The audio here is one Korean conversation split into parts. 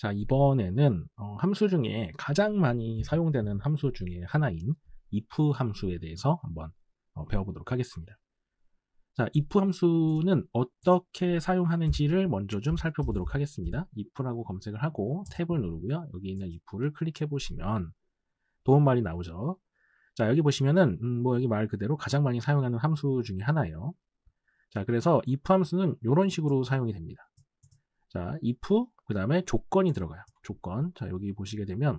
자, 이번에는 어, 함수 중에 가장 많이 사용되는 함수 중에 하나인 if 함수에 대해서 한번 어, 배워보도록 하겠습니다. 자, if 함수는 어떻게 사용하는지를 먼저 좀 살펴보도록 하겠습니다. if라고 검색을 하고 탭을 누르고요. 여기 있는 if를 클릭해 보시면 도움말이 나오죠. 자, 여기 보시면은 음, 뭐 여기 말 그대로 가장 많이 사용하는 함수 중에 하나예요. 자, 그래서 if 함수는 이런 식으로 사용이 됩니다. 자, if 그 다음에 조건이 들어가요. 조건. 자, 여기 보시게 되면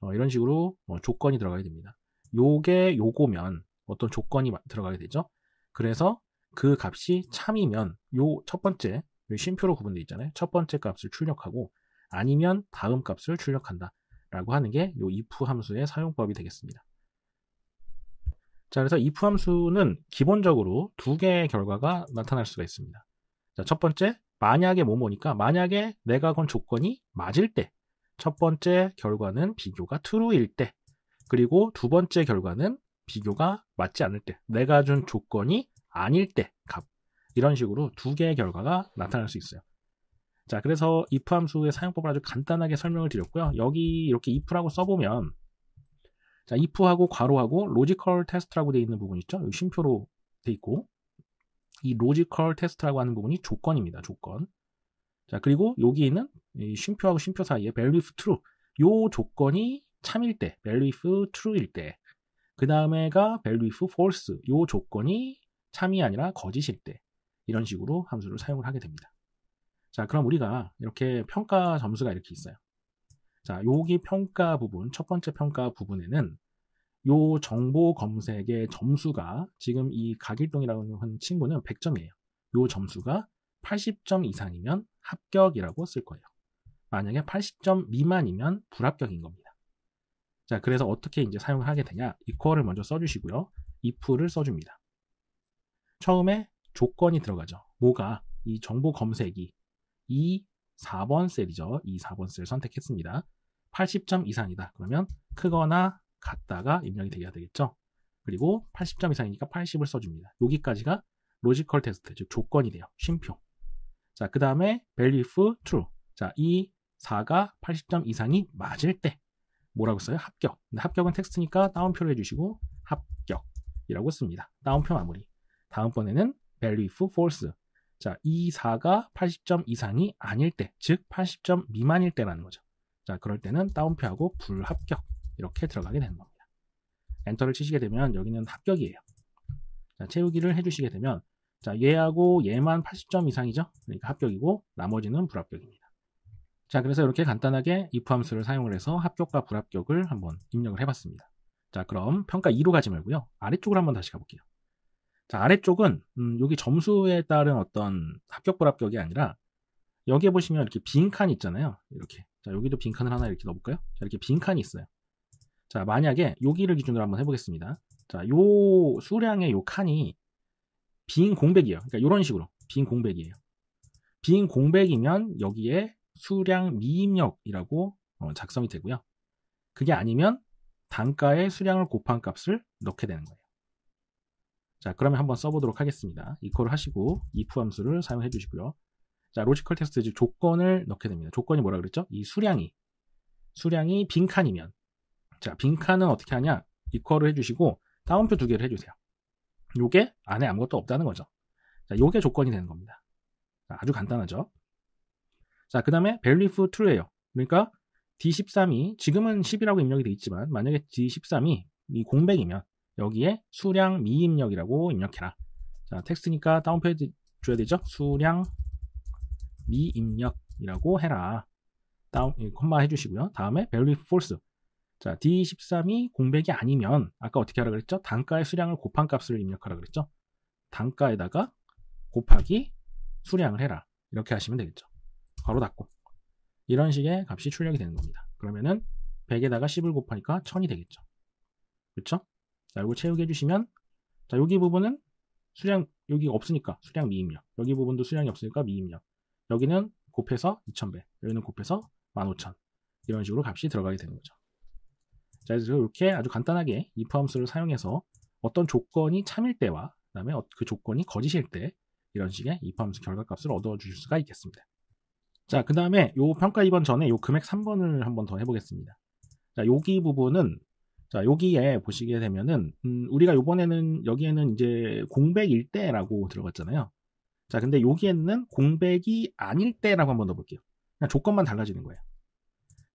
어, 이런 식으로 어, 조건이 들어가게 됩니다. 요게 요거면 어떤 조건이 들어가게 되죠. 그래서 그 값이 참이면 요 첫 번째 쉼표로 구분되어 있잖아요. 첫 번째 값을 출력하고 아니면 다음 값을 출력한다. 라고 하는 게요 if 함수의 사용법이 되겠습니다. 자, 그래서 if 함수는 기본적으로 두 개의 결과가 나타날 수가 있습니다. 자, 첫 번째 만약에 뭐뭐니까 만약에 내가 건 조건이 맞을 때 첫 번째 결과는 비교가 true일 때 그리고 두 번째 결과는 비교가 맞지 않을 때 내가 준 조건이 아닐 때 값 이런 식으로 두 개의 결과가 나타날 수 있어요. 자 그래서 if 함수의 사용법을 아주 간단하게 설명을 드렸고요. 여기 이렇게 if라고 써보면 자 if하고 괄호하고 로지컬 테스트라고 되어 있는 부분 있죠. 여기 쉼표로 돼 있고 이 로지컬 테스트라고 하는 부분이 조건입니다. 조건. 자, 그리고 여기 있는 쉼표하고 쉼표 사이에 value if true. 요 조건이 참일 때, value if true일 때. 그 다음에가 value if false. 요 조건이 참이 아니라 거짓일 때. 이런 식으로 함수를 사용을 하게 됩니다. 자, 그럼 우리가 이렇게 평가 점수가 이렇게 있어요. 자, 여기 평가 부분, 첫 번째 평가 부분에는 요 정보 검색의 점수가 지금 이 각일동이라고 하는 친구는 100점이에요. 요 점수가 80점 이상이면 합격이라고 쓸 거예요. 만약에 80점 미만이면 불합격인 겁니다. 자, 그래서 어떻게 이제 사용하게 되냐? equal을 먼저 써주시고요. if를 써줍니다. 처음에 조건이 들어가죠. 뭐가? 이 정보 검색이 이 4번 셀이죠. 이 4번 셀 선택했습니다. 80점 이상이다. 그러면 크거나 같다가 입력이 되어야 되겠죠. 그리고 80점 이상이니까 80을 써줍니다. 여기까지가 로지컬 테스트, 즉 조건이 돼요. 쉼표. 자, 그 다음에 value if true. 자, 이 4가 80점 이상이 맞을 때 뭐라고 써요? 합격. 근데 합격은 텍스트니까 다운표를 해주시고 합격이라고 씁니다. 다운표 마무리. 다음번에는 value if false. 자, 이 4가 80점 이상이 아닐 때, 즉 80점 미만일 때라는 거죠. 자, 그럴 때는 다운표하고 불합격 이렇게 들어가게 되는 겁니다. 엔터를 치시게 되면 여기는 합격이에요. 자, 채우기를 해주시게 되면 자, 얘하고 얘만 80점 이상이죠. 그러니까 합격이고 나머지는 불합격입니다. 자, 그래서 이렇게 간단하게 if 함수를 사용을 해서 합격과 불합격을 한번 입력을 해봤습니다. 자, 그럼 평가 2로 가지 말고요. 아래쪽으로 한번 다시 가볼게요. 자, 아래쪽은 음, 여기 점수에 따른 어떤 합격 불합격이 아니라 여기에 보시면 이렇게 빈칸 있잖아요. 이렇게. 자, 여기도 빈 칸을 하나 이렇게 넣어볼까요? 자, 이렇게 빈 칸이 있어요. 자, 만약에 여기를 기준으로 한번 해보겠습니다. 자, 요 수량의 요 칸이 빈 공백이에요. 그러니까 이런 식으로 빈 공백이에요. 빈 공백이면 여기에 수량 미입력이라고 어, 작성이 되고요. 그게 아니면 단가의 수량을 곱한 값을 넣게 되는 거예요. 자, 그러면 한번 써보도록 하겠습니다. 이퀄 을 하시고 if 함수를 사용해 주시고요. 자, 로지컬 테스트 즉 조건을 넣게 됩니다. 조건이 뭐라 그랬죠? 이 수량이 수량이 빈칸이면 자, 빈칸은 어떻게 하냐? 이퀄을 해주시고 다운표 두 개를 해주세요. 요게 안에 아무것도 없다는 거죠. 자, 요게 조건이 되는 겁니다. 자, 아주 간단하죠? 자, 그 다음에 밸리프 true예요. 그러니까 D13이 지금은 10이라고 입력이 돼 있지만 만약에 D13이 이 공백이면 여기에 수량 미입력이라고 입력해라. 자, 텍스트니까 다운표 줘야 되죠? 수량 미입력이라고 해라. 다운 예, 콤마 해주시고요. 다음에 value false 자, D13이 공백이 아니면 아까 어떻게 하라 그랬죠? 단가의 수량을 곱한 값을 입력하라 그랬죠? 단가에다가 곱하기 수량을 해라. 이렇게 하시면 되겠죠. 바로 닫고. 이런 식의 값이 출력이 되는 겁니다. 그러면은 100에다가 10을 곱하니까 1000이 되겠죠. 그렇죠? 자, 이걸 채우게 해주시면 자, 여기 부분은 수량 여기 없으니까 수량 미입력. 여기 부분도 수량이 없으니까 미입력. 여기는 곱해서 2000배. 여기는 곱해서 15000. 이런 식으로 값이 들어가게 되는 거죠. 자, 그래서 이렇게 아주 간단하게 if 함수를 사용해서 어떤 조건이 참일 때와 그다음에 어, 그 조건이 거짓일 때 이런 식의 if 함수 결과값을 얻어 주실 수가 있겠습니다. 자, 그다음에 요 평가 2번 전에 요 금액 3번을 한번 더 해보겠습니다. 자, 여기 부분은 자, 여기에 보시게 되면은 음, 우리가 요번에는 여기에는 이제 공백일 때라고 들어갔잖아요. 자, 근데 여기에는 공백이 아닐 때라고 한번 넣어볼게요. 조건만 달라지는 거예요.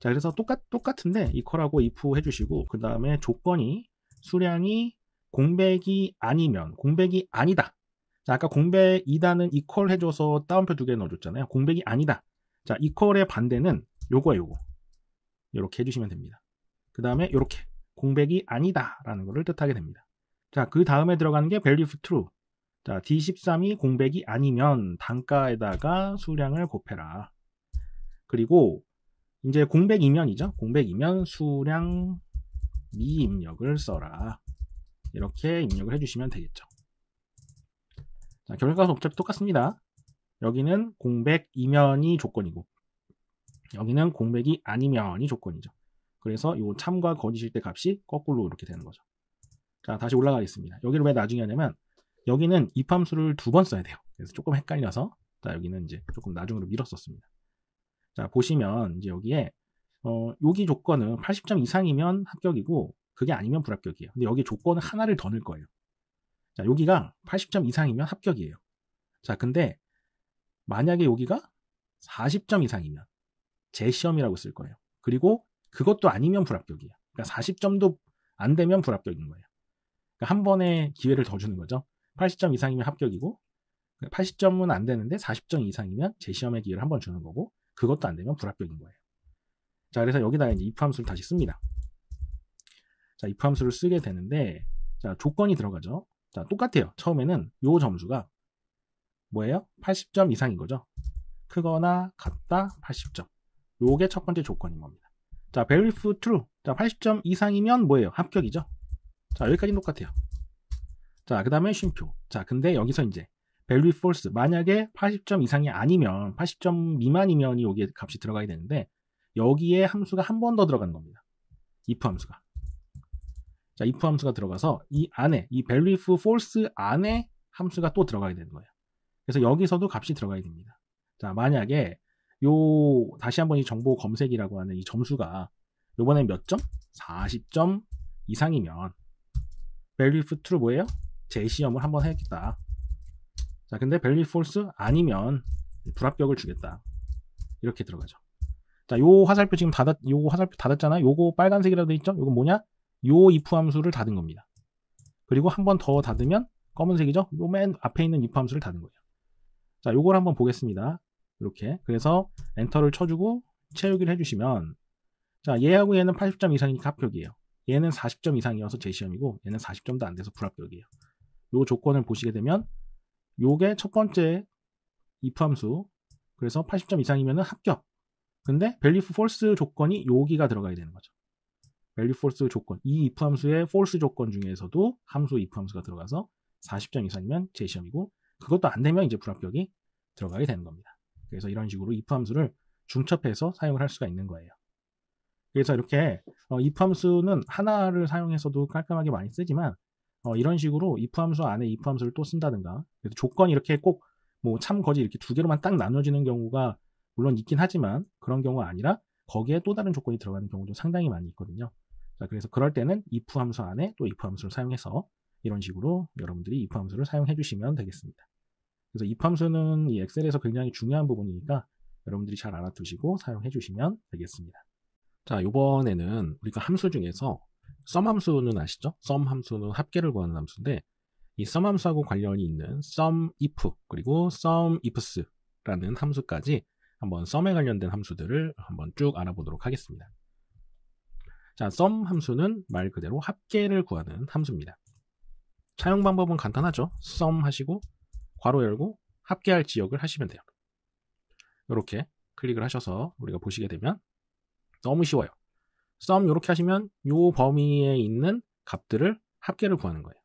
자, 그래서 똑같, 똑같은데 이퀄하고 if 해주시고, 그 다음에 조건이 수량이 공백이 아니면, 공백이 아니다. 자, 아까 공백 이단는 이퀄 해줘서 따옴표 두 개 넣어줬잖아요. 공백이 아니다. 자, 이퀄의 반대는 요거예요, 요거. 이렇게 해주시면 됩니다. 그 다음에 요렇게 공백이 아니다 라는 것을 뜻하게 됩니다. 자, 그 다음에 들어가는 게 value true. 자, D13이 공백이 아니면 단가에다가 수량을 곱해라. 그리고 이제 공백 이면이죠. 공백 이면 수량 미입력을 써라. 이렇게 입력을 해주시면 되겠죠. 자, 결과값 어차피 똑같습니다. 여기는 공백 이면이 조건이고 여기는 공백이 아니면이 조건이죠. 그래서 이 참과 거짓일 때 값이 거꾸로 이렇게 되는 거죠. 자, 다시 올라가겠습니다. 여기를 왜 나중에 하냐면 여기는 입함수를 두 번 써야 돼요. 그래서 조금 헷갈려서 자, 여기는 이제 조금 나중으로 밀었었습니다. 자, 보시면 이제 여기에 어, 여기 조건은 80점 이상이면 합격이고 그게 아니면 불합격이에요. 근데 여기 조건은 하나를 더 넣을 거예요. 자, 여기가 80점 이상이면 합격이에요. 자, 근데 만약에 여기가 40점 이상이면 재시험이라고 쓸 거예요. 그리고 그것도 아니면 불합격이에요. 그러니까 40점도 안 되면 불합격인 거예요. 그러니까 한 번에 기회를 더 주는 거죠. 80점 이상이면 합격이고 80점은 안 되는데 40점 이상이면 재시험의 기회를 한 번 주는 거고 그것도 안 되면 불합격인 거예요. 자, 그래서 여기다 이제 if 함수를 다시 씁니다. 자, if 함수를 쓰게 되는데, 자, 조건이 들어가죠. 자, 똑같아요. 처음에는 요 점수가 뭐예요? 80점 이상인 거죠. 크거나 같다 80점. 요게 첫 번째 조건인 겁니다. 자, value true. 자, 80점 이상이면 뭐예요? 합격이죠. 자, 여기까지는 똑같아요. 자, 그 다음에 쉼표. 자, 근데 여기서 이제 very f 밸류 폴 e 만약에 80점 이상이 아니면 80점 미만이면 여기에 값이 들어가야 되는데 여기에 함수가 한 번 더 들어간 겁니다. if 함수가 자 if 함수가 들어가서 이 안에 이 v 밸류 false 안에 함수가 또 들어가야 되는 거예요. 그래서 여기서도 값이 들어가야 됩니다. 자 만약에 요 다시 한번 이 정보 검색이라고 하는 이 점수가 요번에몇 점? 40점 이상이면 very 밸류 true를 뭐예요? 재시험을 한번 해야겠다. 자, 근데 벨리 폴스 아니면 불합격을 주겠다. 이렇게 들어가죠. 자, 요 화살표 지금 닫았, 요 화살표 닫았잖아. 요거 빨간색이라 도 있죠? 요거 뭐냐? 요 if 함수를 닫은 겁니다. 그리고 한 번 더 닫으면 검은색이죠? 요 맨 앞에 있는 if 함수를 닫은 거예요. 자, 요걸 한번 보겠습니다. 이렇게. 그래서 엔터를 쳐주고 채우기를 해주시면 자, 얘하고 얘는 80점 이상이니까 합격이에요. 얘는 40점 이상이어서 재시험이고 얘는 40점도 안 돼서 불합격이에요. 요 조건을 보시게 되면 요게 첫 번째 if 함수 그래서 80점 이상이면 합격 근데 value false 조건이 여기가 들어가야 되는 거죠 value false 조건 이 if 함수의 false 조건 중에서도 함수 if 함수가 들어가서 40점 이상이면 재시험이고 그것도 안 되면 이제 불합격이 들어가게 되는 겁니다 그래서 이런 식으로 if 함수를 중첩해서 사용을 할 수가 있는 거예요 그래서 이렇게 if 어, 함수는 하나를 사용해서도 깔끔하게 많이 쓰지만 어, 이런 식으로 if 함수 안에 if 함수를 또 쓴다든가 그래서 조건이 이렇게 꼭 뭐 참거지 이렇게 두 개로만 딱 나눠지는 경우가 물론 있긴 하지만 그런 경우가 아니라 거기에 또 다른 조건이 들어가는 경우도 상당히 많이 있거든요. 자, 그래서 그럴 때는 if 함수 안에 또 if 함수를 사용해서 이런 식으로 여러분들이 if 함수를 사용해 주시면 되겠습니다. 그래서 if 함수는 이 엑셀에서 굉장히 중요한 부분이니까 여러분들이 잘 알아두시고 사용해 주시면 되겠습니다. 자, 이번에는 우리가 함수 중에서 썸 함수는 아시죠? 썸 함수는 합계를 구하는 함수인데 이썸 함수하고 관련이 있는 썸 if 그리고 썸 ifs라는 함수까지 한번 썸에 관련된 함수들을 한번 쭉 알아보도록 하겠습니다. 자, 썸 함수는 말 그대로 합계를 구하는 함수입니다. 사용 방법은 간단하죠. 썸 하시고 괄호 열고 합계할 지역을 하시면 돼요. 이렇게 클릭을 하셔서 우리가 보시게 되면 너무 쉬워요. 썸 이렇게 하시면 요 범위에 있는 값들을 합계를 구하는 거예요.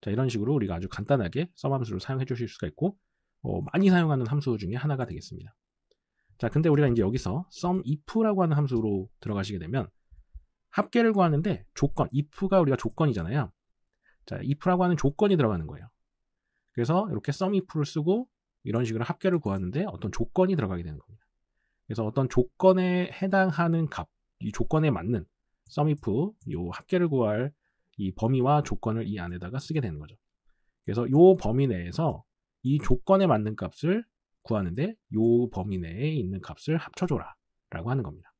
자 이런 식으로 우리가 아주 간단하게 썸 함수를 사용해 주실 수가 있고 어, 많이 사용하는 함수 중에 하나가 되겠습니다. 자 근데 우리가 이제 여기서 썸 if라고 하는 함수로 들어가시게 되면 합계를 구하는데 조건 if가 우리가 조건이잖아요. 자 if라고 하는 조건이 들어가는 거예요. 그래서 이렇게 썸 if를 쓰고 이런 식으로 합계를 구하는데 어떤 조건이 들어가게 되는 겁니다. 그래서 어떤 조건에 해당하는 값이 조건에 맞는 summif 요 합계를 구할 이 범위와 조건을 이 안에다가 쓰게 되는 거죠. 그래서 요 범위 내에서 이 조건에 맞는 값을 구하는데 요 범위 내에 있는 값을 합쳐줘라 라고 하는 겁니다.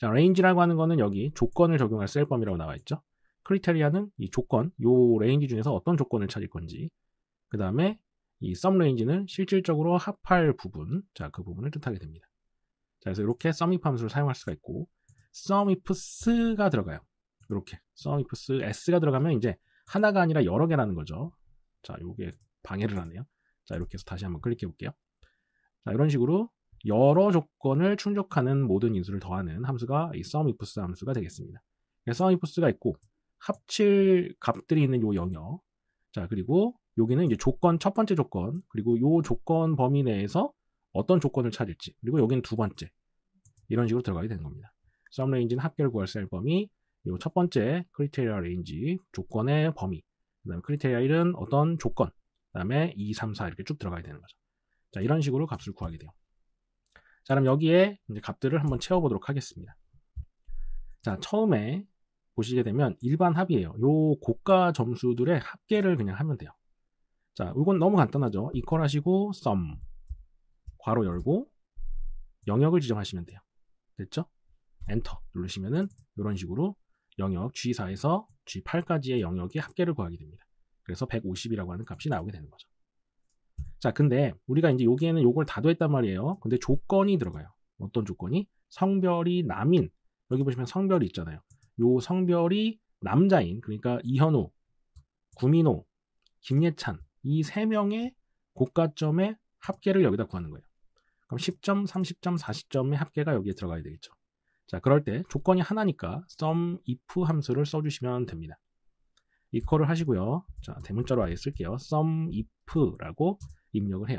자, r a n g e 라고 하는 거는 여기 조건을 적용할 셀 범위라고 나와 있죠. c r i t e r i a 는이 조건, 요 range 중에서 어떤 조건을 찾을 건지 그 다음에 이 sum r a n g e 는 실질적으로 합할 부분, 자, 그 부분을 뜻하게 됩니다. 자, 그래서 이렇게 sumif 함수를 사용할 수가 있고 sumif s가 들어가요. 이렇게 sumif s, s가 들어가면 이제 하나가 아니라 여러 개라는 거죠. 자, 이게 방해를 하네요. 자, 이렇게 해서 다시 한번 클릭해 볼게요. 자, 이런 식으로 여러 조건을 충족하는 모든 인수를 더하는 함수가 이 sumifs 함수가 되겠습니다. sumifs가 있고 합칠 값들이 있는 요 영역. 자, 그리고 여기는 이제 조건 첫 번째 조건 그리고 요 조건 범위 내에서 어떤 조건을 찾을지 그리고 여기는 두 번째 이런 식으로 들어가게 되는 겁니다. 썸 레인지는 합계를 구할 셀 범위 그리고 첫 번째 크리테리아 레인지 조건의 범위 그 다음에 크리테리아 1은 어떤 조건 그 다음에 2, 3, 4 이렇게 쭉들어가야 되는 거죠. 자 이런 식으로 값을 구하게 돼요. 자 그럼 여기에 이제 값들을 한번 채워보도록 하겠습니다. 자 처음에 보시게 되면 일반 합이에요. 요 고가 점수들의 합계를 그냥 하면 돼요. 자, 이건 너무 간단하죠. 이퀄 하시고 sum 괄호 열고 영역을 지정하시면 돼요. 됐죠? 엔터 누르시면은 이런 식으로 영역 G4에서 G8까지의 영역의 합계를 구하게 됩니다. 그래서 150이라고 하는 값이 나오게 되는 거죠. 자, 근데 우리가 이제 여기에는 요걸 다도했단 말이에요. 근데 조건이 들어가요. 어떤 조건이? 성별이 남인. 여기 보시면 성별이 있잖아요. 요 성별이 남자인 그러니까 이현우, 구민호, 김예찬 이 세 명의 고가점의 합계를 여기다 구하는 거예요. 그럼 10점, 30점, 40점의 합계가 여기에 들어가야 되겠죠. 자, 그럴 때 조건이 하나니까 sum if 함수를 써주시면 됩니다. 이퀄을 하시고요. 자, 대문자로 아예 쓸게요. sum if라고 입력을 해요.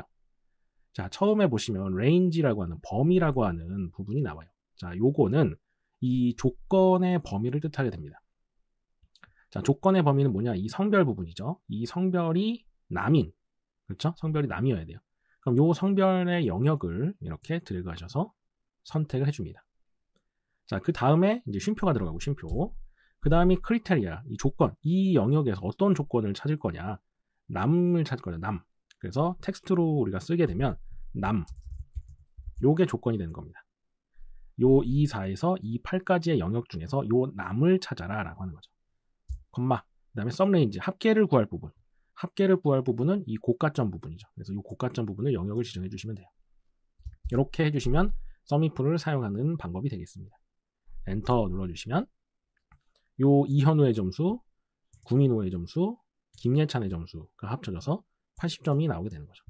자, 처음에 보시면 range라고 하는 범위라고 하는 부분이 나와요. 자, 요거는 이 조건의 범위를 뜻하게 됩니다. 자, 조건의 범위는 뭐냐? 이 성별 부분이죠. 이 성별이 남인. 그렇죠? 성별이 남이어야 돼요. 그럼 요 성별의 영역을 이렇게 드래그 하셔서 선택을 해줍니다. 자, 그 다음에 이제 쉼표가 들어가고 쉼표. 그 다음이 크리테리아, 이 조건, 이 영역에서 어떤 조건을 찾을 거냐. 남을 찾을 거냐, 남. 그래서 텍스트로 우리가 쓰게 되면 남. 요게 조건이 되는 겁니다. 요 2,4에서 2,8까지의 영역 중에서 요 남을 찾아라 라고 하는 거죠. 콤마, 그 다음에 썸레인지, 합계를 구할 부분. 합계를 구할 부분은 이 고가점 부분이죠. 그래서 이 고가점 부분을 영역을 지정해 주시면 돼요. 이렇게 해주시면 서미프를 사용하는 방법이 되겠습니다. 엔터 눌러주시면 요 이현우의 점수, 구민호의 점수, 김예찬의 점수가 합쳐져서 80점이 나오게 되는 거죠.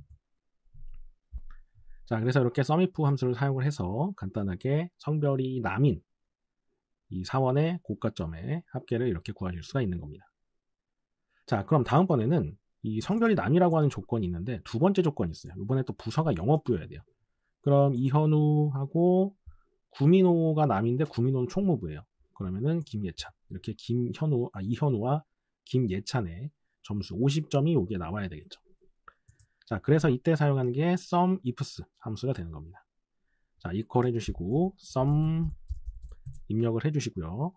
자, 그래서 이렇게 서미프 함수를 사용을 해서 간단하게 성별이 남인 이 사원의 고가점의 합계를 이렇게 구하실 수가 있는 겁니다. 자, 그럼 다음번에는 이 성별이 남이라고 하는 조건이 있는데 두 번째 조건이 있어요. 이번에 또 부서가 영업부여야 돼요. 그럼 이현우하고 구민호가 남인데 구민호는 총무부예요. 그러면은 김예찬 이렇게 김현우 아 이현우와 김예찬의 점수 50점이 여기에 나와야 되겠죠. 자, 그래서 이때 사용하는 게 sum ifs 함수가 되는 겁니다. 자, equal 해주시고 sum 입력을 해주시고요.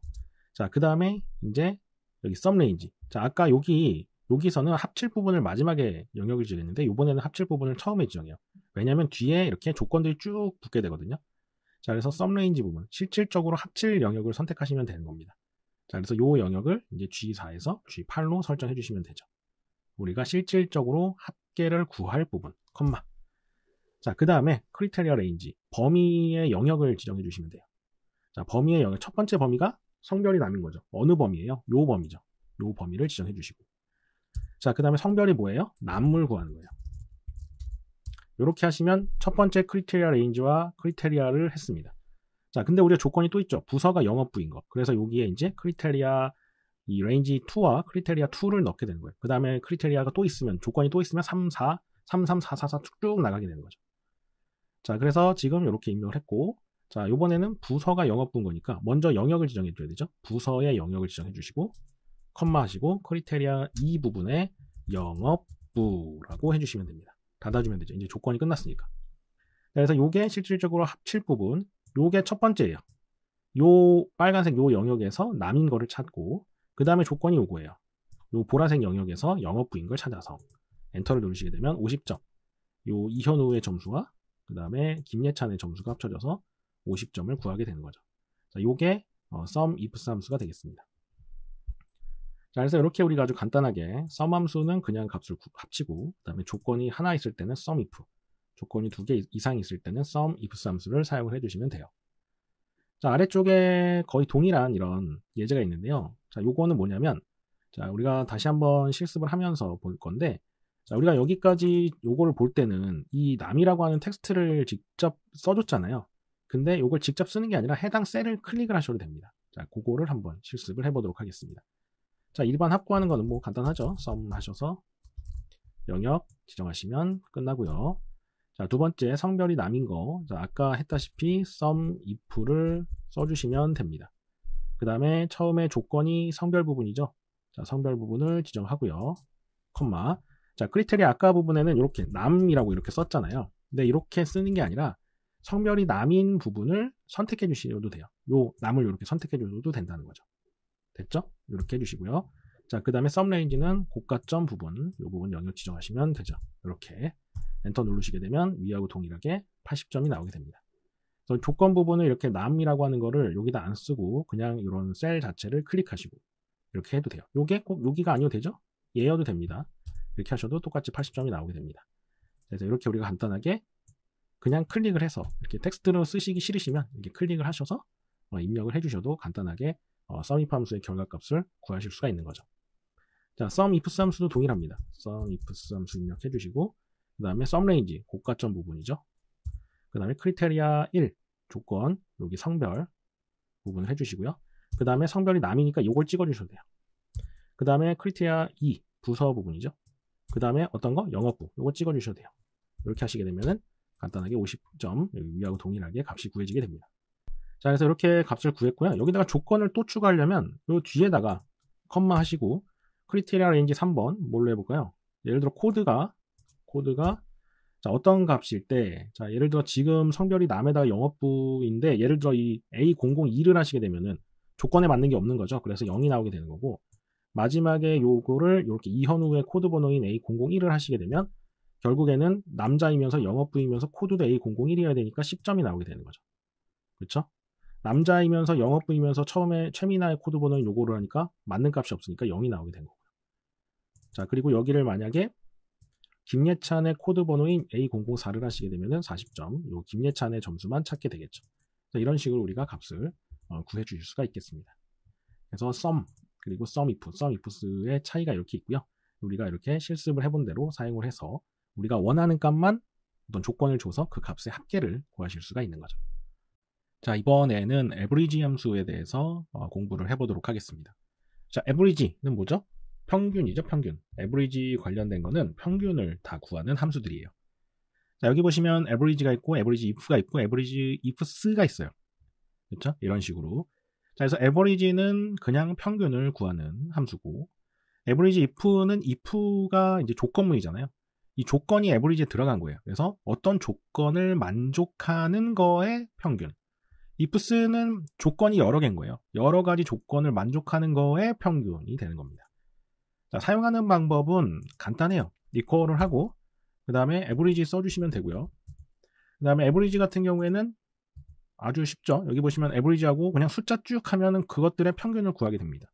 자, 그 다음에 이제 여기 썸 레인지. 자, 아까 여기 여기서는 합칠 부분을 마지막에 영역을 지었는데 이번에는 합칠 부분을 처음에 지정해요. 왜냐하면 뒤에 이렇게 조건들이 쭉 붙게 되거든요. 자, 그래서 썸 레인지 부분 실질적으로 합칠 영역을 선택하시면 되는 겁니다. 자, 그래서 요 영역을 이제 G4에서 G8로 설정해 주시면 되죠. 우리가 실질적으로 합계를 구할 부분, 컴마. 자, 그 다음에 크리테리아 레인지 범위의 영역을 지정해 주시면 돼요. 자, 범위의 영역 첫 번째 범위가 성별이 남인 거죠. 어느 범위예요? 요 범위죠. 요 범위를 지정해 주시고. 자, 그 다음에 성별이 뭐예요? 남물 구하는 거예요. 이렇게 하시면 첫 번째 크리테리아 레인지와 크리테리아를 했습니다. 자, 근데 우리가 조건이 또 있죠. 부서가 영업부인 거. 그래서 여기에 이제 크리테리아 이 레인지 2와 크리테리아 2를 넣게 되는 거예요. 그 다음에 크리테리아가 또 있으면, 조건이 또 있으면 3, 4, 3, 3, 4, 4, 4 쭉쭉 나가게 되는 거죠. 자, 그래서 지금 이렇게 입력을 했고, 자, 요번에는 부서가 영업부인 거니까 먼저 영역을 지정해 줘야 되죠. 부서의 영역을 지정해 주시고 컴마 하시고 크리테리아 이 부분에 영업부라고 해주시면 됩니다. 닫아주면 되죠. 이제 조건이 끝났으니까. 그래서 요게 실질적으로 합칠 부분, 요게 첫 번째예요. 요 빨간색 요 영역에서 남인 거를 찾고 그 다음에 조건이 요거예요. 요 보라색 영역에서 영업부인 걸 찾아서 엔터를 누르시게 되면 50점. 요 이현우의 점수와 그 다음에 김예찬의 점수가 합쳐져서 50점을 구하게 되는 거죠. 자, 요게 어, sum if 함수가 되겠습니다. 자, 그래서 이렇게 우리가 아주 간단하게 sum 함수는 그냥 값을 구, 합치고 그다음에 조건이 하나 있을 때는 sum if, 조건이 두 개 이상 있을 때는 sum if 함수를 사용을 해 주시면 돼요. 자, 아래쪽에 거의 동일한 이런 예제가 있는데요. 자, 요거는 뭐냐면 자, 우리가 다시 한번 실습을 하면서 볼 건데 자, 우리가 여기까지 요거를 볼 때는 이 남이라고 하는 텍스트를 직접 써줬잖아요. 근데 이걸 직접 쓰는 게 아니라 해당 셀을 클릭을 하셔도 됩니다. 자, 그거를 한번 실습을 해보도록 하겠습니다. 자, 일반 확보하는 거는 뭐 간단하죠. 썸 하셔서 영역 지정하시면 끝나고요. 자, 두 번째 성별이 남인 거. 자, 아까 했다시피 썸 if를 써주시면 됩니다. 그 다음에 처음에 조건이 성별 부분이죠. 자, 성별 부분을 지정하고요. 콤마. 자, 크리테리 아까 부분에는 이렇게 남이라고 이렇게 썼잖아요. 근데 이렇게 쓰는 게 아니라 성별이 남인 부분을 선택해 주셔도 돼요. 요 남을 이렇게 선택해 주셔도 된다는 거죠. 됐죠? 이렇게 해주시고요. 자, 그 다음에 썸레인지는 고가점 부분, 이 부분 영역 지정하시면 되죠. 이렇게 엔터 누르시게 되면 위하고 동일하게 80점이 나오게 됩니다. 그래서 조건 부분을 이렇게 남이라고 하는 거를 여기다 안 쓰고 그냥 이런 셀 자체를 클릭하시고 이렇게 해도 돼요. 요게꼭 여기가 아니어도 되죠? 얘여도 됩니다. 이렇게 하셔도 똑같이 80점이 나오게 됩니다. 그래서 이렇게 우리가 간단하게 그냥 클릭을 해서 이렇게 텍스트로 쓰시기 싫으시면 이렇게 클릭을 하셔서 어, 입력을 해주셔도 간단하게 어, sumif 함수의 결과값을 구하실 수가 있는 거죠. 자, sumif 함수도 동일합니다. sumif 함수 입력해주시고 그 다음에 sumrange 고가점 부분이죠. 그 다음에 크리테리아 1 조건 여기 성별 부분을 해주시고요. 그 다음에 성별이 남이니까 이걸 찍어주셔도 돼요. 그 다음에 크리테리아 2 부서 부분이죠. 그 다음에 어떤 거? 영업부. 이거 찍어주셔도 돼요. 이렇게 하시게 되면은 간단하게 50점 위하고 동일하게 값이 구해지게 됩니다. 자 그래서 이렇게 값을 구했고요. 여기다가 조건을 또 추가하려면 이 뒤에다가 컴마 하시고 크리테리아 레인지 3번 뭘로 해볼까요? 예를 들어 코드가 코드가 자, 어떤 값일 때, 자, 예를 들어 지금 성별이 남에다가 영업부인데, 예를 들어 이 A002를 하시게 되면은 조건에 맞는 게 없는 거죠. 그래서 0이 나오게 되는 거고, 마지막에 요거를 이렇게 이현우의 코드 번호인 A001을 하시게 되면 결국에는 남자이면서 영업부이면서 코드도 A001이어야 되니까 10점이 나오게 되는 거죠. 그렇죠? 남자이면서 영업부이면서 처음에 최민아의 코드 번호는 요거로 하니까 맞는 값이 없으니까 0이 나오게 된 거고요. 자, 그리고 여기를 만약에 김예찬의 코드 번호인 A004를 하시게 되면은 40점, 요 김예찬의 점수만 찾게 되겠죠. 이런 식으로 우리가 값을 어, 구해 주실 수가 있겠습니다. 그래서 sum 그리고 sumif, sumif의 차이가 이렇게 있고요. 우리가 이렇게 실습을 해본 대로 사용을 해서 우리가 원하는 값만 어떤 조건을 줘서 그 값의 합계를 구하실 수가 있는 거죠. 자, 이번에는 에브리지 함수에 대해서 어, 공부를 해보도록 하겠습니다. 자, 에브리지는 뭐죠? 평균이죠, 평균. 에브리지 관련된 거는 평균을 다 구하는 함수들이에요. 자, 여기 보시면 에브리지가 있고 에브리지 if가 있고 에브리지 ifs가 있어요. 그렇죠? 이런 식으로. 자, 그래서 에버리지는 그냥 평균을 구하는 함수고 에버리지 if는 if가 이제 조건문이잖아요. 이 조건이 에버리지에 들어간 거예요. 그래서 어떤 조건을 만족하는 거에 평균. 이프스는 조건이 여러 개인 거예요. 여러 가지 조건을 만족하는 거에 평균이 되는 겁니다. 자, 사용하는 방법은 간단해요. 이퀄을 하고 그 다음에 에버리지 써주시면 되고요. 그 다음에 에버리지 같은 경우에는 아주 쉽죠. 여기 보시면 에버리지하고 그냥 숫자 쭉 하면은 그것들의 평균을 구하게 됩니다.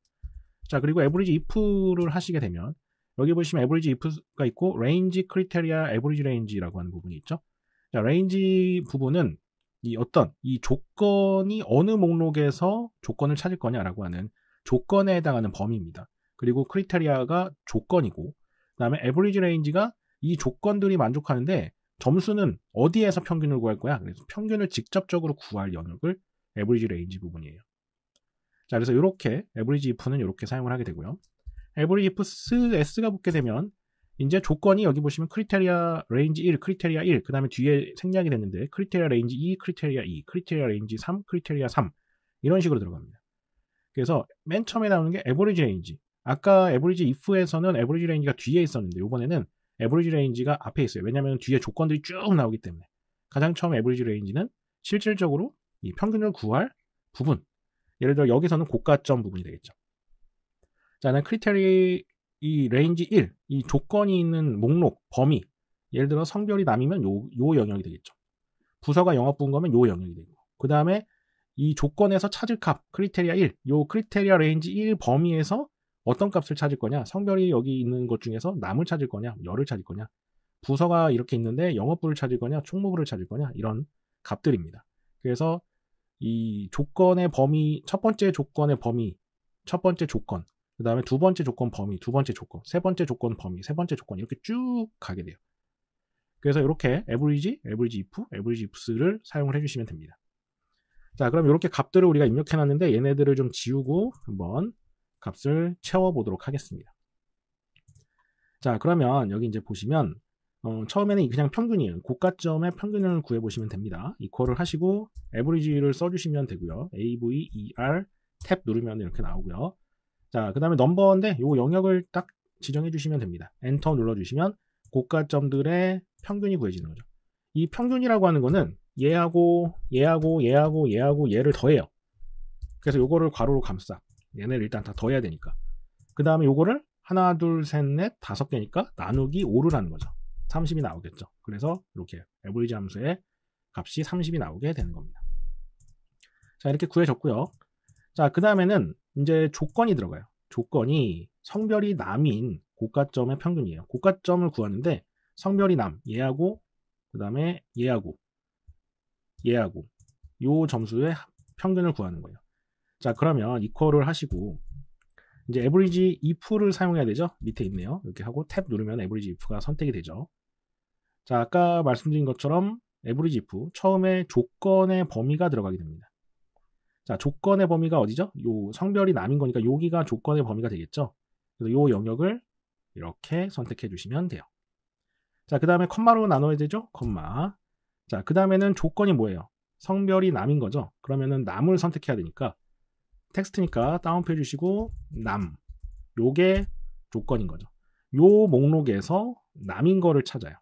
자 그리고 에버리지 if를 하시게 되면 여기 보시면 average if가 있고 range criteria average range라고 하는 부분이 있죠. 자, range 부분은 이 어떤 이 조건이 어느 목록에서 조건을 찾을 거냐라고 하는 조건에 해당하는 범위입니다. 그리고 c r i t e r i a 가 조건이고 그다음에 에버 r 지 레인지가 이 조건들이 만족하는데 점수는 어디에서 평균을 구할 거야? 그래서 평균을 직접적으로 구할 영역을 에버 r 지 레인지 부분이에요. 자, 그래서 이렇게 에버리지 if는 이렇게 사용을 하게 되고요. 에버리지프스 S가 붙게 되면 이제 조건이 여기 보시면 크리테리아 레인지 1, 크리테리아 1, 그 다음에 뒤에 생략이 됐는데 크리테리아 레인지 2, 크리테리아 2, 크리테리아 레인지 3, 크리테리아 3 이런 식으로 들어갑니다. 그래서 맨 처음에 나오는 게 에버리지 레인지 아까 에버리지 if에서는 에버리지 레인지가 뒤에 있었는데 이번에는 에버리지 레인지가 앞에 있어요. 왜냐하면 뒤에 조건들이 쭉 나오기 때문에 가장 처음 에버리지 레인지는 실질적으로 이 평균을 구할 부분 예를 들어 여기서는 고가점 부분이 되겠죠. 나는 크리테리 이 레인지 1, 이 조건이 있는 목록, 범위. 예를 들어 성별이 남이면 요, 요 영역이 되겠죠. 부서가 영업부인 거면 요 영역이 되고. 그 다음에 이 조건에서 찾을 값, 크리테리아 1, 요 크리테리아 레인지 1 범위에서 어떤 값을 찾을 거냐, 성별이 여기 있는 것 중에서 남을 찾을 거냐, 열을 찾을 거냐, 부서가 이렇게 있는데 영업부를 찾을 거냐, 총무부를 찾을 거냐, 이런 값들입니다. 그래서 이 조건의 범위, 첫 번째 조건의 범위, 첫 번째 조건, 그 다음에 두 번째 조건 범위, 두 번째 조건, 세 번째 조건 범위, 세 번째 조건 이렇게 쭉 가게 돼요. 그래서 이렇게 average, average if, average ifs를 사용을 해주시면 됩니다. 자, 그럼 이렇게 값들을 우리가 입력해놨는데 얘네들을 좀 지우고 한번 값을 채워보도록 하겠습니다. 자, 그러면 여기 이제 보시면 어, 처음에는 그냥 평균이에요. 고가점의 평균을 구해보시면 됩니다. 이퀄을 하시고 average를 써주시면 되고요. AVER 탭 누르면 이렇게 나오고요. 자, 그 다음에 넘버인데 이 영역을 딱 지정해 주시면 됩니다. 엔터 눌러주시면 고가점들의 평균이 구해지는 거죠. 이 평균이라고 하는 거는 얘하고 얘하고 얘하고 얘하고 얘를 더해요. 그래서 요거를 괄호로 감싸. 얘네를 일단 다 더해야 되니까. 그 다음에 요거를 하나, 둘, 셋, 넷, 다섯 개니까 나누기 5를하는 거죠. 30이 나오겠죠. 그래서 이렇게 에버리지 함수의 값이 30이 나오게 되는 겁니다. 자, 이렇게 구해졌고요. 자, 그 다음에는 이제 조건이 들어가요. 조건이 성별이 남인 고가점의 평균이에요. 고가점을 구하는데 성별이 남, 얘하고, 그 다음에 얘하고, 얘하고, 요 점수의 평균을 구하는 거예요. 자, 그러면 이퀄을 하시고, 이제 average if를 사용해야 되죠? 밑에 있네요. 이렇게 하고 탭 누르면 average if가 선택이 되죠. 자, 아까 말씀드린 것처럼 average if, 처음에 조건의 범위가 들어가게 됩니다. 자, 조건의 범위가 어디죠? 요 성별이 남인 거니까 여기가 조건의 범위가 되겠죠. 그래서 요 영역을 이렇게 선택해 주시면 돼요. 자, 그 다음에 컴마로 나눠야 되죠? 컴마. 자, 그 다음에는 조건이 뭐예요? 성별이 남인 거죠? 그러면은 남을 선택해야 되니까 텍스트니까 다운표 주시고 남. 요게 조건인 거죠. 요 목록에서 남인 거를 찾아요.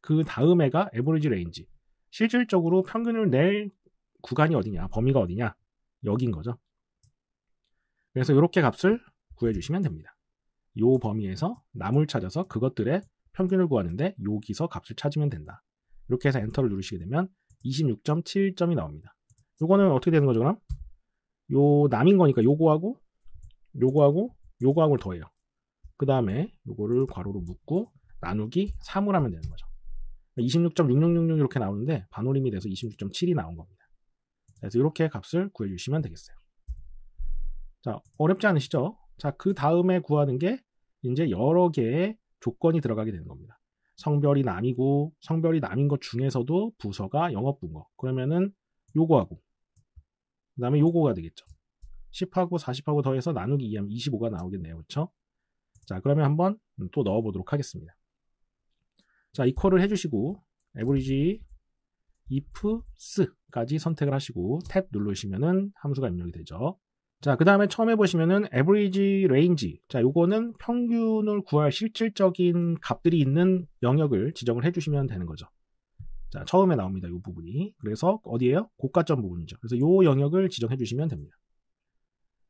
그 다음에가 에버리지 레인지. 실질적으로 평균을 낼 구간이 어디냐, 범위가 어디냐. 여긴 거죠. 그래서 이렇게 값을 구해주시면 됩니다. 요 범위에서 나물 찾아서 그것들의 평균을 구하는데 여기서 값을 찾으면 된다. 이렇게 해서 엔터를 누르시게 되면 26.7점이 나옵니다. 요거는 어떻게 되는 거죠 그럼? 요 남인 거니까 요거하고 요거하고 요거하고 더해요. 그 다음에 요거를 괄호로 묶고 나누기 3을 하면 되는 거죠. 26.6666 이렇게 나오는데 반올림이 돼서 26.7이 나온 겁니다. 그래서 이렇게 값을 구해주시면 되겠어요. 자, 어렵지 않으시죠? 자, 그 다음에 구하는 게 이제 여러 개의 조건이 들어가게 되는 겁니다. 성별이 남이고 성별이 남인 것 중에서도 부서가 영업분거. 그러면은 요거하고 그 다음에 요거가 되겠죠. 10하고 40하고 더해서 나누기 2하면 25가 나오겠네요. 그렇죠? 자, 그러면 한번 또 넣어보도록 하겠습니다. 자, 이퀄을 해주시고 에브리지 if, s까지 선택을 하시고 탭 누르시면은 함수가 입력이 되죠. 자, 그 다음에 처음 에보시면은 average range. 자, 요거는 평균을 구할 실질적인 값들이 있는 영역을 지정을 해주시면 되는 거죠. 자, 처음에 나옵니다. 요 부분이. 그래서 어디에요 고가점 부분이죠. 그래서 요 영역을 지정해주시면 됩니다.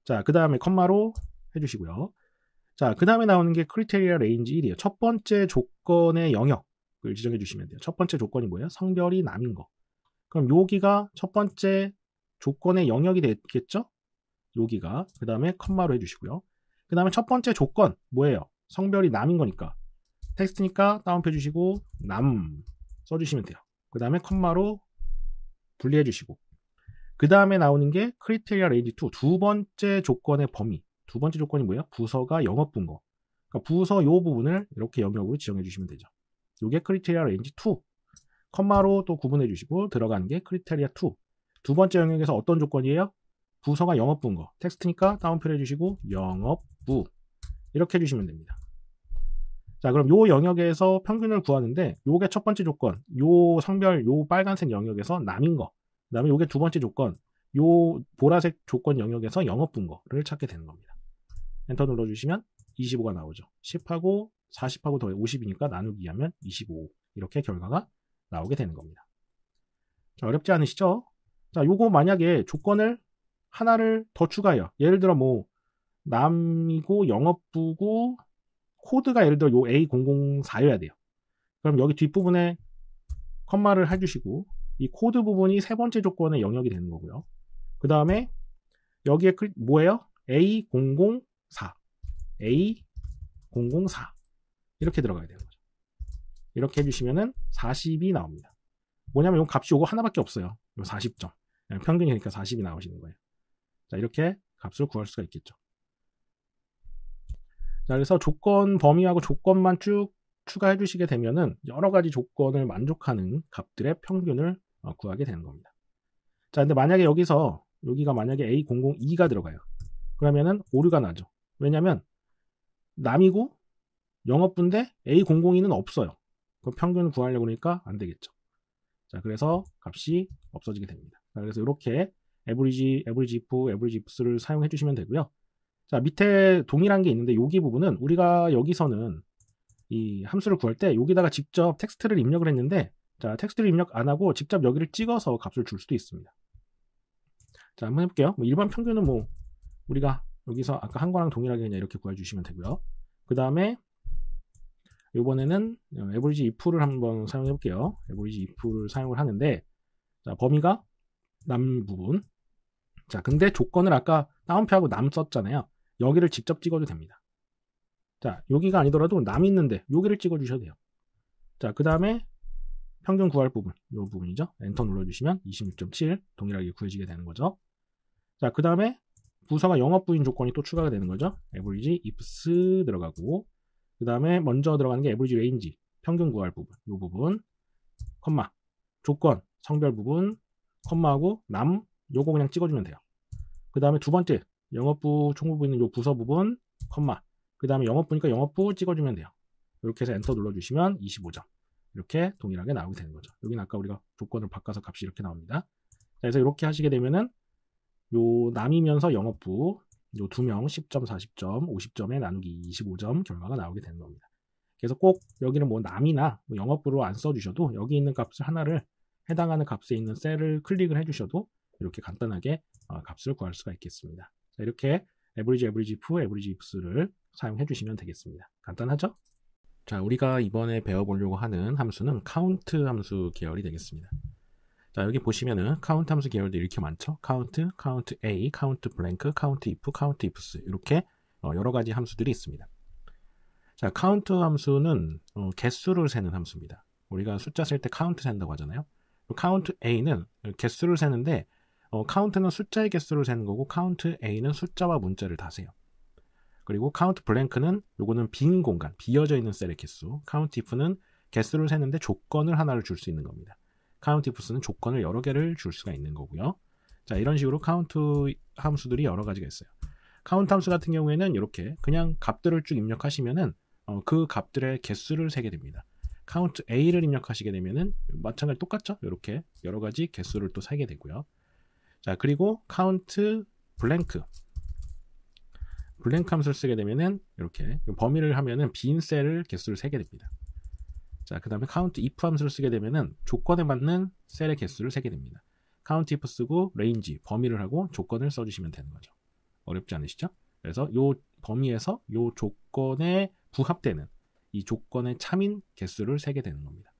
자, 그 다음에 컴마로 해주시고요. 자, 그 다음에 나오는 게 c r i 테리아 레인지 1이에요. 첫 번째 조건의 영역. 조건을 지정해 주시면 돼요. 첫 번째 조건이 뭐예요? 성별이 남인 거. 그럼 여기가 첫 번째 조건의 영역이 되겠죠? 여기가 그 다음에 컴마로 해주시고요. 그 다음에 첫 번째 조건 뭐예요? 성별이 남인 거니까 텍스트니까 다운표 주시고 남 써주시면 돼요. 그 다음에 컴마로 분리해 주시고 그 다음에 나오는 게 크리테리아 레이지 2두 번째 조건의 범위 두 번째 조건이 뭐예요? 부서가 영업부인 거 그러니까 부서 요 부분을 이렇게 영역으로 지정해 주시면 되죠. 이게 크리테리아 레인지 2 컴마로 또 구분해 주시고 들어가는 게 크리테리아 2. 두 번째 영역에서 어떤 조건이에요? 부서가 영업부인 거. 텍스트니까 다운표 해주시고 영업부 이렇게 해주시면 됩니다. 자 그럼 요 영역에서 평균을 구하는데 요게 첫 번째 조건 요 성별 요 빨간색 영역에서 남인 거그 다음에 요게 두 번째 조건 요 보라색 조건 영역에서 영업분 거를 찾게 되는 겁니다 엔터 눌러주시면 25가 나오죠 10하고 40하고 더해 50이니까 나누기 하면 25 이렇게 결과가 나오게 되는 겁니다. 자, 어렵지 않으시죠? 자, 요거 만약에 조건을 하나를 더 추가해요. 예를 들어 뭐 남이고 영업부고 코드가 예를 들어 요 A004여야 돼요. 그럼 여기 뒷부분에 컴마를 해주시고 이 코드 부분이 세 번째 조건의 영역이 되는 거고요. 그 다음에 여기에 뭐예요? A004 A004 이렇게 들어가야 되는 거죠. 이렇게 해주시면은 40이 나옵니다. 뭐냐면 이 값이 요거 하나밖에 없어요. 요 40점. 평균이니까 40이 나오시는 거예요. 자, 이렇게 값을 구할 수가 있겠죠. 자, 그래서 조건 범위하고 조건만 쭉 추가해 주시게 되면은 여러 가지 조건을 만족하는 값들의 평균을 어, 구하게 되는 겁니다. 자, 근데 만약에 여기서 여기가 만약에 A002가 들어가요. 그러면은 오류가 나죠. 왜냐면 남이고 영업분데 A002는 없어요. 그럼 평균을 구하려고 하니까안 그러니까 되겠죠. 자, 그래서 값이 없어지게 됩니다. 자, 그래서 이렇게 에브리지, 에브리지 if, 에브 g 지 if를 사용해 주시면 되고요. 자, 밑에 동일한 게 있는데 여기 부분은 우리가 여기서는 이 함수를 구할 때 여기다가 직접 텍스트를 입력을 했는데 자, 텍스트를 입력 안 하고 직접 여기를 찍어서 값을 줄 수도 있습니다. 자, 한번 해볼게요. 뭐 일반 평균은 뭐 우리가 여기서 아까 한 거랑 동일하게 그냥 이렇게 구해 주시면 되고요. 그 다음에 이번에는 어, average if를 한번 사용해 볼게요. average if를 사용을 하는데 자, 범위가 남 부분 자 근데 조건을 아까 다운표하고 남 썼잖아요. 여기를 직접 찍어도 됩니다. 자 여기가 아니더라도 남이 있는데 여기를 찍어 주셔도 돼요. 자 그 다음에 평균 구할 부분 이 부분이죠. 엔터 눌러주시면 26.7 동일하게 구해지게 되는 거죠. 자 그 다음에 부서가 영업부인 조건이 또 추가가 되는 거죠. average ifs 들어가고 그 다음에 먼저 들어가는 게 average range, 평균 구할 부분, 이 부분, 컴마, 조건, 성별 부분, 컴마하고 남, 요거 그냥 찍어주면 돼요. 그 다음에 두 번째, 영업부 총무부 있는 요 부서 부분, 컴마, 그 다음에 영업부니까 영업부 찍어주면 돼요. 이렇게 해서 엔터 눌러주시면 25점. 이렇게 동일하게 나오게 되는 거죠. 여기는 아까 우리가 조건을 바꿔서 값이 이렇게 나옵니다. 그래서 이렇게 하시게 되면은 요 남이면서 영업부 이두명 10점, 40점, 50점에 나누기 25점 결과가 나오게 되는 겁니다. 그래서 꼭 여기는 뭐 남이나 뭐 영업부로 안 써주셔도 여기 있는 값을 하나를 해당하는 값에 있는 셀을 클릭을 해주셔도 이렇게 간단하게 어, 값을 구할 수가 있겠습니다. 자, 이렇게 a a v e r g 에브리지 에브리지 if, 에브리지 ifs를 사용해 주시면 되겠습니다. 간단하죠? 자, 우리가 이번에 배워보려고 하는 함수는 count 함수 계열이 되겠습니다. 자 여기 보시면은 카운트 함수 계열도 이렇게 많죠 카운트, 카운트 a, 카운트 블랭크, 카운트 if, 카운트 ifs 이렇게 어, 여러 가지 함수들이 있습니다 자 카운트 함수는 어, 개수를 세는 함수입니다 우리가 숫자 셀 때 카운트 센다고 하잖아요 카운트 a는 개수를 세는데 어, 카운트는 숫자의 개수를 세는 거고 카운트 a는 숫자와 문자를 다 세요 그리고 카운트 블랭크는 요거는 빈 공간, 비어져 있는 셀의 개수. 카운트 if는 개수를 세는데 조건을 하나를 줄 수 있는 겁니다. 카운트 if스는 조건을 여러 개를 줄 수가 있는 거고요. 자, 이런 식으로 카운트 함수들이 여러 가지가 있어요. 카운트 함수 같은 경우에는 이렇게 그냥 값들을 쭉 입력하시면은 어, 그 값들의 개수를 세게 됩니다. 카운트 A를 입력하시게 되면은 마찬가지 똑같죠? 이렇게 여러 가지 개수를 또 세게 되고요. 자, 그리고 카운트 블랭크 블랭크 함수를 쓰게 되면은 이렇게 범위를 하면은 빈 셀을 개수를 세게 됩니다. 자, 그 다음에 카운트 if 함수를 쓰게 되면은 조건에 맞는 셀의 개수를 세게 됩니다. 카운트 if 쓰고 range, 범위를 하고 조건을 써주시면 되는 거죠. 어렵지 않으시죠? 그래서 요 범위에서 요 조건에 부합되는 이 조건의 참인 개수를 세게 되는 겁니다.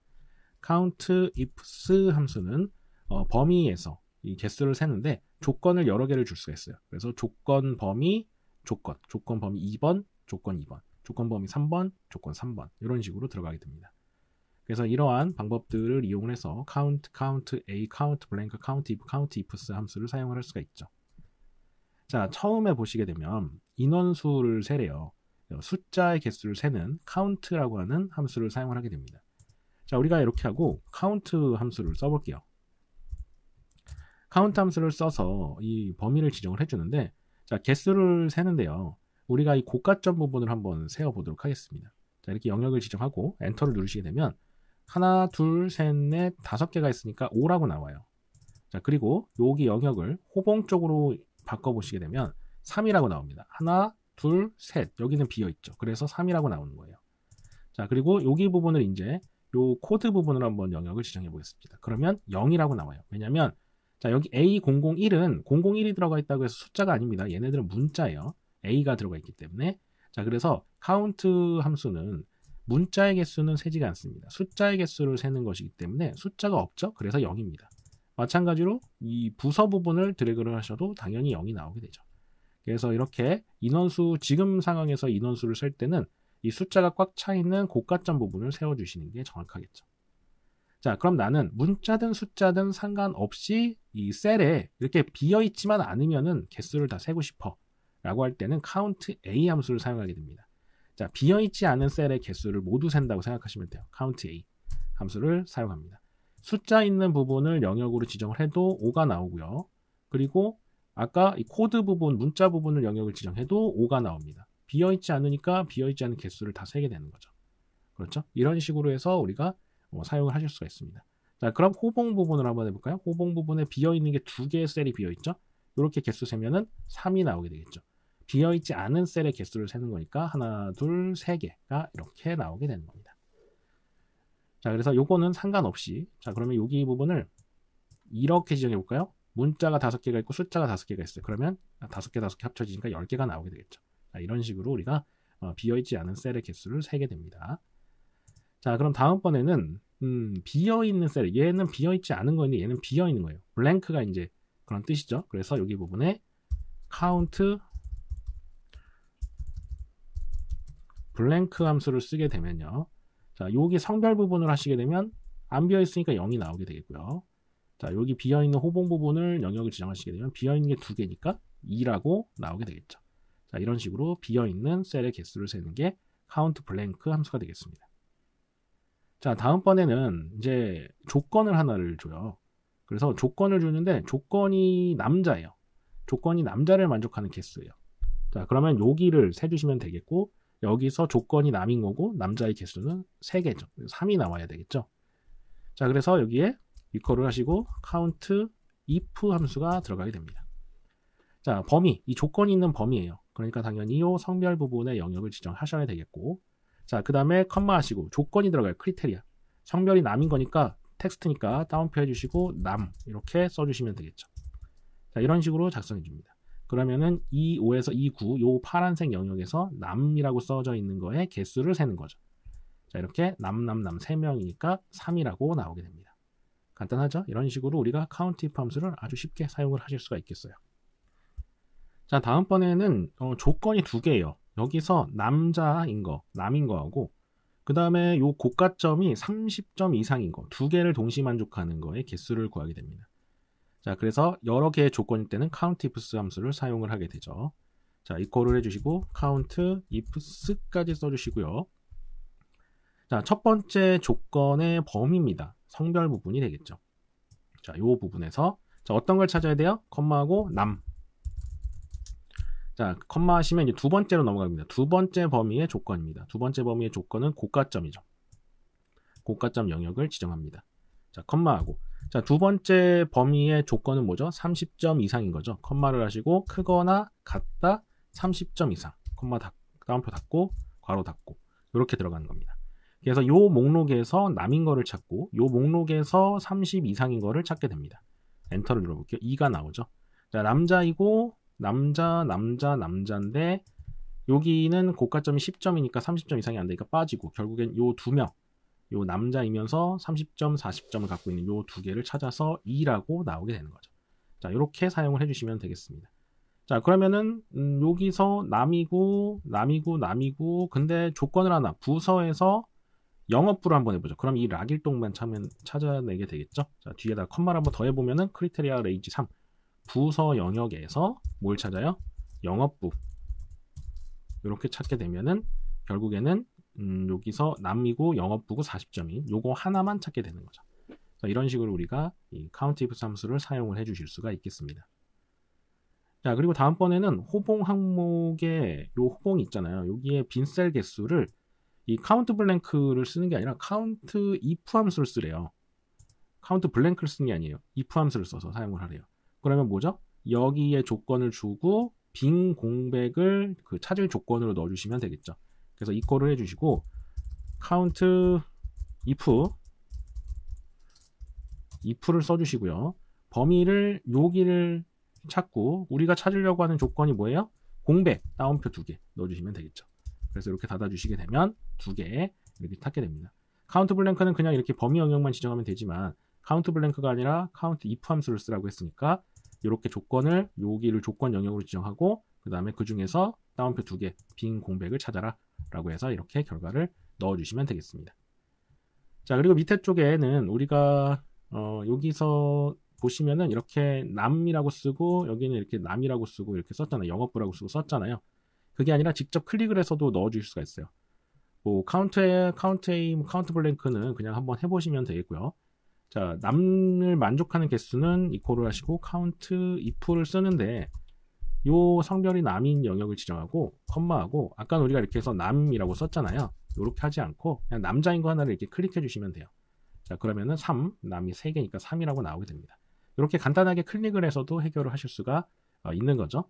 count ifs 함수는 어, 범위에서 이 개수를 세는데 조건을 여러 개를 줄 수가 있어요. 그래서 조건 범위 조건, 조건 범위 2번, 조건 2번, 조건 범위 3번, 조건 3번 이런 식으로 들어가게 됩니다. 그래서 이러한 방법들을 이용 해서 count, count, a, count, blank, count, if, count, ifs 함수를 사용할 수가 있죠. 자, 처음에 보시게 되면 인원수를 세래요. 숫자의 개수를 세는 count라고 하는 함수를 사용을 하게 됩니다. 자, 우리가 이렇게 하고 count 함수를 써볼게요. count 함수를 써서 이 범위를 지정을 해주는데 자, 개수를 세는데요. 우리가 이 고가점 부분을 한번 세어보도록 하겠습니다. 자, 이렇게 영역을 지정하고 엔터를 누르시게 되면 하나, 둘, 셋, 넷, 다섯 개가 있으니까 5라고 나와요. 자, 그리고 여기 영역을 호봉 쪽으로 바꿔보시게 되면 3이라고 나옵니다. 하나, 둘, 셋. 여기는 비어있죠. 그래서 3이라고 나오는 거예요. 자, 그리고 여기 부분을 이제 요 코드 부분을 한번 영역을 지정해 보겠습니다. 그러면 0이라고 나와요. 왜냐면 자, 여기 A001은 001이 들어가 있다고 해서 숫자가 아닙니다. 얘네들은 문자예요. A가 들어가 있기 때문에. 자, 그래서 count 함수는 문자의 개수는 세지가 않습니다. 숫자의 개수를 세는 것이기 때문에 숫자가 없죠. 그래서 0입니다. 마찬가지로 이 부서 부분을 드래그를 하셔도 당연히 0이 나오게 되죠. 그래서 이렇게 인원수 지금 상황에서 인원수를 셀 때는 이 숫자가 꽉 차 있는 고가점 부분을 세워주시는 게 정확하겠죠. 자, 그럼 나는 문자든 숫자든 상관없이 이 셀에 이렇게 비어 있지만 않으면은 개수를 다 세고 싶어. 라고 할 때는 count a 함수를 사용하게 됩니다. 자, 비어있지 않은 셀의 개수를 모두 샌다고 생각하시면 돼요. count a 함수를 사용합니다. 숫자 있는 부분을 영역으로 지정을 해도 5가 나오고요. 그리고 아까 이 코드 부분, 문자 부분을 영역을 지정해도 5가 나옵니다. 비어있지 않으니까 비어있지 않은 개수를 다 세게 되는 거죠. 그렇죠? 이런 식으로 해서 우리가 어, 사용을 하실 수가 있습니다. 자, 그럼 호봉 부분을 한번 해볼까요? 호봉 부분에 비어있는 게 두 개의 셀이 비어있죠? 이렇게 개수 세면은 3이 나오게 되겠죠. 비어있지 않은 셀의 개수를 세는 거니까 하나, 둘, 세 개가 이렇게 나오게 되는 겁니다. 자, 그래서 요거는 상관없이 자, 그러면 여기 부분을 이렇게 지정해 볼까요? 문자가 다섯 개가 있고 숫자가 다섯 개가 있어요. 그러면 다섯 개 다섯 개 합쳐지니까 열 개가 나오게 되겠죠. 자, 이런 식으로 우리가 어, 비어있지 않은 셀의 개수를 세게 됩니다. 자, 그럼 다음번에는 음, 비어있는 셀, 얘는 비어있지 않은 거니 얘는 비어있는 거예요. 블랭크가 이제 그런 뜻이죠. 그래서 여기 부분에 count 블랭크 함수를 쓰게 되면요. 자, 여기 성별 부분을 하시게 되면 안 비어 있으니까 0이 나오게 되겠고요. 자, 여기 비어 있는 호봉 부분을 영역을 지정하시게 되면 비어 있는 게 두 개니까 2라고 나오게 되겠죠. 자, 이런 식으로 비어 있는 셀의 개수를 세는 게 카운트 블랭크 함수가 되겠습니다. 자, 다음번에는 이제 조건을 하나를 줘요. 그래서 조건을 주는데 조건이 남자예요. 조건이 남자를 만족하는 개수예요. 자, 그러면 여기를 세 주시면 되겠고 여기서 조건이 남인 거고 남자의 개수는 3개죠. 3이 나와야 되겠죠. 자, 그래서 여기에 리콜을 하시고 count if 함수가 들어가게 됩니다. 자, 범위, 이 조건이 있는 범위예요. 그러니까 당연히 이 성별 부분의 영역을 지정하셔야 되겠고 자, 그 다음에 컴마 하시고 조건이 들어갈 크리테리아. 성별이 남인 거니까 텍스트니까 다운표 해주시고 남 이렇게 써주시면 되겠죠. 자, 이런 식으로 작성해 줍니다. 그러면은 이 5에서 이 9, 요 파란색 영역에서 남이라고 써져 있는 거에 개수를 세는 거죠. 자, 이렇게 남남남 3명이니까 3이라고 나오게 됩니다. 간단하죠? 이런 식으로 우리가 카운티 팜스를 아주 쉽게 사용을 하실 수가 있겠어요. 자, 다음번에는 어, 조건이 두 개예요. 여기서 남자인 거, 남인 거하고 그 다음에 요 고가점이 30점 이상인 거 두 개를 동시 만족하는 거에 개수를 구하게 됩니다. 자, 그래서 여러 개의 조건일 때는 count ifs 함수를 사용을 하게 되죠. 자, 이퀄을 해주시고 count ifs까지 써주시고요. 자, 첫 번째 조건의 범위입니다. 성별 부분이 되겠죠. 자, 이 부분에서 자, 어떤 걸 찾아야 돼요? 컴마하고 남. 자, 컴마 하시면 이제 두 번째로 넘어갑니다. 두 번째 범위의 조건입니다. 두 번째 범위의 조건은 고가점이죠. 고가점 영역을 지정합니다. 자, 컴마하고 자, 두 번째 범위의 조건은 뭐죠? 30점 이상인 거죠. 컴마를 하시고 크거나 같다 30점 이상. 컴마 닫, 따옴표 닫고 괄호 닫고 이렇게 들어가는 겁니다. 그래서 이 목록에서 남인 거를 찾고 이 목록에서 30 이상인 거를 찾게 됩니다. 엔터를 눌러볼게요. 2가 나오죠. 자, 남자이고 남자 남자 남자인데 여기는 고가점이 10점이니까 30점 이상이 안 되니까 빠지고 결국엔 요두명 요 남자이면서 30점, 40점을 갖고 있는 요 두 개를 찾아서 2라고 나오게 되는 거죠. 자, 요렇게 사용을 해주시면 되겠습니다. 자, 그러면은 음, 여기서 남이고 남이고 남이고 근데 조건을 하나 부서에서 영업부를 한번 해보죠. 그럼 이 락일동만 찾으 찾아내게 되겠죠. 자, 뒤에다 컴마를 한번 더 해보면은 크리테리아 레이지 3 부서 영역에서 뭘 찾아요? 영업부 이렇게 찾게 되면은 결국에는 음, 여기서 남이고영업부고 40점인 요거 하나만 찾게 되는 거죠. 이런 식으로 우리가 이 c o u 카운티브 함수를 사용을 해 주실 수가 있겠습니다. 자, 그리고 다음번에는 호봉 항목에 요 호봉이 있잖아요. 여기에 빈셀 개수를 이 c o 카운트 블랭크를 쓰는 게 아니라 count if 함수를 쓰래요. c o 카운트 블랭크를 쓰는 게 아니에요. if 함수를 써서 사용을 하래요. 그러면 뭐죠? 여기에 조건을 주고 빈 공백을 그 찾을 조건으로 넣어주시면 되겠죠. 그래서 이거를 해주시고 count if if를 써주시고요. 범위를 여기를 찾고 우리가 찾으려고 하는 조건이 뭐예요? 공백 다운표 두 개 넣어주시면 되겠죠. 그래서 이렇게 닫아주시게 되면 두 개 이렇게 탔게 됩니다. 카운트 블랭크는 그냥 이렇게 범위 영역만 지정하면 되지만 카운트 블랭크가 아니라 카운트 if 함수를 쓰라고 했으니까 이렇게 조건을 여기를 조건 영역으로 지정하고 그 다음에 그 중에서 다운표 두 개 빈 공백을 찾아라 라고 해서 이렇게 결과를 넣어주시면 되겠습니다. 자 그리고 밑에 쪽에는 우리가 어, 여기서 보시면은 이렇게 남이라고 쓰고 여기는 이렇게 남이라고 쓰고 이렇게 썼잖아요. 영업부라고 쓰고 썼잖아요. 그게 아니라 직접 클릭을 해서도 넣어주실 수가 있어요. 뭐 카운트에 카운트에임 카운트 블랭크는 그냥 한번 해보시면 되겠고요. 자 남을 만족하는 개수는 이퀄을 하시고 카운트 if를 쓰는데 요 성별이 남인 영역을 지정하고 컴마하고 아까 우리가 이렇게 해서 남이라고 썼잖아요. 이렇게 하지 않고 그냥 남자인 거 하나를 이렇게 클릭해 주시면 돼요. 자 그러면은 3, 남이 3개니까 3이라고 나오게 됩니다. 이렇게 간단하게 클릭을 해서도 해결을 하실 수가 어, 있는 거죠.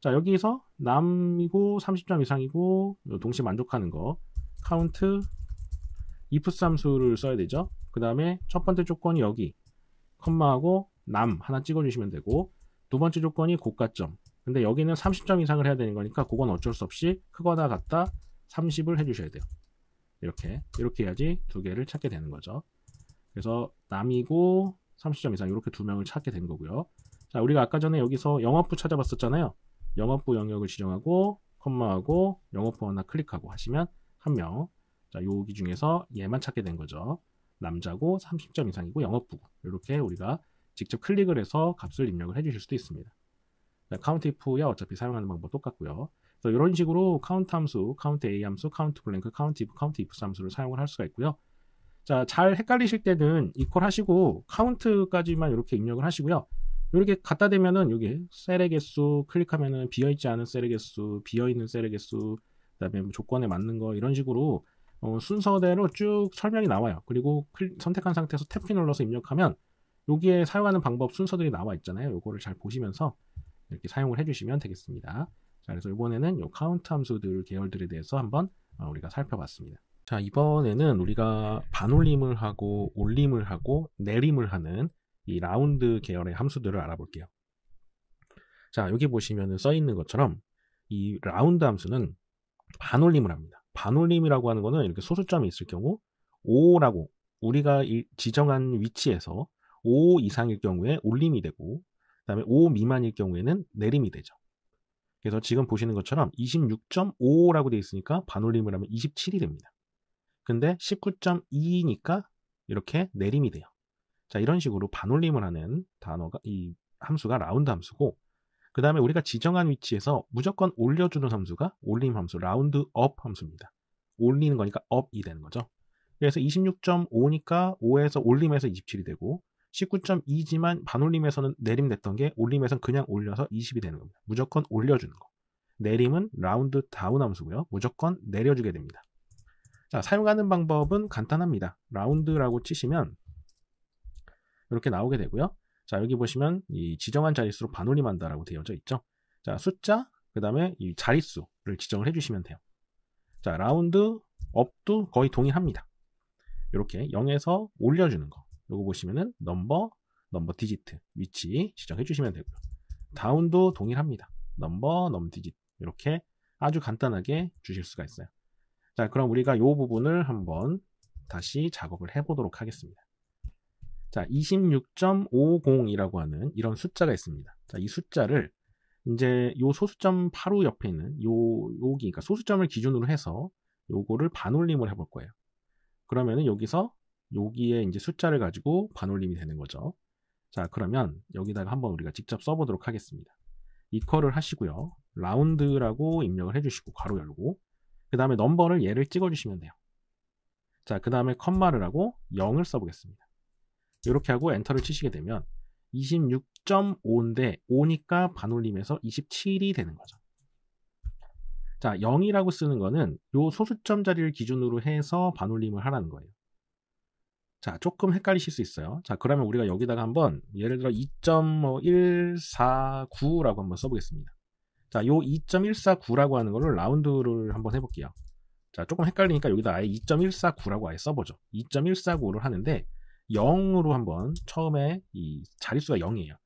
자 여기서 남이고 30점 이상이고 동시 만족하는 거 카운트 if 함수를 써야 되죠. 그 다음에 첫 번째 조건이 여기 컴마하고 남 하나 찍어주시면 되고 두 번째 조건이 고가점 근데 여기는 30점 이상을 해야 되는 거니까 그건 어쩔 수 없이 크거나 같다 30을 해주셔야 돼요. 이렇게 이렇게 해야지 두 개를 찾게 되는 거죠. 그래서 남이고 30점 이상 이렇게 두 명을 찾게 된 거고요. 자 우리가 아까 전에 여기서 영업부 찾아봤었잖아요. 영업부 영역을 지정하고 컴마하고 영업부 하나 클릭하고 하시면 한 명. 자 여기 중에서 얘만 찾게 된 거죠. 남자고 30점 이상이고 영업부고 이렇게 우리가 직접 클릭을 해서 값을 입력을 해주실 수도 있습니다. 카운트 네, if야 어차피 사용하는 방법 똑같고요. 그래서 이런 식으로 카운트 함수, 카운트 a 함수, 카운트 블랭크, 카운트 if, 카운트 if 함수를 사용을 할 수가 있고요. 자, 잘 헷갈리실 때는 이퀄 하시고 카운트까지만 이렇게 입력을 하시고요. 이렇게 갖다 대면은 여기 셀의 개수 클릭하면은 비어있지 않은 셀의 개수, 비어있는 셀의 개수, 그다음에 뭐 조건에 맞는 거 이런 식으로 어, 순서대로 쭉 설명이 나와요. 그리고 클, 선택한 상태에서 탭키 눌러서 입력하면 여기에 사용하는 방법 순서들이 나와 있잖아요. 요거를 잘 보시면서 이렇게 사용을 해주시면 되겠습니다. 자, 그래서 이번에는 요 카운트 함수들 계열들에 대해서 한번 어, 우리가 살펴봤습니다. 자, 이번에는 우리가 반올림을 하고 올림을 하고 내림을 하는 이 라운드 계열의 함수들을 알아볼게요. 자, 여기 보시면 써 있는 것처럼 이 라운드 함수는 반올림을 합니다. 반올림이라고 하는 거는 이렇게 소수점이 있을 경우 5라고 우리가 지정한 위치에서 5 이상일 경우에 올림이 되고 다음에 5 미만일 경우에는 내림이 되죠. 그래서 지금 보시는 것처럼 26.5라고 되어 있으니까 반올림을 하면 27이 됩니다. 근데 19.2니까 이렇게 내림이 돼요. 자, 이런 식으로 반올림을 하는 단어가 이 함수가 라운드 함수고 그 다음에 우리가 지정한 위치에서 무조건 올려주는 함수가 올림 함수, 라운드 업 함수입니다. 올리는 거니까 업이 되는 거죠. 그래서 26.5니까 5에서 올림에서 27이 되고 19.2지만 반올림에서는 내림됐던 게 올림에선 그냥 올려서 20이 되는 겁니다. 무조건 올려주는 거. 내림은 라운드 다운 함수고요. 무조건 내려주게 됩니다. 자, 사용하는 방법은 간단합니다. 라운드라고 치시면 이렇게 나오게 되고요. 자, 여기 보시면 이 지정한 자릿수로 반올림한다라고 되어져 있죠. 자, 숫자, 그 다음에 이 자릿수를 지정을 해주시면 돼요. 자, 라운드 업도 거의 동일합니다. 이렇게 0에서 올려주는 거. 요거 보시면은 넘버, 넘버 디지트 위치 지정해 주시면 되고요. 음. 다운도 동일합니다. 넘버, 넘 디지트 이렇게 아주 간단하게 주실 수가 있어요. 자, 그럼 우리가 요 부분을 한번 다시 작업을 해보도록 하겠습니다. 자, 26.50이라고 하는 이런 숫자가 있습니다. 자, 이 숫자를 이제 요 소수점 8호 옆에 있는 요, 여기, 그러니까 소수점을 기준으로 해서 요거를 반올림을 해볼 거예요. 그러면은 여기서 여기에 이제 숫자를 가지고 반올림이 되는 거죠. 자, 그러면 여기다가 한번 우리가 직접 써보도록 하겠습니다. 이퀄을 하시고요. 라운드라고 입력을 해주시고 괄호 열고 그 다음에 넘버를 얘를 찍어주시면 돼요. 자, 그 다음에 컴마를 하고 0을 써보겠습니다. 이렇게 하고 엔터를 치시게 되면 26.5인데 5니까 반올림해서 27이 되는 거죠. 자, 0이라고 쓰는 거는 요 소수점 자리를 기준으로 해서 반올림을 하라는 거예요. 자, 조금 헷갈리실 수 있어요. 자, 그러면 우리가 여기다가 한번 예를 들어 2.149라고 한번 써보겠습니다. 자, 요 2.149라고 하는 거를 라운드를 한번 해볼게요. 자, 조금 헷갈리니까 여기다 아예 2.149라고 아예 써보죠. 2.149를 하는데 0으로 한번 처음에 이 자릿수가 0이에요.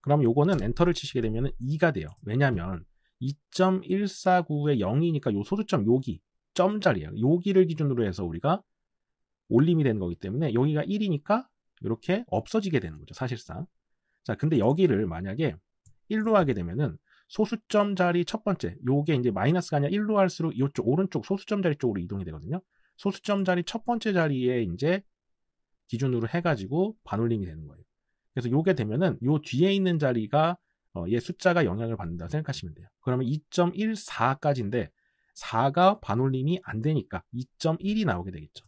그럼 요거는 엔터를 치시게 되면 2가 돼요. 왜냐면 2.149의 0이니까 요 소수점 여기 점자리에요 여기를 기준으로 해서 우리가 올림이 되는 거기 때문에 여기가 1이니까 이렇게 없어지게 되는 거죠. 사실상. 자, 근데 여기를 만약에 1로 하게 되면은 소수점 자리 첫 번째, 요게 이제 마이너스가 아니라 1로 할수록 이쪽 오른쪽 소수점 자리 쪽으로 이동이 되거든요. 소수점 자리 첫 번째 자리에 이제 기준으로 해가지고 반올림이 되는 거예요. 그래서 요게 되면은 요 뒤에 있는 자리가 어, 얘 숫자가 영향을 받는다고 생각하시면 돼요. 그러면 2.14까지인데 4가 반올림이 안 되니까 2.1이 나오게 되겠죠.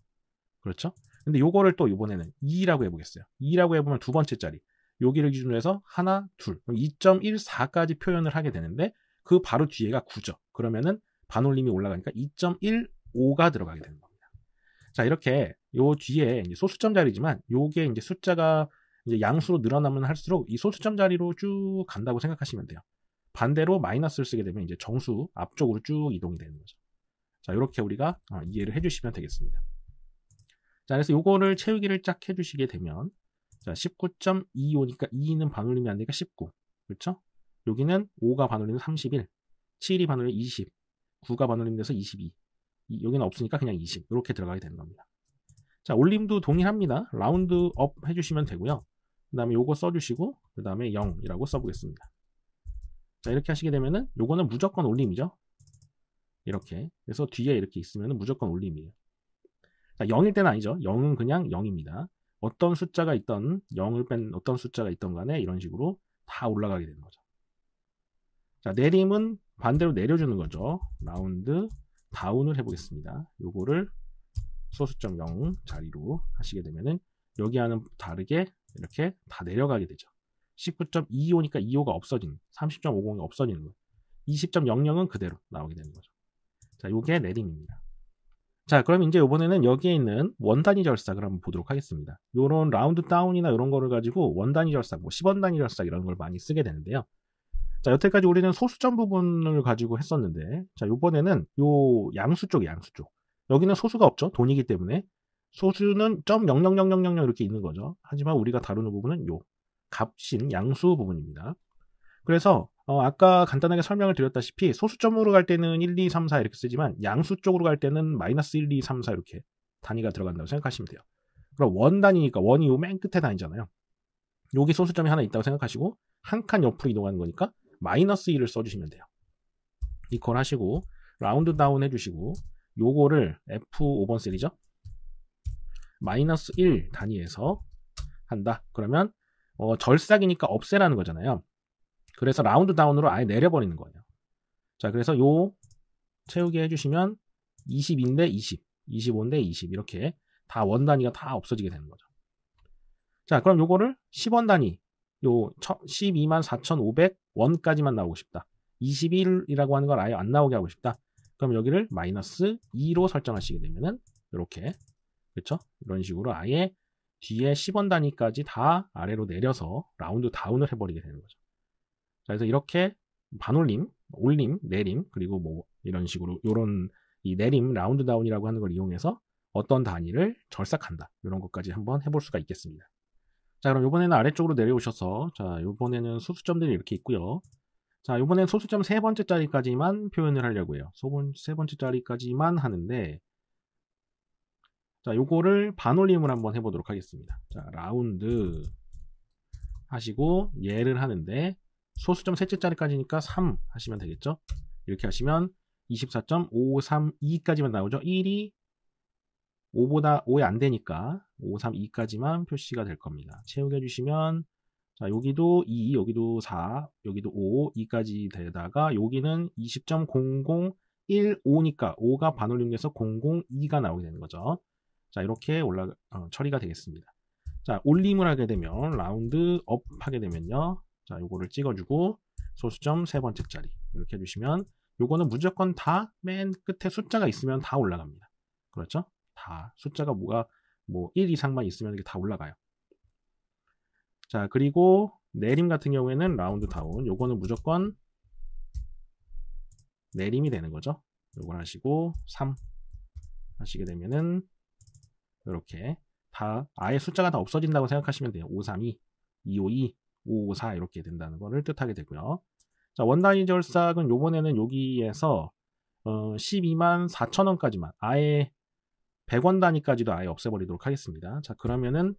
그렇죠? 근데 요거를 또 이번에는 2라고 해보겠어요. 2라고 해보면 두 번째 자리. 여기를 기준으로 해서 하나, 둘. 그럼 2.14까지 표현을 하게 되는데 그 바로 뒤에가 9죠. 그러면은 반올림이 올라가니까 2.15가 들어가게 되는 겁니다. 자, 이렇게 요 뒤에 소수점 자리지만 요게 이제 숫자가 이제 양수로 늘어나면 할수록 이 소수점 자리로 쭉 간다고 생각하시면 돼요. 반대로 마이너스를 쓰게 되면 이제 정수 앞쪽으로 쭉 이동이 되는 거죠. 자, 이렇게 우리가 어, 이해를 해주시면 되겠습니다. 자, 그래서 요거를 채우기를 쫙 해주시게 되면 자, 19.25니까 2는 반올림이 안 되니까 19. 그렇죠? 여기는 5가 반올림이 31, 7이 반올림이 20, 9가 반올림 돼서 22. 여기는 없으니까 그냥 20. 이렇게 들어가게 되는 겁니다. 자, 올림도 동일합니다. 라운드 업 해주시면 되고요. 그 다음에 요거 써주시고 그 다음에 0이라고 써보겠습니다. 자, 이렇게 하시게 되면은 요거는 무조건 올림이죠. 이렇게. 그래서 뒤에 이렇게 있으면 무조건 올림이에요. 자, 그러니까 0일 때는 아니죠. 0은 그냥 0입니다. 어떤 숫자가 있던 0을 뺀 어떤 숫자가 있던 간에 이런 식으로 다 올라가게 되는 거죠. 자, 내림은 반대로 내려주는 거죠. 라운드 다운을 해보겠습니다. 요거를 소수점 0 자리로 하시게 되면은 여기와는 다르게 이렇게 다 내려가게 되죠. 19.25니까 25가 없어진 30.50이 없어지는 거예요. 20.00은 그대로 나오게 되는 거죠. 자, 요게 내림입니다. 자, 그럼 이제 이번에는 여기에 있는 원단위 절삭을 한번 보도록 하겠습니다. 요런 라운드 다운이나 이런 거를 가지고 원단위 절삭, 뭐 10원 단위 절삭 이런 걸 많이 쓰게 되는데요. 자, 여태까지 우리는 소수점 부분을 가지고 했었는데, 자, 요번에는 요 양수 쪽, 양수 쪽. 여기는 소수가 없죠. 돈이기 때문에. 소수는 .0000000 이렇게 있는 거죠. 하지만 우리가 다루는 부분은 요 값인 양수 부분입니다. 그래서 어, 아까 간단하게 설명을 드렸다시피 소수점으로 갈 때는 1, 2, 3, 4 이렇게 쓰지만 양수 쪽으로 갈 때는 마이너스 1, 2, 3, 4 이렇게 단위가 들어간다고 생각하시면 돼요. 그럼 원 단위니까 원이 요맨 끝에 단위잖아요. 여기 소수점이 하나 있다고 생각하시고 한 칸 옆으로 이동하는 거니까 마이너스 1을 써주시면 돼요. 이퀄 하시고 라운드 다운 해주시고 요거를 F5번 셀이죠. 마이너스 1 단위에서 한다. 그러면 어, 절삭이니까 없애라는 거잖아요. 그래서 라운드 다운으로 아예 내려버리는 거예요. 자, 그래서 요 채우기 해주시면 20인데 20, 25인데 20 이렇게 다 원 단위가 다 없어지게 되는 거죠. 자, 그럼 요거를 10원 단위, 요1 2 4,500원까지만 나오고 싶다. 21이라고 하는 걸 아예 안 나오게 하고 싶다. 그럼 여기를 마이너스 2로 설정하시게 되면은 이렇게 그렇죠? 이런 식으로 아예 뒤에 10원 단위까지 다 아래로 내려서 라운드 다운을 해버리게 되는 거죠. 그래서 이렇게 반올림, 올림, 내림 그리고 뭐 이런 식으로 이런 이 내림 라운드 다운이라고 하는 걸 이용해서 어떤 단위를 절삭한다 이런 것까지 한번 해볼 수가 있겠습니다. 자 그럼 이번에는 아래쪽으로 내려오셔서 자 이번에는 소수점들이 이렇게 있고요. 자 이번엔 소수점 세 번째 자리까지만 표현을 하려고 해요. 소번 세 번째 자리까지만 하는데 자 요거를 반올림을 한번 해보도록 하겠습니다. 자 라운드 하시고 얘를 하는데 소수점 셋째 자리까지니까 3 하시면 되겠죠. 이렇게 하시면 2 4 5 3 2까지만 나오죠. 1이 5보다 5에 안 되니까 532까지만 표시가 될 겁니다. 채우게 해주시면 자 여기도 2, 여기도 4, 여기도 5, 2까지 되다가 여기는 20.0015니까 5가 반올림돼서 002가 나오게 되는 거죠. 자 이렇게 올라 어, 처리가 되겠습니다. 자 올림을 하게 되면 라운드 업 하게 되면요. 자, 요거를 찍어주고 소수점 세 번째 자리 이렇게 해주시면 요거는 무조건 다 맨 끝에 숫자가 있으면 다 올라갑니다. 그렇죠? 다 숫자가 뭐가 뭐 1 이상만 있으면 이게 다 올라가요. 자, 그리고 내림 같은 경우에는 라운드 다운. 요거는 무조건 내림이 되는 거죠. 요걸 하시고 3 하시게 되면은 이렇게 다 아예 숫자가 다 없어진다고 생각하시면 돼요. 532, 252 5, 4 이렇게 된다는 것을 뜻하게 되고요. 자, 원단위 절삭은 요번에는 여기에서 어, 12만 4천 원까지만 아예 100원 단위까지도 아예 없애버리도록 하겠습니다. 자 그러면은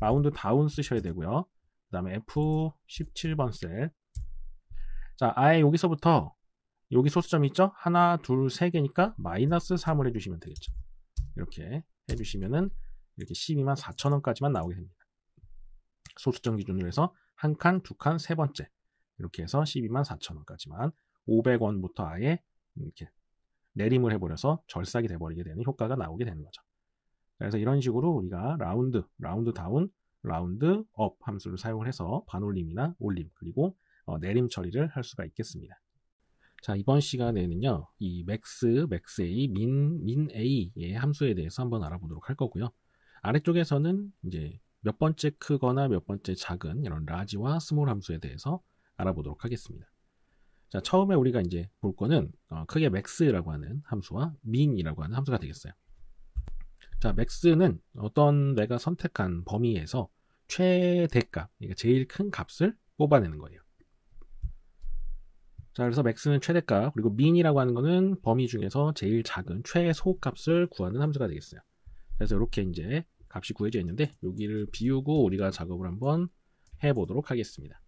마운드 다운 쓰셔야 되고요. 그 다음에 F17번 셀. 자 아예 여기서부터 여기 소수점 있죠? 하나, 둘, 세 개니까 마이너스 3을 해주시면 되겠죠. 이렇게 해주시면은 이렇게 12만 4천 원까지만 나오게 됩니다. 소수점 기준으로 해서 한 칸, 두 칸, 세 번째 이렇게 해서 12만 4천 원까지만 500원부터 아예 이렇게 내림을 해버려서 절삭이 돼버리게 되는 효과가 나오게 되는 거죠. 그래서 이런 식으로 우리가 라운드, 라운드 다운, 라운드 업 함수를 사용해서 반올림이나 올림 그리고 어, 내림 처리를 할 수가 있겠습니다. 자 이번 시간에는요 이 맥스, 맥스 A, 민, 민 A의 함수에 대해서 한번 알아보도록 할 거고요. 아래쪽에서는 이제 몇 번째 크거나 몇 번째 작은 이런 라지와 스몰 함수에 대해서 알아보도록 하겠습니다. 자, 처음에 우리가 이제 볼 거는 어, 크게 max라고 하는 함수와 min이라고 하는 함수가 되겠어요. 자, max는 어떤 내가 선택한 범위에서 최대값, 그러니까 제일 큰 값을 뽑아내는 거예요. 자, 그래서 max는 최대값, 그리고 min이라고 하는 거는 범위 중에서 제일 작은 최소값을 구하는 함수가 되겠어요. 그래서 이렇게 이제 값이 구해져 있는데 여기를 비우고 우리가 작업을 한번 해보도록 하겠습니다.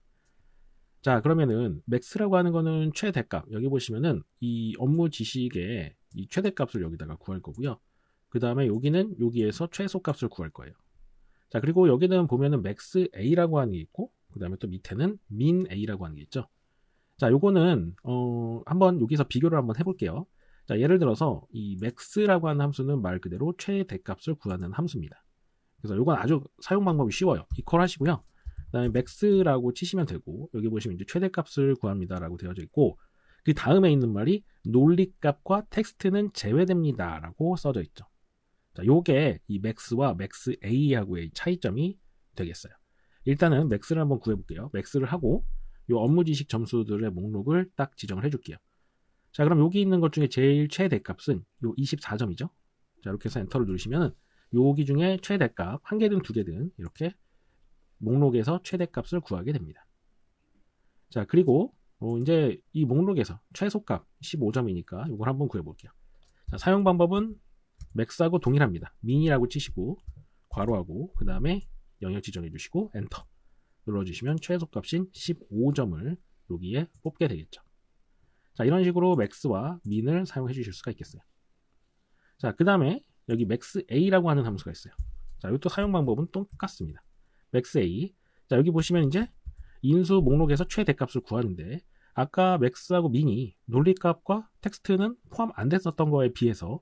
자 그러면은 맥스라고 하는 거는 최대값 여기 보시면은 이 업무 지식의 이 최대값을 여기다가 구할 거고요. 그 다음에 여기는 여기에서 최소값을 구할 거예요. 자 그리고 여기는 보면은 맥스 a라고 하는 게 있고 그 다음에 또 밑에는 min a라고 하는 게 있죠. 자 요거는 어 한번 여기서 비교를 한번 해볼게요. 자 예를 들어서 이 m a 라고 하는 함수는 말 그대로 최대값을 구하는 함수입니다. 그래서 이건 아주 사용 방법이 쉬워요. 이퀄 하시고요. 그다음에 맥스라고 치시면 되고 여기 보시면 이제 최대값을 구합니다라고 되어져 있고 그 다음에 있는 말이 논리값과 텍스트는 제외됩니다라고 써져 있죠. 자, 요게 이 맥스와 맥스 A하고의 차이점이 되겠어요. 일단은 맥스를 한번 구해볼게요. 맥스를 하고 요 업무 지식 점수들의 목록을 딱 지정을 해줄게요. 자, 그럼 여기 있는 것 중에 제일 최대값은 요 24점이죠. 자, 이렇게 해서 엔터를 누르시면 은 요기 중에 최대값 한 개든 두 개든 이렇게 목록에서 최대값을 구하게 됩니다. 자 그리고 어, 이제 이 목록에서 최소값 15점이니까 이걸 한번 구해볼게요. 자, 사용 방법은 맥스하고 동일합니다. 민이라고 치시고 괄호하고 그 다음에 영역 지정해 주시고 엔터 눌러주시면 최소값인 15점을 여기에 뽑게 되겠죠. 자 이런 식으로 맥스와 민을 사용해 주실 수가 있겠어요. 자그 다음에 여기 max a라고 하는 함수가 있어요. 자, 이것도 사용 방법은 똑같습니다. max a. 자, 여기 보시면 이제 인수 목록에서 최대값을 구하는데 아까 max하고 min이 논리값과 텍스트는 포함 안 됐었던 거에 비해서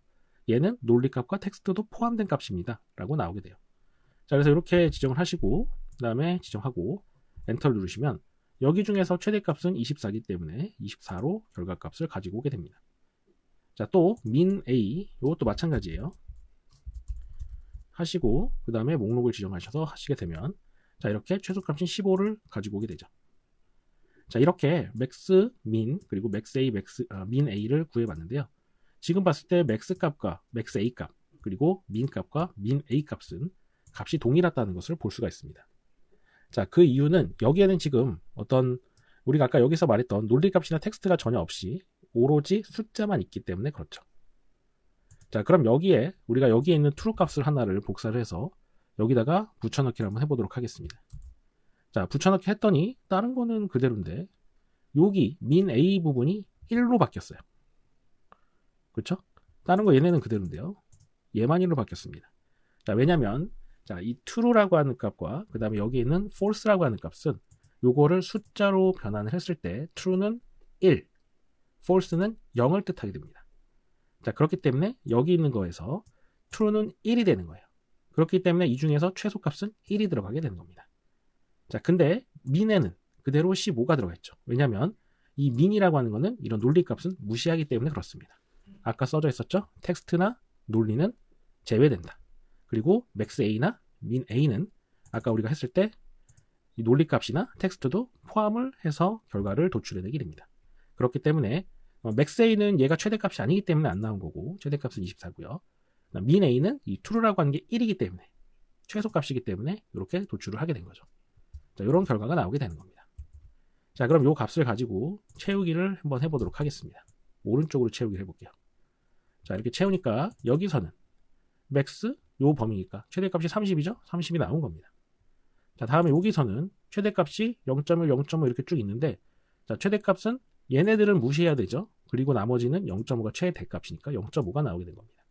얘는 논리값과 텍스트도 포함된 값입니다. 라고 나오게 돼요. 자, 그래서 이렇게 지정을 하시고 그 다음에 지정하고 엔터를 누르시면 여기 중에서 최대값은 24이기 때문에 24로 결과값을 가지고 오게 됩니다. 자, 또 min a 이것도 마찬가지예요. 하시고 그 다음에 목록을 지정하셔서 하시게 되면 자 이렇게 최소값인 15를 가지고 오게 되죠. 자 이렇게 맥스, 민, 그리고 맥스 A, 맥스, 아, 민 A를 구해봤는데요. 지금 봤을 때 맥스 값과 맥스 A 값, 그리고 민 값과 민 A 값은 값이 동일하다는 것을 볼 수가 있습니다. 자, 그 이유는 여기에는 지금 어떤 우리가 아까 여기서 말했던 논리값이나 텍스트가 전혀 없이 오로지 숫자만 있기 때문에 그렇죠. 자, 그럼 여기에 우리가 여기에 있는 true 값을 하나를 복사를 해서 여기다가 붙여넣기를 한번 해보도록 하겠습니다. 자, 붙여넣기 했더니 다른 거는 그대로인데 여기 min a 부분이 1로 바뀌었어요. 그렇죠? 다른 거 얘네는 그대로인데요. 얘만 1로 바뀌었습니다. 자, 왜냐면 자, 이 true라고 하는 값과 그다음에 여기 있는 false라고 하는 값은 요거를 숫자로 변환을 했을 때 true는 1, false는 0을 뜻하게 됩니다. 자, 그렇기 때문에 여기 있는 거에서 true는 1이 되는 거예요. 그렇기 때문에 이 중에서 최소값은 1이 들어가게 되는 겁니다. 자, 근데 min에는 그대로 15가 들어가있죠. 왜냐하면 이 min이라고 하는 거는 이런 논리값은 무시하기 때문에 그렇습니다. 아까 써져 있었죠? 텍스트나 논리는 제외된다. 그리고 max a나 min a는 아까 우리가 했을 때 이 논리값이나 텍스트도 포함을 해서 결과를 도출해내게 됩니다. 그렇기 때문에 어, 맥세이는 얘가 최대값이 아니기 때문에 안 나온 거고 최대값은 24고요. 민A는 이 true라고 하는 게 1이기 때문에 최소값이기 때문에 이렇게 도출을 하게 된 거죠. 자, 이런 결과가 나오게 되는 겁니다. 자, 그럼 요 값을 가지고 채우기를 한번 해보도록 하겠습니다. 오른쪽으로 채우기 해볼게요. 자, 이렇게 채우니까 여기서는 맥스 요 범위니까 최대값이 30이죠? 30이 나온 겁니다. 자, 다음에 여기서는 최대값이 0.1, 0.5 이렇게 쭉 있는데 자, 최대값은 얘네들은 무시해야 되죠? 그리고 나머지는 0.5가 최대값이니까 0.5가 나오게 된 겁니다.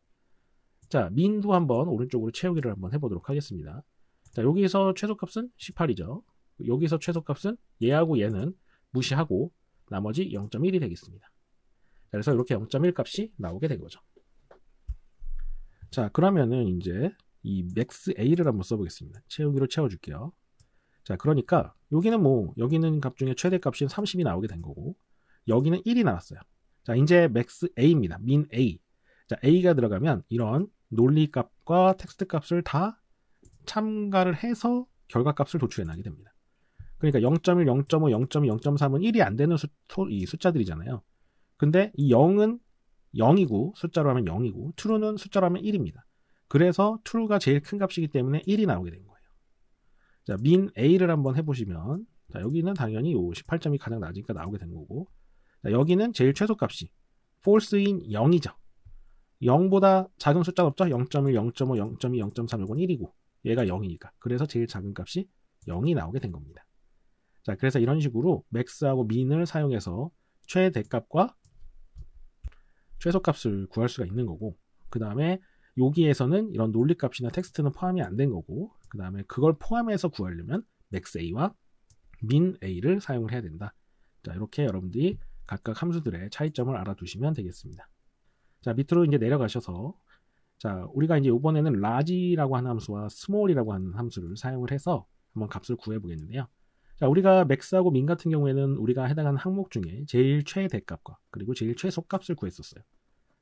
자, 민도 한번 오른쪽으로 채우기를 한번 해보도록 하겠습니다. 자, 여기서 최소값은 18이죠. 여기서 최소값은 얘하고 얘는 무시하고 나머지 0.1이 되겠습니다. 그래서 이렇게 0.1 값이 나오게 된 거죠. 자, 그러면은 이제 이 맥스 a를 한번 써보겠습니다. 채우기로 채워줄게요. 자, 그러니까 여기는 뭐 여기는 값 중에 최대 값인 30이 나오게 된 거고 여기는 1이 나왔어요. 자, 이제 맥스 A입니다. min A. 자, A가 들어가면 이런 논리 값과 텍스트 값을 다 참가를 해서 결과 값을 도출해나게 됩니다. 그러니까 0.1, 0.5, 0.2, 0.3은 1이 안 되는 수, 이 숫자들이잖아요. 근데 이 0은 0이고 숫자로 하면 0이고 true는 숫자로 하면 1입니다. 그래서 true가 제일 큰 값이기 때문에 1이 나오게 된 거예요. 자, min a를 한번 해보시면 자, 여기는 당연히 이 18점이 가장 낮으니까 나오게 된 거고 여기는 제일 최소값이 false인 0이죠. 0보다 작은 숫자 가 없죠? 0.1, 0.5, 0.2, 0.3, 이건 1이고 얘가 0이니까. 그래서 제일 작은 값이 0이 나오게 된 겁니다. 자, 그래서 이런 식으로 max하고 min을 사용해서 최대값과 최소값을 구할 수가 있는 거고 그 다음에 여기에서는 이런 논리값이나 텍스트는 포함이 안 된 거고 그 다음에 그걸 포함해서 구하려면 max a와 min a를 사용을 해야 된다. 자, 이렇게 여러분들이 각각 함수들의 차이점을 알아두시면 되겠습니다. 자, 밑으로 이제 내려가셔서 자, 우리가 이제 이번에는 large라고 하는 함수와 small이라고 하는 함수를 사용을 해서 한번 값을 구해 보겠는데요. 자, 우리가 맥스하고 민 같은 경우에는 우리가 해당하는 항목 중에 제일 최대값과 그리고 제일 최소값을 구했었어요.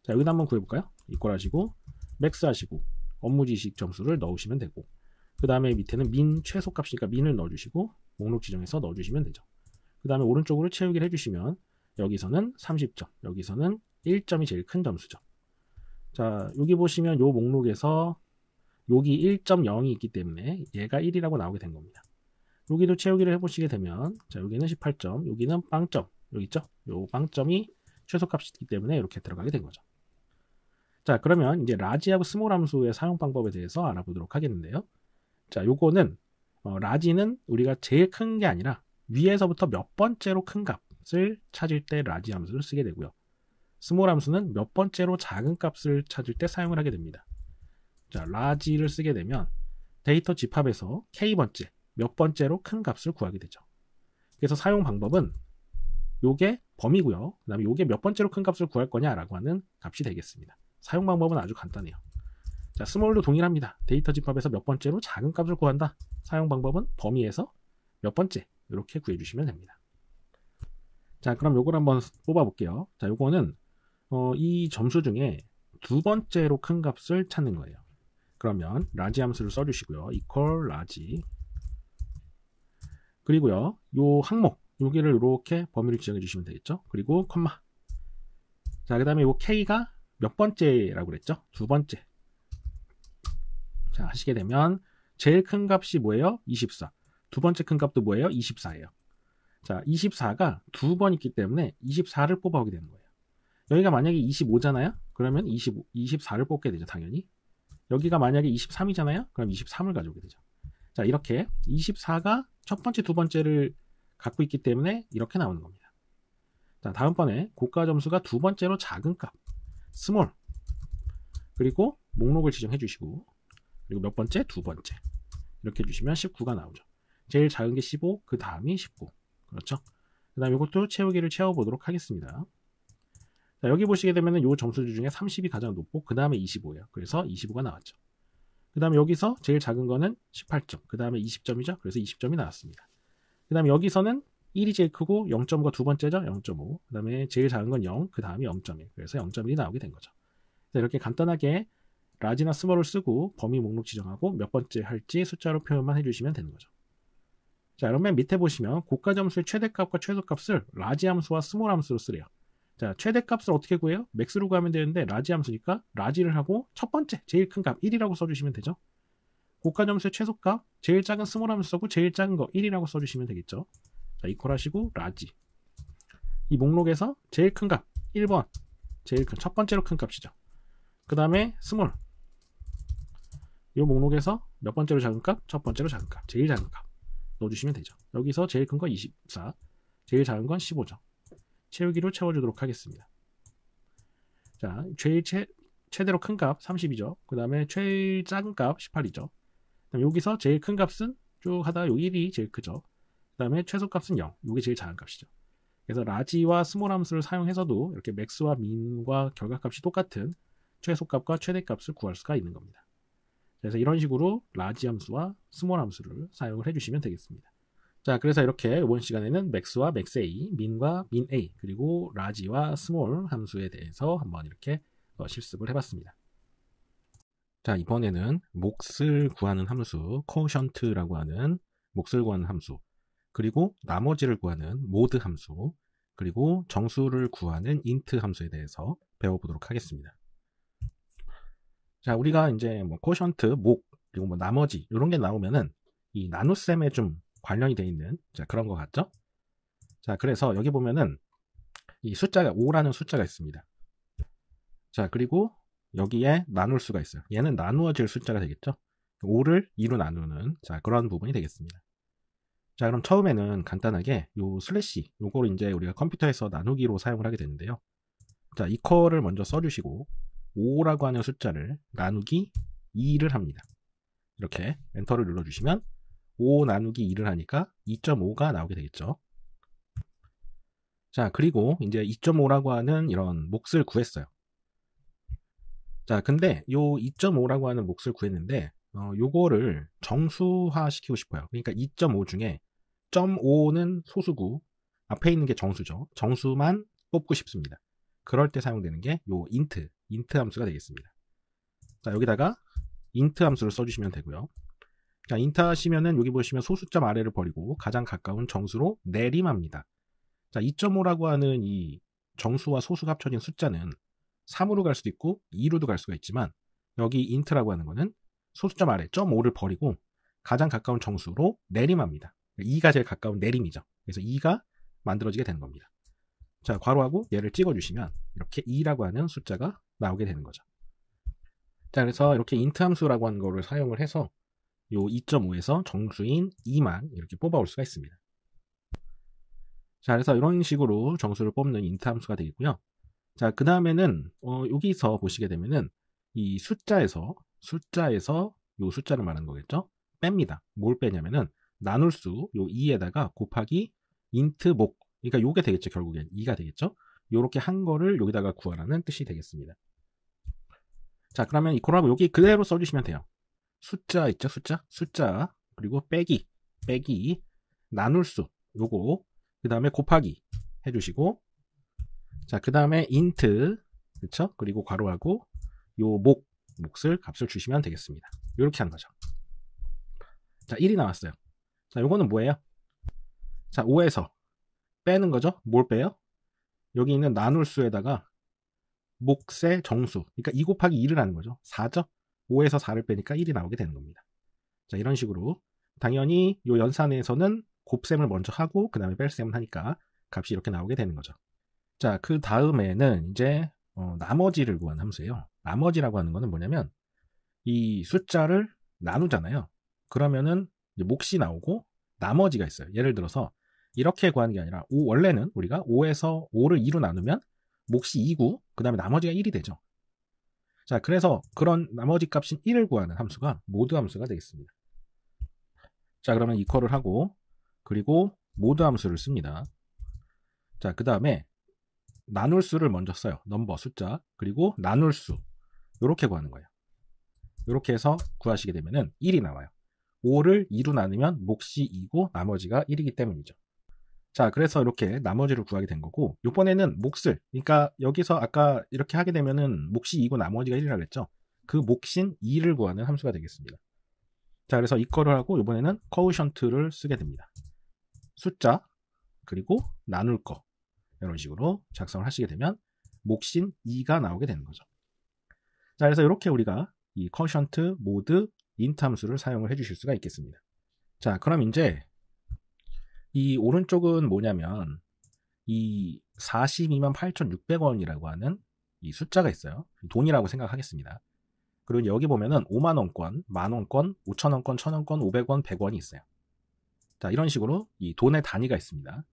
자, 여기다 한번 구해볼까요? 이퀄 하시고 맥스 하시고 업무 지식 점수를 넣으시면 되고 그 다음에 밑에는 민 최소값이니까 민을 넣어주시고 목록 지정해서 넣어주시면 되죠. 그 다음에 오른쪽으로 채우기를 해주시면 여기서는 30점, 여기서는 1점이 제일 큰 점수죠. 자, 여기 보시면 요 목록에서 여기 1.0이 있기 때문에 얘가 1이라고 나오게 된 겁니다. 여기도 채우기를 해보시게 되면 자, 여기는 18점, 여기는 0점 여기 있죠? 요 빵점이 최소값이기 때문에 이렇게 들어가게 된 거죠. 자, 그러면 이제 라지하고 스몰 함수의 사용 방법에 대해서 알아보도록 하겠는데요. 자, 요거는 어, 라지는 우리가 제일 큰 게 아니라 위에서부터 몇 번째로 큰 값, 값을 찾을 때 라지 함수를 쓰게 되고요. 스몰 함수는 몇 번째로 작은 값을 찾을 때 사용을 하게 됩니다. 자, 라지를 쓰게 되면 데이터 집합에서 k번째, 몇 번째로 큰 값을 구하게 되죠. 그래서 사용 방법은 요게 범위고요. 그 다음에 요게 몇 번째로 큰 값을 구할 거냐라고 하는 값이 되겠습니다. 사용 방법은 아주 간단해요. 자, 스몰도 동일합니다. 데이터 집합에서 몇 번째로 작은 값을 구한다. 사용 방법은 범위에서 몇 번째 이렇게 구해주시면 됩니다. 자, 그럼 요걸 한번 뽑아볼게요. 자, 요거는 어, 이 점수 중에 두 번째로 큰 값을 찾는 거예요. 그러면 라지 함수를 써주시고요. equal 라지 그리고요. 요 항목 여기를 이렇게 범위를 지정해 주시면 되겠죠. 그리고 컴마 자, 그 다음에 요 k가 몇 번째라고 그랬죠? 두 번째 자, 하시게 되면 제일 큰 값이 뭐예요? 24. 두 번째 큰 값도 뭐예요? 24예요. 자, 24가 두 번 있기 때문에 24를 뽑아오게 되는 거예요. 여기가 만약에 25잖아요? 그러면 25, 24를 뽑게 되죠, 당연히. 여기가 만약에 23이잖아요? 그럼 23을 가져오게 되죠. 자, 이렇게 24가 첫 번째, 두 번째를 갖고 있기 때문에 이렇게 나오는 겁니다. 자, 다음번에 고가 점수가 두 번째로 작은 값, 스몰. 그리고 목록을 지정해 주시고, 그리고 몇 번째, 두 번째. 이렇게 해주시면 19가 나오죠. 제일 작은 게 15, 그 다음이 19. 그렇죠? 그 다음 이것도 채우기를 채워보도록 하겠습니다. 자, 여기 보시게 되면 은이 점수줄 중에 30이 가장 높고 그 다음에 25예요. 그래서 25가 나왔죠. 그 다음에 여기서 제일 작은 거는 18점, 그 다음에 20점이죠. 그래서 20점이 나왔습니다. 그 다음에 여기서는 1이 제일 크고 0.5가 두 번째죠. 0.5. 그 다음에 제일 작은 건 0, 그 다음이 0.1. 그래서 0.1이 나오게 된 거죠. 이렇게 간단하게 라지나 스몰을 쓰고 범위 목록 지정하고 몇 번째 할지 숫자로 표현만 해주시면 되는 거죠. 자, 그럼 맨 밑에 보시면 고가 점수의 최대값과 최소값을 라지 함수와 스몰 함수로 쓰래요. 자, 최대값을 어떻게 구해요? 맥스로 구하면 되는데 라지 함수니까 라지를 하고 첫 번째 제일 큰 값 1이라고 써주시면 되죠. 고가 점수의 최소값 제일 작은 스몰 함수 쓰고 제일 작은 거 1이라고 써주시면 되겠죠. 자, 이퀄 하시고 라지. 이 목록에서 제일 큰 값 1번 제일 큰 첫 번째로 큰 값이죠. 그 다음에 스몰 이 목록에서 몇 번째로 작은 값? 첫 번째로 작은 값 제일 작은 값 넣어주시면 되죠. 여기서 제일 큰 건 24, 제일 작은 건 15죠. 채우기로 채워주도록 하겠습니다. 자, 제일 최, 최대로 큰 값 30이죠. 그 다음에 제일 작은 값 18이죠. 그럼 여기서 제일 큰 값은 쭉하다요 1이 제일 크죠. 그 다음에 최소값은 0. 요게 제일 작은 값이죠. 그래서 라지와 스몰 함수를 사용해서도 이렇게 맥스와 민과 결과값이 똑같은 최소값과 최대값을 구할 수가 있는 겁니다. 그래서 이런 식으로 라지 함수와 스몰 함수를 사용을 해주시면 되겠습니다. 자, 그래서 이렇게 이번 시간에는 맥스와 맥스A, 민과 민A, 그리고 라지와 스몰 함수에 대해서 한번 이렇게 어, 실습을 해봤습니다. 자, 이번에는 몫을 구하는 함수, quotient라고 하는 몫을 구하는 함수, 그리고 나머지를 구하는 mode 함수, 그리고 정수를 구하는 int 함수에 대해서 배워보도록 하겠습니다. 자, 우리가 이제 뭐 코션트, 목, 그리고 뭐 나머지 이런 게 나오면은 이 나눗셈에 좀 관련이 돼 있는 자, 그런 거 같죠? 자, 그래서 여기 보면은 이 숫자가 5라는 숫자가 있습니다. 자, 그리고 여기에 나눌 수가 있어요. 얘는 나누어질 숫자가 되겠죠? 5를 2로 나누는 자, 그런 부분이 되겠습니다. 자, 그럼 처음에는 간단하게 요 슬래시 요거 이제 우리가 컴퓨터에서 나누기로 사용을 하게 되는데요. 자, 이퀄을 먼저 써 주시고 5라고 하는 숫자를 나누기 2를 합니다. 이렇게 엔터를 눌러주시면 5 나누기 2를 하니까 2.5가 나오게 되겠죠. 자, 그리고 이제 2.5라고 하는 이런 몫을 구했어요. 자, 근데 요 2.5라고 하는 몫을 구했는데 어, 요거를 정수화 시키고 싶어요. 그러니까 2.5 중에 5는소수구 앞에 있는 게 정수죠. 정수만 뽑고 싶습니다. 그럴 때 사용되는 게요 int, 인트 함수가 되겠습니다. 자, 여기다가 인트 함수를 써주시면 되고요. 자, 인트 하시면은 여기 보시면 소수점 아래를 버리고 가장 가까운 정수로 내림합니다. 자, 2.5라고 하는 이 정수와 소수가 합쳐진 숫자는 3으로 갈 수도 있고 2로도 갈 수가 있지만 여기 인트라고 하는 거는 소수점 아래 5를 버리고 가장 가까운 정수로 내림합니다. 2가 그러니까 제일 가까운 내림이죠. 그래서 2가 만들어지게 되는 겁니다. 자, 괄호하고 얘를 찍어주시면 이렇게 2라고 하는 숫자가 나오게 되는 거죠. 자, 그래서 이렇게 인트 함수라고 하는 거를 사용을 해서 이 2.5에서 정수인 2만 이렇게 뽑아올 수가 있습니다. 자, 그래서 이런 식으로 정수를 뽑는 인트 함수가 되겠고요. 자, 그 다음에는 어, 여기서 보시게 되면은 이 숫자에서 숫자에서 요 숫자를 말하는 거겠죠? 뺍니다. 뭘 빼냐면은 나눌 수 요 2에다가 곱하기 인트 목 그러니까 요게 되겠죠. 결국엔 이가 되겠죠. 요렇게 한 거를 여기다가 구하라는 뜻이 되겠습니다. 자, 그러면 이코라고 여기 그대로 써주시면 돼요. 숫자 있죠? 숫자? 숫자. 그리고 빼기. 빼기. 나눌 수. 요거. 그 다음에 곱하기. 해주시고. 자, 그 다음에 인트. 그쵸? 그리고 괄호하고 요 목. 몫을 값을 주시면 되겠습니다. 요렇게 한 거죠. 자, 1이 나왔어요. 자, 요거는 뭐예요? 자, 5에서 빼는 거죠. 뭘 빼요? 여기 있는 나눌 수에다가 목세 정수. 그러니까 2 곱하기 2를 하는 거죠. 4죠. 5에서 4를 빼니까 1이 나오게 되는 겁니다. 자, 이런 식으로 당연히 이 연산에서는 곱셈을 먼저 하고 그 다음에 뺄셈을 하니까 값이 이렇게 나오게 되는 거죠. 자, 그 다음에는 이제 어, 나머지를 구한 함수예요. 나머지라고 하는 거는 뭐냐면 이 숫자를 나누잖아요. 그러면은 이제 몫이 나오고 나머지가 있어요. 예를 들어서 이렇게 구하는 게 아니라 5 원래는 우리가 5에서 5를 2로 나누면 몫이 2구 그 다음에 나머지가 1이 되죠. 자 그래서 그런 나머지 값인 1을 구하는 함수가 모드 함수가 되겠습니다. 자 그러면 이퀄을 하고 그리고 모드 함수를 씁니다. 자그 다음에 나눌 수를 먼저 써요. 넘버 숫자 그리고 나눌 수 이렇게 구하는 거예요. 이렇게 해서 구하시게 되면은 1이 나와요. 5를 2로 나누면 몫이 2고 나머지가 1이기 때문이죠. 자, 그래서 이렇게 나머지를 구하게 된 거고, 요번에는 목슬. 그러니까 여기서 아까 이렇게 하게 되면은 몫이 2고 나머지가 1이라 그랬죠? 그 몫인 2를 구하는 함수가 되겠습니다. 자, 그래서 이 거를 하고 요번에는 커우션트를 쓰게 됩니다. 숫자, 그리고 나눌 거. 이런 식으로 작성을 하시게 되면 몫인 2가 나오게 되는 거죠. 자, 그래서 이렇게 우리가 이 커우션트, 모드, 인트 함수를 사용을 해 주실 수가 있겠습니다. 자, 그럼 이제 이 오른쪽은 뭐냐면 이4 2 8,600원이라고 하는 이 숫자가 있어요. 돈이라고 생각하겠습니다. 그리고 여기 보면은 5만 원권, 만 원권, 5천 원권, 천 원권, 500원, 100원이 있어요. 자, 이런 식으로 이 돈의 단위가 있습니다.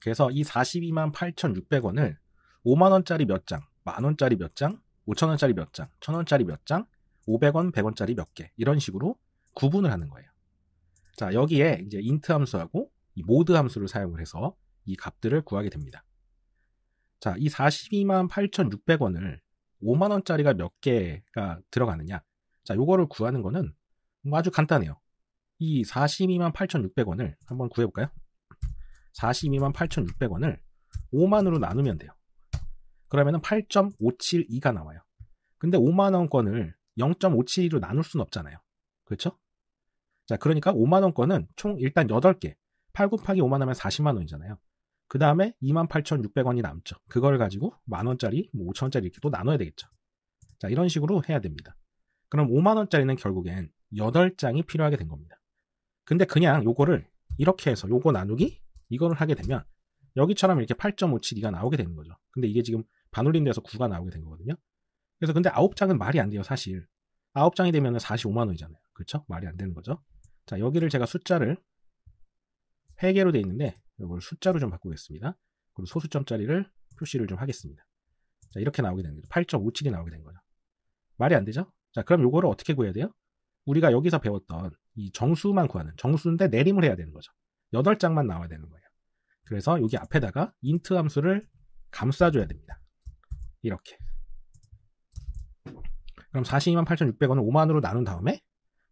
그래서 이4 2 8,600원을 5만 원짜리 몇 장, 만 원짜리 몇 장, 5천 원짜리 몇 장, 천 원짜리 몇 장, 500원, 100원짜리 몇 개. 이런 식으로 구분을 하는 거예요. 자, 여기에 이제 인트 함수하고 이 모드 함수를 사용을 해서 이 값들을 구하게 됩니다. 자, 이 42만 8,600원을 5만 원짜리가 몇 개가 들어가느냐? 자, 요거를 구하는 거는 음, 아주 간단해요. 이 42만 8,600원을 한번 구해 볼까요? 42만 8,600원을 5만으로 나누면 돼요. 그러면은 8.572가 나와요. 근데 5만 원권을 0.572로 나눌 순 없잖아요. 그렇죠? 자, 그러니까 5만 원권은 총 일단 8개 8 곱하기 5만 하면 40만 원이잖아요. 그 다음에 28,600원이 남죠. 그걸 가지고 만원짜리, 뭐 5천원짜리 이렇게 또 나눠야 되겠죠. 자, 이런 식으로 해야 됩니다. 그럼 5만원짜리는 결국엔 8장이 필요하게 된 겁니다. 근데 그냥 요거를 이렇게 해서 요거 나누기 이거를 하게 되면 여기처럼 이렇게 8 5 7 2가 나오게 되는 거죠. 근데 이게 지금 반올림돼서 9가 나오게 된 거거든요. 그래서 근데 9장은 말이 안 돼요, 사실. 9장이 되면 45만 원이잖아요. 그렇죠? 말이 안 되는 거죠. 자, 여기를 제가 숫자를 3개로 되어 있는데 이걸 숫자로 좀 바꾸겠습니다. 그리고 소수점짜리를 표시를 좀 하겠습니다. 자, 이렇게 나오게 되는 거죠. 8.57이 나오게 된 거죠. 말이 안 되죠? 자, 그럼 이거를 어떻게 구해야 돼요? 우리가 여기서 배웠던 이 정수만 구하는 정수인데 내림을 해야 되는 거죠. 8장만 나와야 되는 거예요. 그래서 여기 앞에다가 인트 함수를 감싸줘야 됩니다. 이렇게. 그럼 4 2 8,600원을 5만으로 나눈 다음에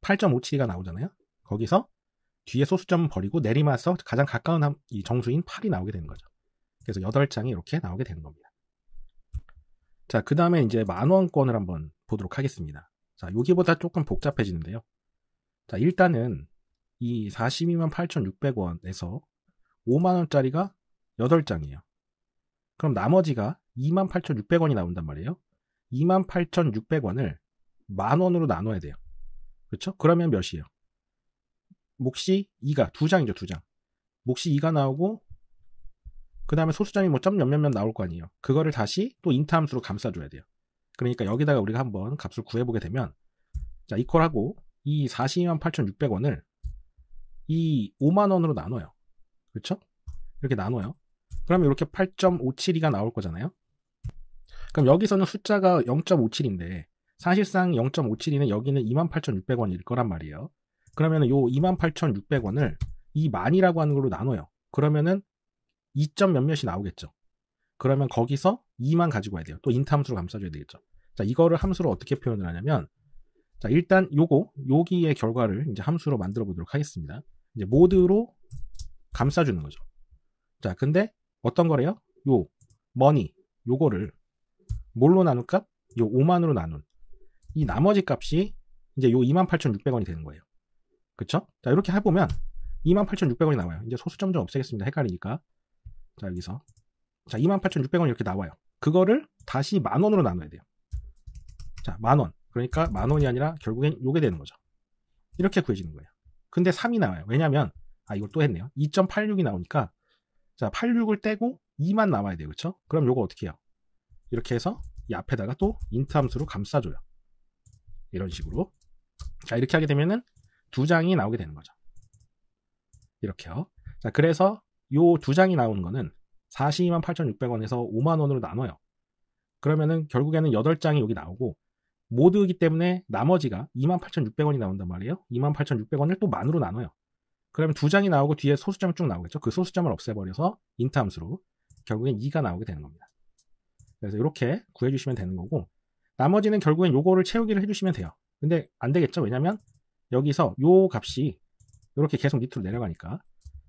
8.57가 이 나오잖아요. 거기서 뒤에 소수점 버리고 내리마서 가장 가까운 이 정수인 8이 나오게 되는 거죠. 그래서 8장이 이렇게 나오게 되는 겁니다. 자, 그 다음에 이제 만원권을 한번 보도록 하겠습니다. 자, 여기보다 조금 복잡해지는데요. 자, 일단은 이 42만 8,600원에서 5만원짜리가 8장이에요. 그럼 나머지가 2만 8,600원이 나온단 말이에요. 2만 8,600원을 만원으로 나눠야 돼요. 그렇죠? 그러면 몇이에요? 몫이 2가 두 장이죠, 두 장. 몫이 2가 나오고 그 다음에 소수점이 뭐 점 몇 몇 몇 나올 거 아니에요. 그거를 다시 또인트함수로 감싸줘야 돼요. 그러니까 여기다가 우리가 한번 값을 구해보게 되면 자 이퀄하고 이 42만 8,600원을 이 5만 원으로 나눠요. 그렇죠? 이렇게 나눠요. 그럼 이렇게 8.572가 나올 거잖아요. 그럼 여기서는 숫자가 0.57인데 사실상 0.57이는 여기는 28,600원일 거란 말이에요. 그러면 요 28,600원을 이 만이라고 하는 걸로 나눠요. 그러면은 2점 몇몇이 나오겠죠. 그러면 거기서 2만 가지고 와야 돼요. 또 인타함수로 감싸줘야 되겠죠. 자, 이거를 함수로 어떻게 표현을 하냐면, 자, 일단 요거, 여기의 결과를 이제 함수로 만들어 보도록 하겠습니다. 이제 모드로 감싸주는 거죠. 자, 근데 어떤 거래요? 요, 머니, 요거를 뭘로 나눌 까요 5만으로 나눈. 이 나머지 값이 이제 요 28,600원이 되는 거예요. 그쵸? 자, 이렇게 해보면 28,600원이 나와요. 이제 소수점 좀 없애겠습니다. 헷갈리니까. 자, 여기서. 자, 28,600원이 렇게 나와요. 그거를 다시 만 원으로 나눠야 돼요. 자, 만 원. 그러니까 만 원이 아니라 결국엔 요게 되는 거죠. 이렇게 구해지는 거예요. 근데 3이 나와요. 왜냐면, 아, 이걸 또 했네요. 2.86이 나오니까, 자, 86을 떼고 2만 나와야 돼요. 그쵸? 그럼 요거 어떻게 해요? 이렇게 해서 이 앞에다가 또 인트 함수로 감싸줘요. 이런 식으로. 자, 이렇게 하게 되면은 두 장이 나오게 되는 거죠. 이렇게요. 자, 그래서 요 두 장이 나오는 거는 4 2 8,600원에서 5만 원으로 나눠요. 그러면은 결국에는 8장이 여기 나오고 모두이기 때문에 나머지가 28,600원이 나온단 말이에요. 28,600원을 또 만으로 나눠요. 그러면 두 장이 나오고 뒤에 소수점이 쭉 나오겠죠. 그 소수점을 없애버려서 인트함수로 결국엔 2가 나오게 되는 겁니다. 그래서 이렇게 구해주시면 되는 거고 나머지는 결국엔 요거를 채우기를 해주시면 돼요. 근데 안 되겠죠. 왜냐면 여기서 요 값이 이렇게 계속 밑으로 내려가니까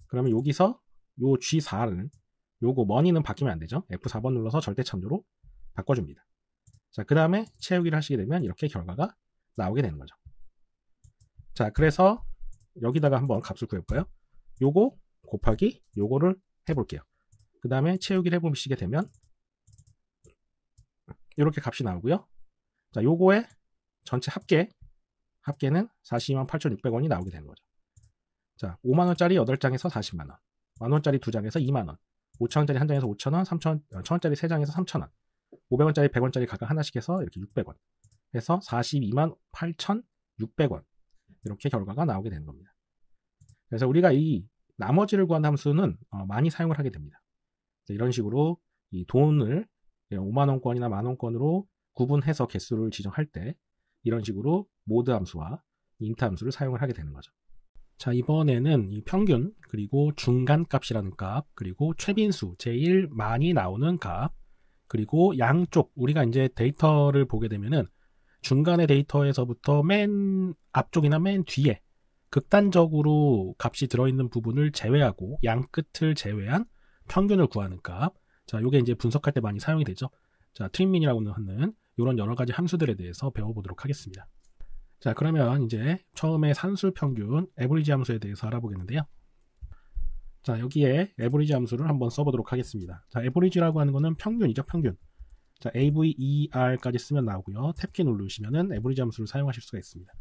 그러면 여기서 요 G4는 요거 머니는 바뀌면 안 되죠. F4번 눌러서 절대 참조로 바꿔줍니다. 자, 그 다음에 채우기를 하시게 되면 이렇게 결과가 나오게 되는 거죠. 자, 그래서 여기다가 한번 값을 구해볼까요? 요거 곱하기 요거를 해볼게요. 그 다음에 채우기를 해보시게 되면 이렇게 값이 나오고요. 자, 요거에 전체 합계 합계는 42만 8,600원이 나오게 되는 거죠. 자, 5만 원짜리 8장에서 40만 원. 만 원짜리 2장에서 2만 원. 5천 원짜리 1 장에서 5천 원, 3천 원1천 어, 원짜리 3 장에서 3천 원. 500원짜리 100원짜리 각각 하나씩 해서 이렇게 600원. 해서 42만 8,600원. 이렇게 결과가 나오게 되는 겁니다. 그래서 우리가 이 나머지를 구한 함수는 어, 많이 사용을 하게 됩니다. 이런 식으로 이 돈을 5만원권이나 만원권으로 구분해서 개수를 지정할 때 이런 식으로 모드 함수와 인트 함수를 사용을 하게 되는 거죠. 자, 이번에는 이 평균, 그리고 중간 값이라는 값, 그리고 최빈수, 제일 많이 나오는 값, 그리고 양쪽, 우리가 이제 데이터를 보게 되면은 중간의 데이터에서부터 맨 앞쪽이나 맨 뒤에 극단적으로 값이 들어있는 부분을 제외하고 양 끝을 제외한 평균을 구하는 값. 자, 요게 이제 분석할 때 많이 사용이 되죠. 자, 트림민이라고 하는 이런 여러 가지 함수들에 대해서 배워보도록 하겠습니다. 자, 그러면 이제 처음에 산술 평균, 에브리지 함수에 대해서 알아보겠는데요. 자, 여기에 에브리지 함수를 한번 써보도록 하겠습니다. 자, 에브리지라고 하는 것은 평균이죠, 평균. 자, AVER까지 쓰면 나오고요. 탭키 누르시면은 에브리지 함수를 사용하실 수가 있습니다.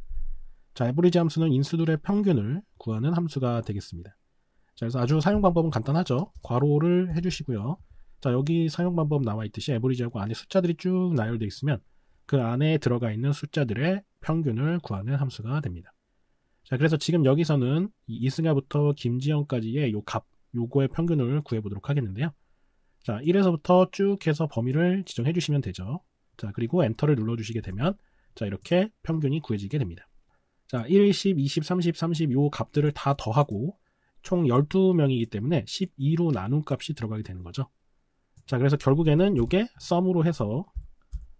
자, 에브리지 함수는 인수들의 평균을 구하는 함수가 되겠습니다. 자, 그래서 아주 사용 방법은 간단하죠. 괄호를 해주시고요. 자, 여기 사용 방법 나와 있듯이 에브리지하고 안에 숫자들이 쭉 나열되어 있으면 그 안에 들어가 있는 숫자들의 평균을 구하는 함수가 됩니다. 자, 그래서 지금 여기서는 이승야부터 김지영까지의 요 값, 요거의 평균을 구해보도록 하겠는데요. 자, 1에서부터 쭉 해서 범위를 지정해 주시면 되죠. 자, 그리고 엔터를 눌러주시게 되면 자, 이렇게 평균이 구해지게 됩니다. 자, 1, 10, 20, 30, 30요 값들을 다 더하고 총 12명이기 때문에 12로 나눈 값이 들어가게 되는 거죠. 자, 그래서 결국에는 요게 썸으로 해서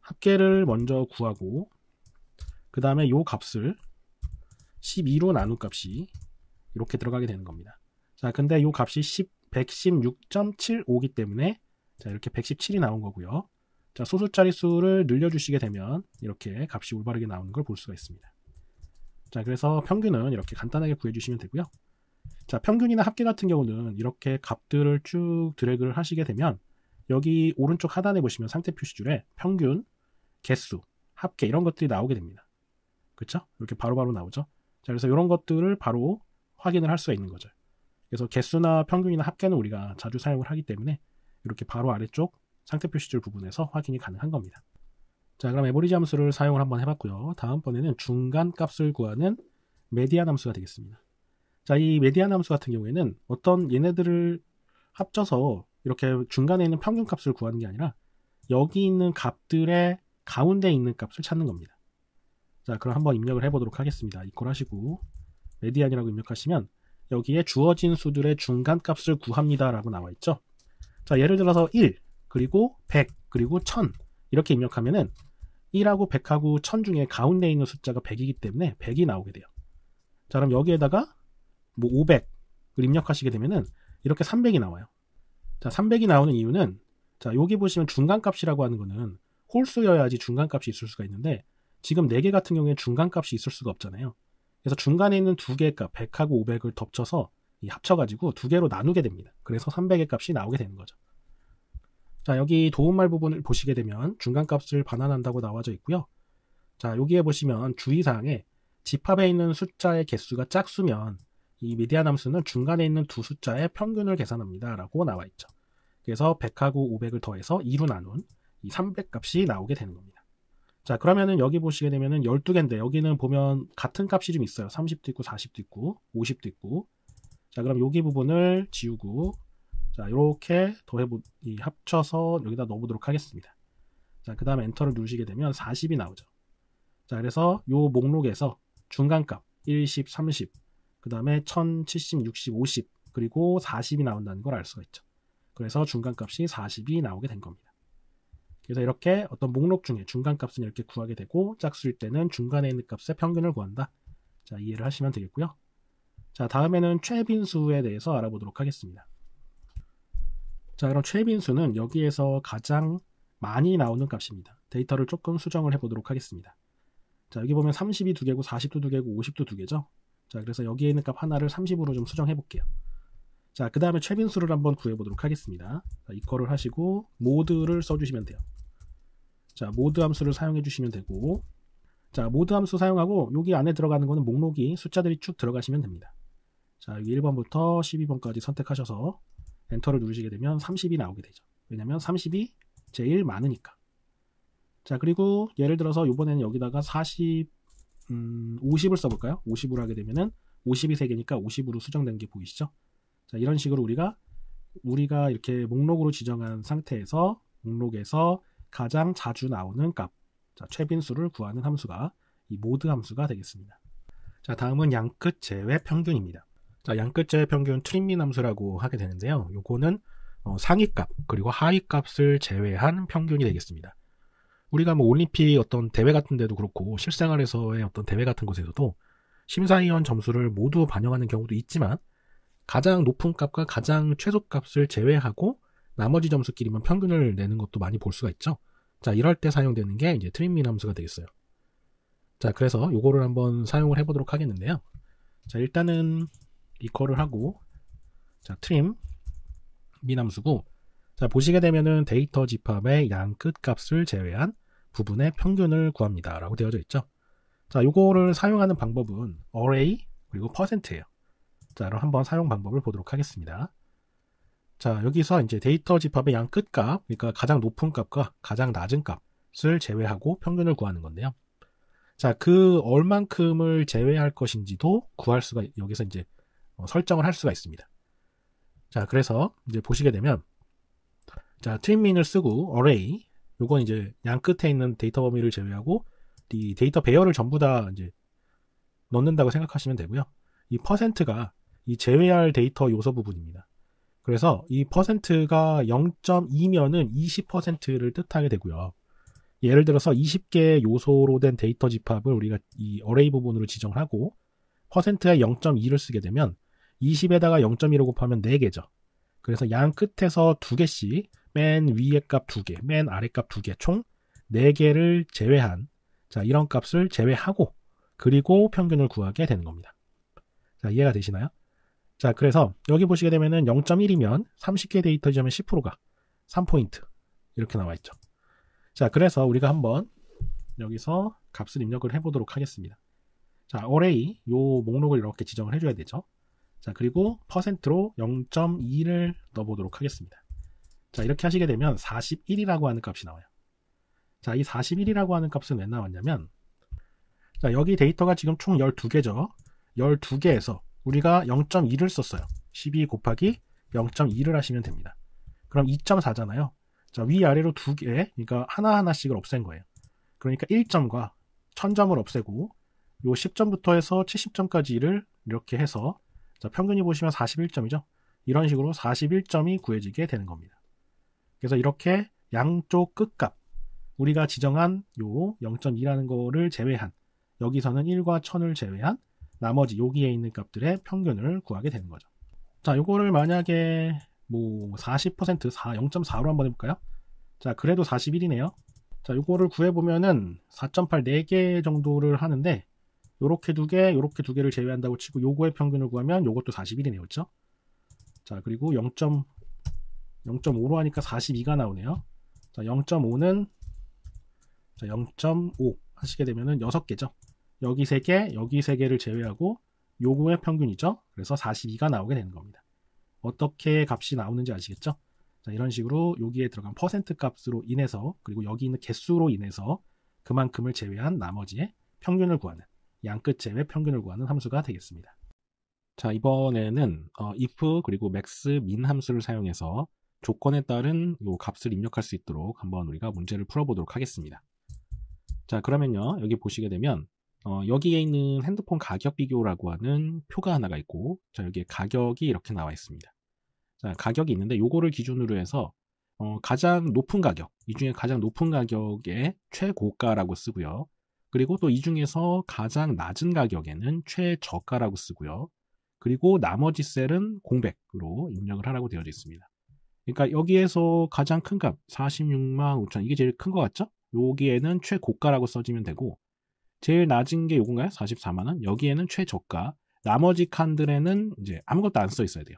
합계를 먼저 구하고 그 다음에 요 값을 12로 나눈 값이 이렇게 들어가게 되는 겁니다. 자, 근데 요 값이 1 1 6 7 5이기 때문에 자, 이렇게 117이 나온 거고요. 자, 소수자리 수를 늘려주시게 되면 이렇게 값이 올바르게 나오는 걸 볼 수가 있습니다. 자, 그래서 평균은 이렇게 간단하게 구해주시면 되고요. 자, 평균이나 합계 같은 경우는 이렇게 값들을 쭉 드래그를 하시게 되면 여기 오른쪽 하단에 보시면 상태 표시줄에 평균, 개수, 합계 이런 것들이 나오게 됩니다. 그렇죠? 이렇게 바로바로 바로 나오죠. 자, 그래서 이런 것들을 바로 확인을 할 수가 있는 거죠. 그래서 개수나 평균이나 합계는 우리가 자주 사용을 하기 때문에 이렇게 바로 아래쪽 상태 표시줄 부분에서 확인이 가능한 겁니다. 자, 그럼 에버리지 함수를 사용을 한번 해봤고요. 다음번에는 중간 값을 구하는 메디안 함수가 되겠습니다. 자, 이 메디안 함수 같은 경우에는 어떤 얘네들을 합쳐서 이렇게 중간에 있는 평균 값을 구하는 게 아니라 여기 있는 값들의 가운데 있는 값을 찾는 겁니다. 자, 그럼 한번 입력을 해보도록 하겠습니다. 이퀄 하시고 메디안이라고 입력하시면 여기에 주어진 수들의 중간 값을 구합니다 라고 나와 있죠. 자, 예를 들어서 1, 그리고 100, 그리고 1000 이렇게 입력하면은 1하고 100하고 1000 중에 가운데 있는 숫자가 100이기 때문에 100이 나오게 돼요. 자, 그럼 여기에다가 뭐 500을 입력하시게 되면은 이렇게 300이 나와요. 자, 300이 나오는 이유는 자, 여기 보시면 중간값이라고 하는 거는 홀수여야지 중간값이 있을 수가 있는데 지금 4개 같은 경우에 중간값이 있을 수가 없잖아요. 그래서 중간에 있는 두 개 값, 100하고 500을 덮쳐서 합쳐가지고 두 개로 나누게 됩니다. 그래서 300의 값이 나오게 되는 거죠. 자, 여기 도움말 부분을 보시게 되면 중간값을 반환한다고 나와져 있고요. 자, 여기에 보시면 주의사항에 집합에 있는 숫자의 개수가 짝수면 이미디아함수는 중간에 있는 두 숫자의 평균을 계산합니다. 라고 나와 있죠. 그래서 100하고 500을 더해서 2로 나눈 이300 값이 나오게 되는 겁니다. 자, 그러면은 여기 보시게 되면은 12개인데 여기는 보면 같은 값이 좀 있어요. 30도 있고 40도 있고 50도 있고. 자, 그럼 여기 부분을 지우고 자, 이렇게 더해 이 합쳐서 여기다 넣어 보도록 하겠습니다. 자, 그다음 엔터를 누르시게 되면 40이 나오죠. 자, 그래서 이 목록에서 중간값 10, 30그 다음에 1070, 60, 50 그리고 40이 나온다는 걸 알 수가 있죠. 그래서 중간값이 40이 나오게 된 겁니다. 그래서 이렇게 어떤 목록 중에 중간값은 이렇게 구하게 되고 짝수일 때는 중간에 있는 값의 평균을 구한다. 자 이해를 하시면 되겠고요. 자 다음에는 최빈수에 대해서 알아보도록 하겠습니다. 자 그럼 최빈수는 여기에서 가장 많이 나오는 값입니다. 데이터를 조금 수정을 해보도록 하겠습니다. 자 여기 보면 32두 개고 40도 두 개고 50도 두 개죠. 자, 그래서 여기에 있는 값 하나를 30으로 좀 수정해 볼게요. 자, 그 다음에 최빈수를 한번 구해 보도록 하겠습니다. 이퀄을 하시고 모드를 써주시면 돼요. 자, 모드 함수를 사용해 주시면 되고 자, 모드 함수 사용하고 여기 안에 들어가는 거는 목록이 숫자들이 쭉 들어가시면 됩니다. 자, 여기 1번부터 12번까지 선택하셔서 엔터를 누르시게 되면 30이 나오게 되죠. 왜냐면 30이 제일 많으니까. 자, 그리고 예를 들어서 이번에는 여기다가 40 음, 50을 써볼까요? 50으로 하게 되면은 50이 3개니까 50으로 수정된 게 보이시죠? 자, 이런 식으로 우리가 우리가 이렇게 목록으로 지정한 상태에서 목록에서 가장 자주 나오는 값, 자, 최빈수를 구하는 함수가 이 모드 함수가 되겠습니다. 자, 다음은 양끝 제외 평균입니다. 자, 양끝 제외 평균 트림민 함수라고 하게 되는데요. 요거는 어, 상위값 그리고 하위값을 제외한 평균이 되겠습니다. 우리가 뭐 올림픽 어떤 대회 같은 데도 그렇고 실생활에서의 어떤 대회 같은 곳에서도 심사위원 점수를 모두 반영하는 경우도 있지만 가장 높은 값과 가장 최소값을 제외하고 나머지 점수끼리만 평균을 내는 것도 많이 볼 수가 있죠. 자, 이럴 때 사용되는 게 이제 트림 미남수가 되겠어요. 자, 그래서 요거를 한번 사용을 해보도록 하겠는데요. 자, 일단은 이퀄을 하고 자, 트림 미남수고 자, 보시게 되면은 데이터 집합의 양 끝값을 제외한 부분의 평균을 구합니다. 라고 되어져 있죠. 자, 요거를 사용하는 방법은 array 그리고 퍼센트예요. 자, 그럼 한번 사용 방법을 보도록 하겠습니다. 자, 여기서 이제 데이터 집합의 양 끝값, 그러니까 가장 높은 값과 가장 낮은 값을 제외하고 평균을 구하는 건데요. 자, 그 얼만큼을 제외할 것인지도 구할 수가 여기서 이제 어, 설정을 할 수가 있습니다. 자, 그래서 이제 보시게 되면 자, 트윈민을 쓰고 array 요건 이제 양 끝에 있는 데이터 범위를 제외하고 이 데이터 배열을 전부 다 이제 넣는다고 생각하시면 되고요. 이 퍼센트가 이 제외할 데이터 요소 부분입니다. 그래서 이 퍼센트가 0.2면은 20%를 뜻하게 되고요. 예를 들어서 20개의 요소로 된 데이터 집합을 우리가 이 array 부분으로 지정을 하고 퍼센트에 0.2를 쓰게 되면 20에다가 0.2로 곱하면 4개죠. 그래서 양 끝에서 2개씩 맨 위에 값2개맨 아래 값2개총4개를 제외한 자 이런 값을 제외하고 그리고 평균을 구하게 되는 겁니다. 자 이해가 되시나요? 자 그래서 여기 보시게 되면은 0.1이면 30개 데이터 지점에 10%가 3포인트 이렇게 나와 있죠. 자 그래서 우리가 한번 여기서 값을 입력을 해보도록 하겠습니다. 자 array 요 목록을 이렇게 지정을 해줘야 되죠. 자 그리고 퍼센트로 0.2를 넣어보도록 하겠습니다. 자, 이렇게 하시게 되면 41이라고 하는 값이 나와요. 자, 이 41이라고 하는 값은 왜 나왔냐면, 자, 여기 데이터가 지금 총 12개죠. 12개에서 우리가 0 1을 썼어요. 12 곱하기 0.2를 하시면 됩니다. 그럼 2.4잖아요. 자, 위아래로 두 개, 그러니까 하나하나씩을 없앤 거예요. 그러니까 1점과 1000점을 없애고, 요 10점부터 해서 70점까지를 이렇게 해서, 자, 평균이 보시면 41점이죠. 이런 식으로 41점이 구해지게 되는 겁니다. 그래서 이렇게 양쪽 끝값 우리가 지정한 요 0.2라는 거를 제외한 여기서는 1과 1000을 제외한 나머지 여기에 있는 값들의 평균을 구하게 되는 거죠. 자, 요거를 만약에 뭐 40% 4, 0.4로 한번 해볼까요? 자, 그래도 41이네요. 자, 요거를 구해보면은 4.8 4개 정도를 하는데 요렇게 두 개, 요렇게 두 개를 제외한다고 치고 요거의 평균을 구하면 요것도 41이네요. 그렇죠? 자, 그리고 0. 0.5로 하니까 42가 나오네요. 자, 0.5는 0.5 하시게 되면은 6개죠. 여기 3개, 여기 3개를 제외하고 요거의 평균이죠. 그래서 42가 나오게 되는 겁니다. 어떻게 값이 나오는지 아시겠죠? 자, 이런 식으로 여기에 들어간 퍼센트 값으로 인해서 그리고 여기 있는 개수로 인해서 그만큼을 제외한 나머지의 평균을 구하는 양끝 제외 평균을 구하는 함수가 되겠습니다. 자, 이번에는 어, if 그리고 max, min 함수를 사용해서 조건에 따른 요 값을 입력할 수 있도록 한번 우리가 문제를 풀어보도록 하겠습니다. 자 그러면요 여기 보시게 되면 어, 여기에 있는 핸드폰 가격 비교라고 하는 표가 하나가 있고 자 여기에 가격이 이렇게 나와 있습니다. 자 가격이 있는데 요거를 기준으로 해서 어, 가장 높은 가격 이 중에 가장 높은 가격에 최고가라고 쓰고요. 그리고 또 이 중에서 가장 낮은 가격에는 최저가라고 쓰고요. 그리고 나머지 셀은 공백으로 입력을 하라고 되어 있습니다. 그러니까 여기에서 가장 큰 값 46만 5천 이게 제일 큰 것 같죠? 여기에는 최고가라고 써지면 되고 제일 낮은 게 요건가요? 44만 원. 여기에는 최저가. 나머지 칸들에는 이제 아무것도 안 써 있어야 돼요.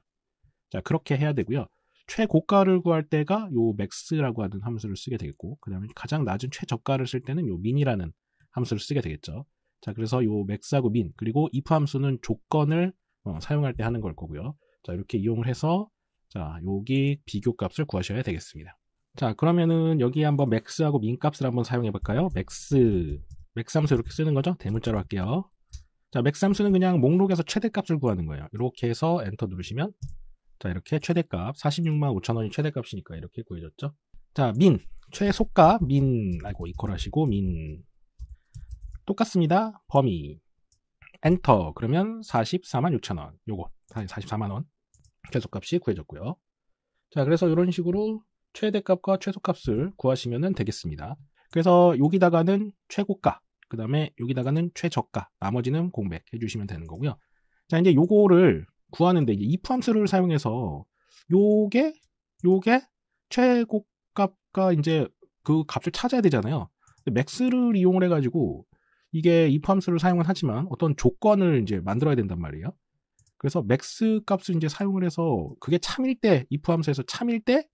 자 그렇게 해야 되고요. 최고가를 구할 때가 요 맥스라고 하는 함수를 쓰게 되겠고 그다음에 가장 낮은 최저가를 쓸 때는 요 민이라는 함수를 쓰게 되겠죠. 자 그래서 요 맥스하고 민 그리고 if 함수는 조건을 어, 사용할 때 하는 걸 거고요. 자 이렇게 이용을 해서 자, 여기 비교값을 구하셔야 되겠습니다. 자, 그러면은 여기 한번 맥스하고 민값을 한번 사용해 볼까요? 맥스, 맥삼수 이렇게 쓰는 거죠? 대문자로 할게요. 자, 맥삼수는 그냥 목록에서 최대값을 구하는 거예요. 이렇게 해서 엔터 누르시면 자, 이렇게 최대값 46만 5천 원이 최대값이니까 이렇게 구해졌죠. 자, 민 최소값 민 아이고 이퀄 하시고 민 똑같습니다. 범위 엔터 그러면 44만 6천 원. 요거 44만 원. 최소값이 구해졌고요. 자, 그래서 이런 식으로 최대값과 최소값을 구하시면 되겠습니다. 그래서 여기다가는 최고가, 그 다음에 여기다가는 최저가, 나머지는 공백해 주시면 되는 거고요. 자, 이제 요거를 구하는데 이제 if 함수를 사용해서 요게, 요게 최고값과 이제 그 값을 찾아야 되잖아요. 맥스를 이용을 해가지고 이게 if 함수를 사용은 하지만 어떤 조건을 이제 만들어야 된단 말이에요. 그래서 맥스 값을 이제 사용을 해서 그게 참일 때 if 함수에서 참일 때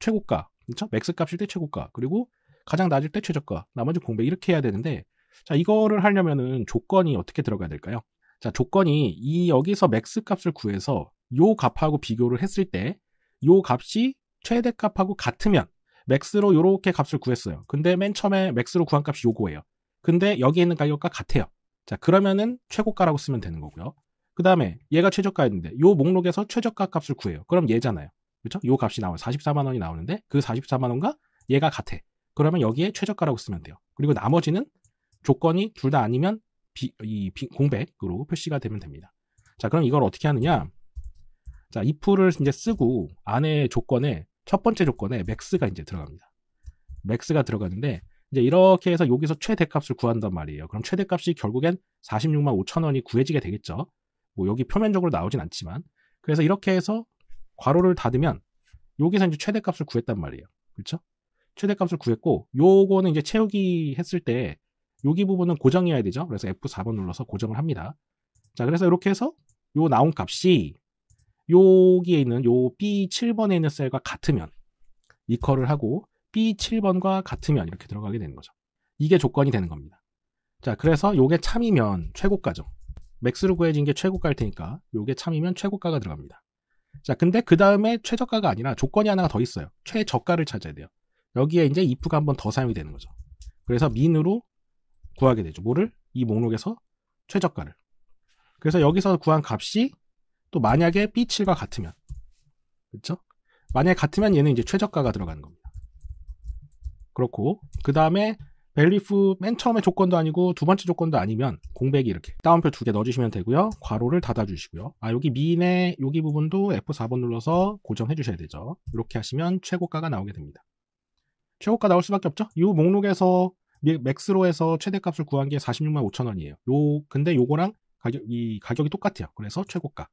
최고가 그렇죠? 맥스 값일 때 최고가 그리고 가장 낮을 때 최저가 나머지 공백 이렇게 해야 되는데 자 이거를 하려면은 조건이 어떻게 들어가야 될까요? 자 조건이 이 여기서 맥스 값을 구해서 요 값하고 비교를 했을 때 요 값이 최대 값하고 같으면 맥스로 요렇게 값을 구했어요. 근데 맨 처음에 맥스로 구한 값이 요거예요. 근데 여기 있는 가격과 같아요. 자 그러면은 최고가라고 쓰면 되는 거고요. 그 다음에 얘가 최저가였는데 요 목록에서 최저가 값을 구해요. 그럼 얘잖아요. 그렇죠? 요 값이 나와요. 44만 원이 나오는데 그 44만 원과 얘가 같아. 그러면 여기에 최저가라고 쓰면 돼요. 그리고 나머지는 조건이 둘 다 아니면 비, 이 비, 공백으로 표시가 되면 됩니다. 자, 그럼 이걸 어떻게 하느냐? 자, if를 이제 쓰고 안에 조건에 첫 번째 조건에 m a x 가 이제 들어갑니다. m a x 가 들어가는데 이제 이렇게 해서 여기서 최대값을 구한단 말이에요. 그럼 최대값이 결국엔 46만 5천 원이 구해지게 되겠죠. 뭐 여기 표면적으로 나오진 않지만 그래서 이렇게 해서 괄호를 닫으면 여기서 이제 최대값을 구했단 말이에요. 그렇죠? 최대값을 구했고 요거는 이제 채우기 했을 때 여기 부분은 고정해야 되죠. 그래서 F4번 눌러서 고정을 합니다. 자, 그래서 이렇게 해서 요 나온 값이 여기에 있는 요 B7번에 있는 셀과 같으면 이퀄을 하고 B7번과 같으면 이렇게 들어가게 되는 거죠. 이게 조건이 되는 겁니다. 자, 그래서 요게 참이면 최고가죠. 맥스로 구해진 게 최고가일 테니까 요게 참이면 최고가가 들어갑니다. 자, 근데 그 다음에 최저가가 아니라 조건이 하나가 더 있어요. 최저가를 찾아야 돼요. 여기에 이제 if가 한 번 더 사용이 되는 거죠. 그래서 m i n 으로 구하게 되죠. 뭐를? 이 목록에서 최저가를. 그래서 여기서 구한 값이 또 만약에 B7과 같으면. 그렇죠? 만약에 같으면 얘는 이제 최저가가 들어가는 겁니다. 그렇고 그 다음에 벨리프 맨 처음에 조건도 아니고 두 번째 조건도 아니면 공백이 이렇게 따옴표두 개 넣어주시면 되고요. 괄호를 닫아주시고요. 아 여기 미인의 여기 부분도 F4번 눌러서 고정해 주셔야 되죠. 이렇게 하시면 최고가가 나오게 됩니다. 최고가 나올 수밖에 없죠. 이 목록에서 맥스로 해서 최대값을 구한 게 46만 5천 원이에요. 요 근데 요거랑 가격 이 가격이 똑같아요. 그래서 최고가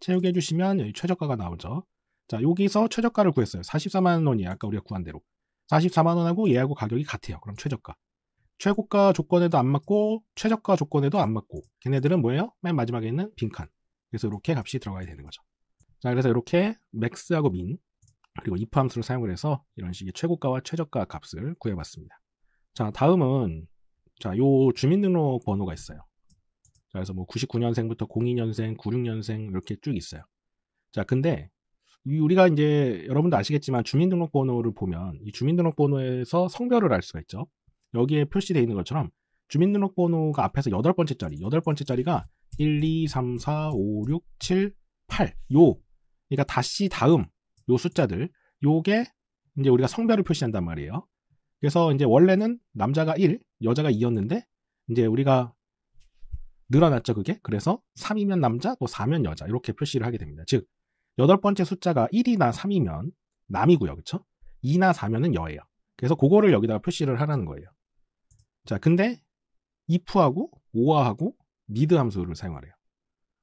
채우게 해주시면 여기 최저가가 나오죠. 자 여기서 최저가를 구했어요. 44만 원이 에요 아까 우리가 구한 대로. 44만 원하고 얘하고 가격이 같아요. 그럼 최저가. 최고가 조건에도 안 맞고 최저가 조건에도 안 맞고 걔네들은 뭐예요? 맨 마지막에 있는 빈칸. 그래서 이렇게 값이 들어가야 되는 거죠. 자, 그래서 이렇게 맥스하고민 그리고 if 함수를 사용을 해서 이런 식의 최고가와 최저가 값을 구해봤습니다. 자, 다음은 자, 요 주민등록 번호가 있어요. 자, 그래서 뭐 99년생부터 02년생, 96년생 이렇게 쭉 있어요. 자, 근데 우리가 이제 여러분도 아시겠지만 주민등록번호를 보면 이 주민등록번호에서 성별을 알 수가 있죠. 여기에 표시되어 있는 것처럼 주민등록번호가 앞에서 여덟 번째 자리, 여덟 번째 자리가 1, 2, 3, 4, 5, 6, 7, 8. 요. 그러니까 다시 다음 요 숫자들. 요게 이제 우리가 성별을 표시한단 말이에요. 그래서 이제 원래는 남자가 1, 여자가 2였는데 이제 우리가 늘어났죠, 그게. 그래서 3이면 남자, 또 4면 여자 이렇게 표시를 하게 됩니다. 즉 여덟 번째 숫자가 1이나 3이면 남이고요. 그렇죠? 2나 4면은 여예요. 그래서 그거를 여기다가 표시를 하라는 거예요. 자, 근데 if하고 or하고 mid 함수를 사용하래요.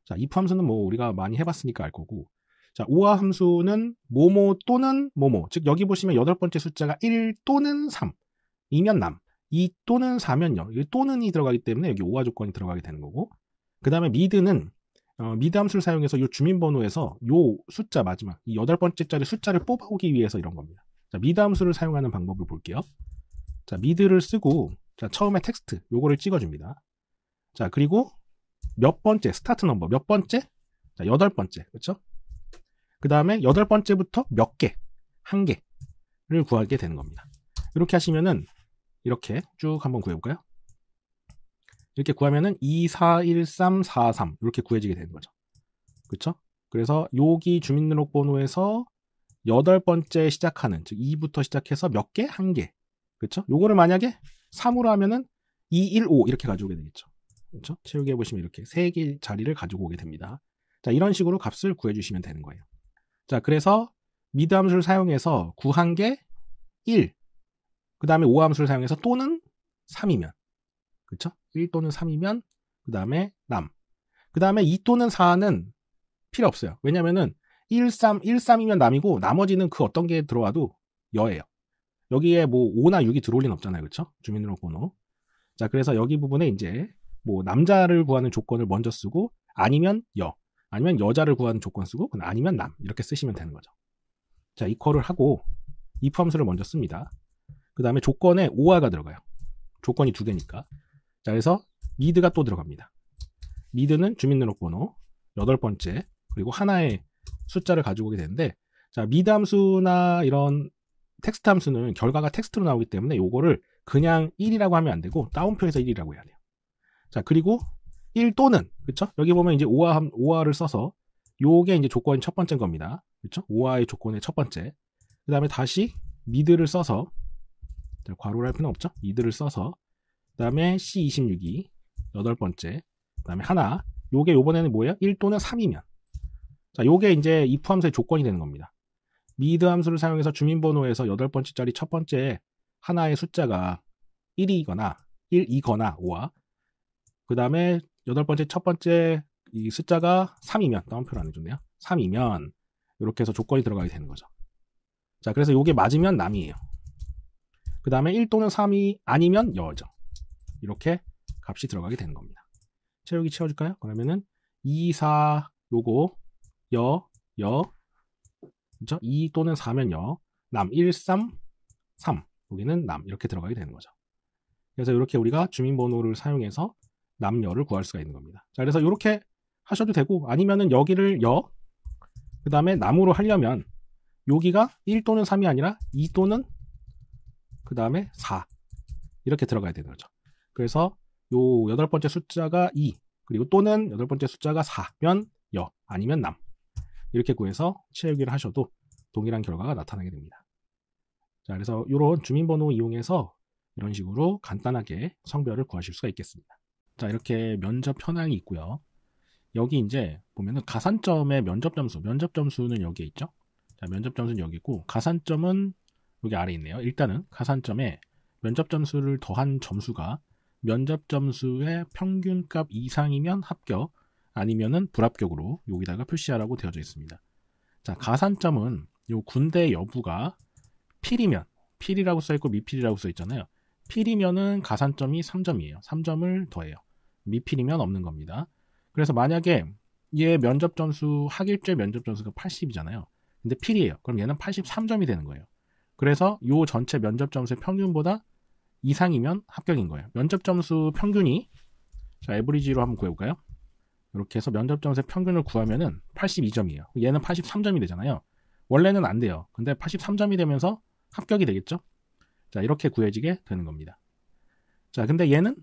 자, if 함수는 뭐 우리가 많이 해봤으니까 알 거고 자, 오화 함수는 모모 또는 모모. 즉, 여기 보시면 여덟 번째 숫자가 1 또는 3. 2면 남. 2 또는 4면 여. 여기 또는이 들어가기 때문에 여기 오화 조건이 들어가게 되는 거고. 그 다음에 미드는 어, 미담수를 사용해서 이 주민번호에서 이 숫자 마지막 이 여덟 번째 자리 숫자를 뽑아오기 위해서 이런 겁니다. 자, 미담수를 사용하는 방법을 볼게요. 자, 미드를 쓰고 자, 처음에 텍스트 요거를 찍어줍니다. 자, 그리고 몇 번째 스타트 넘버 몇 번째? 자, 여덟 번째 그렇죠? 그 다음에 여덟 번째부터 몇 개, 한 개를 구하게 되는 겁니다. 이렇게 하시면은 이렇게 쭉 한번 구해볼까요? 이렇게 구하면은 241343 이렇게 구해지게 되는 거죠. 그렇죠? 그래서 여기 주민등록번호에서 여덟 번째 시작하는 즉 2부터 시작해서 몇 개? 한 개. 그렇죠? 요거를 만약에 3으로 하면은 215 이렇게 가져오게 되겠죠. 그렇죠? 채우기 해보시면 이렇게 세 개 자리를 가지고 오게 됩니다. 자 이런 식으로 값을 구해주시면 되는 거예요. 자 그래서 미드 함수를 사용해서 구한 게 1, 그 다음에 5 함수를 사용해서 또는 3이면 그렇1 또는 3이면 그 다음에 남. 그 다음에 2 또는 4는 필요 없어요. 왜냐면은 1, 3, 1, 3이면 남이고 나머지는 그 어떤 게 들어와도 여예요. 여기에 뭐 5나 6이 들어올 리는 없잖아요. 그렇죠? 주민등록번호. 자, 그래서 여기 부분에 이제 뭐 남자를 구하는 조건을 먼저 쓰고 아니면 여, 아니면 여자를 구하는 조건 쓰고 아니면 남 이렇게 쓰시면 되는 거죠. 자, 이퀄을 하고 이 f 함수를 먼저 씁니다. 그 다음에 조건에 5화가 들어가요. 조건이 두 개니까. 자, 그래서 미드가 또 들어갑니다. 미드는 주민등록번호, 여덟 번째, 그리고 하나의 숫자를 가지고 오게 되는데, 자, 미드 함수나 이런 텍스트 함수는 결과가 텍스트로 나오기 때문에 요거를 그냥 1이라고 하면 안 되고, 다운표에서 1이라고 해야 돼요. 자, 그리고 1 또는, 그렇죠 여기 보면 이제 5화, 5화를 써서 요게 이제 조건이 첫 번째인 겁니다. 그렇죠? 5화의 조건의 첫 번째. 그 다음에 다시 미드를 써서 자, 괄호를 할 필요는 없죠? 미드를 써서 그 다음에 C26이 여덟 번째 그 다음에 하나 요게 요번에는 뭐예요? 1 또는 3이면 자 요게 이제 if 함수의 조건이 되는 겁니다 미드 함수를 사용해서 주민번호에서 여덟 번째 짜리첫 번째 하나의 숫자가 1이거나 1이거나 5와 그 다음에 여덟 번째 첫 번째 이 숫자가 3이면 다운표를 안 해줬네요 3이면 이렇게 해서 조건이 들어가게 되는 거죠 자 그래서 요게 맞으면 남이에요 그 다음에 1 또는 3이 아니면 여죠 이렇게 값이 들어가게 되는 겁니다. 채우기 채워줄까요? 그러면은 2, 4 요거 여, 여 그죠? 2 또는 4면 여, 남 1, 3, 3 여기는 남 이렇게 들어가게 되는 거죠. 그래서 이렇게 우리가 주민번호를 사용해서 남녀를 구할 수가 있는 겁니다. 자, 그래서 이렇게 하셔도 되고 아니면은 여기를 여, 그 다음에 남으로 하려면 여기가 1 또는 3이 아니라 2 또는 그 다음에 4 이렇게 들어가야 되는 거죠. 그래서 요 여덟 번째 숫자가 2 그리고 또는 여덟 번째 숫자가 4면 여 아니면 남 이렇게 구해서 채우기를 하셔도 동일한 결과가 나타나게 됩니다. 자, 그래서 이런 주민번호 이용해서 이런 식으로 간단하게 성별을 구하실 수가 있겠습니다. 자, 이렇게 면접 현황이 있고요. 여기 이제 보면은 가산점의 면접 점수, 면접 점수는 여기에 있죠. 자, 면접 점수는 여기 있고 가산점은 여기 아래 있네요. 일단은 가산점에 면접 점수를 더한 점수가 면접 점수의 평균값 이상이면 합격, 아니면은 불합격으로 여기다가 표시하라고 되어져 있습니다. 자, 가산점은 요 군대 여부가 필이면, 필이라고 써있고 미필이라고 써있잖아요. 필이면은 가산점이 3점이에요. 3점을 더해요. 미필이면 없는 겁니다. 그래서 만약에 얘 면접 점수, 학일제 면접 점수가 80이잖아요. 근데 필이에요. 그럼 얘는 83점이 되는 거예요. 그래서 요 전체 면접 점수의 평균보다 이상이면 합격인 거예요. 면접 점수 평균이 자, 에브리지로 한번 구해볼까요? 이렇게 해서 면접 점수의 평균을 구하면은 82점이에요. 얘는 83점이 되잖아요. 원래는 안 돼요. 근데 83점이 되면서 합격이 되겠죠? 자, 이렇게 구해지게 되는 겁니다. 자, 근데 얘는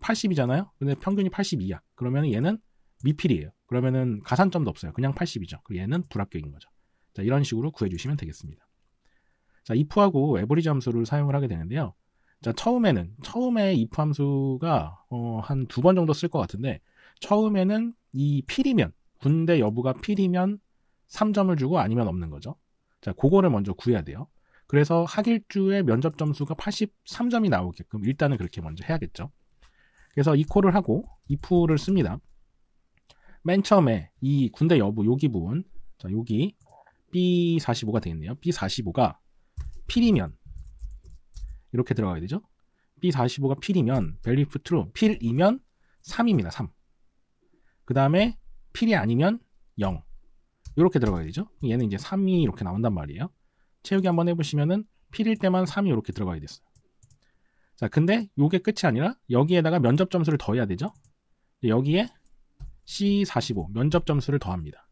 80이잖아요. 근데 평균이 82야. 그러면 얘는 미필이에요. 그러면은 가산점도 없어요. 그냥 80이죠. 그리고 얘는 불합격인 거죠. 자, 이런 식으로 구해주시면 되겠습니다. 자, if하고 에브리점수를 사용을 하게 되는데요. 자, 처음에는, 처음에 if 함수가 어, 한 두 번 정도 쓸 것 같은데, 처음에는 이 필이면, 군대 여부가 필이면 3점을 주고 아니면 없는 거죠. 자, 그거를 먼저 구해야 돼요. 그래서 학일주의 면접 점수가 83점이 나오게끔 일단은 그렇게 먼저 해야겠죠. 그래서 이코을 하고 if를 씁니다. 맨 처음에 이 군대 여부 여기 부분 자 여기 B45가 되겠네요. B45가 필이면 이렇게 들어가야 되죠. B45가 필이면 벨리프 트루 필이면 3입니다. 3. 그 다음에 필이 아니면 0. 이렇게 들어가야 되죠. 얘는 이제 3이 이렇게 나온단 말이에요. 채우기 한번 해보시면은 필일 때만 3이 이렇게 들어가야 됐어요. 자, 근데 이게 끝이 아니라 여기에다가 면접 점수를 더해야 되죠. 여기에 C45 면접 점수를 더합니다.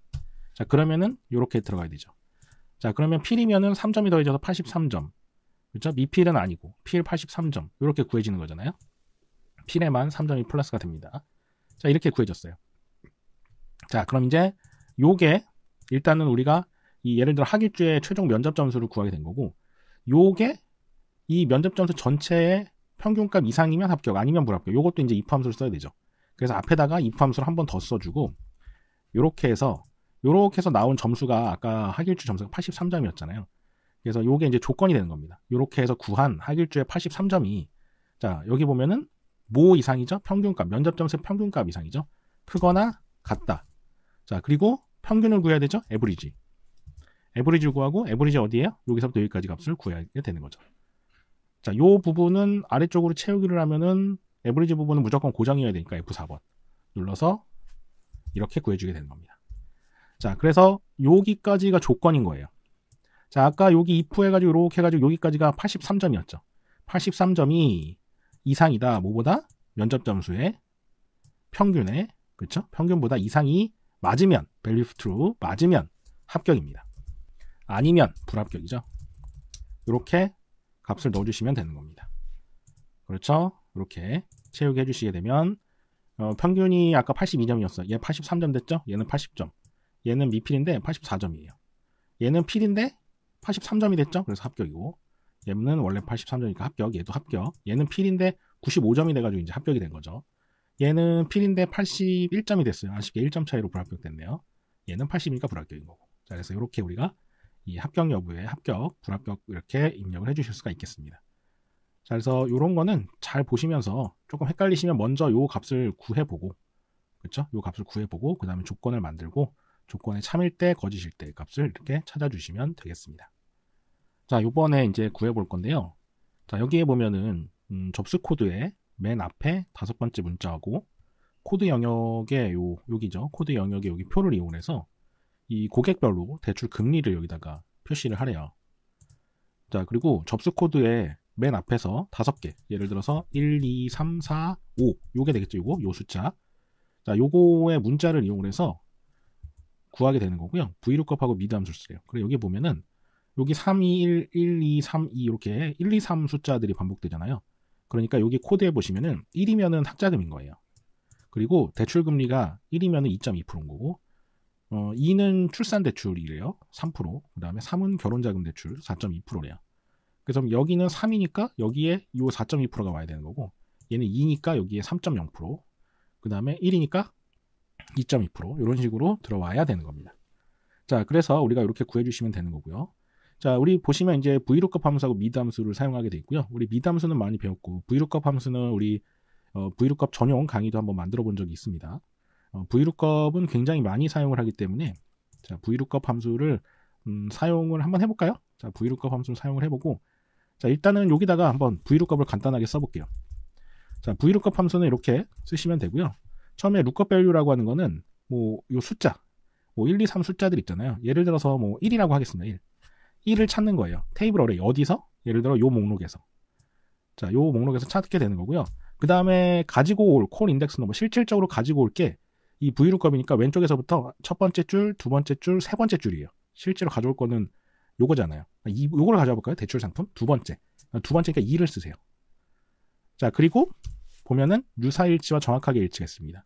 자, 그러면은 이렇게 들어가야 되죠. 자, 그러면 필이면은 3점이 더해져서 83점. 그죠? 렇 미필은 아니고 필 83점 이렇게 구해지는 거잖아요. 필에만 3점이 플러스가 됩니다. 자 이렇게 구해졌어요. 자 그럼 이제 요게 일단은 우리가 이 예를 들어 학일주의 최종 면접 점수를 구하게 된 거고 요게 이 면접 점수 전체의 평균값 이상이면 합격 아니면 불합격 요것도 이제 입함수를 써야 되죠. 그래서 앞에다가 입함수를 한 번 더 써주고 요렇게 해서 요렇게 해서 나온 점수가 아까 학일주 점수가 83점이었잖아요. 그래서 요게 이제 조건이 되는 겁니다. 이렇게 해서 구한 하길주의 83점이 자 여기 보면은 모 이상이죠. 평균값 면접 점수 평균값 이상이죠. 크거나 같다. 자 그리고 평균을 구해야 되죠. 에브리지. 에브리지 구하고 에브리지 어디에요? 여기서부터 여기까지 값을 구해야 되는 거죠. 자, 요 부분은 아래쪽으로 채우기를 하면은 에브리지 부분은 무조건 고정이어야 되니까 F4번 눌러서 이렇게 구해주게 되는 겁니다. 자, 그래서 여기까지가 조건인 거예요. 자, 아까 여기 if 해가지고 이렇게 해가지고 여기까지가 83점이었죠. 83점이 이상이다. 뭐보다? 면접 점수의 평균에, 그렇죠? 평균보다 이상이 맞으면, value true, 맞으면 합격입니다. 아니면 불합격이죠. 이렇게 값을 넣어주시면 되는 겁니다. 그렇죠? 이렇게 채우게 해주시게 되면 어, 평균이 아까 82점이었어. 얘 83점 됐죠? 얘는 80점. 얘는 미필인데 84점이에요. 얘는 필인데 83점이 됐죠. 그래서 합격이고 얘는 원래 83점이니까 합격. 얘도 합격. 얘는 필인데 95점이 돼가지고 이제 합격이 된 거죠. 얘는 필인데 81점이 됐어요. 아쉽게 1점 차이로 불합격됐네요. 얘는 80이니까 불합격인 거고. 자, 그래서 이렇게 우리가 이 합격 여부에 합격, 불합격 이렇게 입력을 해주실 수가 있겠습니다. 자, 그래서 이런 거는 잘 보시면서 조금 헷갈리시면 먼저 요 값을 구해보고, 그쵸요 값을 구해보고, 그 다음에 조건을 만들고, 조건에 참일 때, 거짓일 때 값을 이렇게 찾아주시면 되겠습니다. 자, 요번에 이제 구해볼 건데요. 자, 여기에 보면은 음, 접수 코드에맨 앞에 다섯 번째 문자하고 코드 영역에 요 여기죠. 코드 영역에 여기 표를 이용해서 이 고객별로 대출 금리를 여기다가 표시를 하래요. 자, 그리고 접수 코드에맨 앞에서 다섯 개. 예를 들어서 1, 2, 3, 4, 5. 요게 되겠죠. 요거 요 숫자. 자, 요거의 문자를 이용 해서 구하게 되는 거고요. VLOOKUP하고 미드함수수예요. 그리고 여기 보면은 여기 3, 2, 1, 1, 2, 3, 2 이렇게 1, 2, 3 숫자들이 반복되잖아요. 그러니까 여기 코드에 보시면은 1이면은 학자금인 거예요. 그리고 대출 금리가 1이면은 2.2%인 거고 어, 2는 출산 대출이래요. 3%. 그다음에 3은 결혼 자금 대출 4.2%래요. 그래서 여기는 3이니까 여기에 이 4.2%가 와야 되는 거고 얘는 2니까 여기에 3.0%. 그다음에 1이니까 2.2% 이런 식으로 들어와야 되는 겁니다. 자, 그래서 우리가 이렇게 구해주시면 되는 거고요. 자, 우리 보시면 이제 vlookup 함수하고 미 i 함수를 사용하게 돼 있고요. 우리 미 i 함수는 많이 배웠고 vlookup 함수는 우리 어, vlookup 전용 강의도 한번 만들어 본 적이 있습니다. 어, vlookup은 굉장히 많이 사용을 하기 때문에 자, vlookup 함수를 음, 사용을 한번 해볼까요? 자, vlookup 함수를 사용을 해보고 자, 일단은 여기다가 한번 vlookup을 간단하게 써볼게요. 자, vlookup 함수는 이렇게 쓰시면 되고요. 처음에 루커 밸류라고 하는 거는 뭐 요 숫자 뭐 1, 2, 3 숫자들 있잖아요. 예를 들어서 뭐 1이라고 하겠습니다. 1. 1을 찾는 거예요. 테이블 어레이 어디서? 예를 들어 요 목록에서. 자, 요 목록에서 찾게 되는 거고요. 그 다음에 가지고 올 콜 인덱스 넘버 실질적으로 가지고 올 게이브이 o o 이니까 왼쪽에서부터 첫 번째 줄, 두 번째 줄, 세 번째 줄이에요. 실제로 가져올 거는 요거잖아요. 이, 요를 가져와 볼까요? 대출 상품 두 번째. 두 번째니까 2를 쓰세요. 자, 그리고 보면은 유사일치와 정확하게 일치했습니다.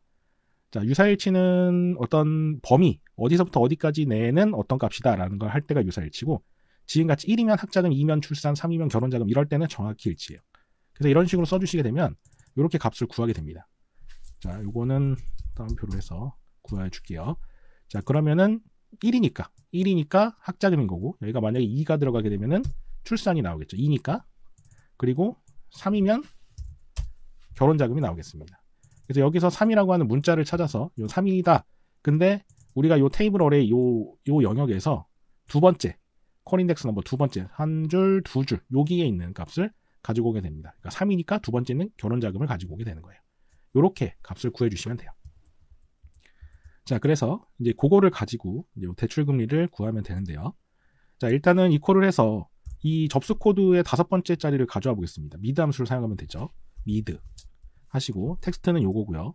자, 유사일치는 어떤 범위, 어디서부터 어디까지 내에는 어떤 값이다라는 걸 할 때가 유사일치고, 지금같이 1이면 학자금, 2면 출산, 3이면 결혼자금 이럴 때는 정확히 일치예요. 그래서 이런 식으로 써주시게 되면 이렇게 값을 구하게 됩니다. 자, 요거는 다운표로 해서 구해 줄게요. 자, 그러면은 1이니까 1이니까 학자금인 거고 여기가 만약에 2가 들어가게 되면은 출산이 나오겠죠. 2니까 그리고 3이면 결혼자금이 나오겠습니다. 그래서 여기서 3이라고 하는 문자를 찾아서 요 3이다. 근데 우리가 요 테이블 어레이 요, 요 영역에서 두 번째 콜인덱스 넘버 두 번째 한 줄, 두 줄 여기에 있는 값을 가지고 오게 됩니다. 그러니까 3이니까 두 번째는 결혼 자금을 가지고 오게 되는 거예요. 요렇게 값을 구해 주시면 돼요. 자, 그래서 이제 그거를 가지고 이제 대출 금리를 구하면 되는데요. 자, 일단은 이퀄을 해서 이 접수 코드의 다섯 번째 자리를 가져와 보겠습니다. 미드 함수를 사용하면 되죠. 미드. 하시고 텍스트는 요거고요.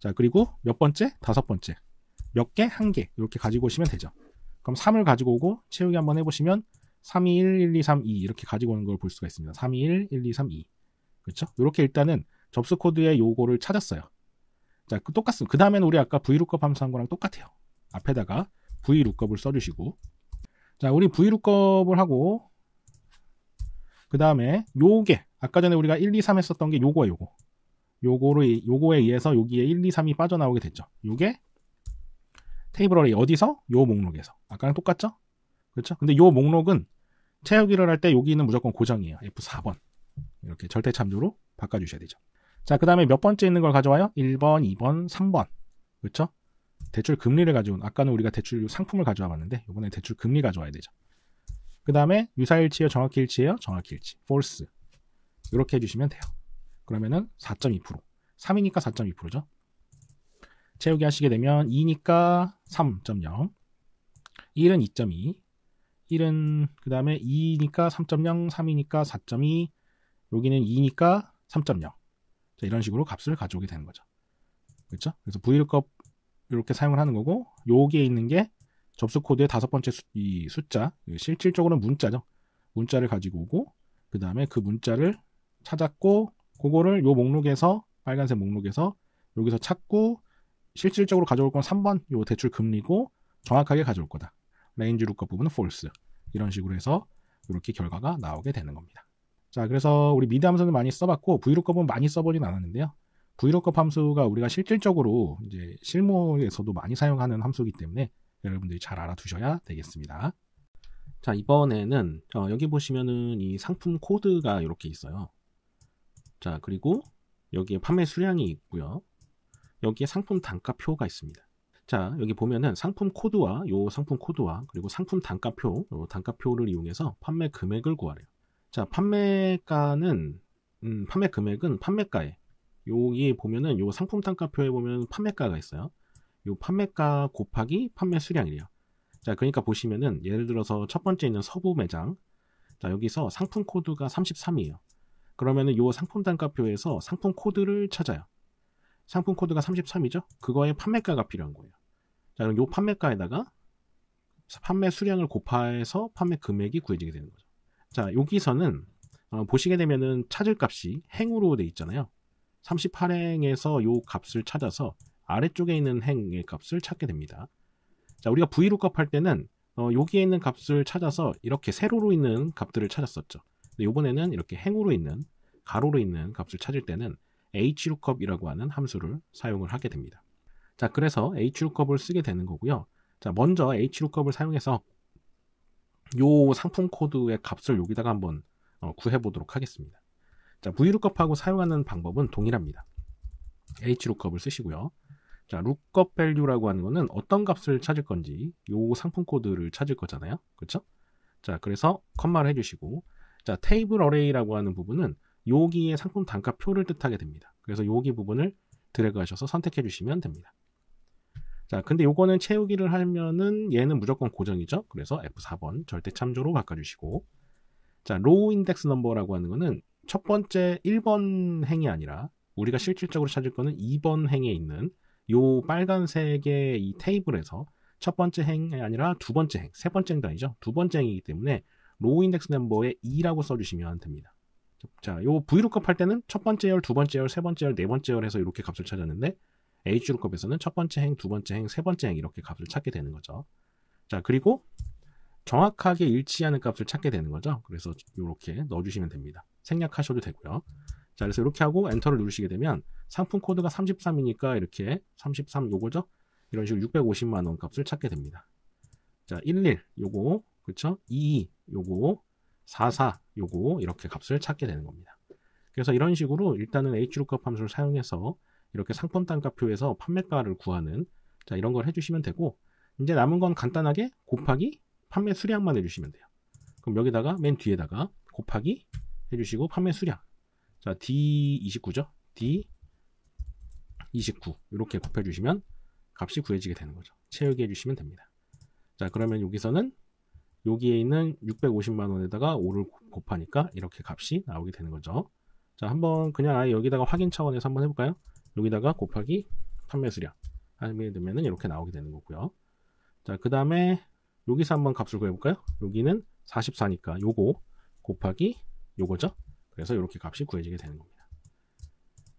자 그리고 몇 번째? 다섯 번째. 몇 개? 한 개. 이렇게 가지고 오시면 되죠. 그럼 3을 가지고 오고 채우기 한번 해보시면 3, 2, 1, 1, 2, 3, 2 이렇게 가지고 오는 걸 볼 수가 있습니다. 3, 2, 1, 1, 2, 3, 2 그렇죠? 이렇게 일단은 접수 코드의 요거를 찾았어요. 자, 그 똑같습니다. 그다음에는 우리 아까 vlookup 함수 한 거랑 똑같아요. 앞에다가 vlookup을 써주시고 자, 우리 vlookup을 하고 그 다음에 요게 아까 전에 우리가 1, 2, 3 했었던 게 요거예요. 요거 요거를 요거에 의해서 여기에 1, 2, 3이 빠져나오게 됐죠. 요게 테이블 어레이 어디서? 요 목록에서. 아까랑 똑같죠? 그렇죠? 근데 요 목록은 채우기를 할 때 여기는 무조건 고정이에요. F4번. 이렇게 절대 참조로 바꿔 주셔야 되죠. 자, 그다음에 몇 번째 있는 걸 가져와요? 1번, 2번, 3번. 그렇죠? 대출 금리를 가져온 아까는 우리가 대출 상품을 가져와 봤는데 이번에 대출 금리 가져와야 되죠. 그다음에 유사일치요, 정확히 일치예요? 정확히 일치. false. 이렇게 해 주시면 돼요. 그러면은 4.2% 3이니까 4.2%죠. 채우기 하시게 되면 2니까 3.0 1은 2.2 1은 그 다음에 2니까 3.0 3이니까 4.2 여기는 2니까 3.0 자, 이런 식으로 값을 가져오게 되는 거죠. 그렇죠? 그래서 VLOOKUP 이렇게 사용을 하는 거고 여기에 있는 게접속 코드의 다섯 번째 수, 이 숫자 실질적으로는 문자죠. 문자를 가지고 오고 그 다음에 그 문자를 찾았고 그거를 요 목록에서 빨간색 목록에서 여기서 찾고 실질적으로 가져올 건 3번 요 대출 금리고 정확하게 가져올 거다. 레인지 루커 부분은 false. 이런 식으로 해서 이렇게 결과가 나오게 되는 겁니다. 자, 그래서 우리 미드 함수는 많이 써봤고 브이 o o 은 많이 써보진 않았는데요. 브이 o o 함수가 우리가 실질적으로 이제 실무에서도 많이 사용하는 함수이기 때문에 여러분들이 잘 알아두셔야 되겠습니다. 자, 이번에는 어, 여기 보시면은 이 상품 코드가 이렇게 있어요. 자, 그리고 여기에 판매 수량이 있고요. 여기에 상품 단가표가 있습니다. 자, 여기 보면은 상품 코드와 요 상품 코드와 그리고 상품 단가표, 단가표를 이용해서 판매 금액을 구하래요. 자, 판매가는 음, 판매 금액은 판매가에 여기 보면은 요 상품 단가표에 보면 판매가가 있어요. 요 판매가 곱하기 판매 수량이래요. 자, 그러니까 보시면은 예를 들어서 첫 번째 있는 서부 매장. 자, 여기서 상품 코드가 33이에요. 그러면은 이 상품 단가표에서 상품 코드를 찾아요. 상품 코드가 33이죠. 그거에 판매가가 필요한 거예요. 자, 그럼 이 판매가에다가 판매 수량을 곱해서 판매 금액이 구해지게 되는 거죠. 자, 여기서는 어, 보시게 되면은 찾을 값이 행으로 돼 있잖아요. 38행에서 요 값을 찾아서 아래쪽에 있는 행의 값을 찾게 됩니다. 자, 우리가 vlookup 할 때는 어, 여기에 있는 값을 찾아서 이렇게 세로로 있는 값들을 찾았었죠. 이번에는 이렇게 행으로 있는 가로로 있는 값을 찾을 때는 HLOOKUP이라고 하는 함수를 사용을 하게 됩니다. 자, 그래서 HLOOKUP을 쓰게 되는 거고요. 자, 먼저 HLOOKUP을 사용해서 요 상품 코드의 값을 여기다가 한번 어, 구해보도록 하겠습니다. 자, VLOOKUP하고 사용하는 방법은 동일합니다. HLOOKUP을 쓰시고요. 자, lookup value라고 하는 거는 어떤 값을 찾을 건지 요 상품 코드를 찾을 거잖아요. 그렇죠? 자, 그래서 컴마를 해주시고 자, 테이블 어레이라고 하는 부분은 여기에 상품 단가표를 뜻하게 됩니다. 그래서 여기 부분을 드래그하셔서 선택해 주시면 됩니다. 자, 근데 요거는 채우기를 하면은 얘는 무조건 고정이죠. 그래서 F4번 절대 참조로 바꿔주시고 자, 로우 인덱스 넘버라고 하는 거는 첫 번째 1번 행이 아니라 우리가 실질적으로 찾을 거는 2번 행에 있는 요 빨간색의 이 테이블에서 첫 번째 행이 아니라 두 번째 행, 세 번째 행도 이죠두 번째 행이기 때문에 로우 인덱스 넘버에 2라고 써주시면 됩니다. 자, 요 vlookup 할 때는 첫 번째 열, 두 번째 열, 세 번째 열, 네 번째 열에서 이렇게 값을 찾았는데 h l o o k u p 에서는첫 번째 행, 두 번째 행, 세 번째 행 이렇게 값을 찾게 되는 거죠. 자, 그리고 정확하게 일치하는 값을 찾게 되는 거죠. 그래서 이렇게 넣어주시면 됩니다. 생략하셔도 되고요. 자, 그래서 이렇게 하고 엔터를 누르시게 되면 상품 코드가 33이니까 이렇게 33 요거죠. 이런 식으로 650만 원 값을 찾게 됩니다. 자, 11 요거 그렇죠? 2 요거 44 요거 이렇게 값을 찾게 되는 겁니다. 그래서 이런 식으로 일단은 HLOOKUP 함수를 사용해서 이렇게 상품 단가표에서 판매가를 구하는 자 이런 걸 해주시면 되고 이제 남은 건 간단하게 곱하기 판매 수량만 해주시면 돼요. 그럼 여기다가 맨 뒤에다가 곱하기 해주시고 판매 수량 자 D29죠. D29 이렇게 곱해주시면 값이 구해지게 되는 거죠. 채우게 해주시면 됩니다. 자 그러면 여기서는 여기에 있는 650만 원에다가 5를 곱하니까 이렇게 값이 나오게 되는 거죠. 자, 한번 그냥 아예 여기다가 확인 차원에서 한번 해볼까요? 여기다가 곱하기 판매 수량 하게 되면은 이렇게 나오게 되는 거고요. 자, 그 다음에 여기서 한번 값을 구해볼까요? 여기는 44니까 요거 곱하기 요거죠. 그래서 이렇게 값이 구해지게 되는 겁니다.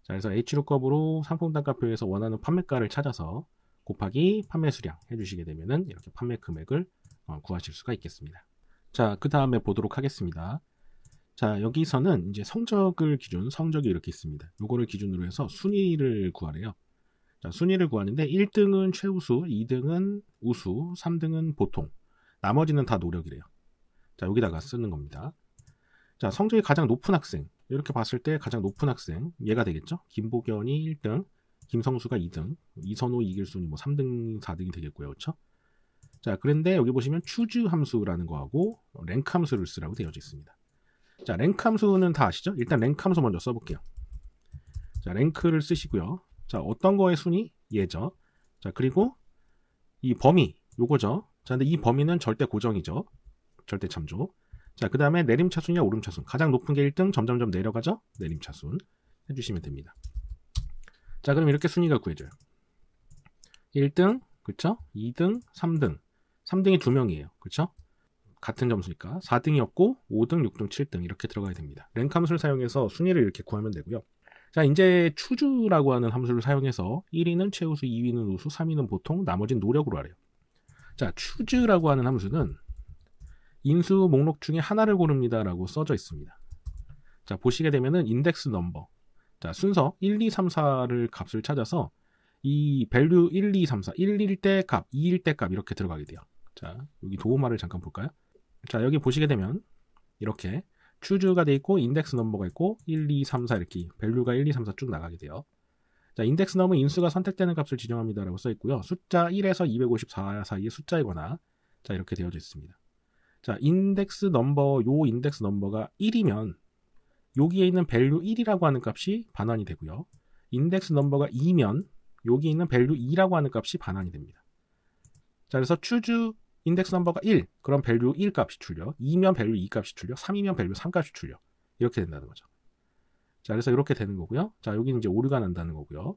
자, 그래서 H6값으로 상품 단가표에서 원하는 판매가를 찾아서 곱하기 판매 수량 해주시게 되면은 이렇게 판매 금액을 어, 구하실 수가 있겠습니다. 자, 그 다음에 보도록 하겠습니다. 자, 여기서는 이제 성적을 기준, 성적이 이렇게 있습니다. 요거를 기준으로 해서 순위를 구하래요. 자, 순위를 구하는데 1등은 최우수, 2등은 우수, 3등은 보통. 나머지는 다 노력이래요. 자, 여기다가 쓰는 겁니다. 자, 성적이 가장 높은 학생. 이렇게 봤을 때 가장 높은 학생. 얘가 되겠죠? 김보견이 1등, 김성수가 2등, 이선호, 이길순이 뭐 3등, 4등이 되겠고요. 그렇죠? 자, 그런데 여기 보시면 추즈 함수라는 거하고 랭크 함수를 쓰라고 되어져 있습니다. 자, 랭크 함수는 다 아시죠? 일단 랭크 함수 먼저 써볼게요. 자, 랭크를 쓰시고요. 자, 어떤 거의 순위? 예죠. 자, 그리고 이 범위, 요거죠. 자, 근데 이 범위는 절대 고정이죠. 절대 참조. 자, 그 다음에 내림차순이냐 오름차순. 가장 높은 게 1등, 점점점 내려가죠? 내림차순. 해주시면 됩니다. 자, 그럼 이렇게 순위가 구해져요. 1등, 그쵸? 2등, 3등, 3등이 2명이에요. 그렇죠? 같은 점수니까 4등이 었고 5등, 6등, 7등 이렇게 들어가야 됩니다. 랭크 함수를 사용해서 순위를 이렇게 구하면 되고요. 자, 이제 추주라고 하는 함수를 사용해서 1위는 최우수, 2위는 우수, 3위는 보통, 나머지는 노력으로 하래요. 자, 추주라고 하는 함수는 인수 목록 중에 하나를 고릅니다라고 써져 있습니다. 자, 보시게 되면은 인덱스 넘버. 자, 순서 1, 2, 3, 4를 값을 찾아서 이 밸류 1, 2, 3, 4, 1일 때 값, 2일 때 값 이렇게 들어가게 돼요. 자, 여기 도우말을 잠깐 볼까요? 자, 여기 보시게 되면 이렇게 추주가 돼 있고 인덱스 넘버가 있고 1, 2, 3, 4 이렇게 밸류가 1, 2, 3, 4 쭉 나가게 돼요. 자, 인덱스 넘버 인수가 선택되는 값을 지정합니다라고 써 있고요. 숫자 1에서 254 사이의 숫자이거나 자, 이렇게 되어져 있습니다. 자, 인덱스 넘버 요 인덱스 넘버가 1이면 여기에 있는 밸류 1이라고 하는 값이 반환이 되고요. 인덱스 넘버가 2면 여기 있는 밸류 2라고 하는 값이 반환이 됩니다. 자, 그래서 추주 인덱스 넘버가 1, 그럼 밸류 1 값이 출력 2면 밸류 2 값이 출력 3이면 밸류 3 값이 출력 이렇게 된다는 거죠. 자, 그래서 이렇게 되는 거고요. 자, 여기는 이제 오류가 난다는 거고요.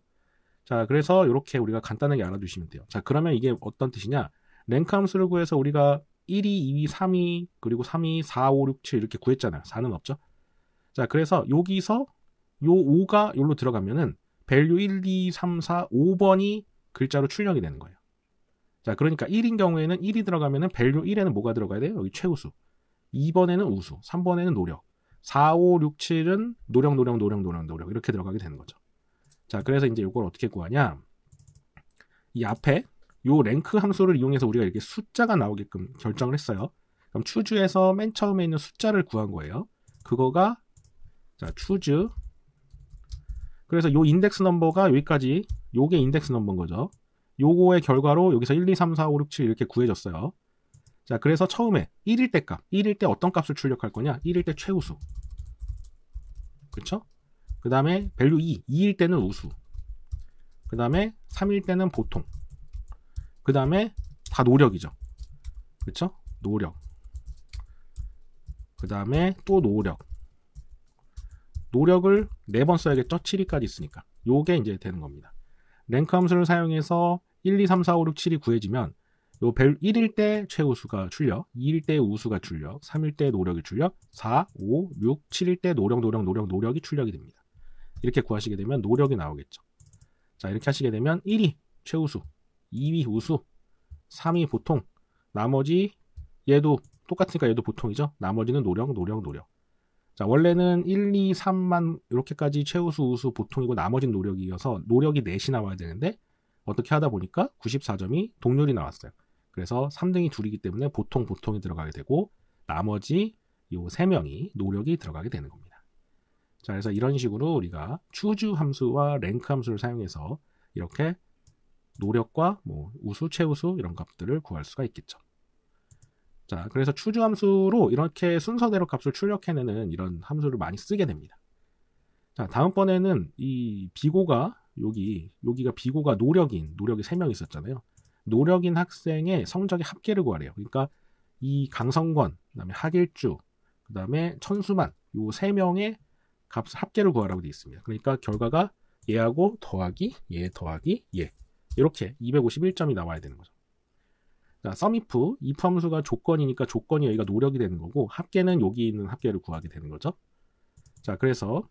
자, 그래서 이렇게 우리가 간단하게 알아두시면 돼요. 자, 그러면 이게 어떤 뜻이냐? 랭크 함수를 구해서 우리가 1위, 2위, 3위, 그리고 3위, 4, 5, 6, 7 이렇게 구했잖아요. 4는 없죠. 자, 그래서 여기서 요 5가 여기로 들어가면은 밸류 1, 2, 3, 4, 5번이 글자로 출력이 되는 거예요. 자, 그러니까 1인 경우에는 1이 들어가면은 밸류 1에는 뭐가 들어가야 돼요? 여기 최우수. 2번에는 우수, 3번에는 노력. 4, 5, 6, 7은 노력, 노력, 노력, 노력, 노력 이렇게 들어가게 되는 거죠. 자, 그래서 이제 이걸 어떻게 구하냐? 이 앞에 요 랭크 함수를 이용해서 우리가 이렇게 숫자가 나오게끔 결정을 했어요. 그럼 추즈에서 맨 처음에 있는 숫자를 구한 거예요. 그거가 자, 추즈 그래서 요 인덱스 넘버가 여기까지 요게 인덱스 넘버인 거죠. 요거의 결과로 여기서 1, 2, 3, 4, 5, 6, 7 이렇게 구해졌어요. 자, 그래서 처음에 1일 때 값, 1일 때 어떤 값을 출력할 거냐? 1일 때 최우수. 그쵸그 다음에 밸류 2, 2일 때는 우수. 그 다음에 3일 때는 보통. 그 다음에 다 노력이죠. 그쵸 노력. 그 다음에 또 노력. 노력을 4번 써야겠죠? 7위까지 있으니까. 요게 이제 되는 겁니다. 랭크 함수를 사용해서 1, 2, 3, 4, 5, 6, 7이 구해지면 요 1일 때 최우수가 출력, 2일 때 우수가 출력, 3일 때 노력이 출력, 4, 5, 6, 7일 때 노력, 노력, 노력, 노력이 출력이 됩니다. 이렇게 구하시게 되면 노력이 나오겠죠. 자, 이렇게 하시게 되면 1위 최우수, 2위 우수, 3위 보통, 나머지 얘도 똑같으니까 얘도 보통이죠. 나머지는 노력, 노력, 노력. 자, 원래는 1, 2, 3만 이렇게까지 최우수, 우수, 보통이고 나머지는 노력이어서 노력이 4이 나와야 되는데 어떻게 하다 보니까 94점이 동률이 나왔어요. 그래서 3등이 둘이기 때문에 보통 보통이 들어가게 되고 나머지 요세 명이 노력이 들어가게 되는 겁니다. 자, 그래서 이런 식으로 우리가 추주 함수와 랭크 함수를 사용해서 이렇게 노력과 뭐 우수, 최우수 이런 값들을 구할 수가 있겠죠. 자, 그래서 추주 함수로 이렇게 순서대로 값을 출력해내는 이런 함수를 많이 쓰게 됩니다. 자, 다음번에는 이 비고가 여기 여기가 비고가 노력인 노력이 3명 있었잖아요. 노력인 학생의 성적의 합계를 구하래요. 그러니까 이 강성권, 그다음에 하길주, 그다음에 천수만 요세 명의 값 합계를 구하라고 되어 있습니다. 그러니까 결과가 얘하고 더하기 얘 예, 더하기 얘 예. 이렇게 251점이 나와야 되는 거죠. 자, 썸이프 이프 함수가 조건이니까 조건이 여기가 노력이 되는 거고 합계는 여기 있는 합계를 구하게 되는 거죠. 자, 그래서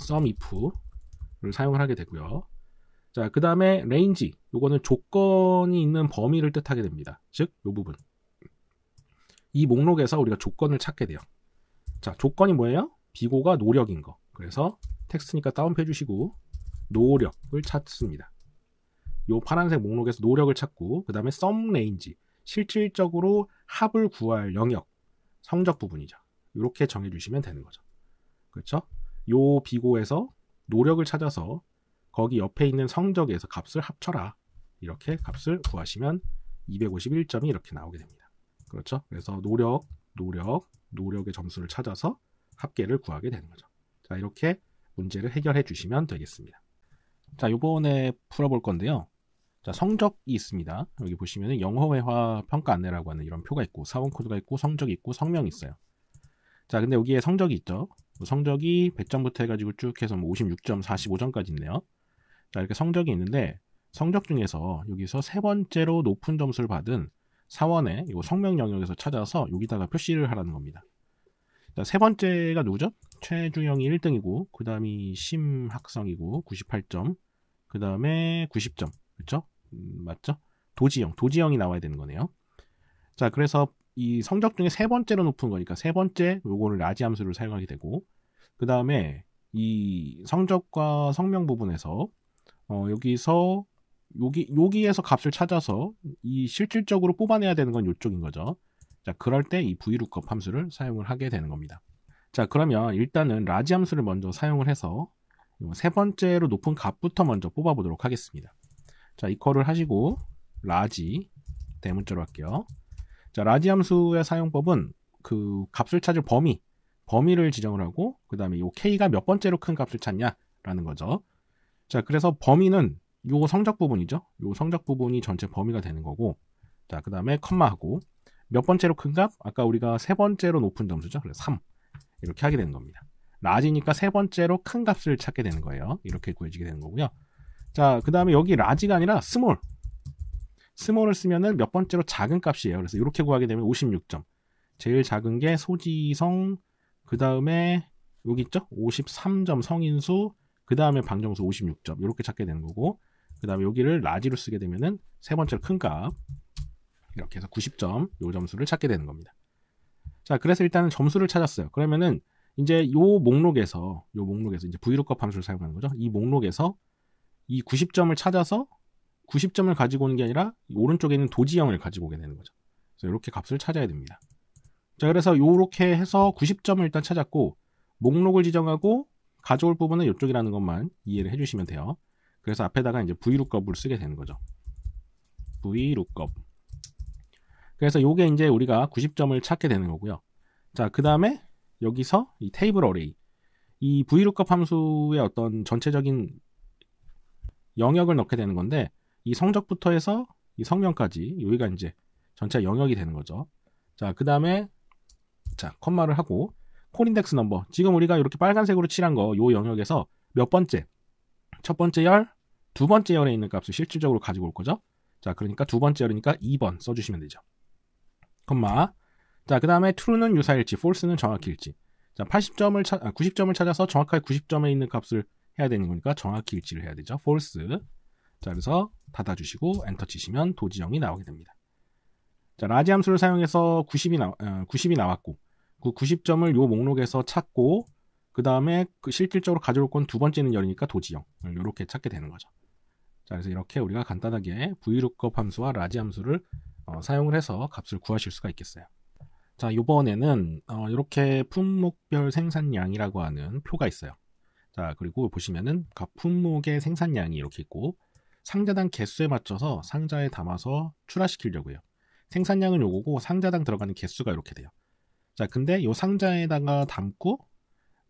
썸이프 를 사용을 하게 되고요. 자, 그 다음에 레인지. 요거는 조건이 있는 범위를 뜻하게 됩니다. 즉, 요 부분. 이 목록에서 우리가 조건을 찾게 돼요. 자, 조건이 뭐예요? 비고가 노력인 거. 그래서 텍스트니까 다운해 주시고 노력을 찾습니다. 요 파란색 목록에서 노력을 찾고 그 다음에 썸 레인지 실질적으로 합을 구할 영역 성적 부분이죠. 이렇게 정해주시면 되는 거죠. 그렇죠? 요 비고에서 노력을 찾아서 거기 옆에 있는 성적에서 값을 합쳐라. 이렇게 값을 구하시면 251점이 이렇게 나오게 됩니다. 그렇죠? 그래서 노력, 노력, 노력의 점수를 찾아서 합계를 구하게 되는 거죠. 자, 이렇게 문제를 해결해 주시면 되겠습니다. 자, 요번에 풀어볼 건데요. 자, 성적이 있습니다. 여기 보시면 영어회화 평가 안내라고 하는 이런 표가 있고, 사원 코드가 있고, 성적이 있고, 성명이 있어요. 자, 근데 여기에 성적이 있죠. 뭐 성적이 100점부터 해가지고 쭉 해서 뭐 56점, 45점까지 있네요. 자, 이렇게 성적이 있는데 성적 중에서 여기서 세 번째로 높은 점수를 받은 사원의 이거 성명 영역에서 찾아서 여기다가 표시를 하라는 겁니다. 자, 세 번째가 누구죠? 최주영이 1등이고 그 다음이 심학성이고 98점 그 다음에 90점 그렇죠? 음, 맞죠? 도지영, 도지영이 나와야 되는 거네요. 자, 그래서 이 성적 중에 세 번째로 높은 거니까 세 번째 요거를 라지 함수를 사용하게 되고 그 다음에 이 성적과 성명 부분에서 어, 여기서 여기 여기에서 값을 찾아서 이 실질적으로 뽑아내야 되는 건 이쪽인 거죠. 자 그럴 때 이 vlookup 함수를 사용을 하게 되는 겁니다. 자 그러면 일단은 라지 함수를 먼저 사용을 해서 세 번째로 높은 값부터 먼저 뽑아보도록 하겠습니다. 자 이퀄을 하시고 라지 대문자로 할게요. 자, 라지 함수의 사용법은 그 값을 찾을 범위, 범위를 지정을 하고 그 다음에 요 k가 몇 번째로 큰 값을 찾냐라는 거죠. 자, 그래서 범위는 요 성적 부분이죠. 요 성적 부분이 전체 범위가 되는 거고 자, 그 다음에 컴마하고 몇 번째로 큰 값? 아까 우리가 세 번째로 높은 점수죠. 그래서 3 이렇게 하게 되는 겁니다. 라지니까 세 번째로 큰 값을 찾게 되는 거예요. 이렇게 구해지게 되는 거고요. 자, 그 다음에 여기 라지가 아니라 스몰 스몰을 쓰면은 몇 번째로 작은 값이에요. 그래서 이렇게 구하게 되면 56점. 제일 작은 게 소지성, 그 다음에 여기 있죠? 53점 성인수, 그 다음에 방정수 56점. 이렇게 찾게 되는 거고, 그 다음에 여기를 라지로 쓰게 되면은 세 번째로 큰 값. 이렇게 해서 90점, 요 점수를 찾게 되는 겁니다. 자, 그래서 일단은 점수를 찾았어요. 그러면은 이제 요 목록에서, 요 목록에서 이제 vlookup 함수를 사용하는 거죠. 이 목록에서 이 90점을 찾아서 90점을 가지고 오는 게 아니라 오른쪽에 있는 도지형을 가지고 오게 되는 거죠. 그래서 이렇게 값을 찾아야 됩니다. 자, 그래서 이렇게 해서 90점을 일단 찾았고 목록을 지정하고 가져올 부분은 이쪽이라는 것만 이해를 해주시면 돼요. 그래서 앞에다가 이제 vlookup을 쓰게 되는 거죠. vlookup. 그래서 이게 이제 우리가 90점을 찾게 되는 거고요. 자, 그 다음에 여기서 이 테이블 어레이. 이 vlookup 함수의 어떤 전체적인 영역을 넣게 되는 건데 이 성적부터 해서 이 성명까지 여기가 이제 전체 영역이 되는 거죠. 자, 그 다음에 자 컴마를 하고 콜인덱스 넘버 지금 우리가 이렇게 빨간색으로 칠한 거요 영역에서 몇 번째 첫 번째 열, 두 번째 열에 있는 값을 실질적으로 가지고 올 거죠. 자, 그러니까 두 번째 열이니까 2번 써주시면 되죠. 컴마 자, 그 다음에 true는 유사일지, false는 정확일지. 히 자, 80점을 찾, 아, 90점을 찾아서 정확하게 90점에 있는 값을 해야 되는 거니까 정확히 일치를 해야 되죠. false. 자, 그래서 닫아주시고 엔터 치시면 도지형이 나오게 됩니다. 자, 라지 함수를 사용해서 90이, 나, 어, 90이 나왔고, 그 90점을 요 목록에서 찾고, 그다음에 그 실질적으로 가져올 건 두 번째는 열이니까 도지형. 을 음, 이렇게 찾게 되는 거죠. 자, 그래서 이렇게 우리가 간단하게 vlookup 함수와 라지 함수를 어, 사용을 해서 값을 구하실 수가 있겠어요. 자, 요번에는 어, 이렇게 품목별 생산량이라고 하는 표가 있어요. 자, 그리고 보시면은 각 품목의 생산량이 이렇게 있고 상자당 개수에 맞춰서 상자에 담아서 출하시키려고요. 생산량은 요거고 상자당 들어가는 개수가 이렇게 돼요. 자, 근데 요 상자에다가 담고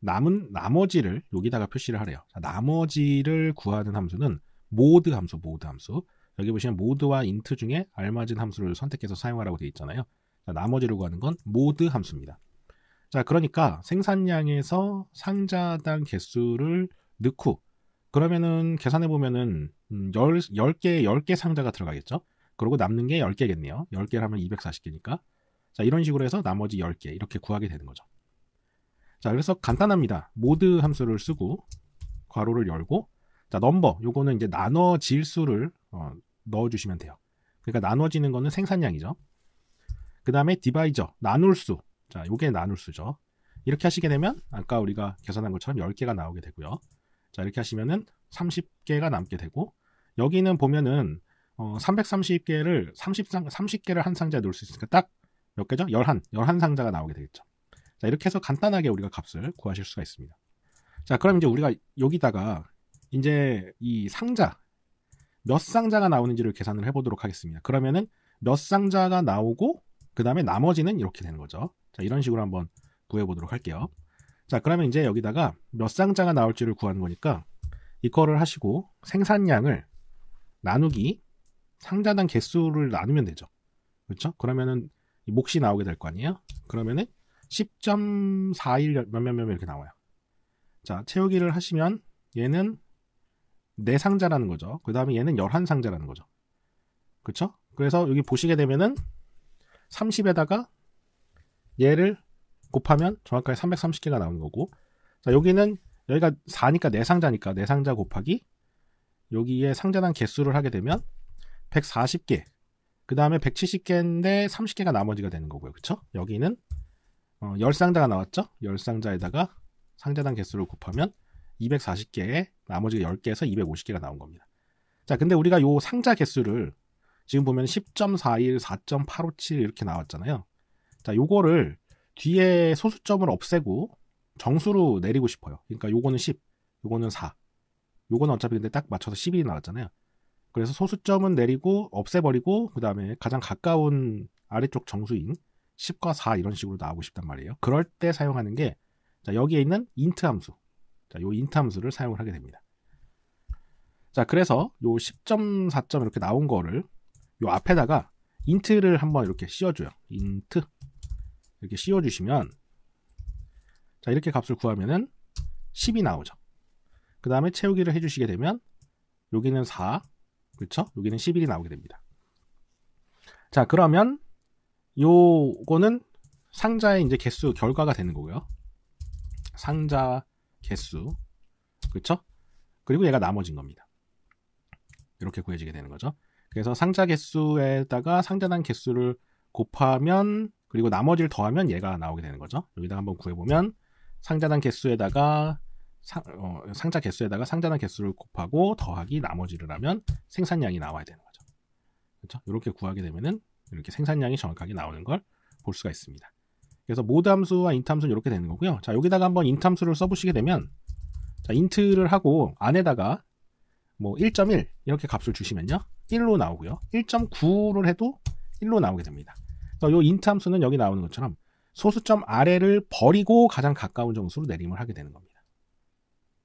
남은 나머지를 여기다가 표시를 하래요. 자, 나머지를 구하는 함수는 모드 함수, 모드 함수. 여기 보시면 모드와 인트 중에 알맞은 함수를 선택해서 사용하라고 되어 있잖아요. 자, 나머지를 구하는 건 모드 함수입니다. 자, 그러니까 생산량에서 상자당 개수를 넣고 그러면은 계산해 보면은 10, 10개 10개 상자가 들어가겠죠. 그리고 남는 게 10개겠네요. 1 0개를하면 240개니까. 자, 이런 식으로 해서 나머지 10개 이렇게 구하게 되는 거죠. 자, 그래서 간단합니다. 모드 함수를 쓰고 괄호를 열고 자, 넘버 요거는 이제 나눠질 수를 어, 넣어 주시면 돼요. 그러니까 나눠지는 거는 생산량이죠. 그다음에 디바이저 나눌 수. 자, 요게 나눌 수죠. 이렇게 하시게 되면 아까 우리가 계산한 것처럼 10개가 나오게 되고요. 자, 이렇게 하시면은 30개가 남게 되고 여기는 보면은 어, 330개를 3 0 30개를 한 상자에 넣을 수 있으니까 딱 몇 개죠? 11, 11상자가 나오게 되겠죠. 자, 이렇게 해서 간단하게 우리가 값을 구하실 수가 있습니다. 자, 그럼 이제 우리가 여기다가 이제 이 상자 몇 상자가 나오는지를 계산을 해 보도록 하겠습니다. 그러면은 몇 상자가 나오고 그다음에 나머지는 이렇게 되는 거죠. 자, 이런 식으로 한번 구해 보도록 할게요. 자, 그러면 이제 여기다가 몇 상자가 나올지를 구하는 거니까 이거를 하시고 생산량을 나누기 상자당 개수를 나누면 되죠. 그렇죠? 그러면은 몫이 나오게 될 거 아니에요? 그러면은 10.41 몇몇 몇몇 이렇게 나와요. 자, 채우기를 하시면 얘는 4상자라는 거죠. 그 다음에 얘는 11상자라는 거죠. 그렇죠? 그래서 여기 보시게 되면은 30에다가 얘를 곱하면 정확하게 330개가 나오는 거고 자 여기는 여기가 4니까 4상자니까 4상자 곱하기 여기에 상자당 개수를 하게 되면 140개 그 다음에 170개인데 30개가 나머지가 되는 거고요 그쵸? 여기는 어, 10상자가 나왔죠? 10상자에다가 상자당 개수를 곱하면 240개에 나머지가 10개에서 250개가 나온 겁니다 자 근데 우리가 요 상자 개수를 지금 보면 10.41, 4.857 이렇게 나왔잖아요 자 요거를 뒤에 소수점을 없애고 정수로 내리고 싶어요. 그러니까 요거는 10, 요거는 4. 요거는 어차피 근데 딱 맞춰서 10이 나왔잖아요. 그래서 소수점은 내리고 없애버리고 그 다음에 가장 가까운 아래쪽 정수인 10과 4 이런 식으로 나오고 싶단 말이에요. 그럴 때 사용하는 게 자, 여기에 있는 인트 함수. 자, 요 인트 함수를 사용을 하게 됩니다. 자, 그래서 요 10.4점 이렇게 나온 거를 요 앞에다가 인트를 한번 이렇게 씌워줘요. 인트. 이렇게 씌워주시면 자 이렇게 값을 구하면은 10이 나오죠. 그 다음에 채우기를 해주시게 되면 여기는 4, 그렇죠? 여기는 11이 나오게 됩니다. 자 그러면 요거는 상자의 이제 개수 결과가 되는 거고요. 상자 개수 그렇죠? 그리고 얘가 나머진 겁니다. 이렇게 구해지게 되는 거죠. 그래서 상자 개수에다가 상자단 개수를 곱하면 그리고 나머지를 더하면 얘가 나오게 되는 거죠. 여기다 한번 구해보면 상자단 개수에다가 상, 어, 상자 개수에다가 상자단 개수를 곱하고 더하기 나머지를 하면 생산량이 나와야 되는 거죠. 그렇죠? 이렇게 구하게 되면은 이렇게 생산량이 정확하게 나오는 걸 볼 수가 있습니다. 그래서 모드 함수와 인트 함수는 이렇게 되는 거고요. 자, 여기다가 한번 인트 함수를 써보시게 되면 자, 인트를 하고 안에다가 뭐 1.1 이렇게 값을 주시면요. 1로 나오고요. 1.9를 해도 1로 나오게 됩니다. 그러니까 인참수는 여기 나오는 것처럼 소수점 아래를 버리고 가장 가까운 정수로 내림을 하게 되는 겁니다.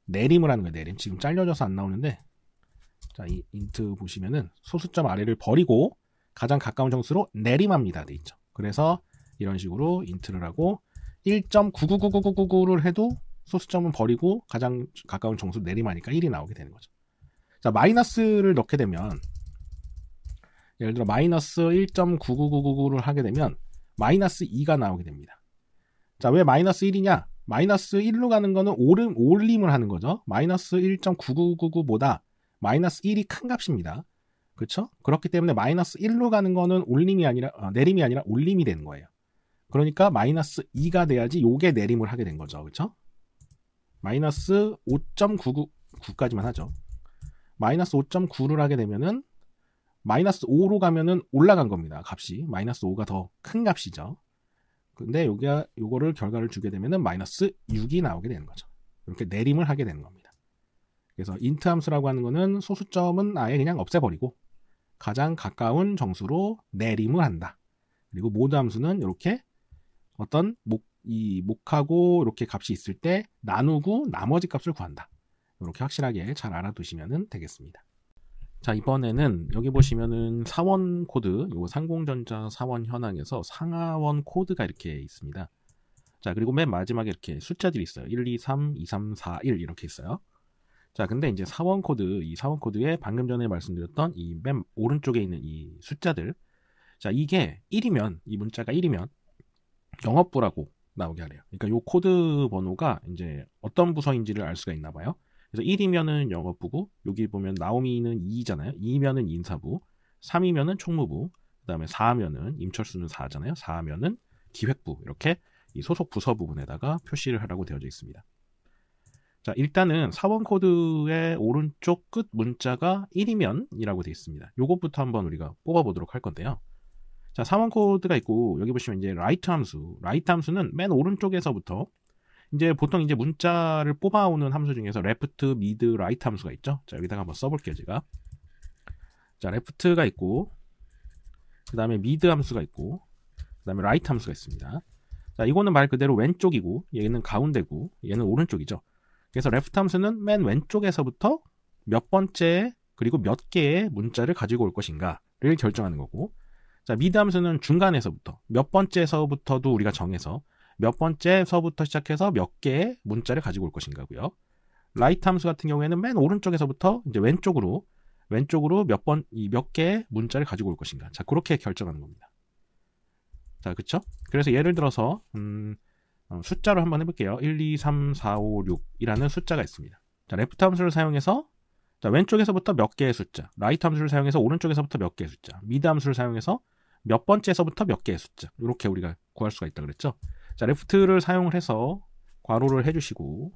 내림을 하는 거예요. 내림. 지금 잘려져서 안 나오는데 자, 이 인트 보시면은 소수점 아래를 버리고 가장 가까운 정수로 내림합니다. 돼 있죠. 그래서 이런 식으로 인트를 하고 1.999999를 9 9 해도 소수점은 버리고 가장 가까운 정수 내림하니까 1이 나오게 되는 거죠. 자, 마이너스를 넣게 되면 예를 들어 마이너스 1.99999를 하게 되면 마이너스 2가 나오게 됩니다. 자, 왜 마이너스 1이냐? 마이너스 1로 가는 거는 오름, 올림을 하는 거죠. 마이너스 1.9999보다 마이너스 1이 큰 값입니다. 그렇죠? 그렇기 때문에 마이너스 1로 가는 거는 올림이 아니라 어, 내림이 아니라 올림이 되는 거예요. 그러니까 마이너스 2가 돼야지 요게 내림을 하게 된 거죠. 그렇죠? 마이너스 5.999까지만 하죠. 마이너스 5.9를 하게 되면은 마이너스 5로 가면은 올라간 겁니다. 값이. 마이너스 5가 더 큰 값이죠. 근데 요게, 요거를 결과를 주게 되면은 마이너스 6이 나오게 되는 거죠. 이렇게 내림을 하게 되는 겁니다. 그래서 인트 함수라고 하는 거는 소수점은 아예 그냥 없애버리고 가장 가까운 정수로 내림을 한다. 그리고 모드 함수는 이렇게 어떤 목, 이 목하고 이렇게 값이 있을 때 나누고 나머지 값을 구한다. 이렇게 확실하게 잘 알아두시면 되겠습니다. 자, 이번에는 여기 보시면은 사원 코드, 요 상공전자 사원 현황에서 상하원 코드가 이렇게 있습니다. 자, 그리고 맨 마지막에 이렇게 숫자들이 있어요. 1, 2, 3, 2, 3, 4, 1 이렇게 있어요. 자, 근데 이제 사원 코드, 이 사원 코드에 방금 전에 말씀드렸던 이 맨 오른쪽에 있는 이 숫자들. 자, 이게 1이면, 이 문자가 1이면 영업부라고 나오게 하래요. 그러니까 요 코드 번호가 이제 어떤 부서인지를 알 수가 있나 봐요. 그래서 1이면은 영업부고 여기 보면 나오미는 2잖아요. 이 2면은 인사부, 3이면은 총무부, 그다음에 4면은 임철수는 4잖아요. 4면은 기획부 이렇게 이 소속 부서 부분에다가 표시를 하라고 되어져 있습니다. 자, 일단은 사원 코드의 오른쪽 끝 문자가 1이면이라고 되어 있습니다. 요것부터 한번 우리가 뽑아 보도록 할 건데요. 자, 사원 코드가 있고 여기 보시면 이제 라이트 함수. 라이트 함수는 맨 오른쪽에서부터 이제 보통 이제 문자를 뽑아오는 함수 중에서 레프트, 미드, 라이트 함수가 있죠. 자, 여기다가 한번 써볼게요, 제가. 자, 레프트가 있고, 그 다음에 미드 함수가 있고, 그 다음에 라이트 함수가 있습니다. 자, 이거는 말 그대로 왼쪽이고, 얘는 가운데고, 얘는 오른쪽이죠. 그래서 레프트 함수는 맨 왼쪽에서부터 몇 번째, 그리고 몇 개의 문자를 가지고 올 것인가를 결정하는 거고, 자, 미드 함수는 중간에서부터, 몇 번째에서부터도 우리가 정해서 몇 번째서부터 시작해서 몇 개의 문자를 가지고 올 것인가고요. 라이트 함수 같은 경우에는 맨 오른쪽에서부터 이제 왼쪽으로 왼쪽으로 몇 번 이 몇 개의 문자를 가지고 올 것인가. 자 그렇게 결정하는 겁니다. 자 그쵸? 그래서 예를 들어서 음, 어, 숫자로 한번 해볼게요. 1, 2, 3, 4, 5, 6이라는 숫자가 있습니다. 자 레프트 함수를 사용해서 자, 왼쪽에서부터 몇 개의 숫자, 라이트 함수를 사용해서 오른쪽에서부터 몇 개의 숫자, 미드 함수를 사용해서 몇 번째에서부터 몇 개의 숫자 이렇게 우리가 구할 수가 있다 그랬죠. 자, 레프트를 사용을 해서 괄호를 해주시고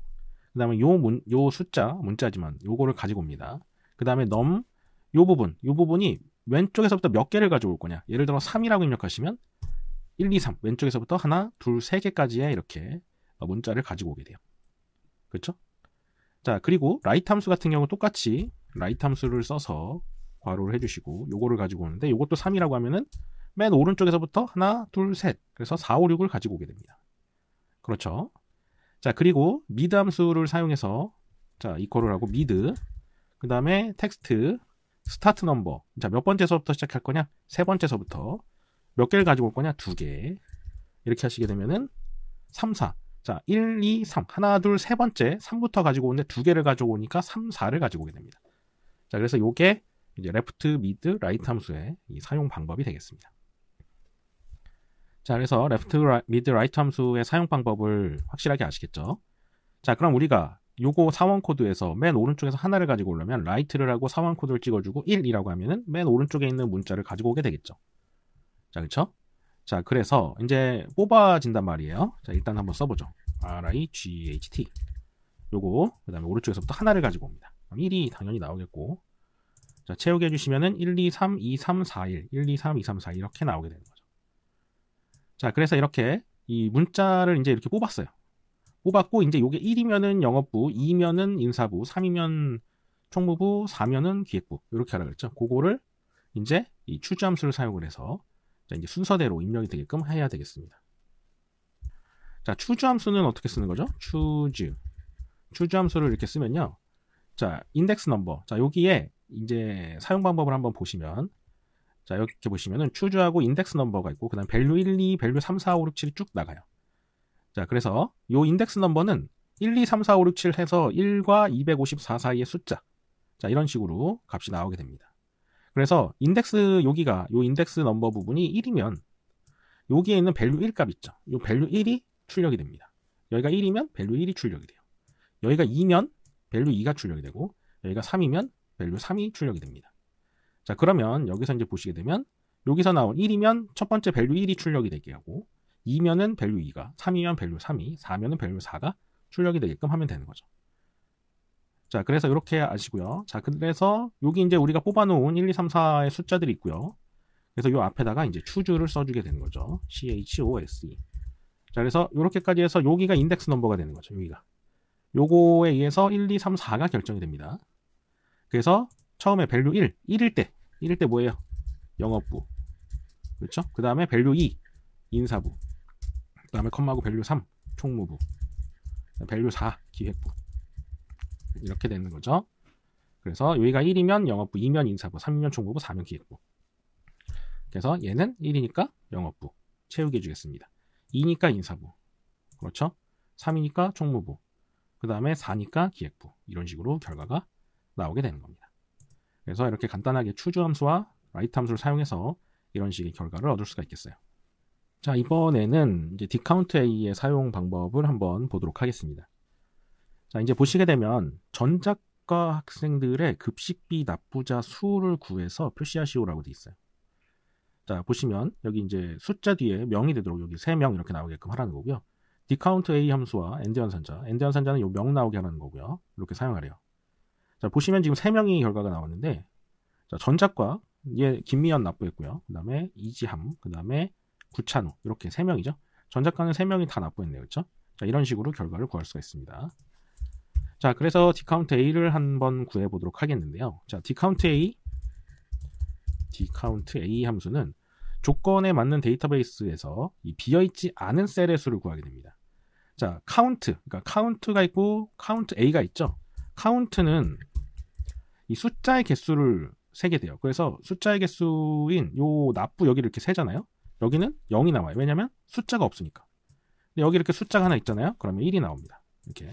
그 다음에 요, 문, 요 숫자, 문자지만 요거를 가지고 옵니다. 그 다음에 넘, 요 부분, 요 부분이 왼쪽에서부터 몇 개를 가져올 거냐. 예를 들어 3이라고 입력하시면 1, 2, 3 왼쪽에서부터 하나, 둘, 세 개까지의 이렇게 문자를 가지고 오게 돼요. 그렇죠? 자 그리고 라이트 함수 같은 경우 똑같이 라이트 함수를 써서 괄호를 해주시고 요거를 가지고 오는데 요것도 3이라고 하면은 맨 오른쪽에서부터 하나, 둘, 셋. 그래서 4, 5, 6을 가지고 오게 됩니다. 그렇죠. 자, 그리고 미드 함수를 사용해서 자, 이퀄을 하고 미드 그 다음에 텍스트 스타트 넘버 자, 몇 번째서부터 시작할 거냐? 세 번째서부터 몇 개를 가지고 올 거냐? 두 개. 이렇게 하시게 되면은 3, 4. 자, 1, 2, 3. 하나, 둘, 세 번째 3부터 가지고 오는데 두 개를 가지고 오니까 3, 4를 가지고 오게 됩니다. 자, 그래서 요게 이제 레프트, 미드, 라이트 함수의 사용 방법이 되겠습니다. 자, 그래서 left, mid, right 함수의 사용 방법을 확실하게 아시겠죠? 자, 그럼 우리가 요거 사원 코드에서 맨 오른쪽에서 하나를 가지고 오려면 right를 하고 사원 코드를 찍어주고 1이라고 하면은 맨 오른쪽에 있는 문자를 가지고 오게 되겠죠. 자, 그쵸? 자, 그래서 이제 뽑아진단 말이에요. 자, 일단 한번 써보죠. r-i-g-h-t 요거 그 다음에 오른쪽에서부터 하나를 가지고 옵니다. 1이 당연히 나오겠고 자, 채우게 해주시면은 1, 2, 3, 2, 3, 4, 1 1, 2, 3, 2, 3, 4 이렇게 나오게 되는 거죠. 자, 그래서 이렇게 이 문자를 이제 이렇게 뽑았어요. 뽑았고 이제 요게 1이면은 영업부, 2면은 인사부, 3이면 총무부, 4면은 기획부 이렇게 하라 그랬죠. 그거를 이제 이 추점수를 사용을 해서 자, 이제 순서대로 입력이 되게끔 해야 되겠습니다. 자, 추주함수는 어떻게 쓰는 거죠? 추주. 추주함수를 이렇게 쓰면요. 자, 인덱스 넘버. 자, 여기에 이제 사용 방법을 한번 보시면 자, 이렇게 보시면은 추주하고 인덱스 넘버가 있고 그다음 밸류 1, 2, 밸류 3, 4, 5, 6, 7이 쭉 나가요. 자, 그래서 요 인덱스 넘버는 1, 2, 3, 4, 5, 6, 7 해서 1과 254 사이의 숫자. 자, 이런 식으로 값이 나오게 됩니다. 그래서 인덱스 여기가 요 인덱스 넘버 부분이 1이면 여기에 있는 밸류 1 값 있죠. 요 밸류 1이 출력이 됩니다. 여기가 1이면 밸류 1이 출력이 돼요. 여기가 2면 밸류 2가 출력이 되고 여기가 3이면 밸류 3이 출력이 됩니다. 자 그러면 여기서 이제 보시게 되면 여기서 나온 1이면 첫 번째 밸류 1이 출력이 되게 하고 2면은 밸류 2가 3이면 밸류 3이 4면은 밸류 4가 출력이 되게끔 하면 되는 거죠. 자 그래서 이렇게 아시고요. 자 그래서 여기 이제 우리가 뽑아놓은 1, 2, 3, 4의 숫자들이 있고요. 그래서 이 앞에다가 이제 추주를 써주게 되는 거죠. CHOSE 자 그래서 이렇게까지 해서 여기가 인덱스 넘버가 되는 거죠. 여기가 요거에 의해서 1, 2, 3, 4가 결정이 됩니다. 그래서 처음에 밸류 1, 1일 때 이럴 때 뭐예요? 영업부. 그렇죠? 그 다음에 밸류 2, 인사부. 그 다음에 컴마고 밸류 3, 총무부. 밸류 4, 기획부. 이렇게 되는 거죠. 그래서 여기가 1이면 영업부, 2면 인사부, 3면 총무부, 4면 기획부. 그래서 얘는 1이니까 영업부 채우게 해주겠습니다. 2니까 인사부. 그렇죠? 3이니까 총무부. 그 다음에 4니까 기획부. 이런 식으로 결과가 나오게 되는 겁니다. 그래서 이렇게 간단하게 추주 함수와 라이트 함수를 사용해서 이런 식의 결과를 얻을 수가 있겠어요. 자 이번에는 이제 디카운트 A의 사용 방법을 한번 보도록 하겠습니다. 자 이제 보시게 되면 전작과 학생들의 급식비 납부자 수를 구해서 표시하시오라고 되어 있어요. 자 보시면 여기 이제 숫자 뒤에 명이 되도록 여기 3명 이렇게 나오게끔 하라는 거고요. 디카운트 A 함수와 엔드 연산자, 엔드 연산자는 이 명 나오게 하는 라 거고요. 이렇게 사용하래요. 자, 보시면 지금 3명이 결과가 나왔는데, 자, 전작과, 예, 김미연 납부했고요. 그 다음에 이지함, 그 다음에 구찬우, 이렇게 3명이죠. 전작과는 3명이 다 납부했네요. 그렇죠 자, 이런 식으로 결과를 구할 수가 있습니다. 자, 그래서 디카운트 A를 한번 구해보도록 하겠는데요. 자, 디카운트 A, 디카운트 A 함수는 조건에 맞는 데이터베이스에서 이 비어있지 않은 셀의 수를 구하게 됩니다. 자, 카운트, 그러니까 카운트가 있고 카운트 A가 있죠. 카운트는 이 숫자의 개수를 세게 돼요. 그래서 숫자의 개수인 요 납부 여기 이렇게 세잖아요. 여기는 0이 나와요. 왜냐면 숫자가 없으니까. 근데 여기 이렇게 숫자가 하나 있잖아요. 그러면 1이 나옵니다. 이렇게.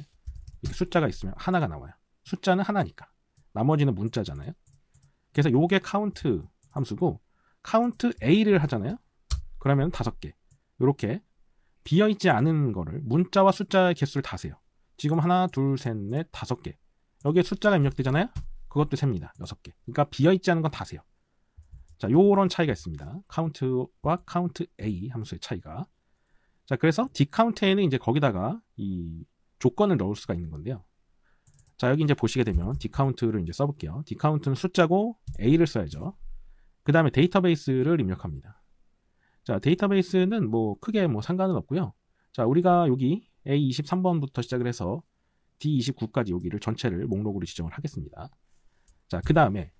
이렇게 숫자가 있으면 하나가 나와요. 숫자는 하나니까. 나머지는 문자잖아요. 그래서 요게 카운트 함수고 카운트 a를 하잖아요. 그러면 다섯 개. 요렇게 비어 있지 않은 거를 문자와 숫자의 개수를 다 세요. 지금 하나, 둘, 셋, 넷, 다섯 개. 여기에 숫자가 입력되잖아요. 그것도 셉니다. 6개. 그러니까 비어있지 않은 건 다 세요. 자, 요런 차이가 있습니다. 카운트와 카운트 a 함수의 차이가. 자, 그래서 디카운트에는 이제 거기다가 이 조건을 넣을 수가 있는 건데요. 자, 여기 이제 보시게 되면 디카운트를 이제 써볼게요. 디카운트는 숫자고 a를 써야죠. 그 다음에 데이터베이스를 입력합니다. 자, 데이터베이스는 뭐 크게 뭐 상관은 없고요. 자, 우리가 여기 A23번부터 시작을 해서 D29까지 여기를 전체를 목록으로 지정을 하겠습니다. 자, 그 다음에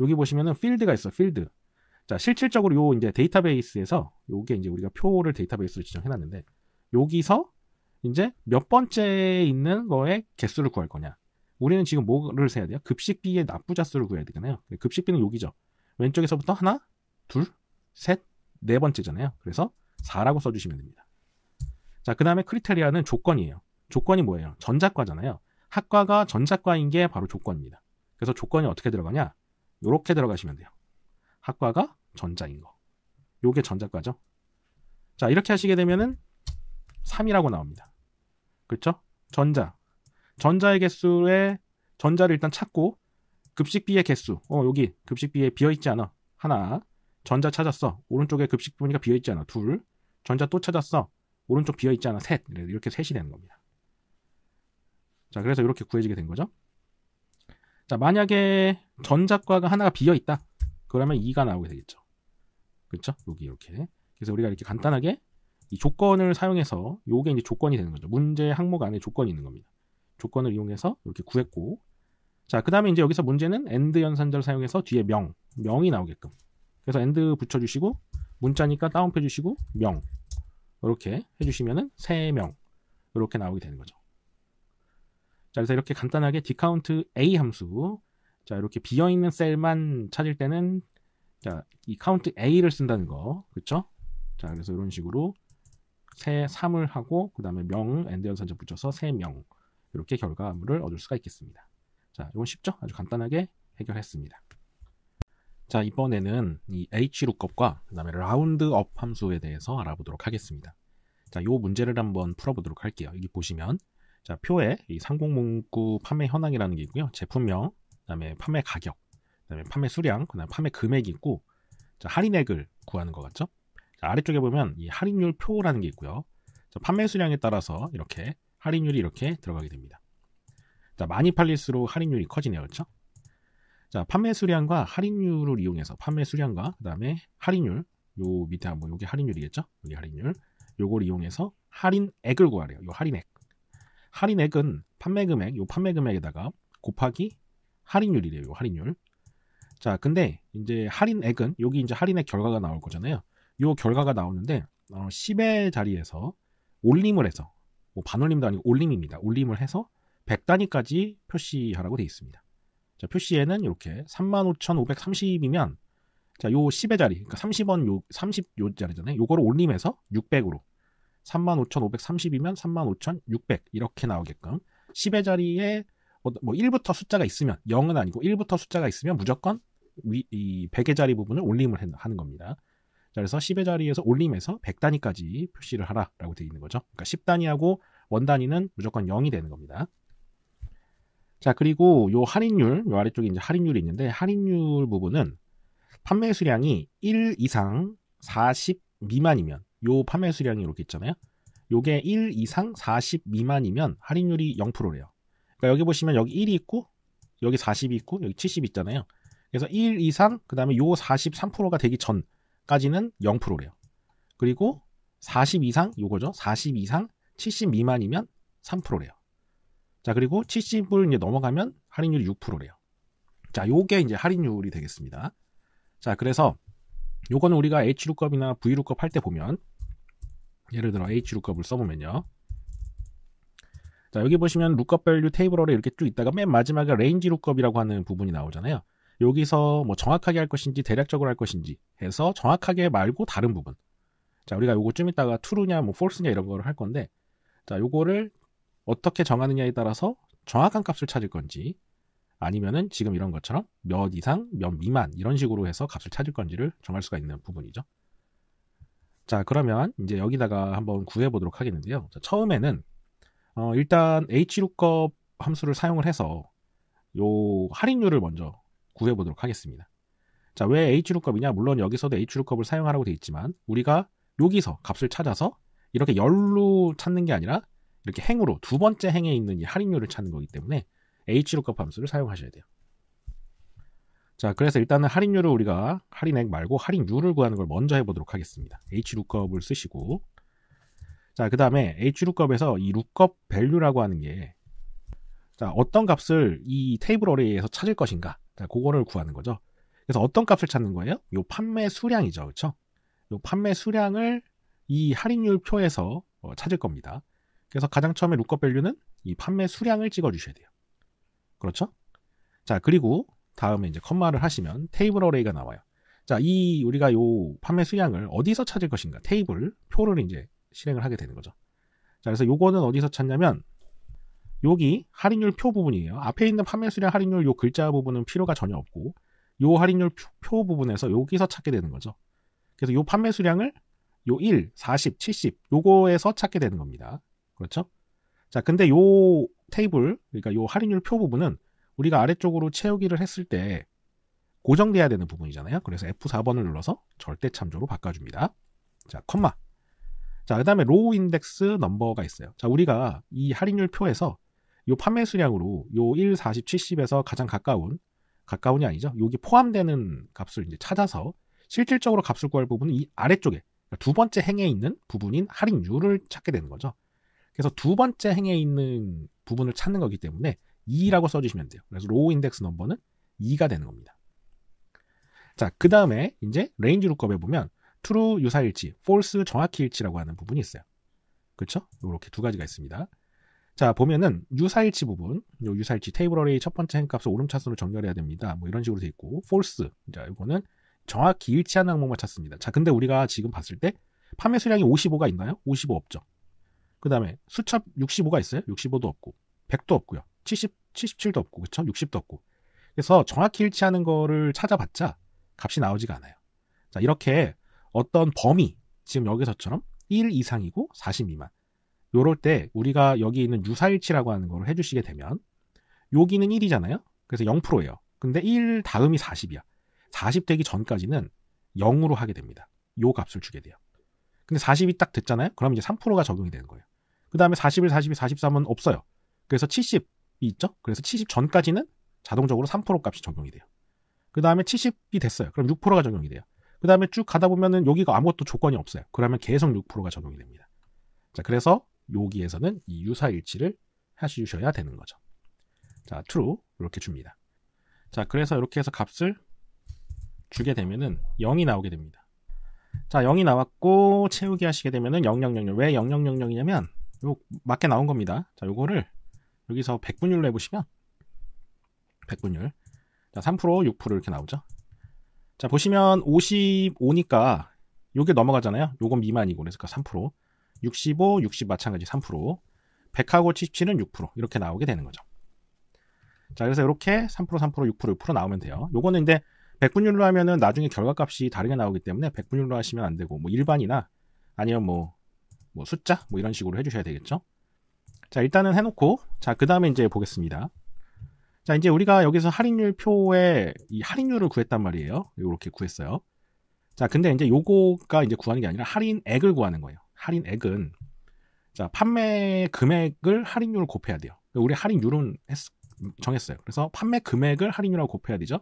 여기 보시면은 필드가 있어, 요 필드. 자, 실질적으로 요 이제 데이터베이스에서 요게 이제 우리가 표를 데이터베이스로 지정해 놨는데 여기서 이제 몇 번째에 있는 거에 개수를 구할 거냐. 우리는 지금 뭐를 세야 돼요? 급식비의 납부자 수를 구해야 되잖아요. 급식비는 여기죠. 왼쪽에서부터 하나, 둘, 셋, 네 번째잖아요. 그래서 4라고 써주시면 됩니다. 자, 그 다음에 크리테리아는 조건이에요. 조건이 뭐예요? 전작과잖아요. 학과가 전작과인 게 바로 조건입니다. 그래서 조건이 어떻게 들어가냐? 이렇게 들어가시면 돼요. 학과가 전자인 거. 요게 전작과죠. 자, 이렇게 하시게 되면은 3이라고 나옵니다. 그렇죠? 전자. 전자의 개수에 전자를 일단 찾고 급식비의 개수. 어, 여기 급식비에 비어 있지 않아. 하나. 전자 찾았어. 오른쪽에 급식 보니까 비어 있지 않아. 둘. 전자 또 찾았어. 오른쪽 비어 있지 않아. 셋. 이렇게 셋이 되는 겁니다. 자, 그래서 이렇게 구해지게 된 거죠. 자, 만약에 전작과가 하나가 비어 있다. 그러면 2가 나오게 되겠죠. 그렇죠? 여기 이렇게. 그래서 우리가 이렇게 간단하게 이 조건을 사용해서 요게 이제 조건이 되는 거죠. 문제 항목 안에 조건이 있는 겁니다. 조건을 이용해서 이렇게 구했고 자, 그다음에 이제 여기서 문제는 end 연산자를 사용해서 뒤에 명, 명이 나오게끔. 그래서 end 붙여 주시고 문자니까 다운표 주시고 명. 이렇게 해 주시면은 세 명. 이렇게 나오게 되는 거죠. 자, 그래서 이렇게 간단하게 디카운트 A 함수, 자, 이렇게 비어있는 셀만 찾을 때는, 자, 이 카운트 A를 쓴다는 거, 그쵸? 자, 그래서 이런 식으로 새 3을 하고, 그 다음에 명, 엔드 연산자 붙여서 새 명, 이렇게 결과물을 얻을 수가 있겠습니다. 자, 이건 쉽죠? 아주 간단하게 해결했습니다. 자, 이번에는 이 hlookup 과그 다음에 roundup 함수에 대해서 알아보도록 하겠습니다. 자, 이 문제를 한번 풀어보도록 할게요. 여기 보시면 자, 표에 이 상공 문구 판매 현황이라는 게 있고요. 제품명, 그다음에 판매 가격, 그다음에 판매 수량, 그다음에 판매 금액이 있고 자, 할인액을 구하는 것 같죠? 자, 아래쪽에 보면 이 할인율 표라는 게 있고요. 자, 판매 수량에 따라서 이렇게 할인율이 이렇게 들어가게 됩니다. 자, 많이 팔릴수록 할인율이 커지네요. 그렇죠? 자, 판매 수량과 할인율을 이용해서 판매 수량과 그다음에 할인율 요 밑에 한번 요게 할인율이겠죠? 여기 할인율 요걸 이용해서 할인액을 구하래요. 요 할인액. 할인액은 판매 금액, 요 판매 금액에다가 곱하기 할인율이래요. 요 할인율. 자, 근데 이제 할인액은 여기 이제 할인액 결과가 나올 거잖아요. 요 결과가 나오는데 어, 10의 자리에서 올림을 해서 뭐 반올림도 아니고 올림입니다. 올림을 해서 100단위까지 표시하라고 돼 있습니다. 자, 표시에는 이렇게 35,530이면 자, 요 10의 자리, 그러니까 30원 요30 요 자리잖아요. 요거를 올림해서 600으로 35,530이면 35,600 이렇게 나오게끔 10의 자리에 어, 뭐 1부터 숫자가 있으면 0은 아니고 1부터 숫자가 있으면 무조건 위, 이 100의 자리 부분을 올림을 하는 겁니다. 그래서 10의 자리에서 올림해서 100단위까지 표시를 하라라고 되어 있는 거죠. 그러니까 10단위하고 원단위는 무조건 0이 되는 겁니다. 자, 그리고 요 할인율, 요 아래쪽에 이제 할인율이 있는데 할인율 부분은 판매 수량이 1 이상 40 미만이면 요 판매 수량이 이렇게 있잖아요. 요게 1 이상 40 미만이면 할인율이 0%래요. 그러니까 여기 보시면 여기 1이 있고 여기 40이 있고 여기 70이 있잖아요. 그래서 1 이상 그다음에 요 43%가 되기 전까지는 0%래요. 그리고 40 이상 요거죠. 40 이상 70 미만이면 3%래요. 자, 그리고 70을 이제 넘어가면 할인율이 6%래요. 자, 요게 이제 할인율이 되겠습니다. 자, 그래서 요거는 우리가 H룩값이나 V룩값 할때 보면 예를 들어 h l o o k u p 을 써보면요. 자 여기 보시면 루컵 밸류 테이블 아를 이렇게 쭉 있다가 맨 마지막에 range l o o k u p 이라고 하는 부분이 나오잖아요. 여기서 뭐 정확하게 할 것인지 대략적으로 할 것인지 해서 정확하게 말고 다른 부분. 자 우리가 요거 좀 이따가 true냐 뭐 false냐 이런 거를 할 건데 자 요거를 어떻게 정하느냐에 따라서 정확한 값을 찾을 건지 아니면은 지금 이런 것처럼 몇 이상 몇 미만 이런 식으로 해서 값을 찾을 건지를 정할 수가 있는 부분이죠. 자, 그러면 이제 여기다가 한번 구해 보도록 하겠는데요. 자, 처음에는 어, 일단 hlookup 함수를 사용을 해서 요 할인율을 먼저 구해 보도록 하겠습니다. 자, 왜 hlookup이냐? 물론 여기서도 hlookup을 사용하라고 되어 있지만 우리가 여기서 값을 찾아서 이렇게 열로 찾는 게 아니라 이렇게 행으로 두 번째 행에 있는 이 할인율을 찾는 거기 때문에 hlookup 함수를 사용하셔야 돼요. 자, 그래서 일단은 할인율을 우리가 할인액 말고 할인율을 구하는 걸 먼저 해보도록 하겠습니다. HLOOKUP을 쓰시고 자, 그 다음에 HLOOKUP에서 이 LOOKUP value라고 하는 게 자, 어떤 값을 이 테이블 어레이에서 찾을 것인가 자, 그거를 구하는 거죠. 그래서 어떤 값을 찾는 거예요? 요 판매 수량이죠. 그렇죠? 요 판매 수량을 이 할인율 표에서 어, 찾을 겁니다. 그래서 가장 처음에 lookup v a l u e 는이 판매 수량을 찍어 주셔야 돼요. 그렇죠? 자, 그리고 다음에 이제 컴마를 하시면 테이블 어레이가 나와요. 자, 이 우리가 요 판매 수량을 어디서 찾을 것인가? 테이블 표를 이제 실행을 하게 되는 거죠. 자, 그래서 요거는 어디서 찾냐면 여기 할인율 표 부분이에요. 앞에 있는 판매 수량 할인율 요 글자 부분은 필요가 전혀 없고 요 할인율 표, 표 부분에서 여기서 찾게 되는 거죠. 그래서 요 판매 수량을 요 1, 40, 70 요거에서 찾게 되는 겁니다. 그렇죠? 자, 근데 요 테이블 그러니까 요 할인율 표 부분은 우리가 아래쪽으로 채우기를 했을 때 고정돼야 되는 부분이잖아요. 그래서 F4번을 눌러서 절대 참조로 바꿔줍니다. 자, 컴마. 자, 그 다음에 로우 인덱스 넘버가 있어요. 자, 우리가 이 할인율 표에서 요 판매 수량으로 요 1, 40, 70에서 가장 가까운, 가까운이 아니죠. 여기 포함되는 값을 이제 찾아서 실질적으로 값을 구할 부분은 이 아래쪽에, 그러니까 두 번째 행에 있는 부분인 할인율을 찾게 되는 거죠. 그래서 두 번째 행에 있는 부분을 찾는 거기 때문에 2라고 써주시면 돼요. 그래서 로우 인덱스 넘버는 2가 되는 겁니다. 자, 그 다음에 이제 range l o o k u p 에 보면 true 유사일치, false 정확히일치라고 하는 부분이 있어요. 그렇죠? 이렇게 두 가지가 있습니다. 자, 보면은 유사일치 부분, 요 유사일치 테이블 어레이 첫 번째 행값을 오름차순으로 정렬해야 됩니다. 뭐 이런 식으로 돼 있고 false. 자, 이거는 정확히 일치하는 항목만 찾습니다. 자, 근데 우리가 지금 봤을 때 판매 수량이 55가 있나요? 55 없죠. 그다음에 수첩 65가 있어요? 65도 없고 100도 없고요. 70, 77도 없고, 그쵸? 60도 없고. 그래서 정확히 일치하는 거를 찾아봤자 값이 나오지가 않아요. 자, 이렇게 어떤 범위, 지금 여기서처럼 1 이상이고 40 미만. 요럴 때 우리가 여기 있는 유사일치라고 하는 걸 해주시게 되면 여기는 1이잖아요. 그래서 0%예요. 근데 1 다음이 40이야. 40 되기 전까지는 0으로 하게 됩니다. 요 값을 주게 돼요. 근데 40이 딱 됐잖아요. 그럼 이제 3%가 적용이 되는 거예요. 그 다음에 41, 42, 43은 없어요. 그래서 70 있죠? 그래서 70 전까지는 자동적으로 3% 값이 적용이 돼요. 그 다음에 70이 됐어요. 그럼 6%가 적용이 돼요. 그 다음에 쭉 가다 보면은 여기가 아무것도 조건이 없어요. 그러면 계속 6%가 적용이 됩니다. 자, 그래서 여기에서는 이 유사일치를 하시셔야 되는 거죠. 자, true 이렇게 줍니다. 자, 그래서 이렇게 해서 값을 주게 되면은 0이 나오게 됩니다. 자, 0이 나왔고 채우기 하시게 되면은 0000왜 0000이냐면 요 맞게 나온 겁니다. 자, 요거를 여기서 백분율로 해보시면 백분율 자, 3% 6% 이렇게 나오죠. 자, 보시면 55니까 요게 넘어가잖아요. 요건 미만이고 그래서 3% 65, 60 마찬가지 3% 100하고 77은 6% 이렇게 나오게 되는 거죠. 자, 그래서 이렇게 3% 3% 6% 6% 나오면 돼요. 요거는 근데 백분율로 하면은 나중에 결과값이 다르게 나오기 때문에 백분율로 하시면 안 되고 뭐 일반이나 아니면 뭐, 뭐 숫자 뭐 이런 식으로 해주셔야 되겠죠. 자, 일단은 해놓고, 자, 그 다음에 이제 보겠습니다. 자, 이제 우리가 여기서 할인율 표에 이 할인율을 구했단 말이에요. 이렇게 구했어요. 자, 근데 이제 요거가 이제 구하는 게 아니라 할인액을 구하는 거예요. 할인액은 자, 판매 금액을 할인율을 곱해야 돼요. 우리 할인율은 정했어요. 그래서 판매 금액을 할인율하고 곱해야 되죠.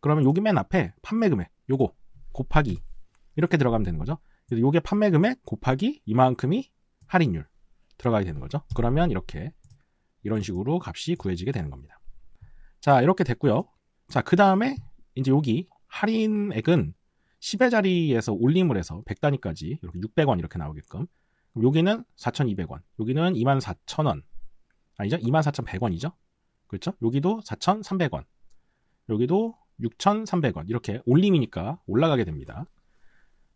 그러면 여기 맨 앞에 판매 금액, 요거 곱하기 이렇게 들어가면 되는 거죠. 그래서 요게 판매 금액 곱하기 이만큼이 할인율. 들어가게 되는 거죠. 그러면 이렇게 이런 식으로 값이 구해지게 되는 겁니다. 자 이렇게 됐고요. 자그 다음에 이제 여기 할인액은 10의 자리에서 올림을 해서 100단위까지 이렇게 600원 이렇게 나오게끔 여기는 4,200원, 여기는 24,000원 아니죠? 24,100원이죠? 그렇죠? 여기도 4,300원, 여기도 6,300원 이렇게 올림이니까 올라가게 됩니다.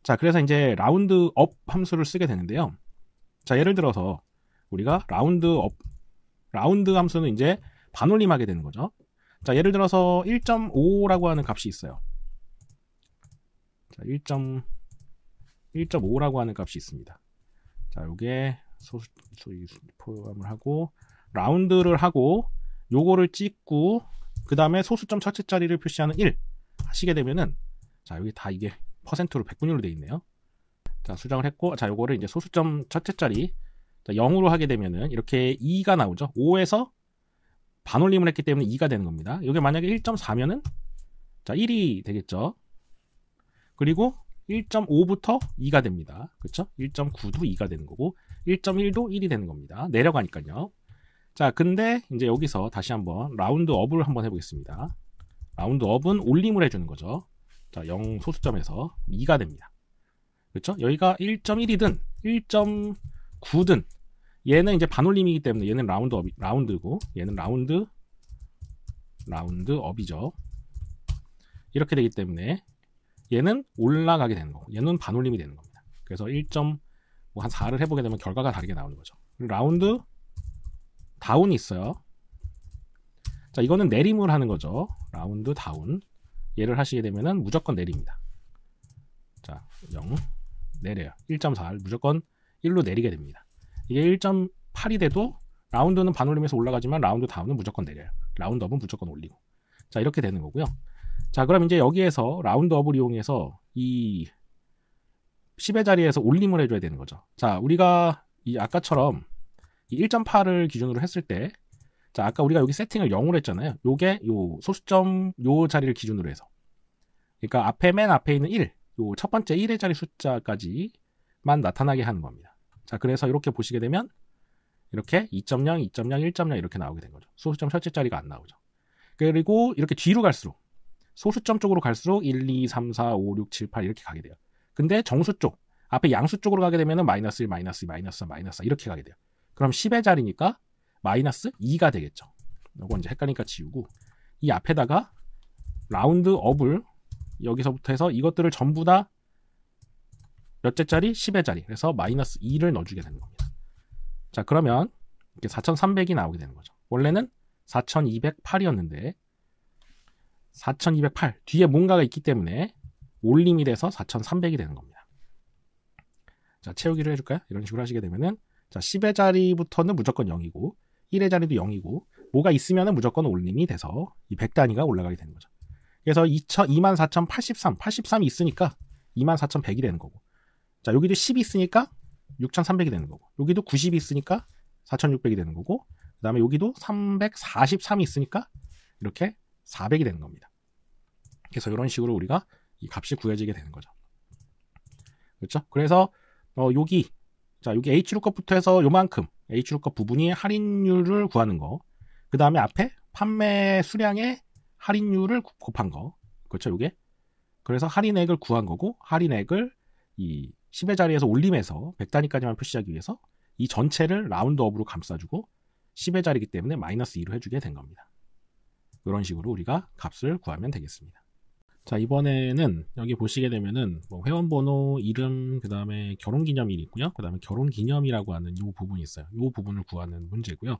자, 그래서 이제 라운드 업 함수를 쓰게 되는데요. 자, 예를 들어서 우리가 라운드 업, 라운드 함수는 이제 반올림하게 되는 거죠. 자, 예를 들어서 1.5라고 하는 값이 있어요. 자, 1. 5라고 하는 값이 있습니다. 자, 요게 소수, 소수 포함을 하고 라운드를 하고 요거를 찍고 그 다음에 소수점 첫째 자리를 표시하는 1 하시게 되면은 자 여기 다 이게 퍼센트로 100분율로 되어 있네요. 자 수정을 했고 자 요거를 이제 소수점 첫째 자리 0으로 그러니까 하게 되면은 이렇게 2가 나오죠. 5에서 반올림을 했기 때문에 2가 되는 겁니다. 이게 만약에 1.4면은 자 1이 되겠죠. 그리고 1.5부터 2가 됩니다. 그렇죠? 1.9도 2가 되는 거고 1.1도 1이 되는 겁니다. 내려가니까요. 자, 근데 이제 여기서 다시 한번 라운드 업을 한번 해보겠습니다. 라운드 업은 올림을 해주는 거죠. 자, 0 소수점에서 2가 됩니다. 그렇죠? 여기가 1.1이든 1.9든 얘는 이제 반올림이기 때문에 얘는 라운드 업, 라운드고 얘는 라운드 라운드 업이죠. 이렇게 되기 때문에 얘는 올라가게 되는 거고 얘는 반올림이 되는 겁니다. 그래서 1점 뭐한 4를 해보게 되면 결과가 다르게 나오는 거죠. 라운드 다운이 있어요. 자 이거는 내림을 하는 거죠. 라운드 다운 얘를 하시게 되면은 무조건 내립니다. 자 0 내려요. 1 4 무조건 1로 내리게 됩니다. 이게 1.8이 돼도 라운드는 반올림에서 올라가지만 라운드 다음은 무조건 내려요. 라운드업은 무조건 올리고. 자, 이렇게 되는 거고요. 자, 그럼 이제 여기에서 라운드업을 이용해서 이 10의 자리에서 올림을 해줘야 되는 거죠. 자, 우리가 이 아까처럼 이 1.8을 기준으로 했을 때, 자, 아까 우리가 여기 세팅을 0으로 했잖아요. 요게 요 소수점 요 자리를 기준으로 해서. 그러니까 앞에 맨 앞에 있는 1, 요 첫 번째 1의 자리 숫자까지만 나타나게 하는 겁니다. 자, 그래서 이렇게 보시게 되면 이렇게 2.0, 2.0, 1.0 이렇게 나오게 된 거죠. 소수점 첫째 자리가 안 나오죠. 그리고 이렇게 뒤로 갈수록 소수점 쪽으로 갈수록 1, 2, 3, 4, 5, 6, 7, 8 이렇게 가게 돼요. 근데 정수 쪽, 앞에 양수 쪽으로 가게 되면 마이너스 1, 마이너스 2, 마이너스 3, 마이너스 4 이렇게 가게 돼요. 그럼 10의 자리니까 마이너스 2가 되겠죠. 이거 이제 헷갈리니까 지우고 이 앞에다가 라운드 업을 여기서부터 해서 이것들을 전부 다 몇째 자리? 10의 자리. 그래서 마이너스 2를 넣어주게 되는 겁니다. 자, 그러면 이게 4,300이 나오게 되는 거죠. 원래는 4,208이었는데 4,208 뒤에 뭔가가 있기 때문에 올림이 돼서 4,300이 되는 겁니다. 자, 채우기를 해줄까요? 이런 식으로 하시게 되면은 자, 10의 자리부터는 무조건 0이고 1의 자리도 0이고 뭐가 있으면은 무조건 올림이 돼서 이 100단위가 올라가게 되는 거죠. 그래서 2,000, 24,083, 83이 있으니까 24,100이 되는 거고 자, 여기도 10이 있으니까 6,300이 되는 거고, 여기도 90이 있으니까 4,600이 되는 거고, 그 다음에 여기도 343이 있으니까 이렇게 400이 되는 겁니다. 그래서 이런 식으로 우리가 이 값이 구해지게 되는 거죠. 그렇죠? 그래서 어, 여기 자 여기 H룩업부터 해서 요만큼 H룩업 부분이 할인율을 구하는 거, 그 다음에 앞에 판매 수량의 할인율을 곱한 거, 그렇죠? 이게 그래서 할인액을 구한 거고 할인액을 이 10의 자리에서 올림해서 100단위까지만 표시하기 위해서 이 전체를 라운드업으로 감싸주고 10의 자리이기 때문에 마이너스 2로 해주게 된 겁니다. 이런 식으로 우리가 값을 구하면 되겠습니다. 자 이번에는 여기 보시게 되면은 뭐 회원번호, 이름, 그 다음에 결혼기념일이 있고요. 그 다음에 결혼기념이라고 하는 이 부분이 있어요. 이 부분을 구하는 문제고요.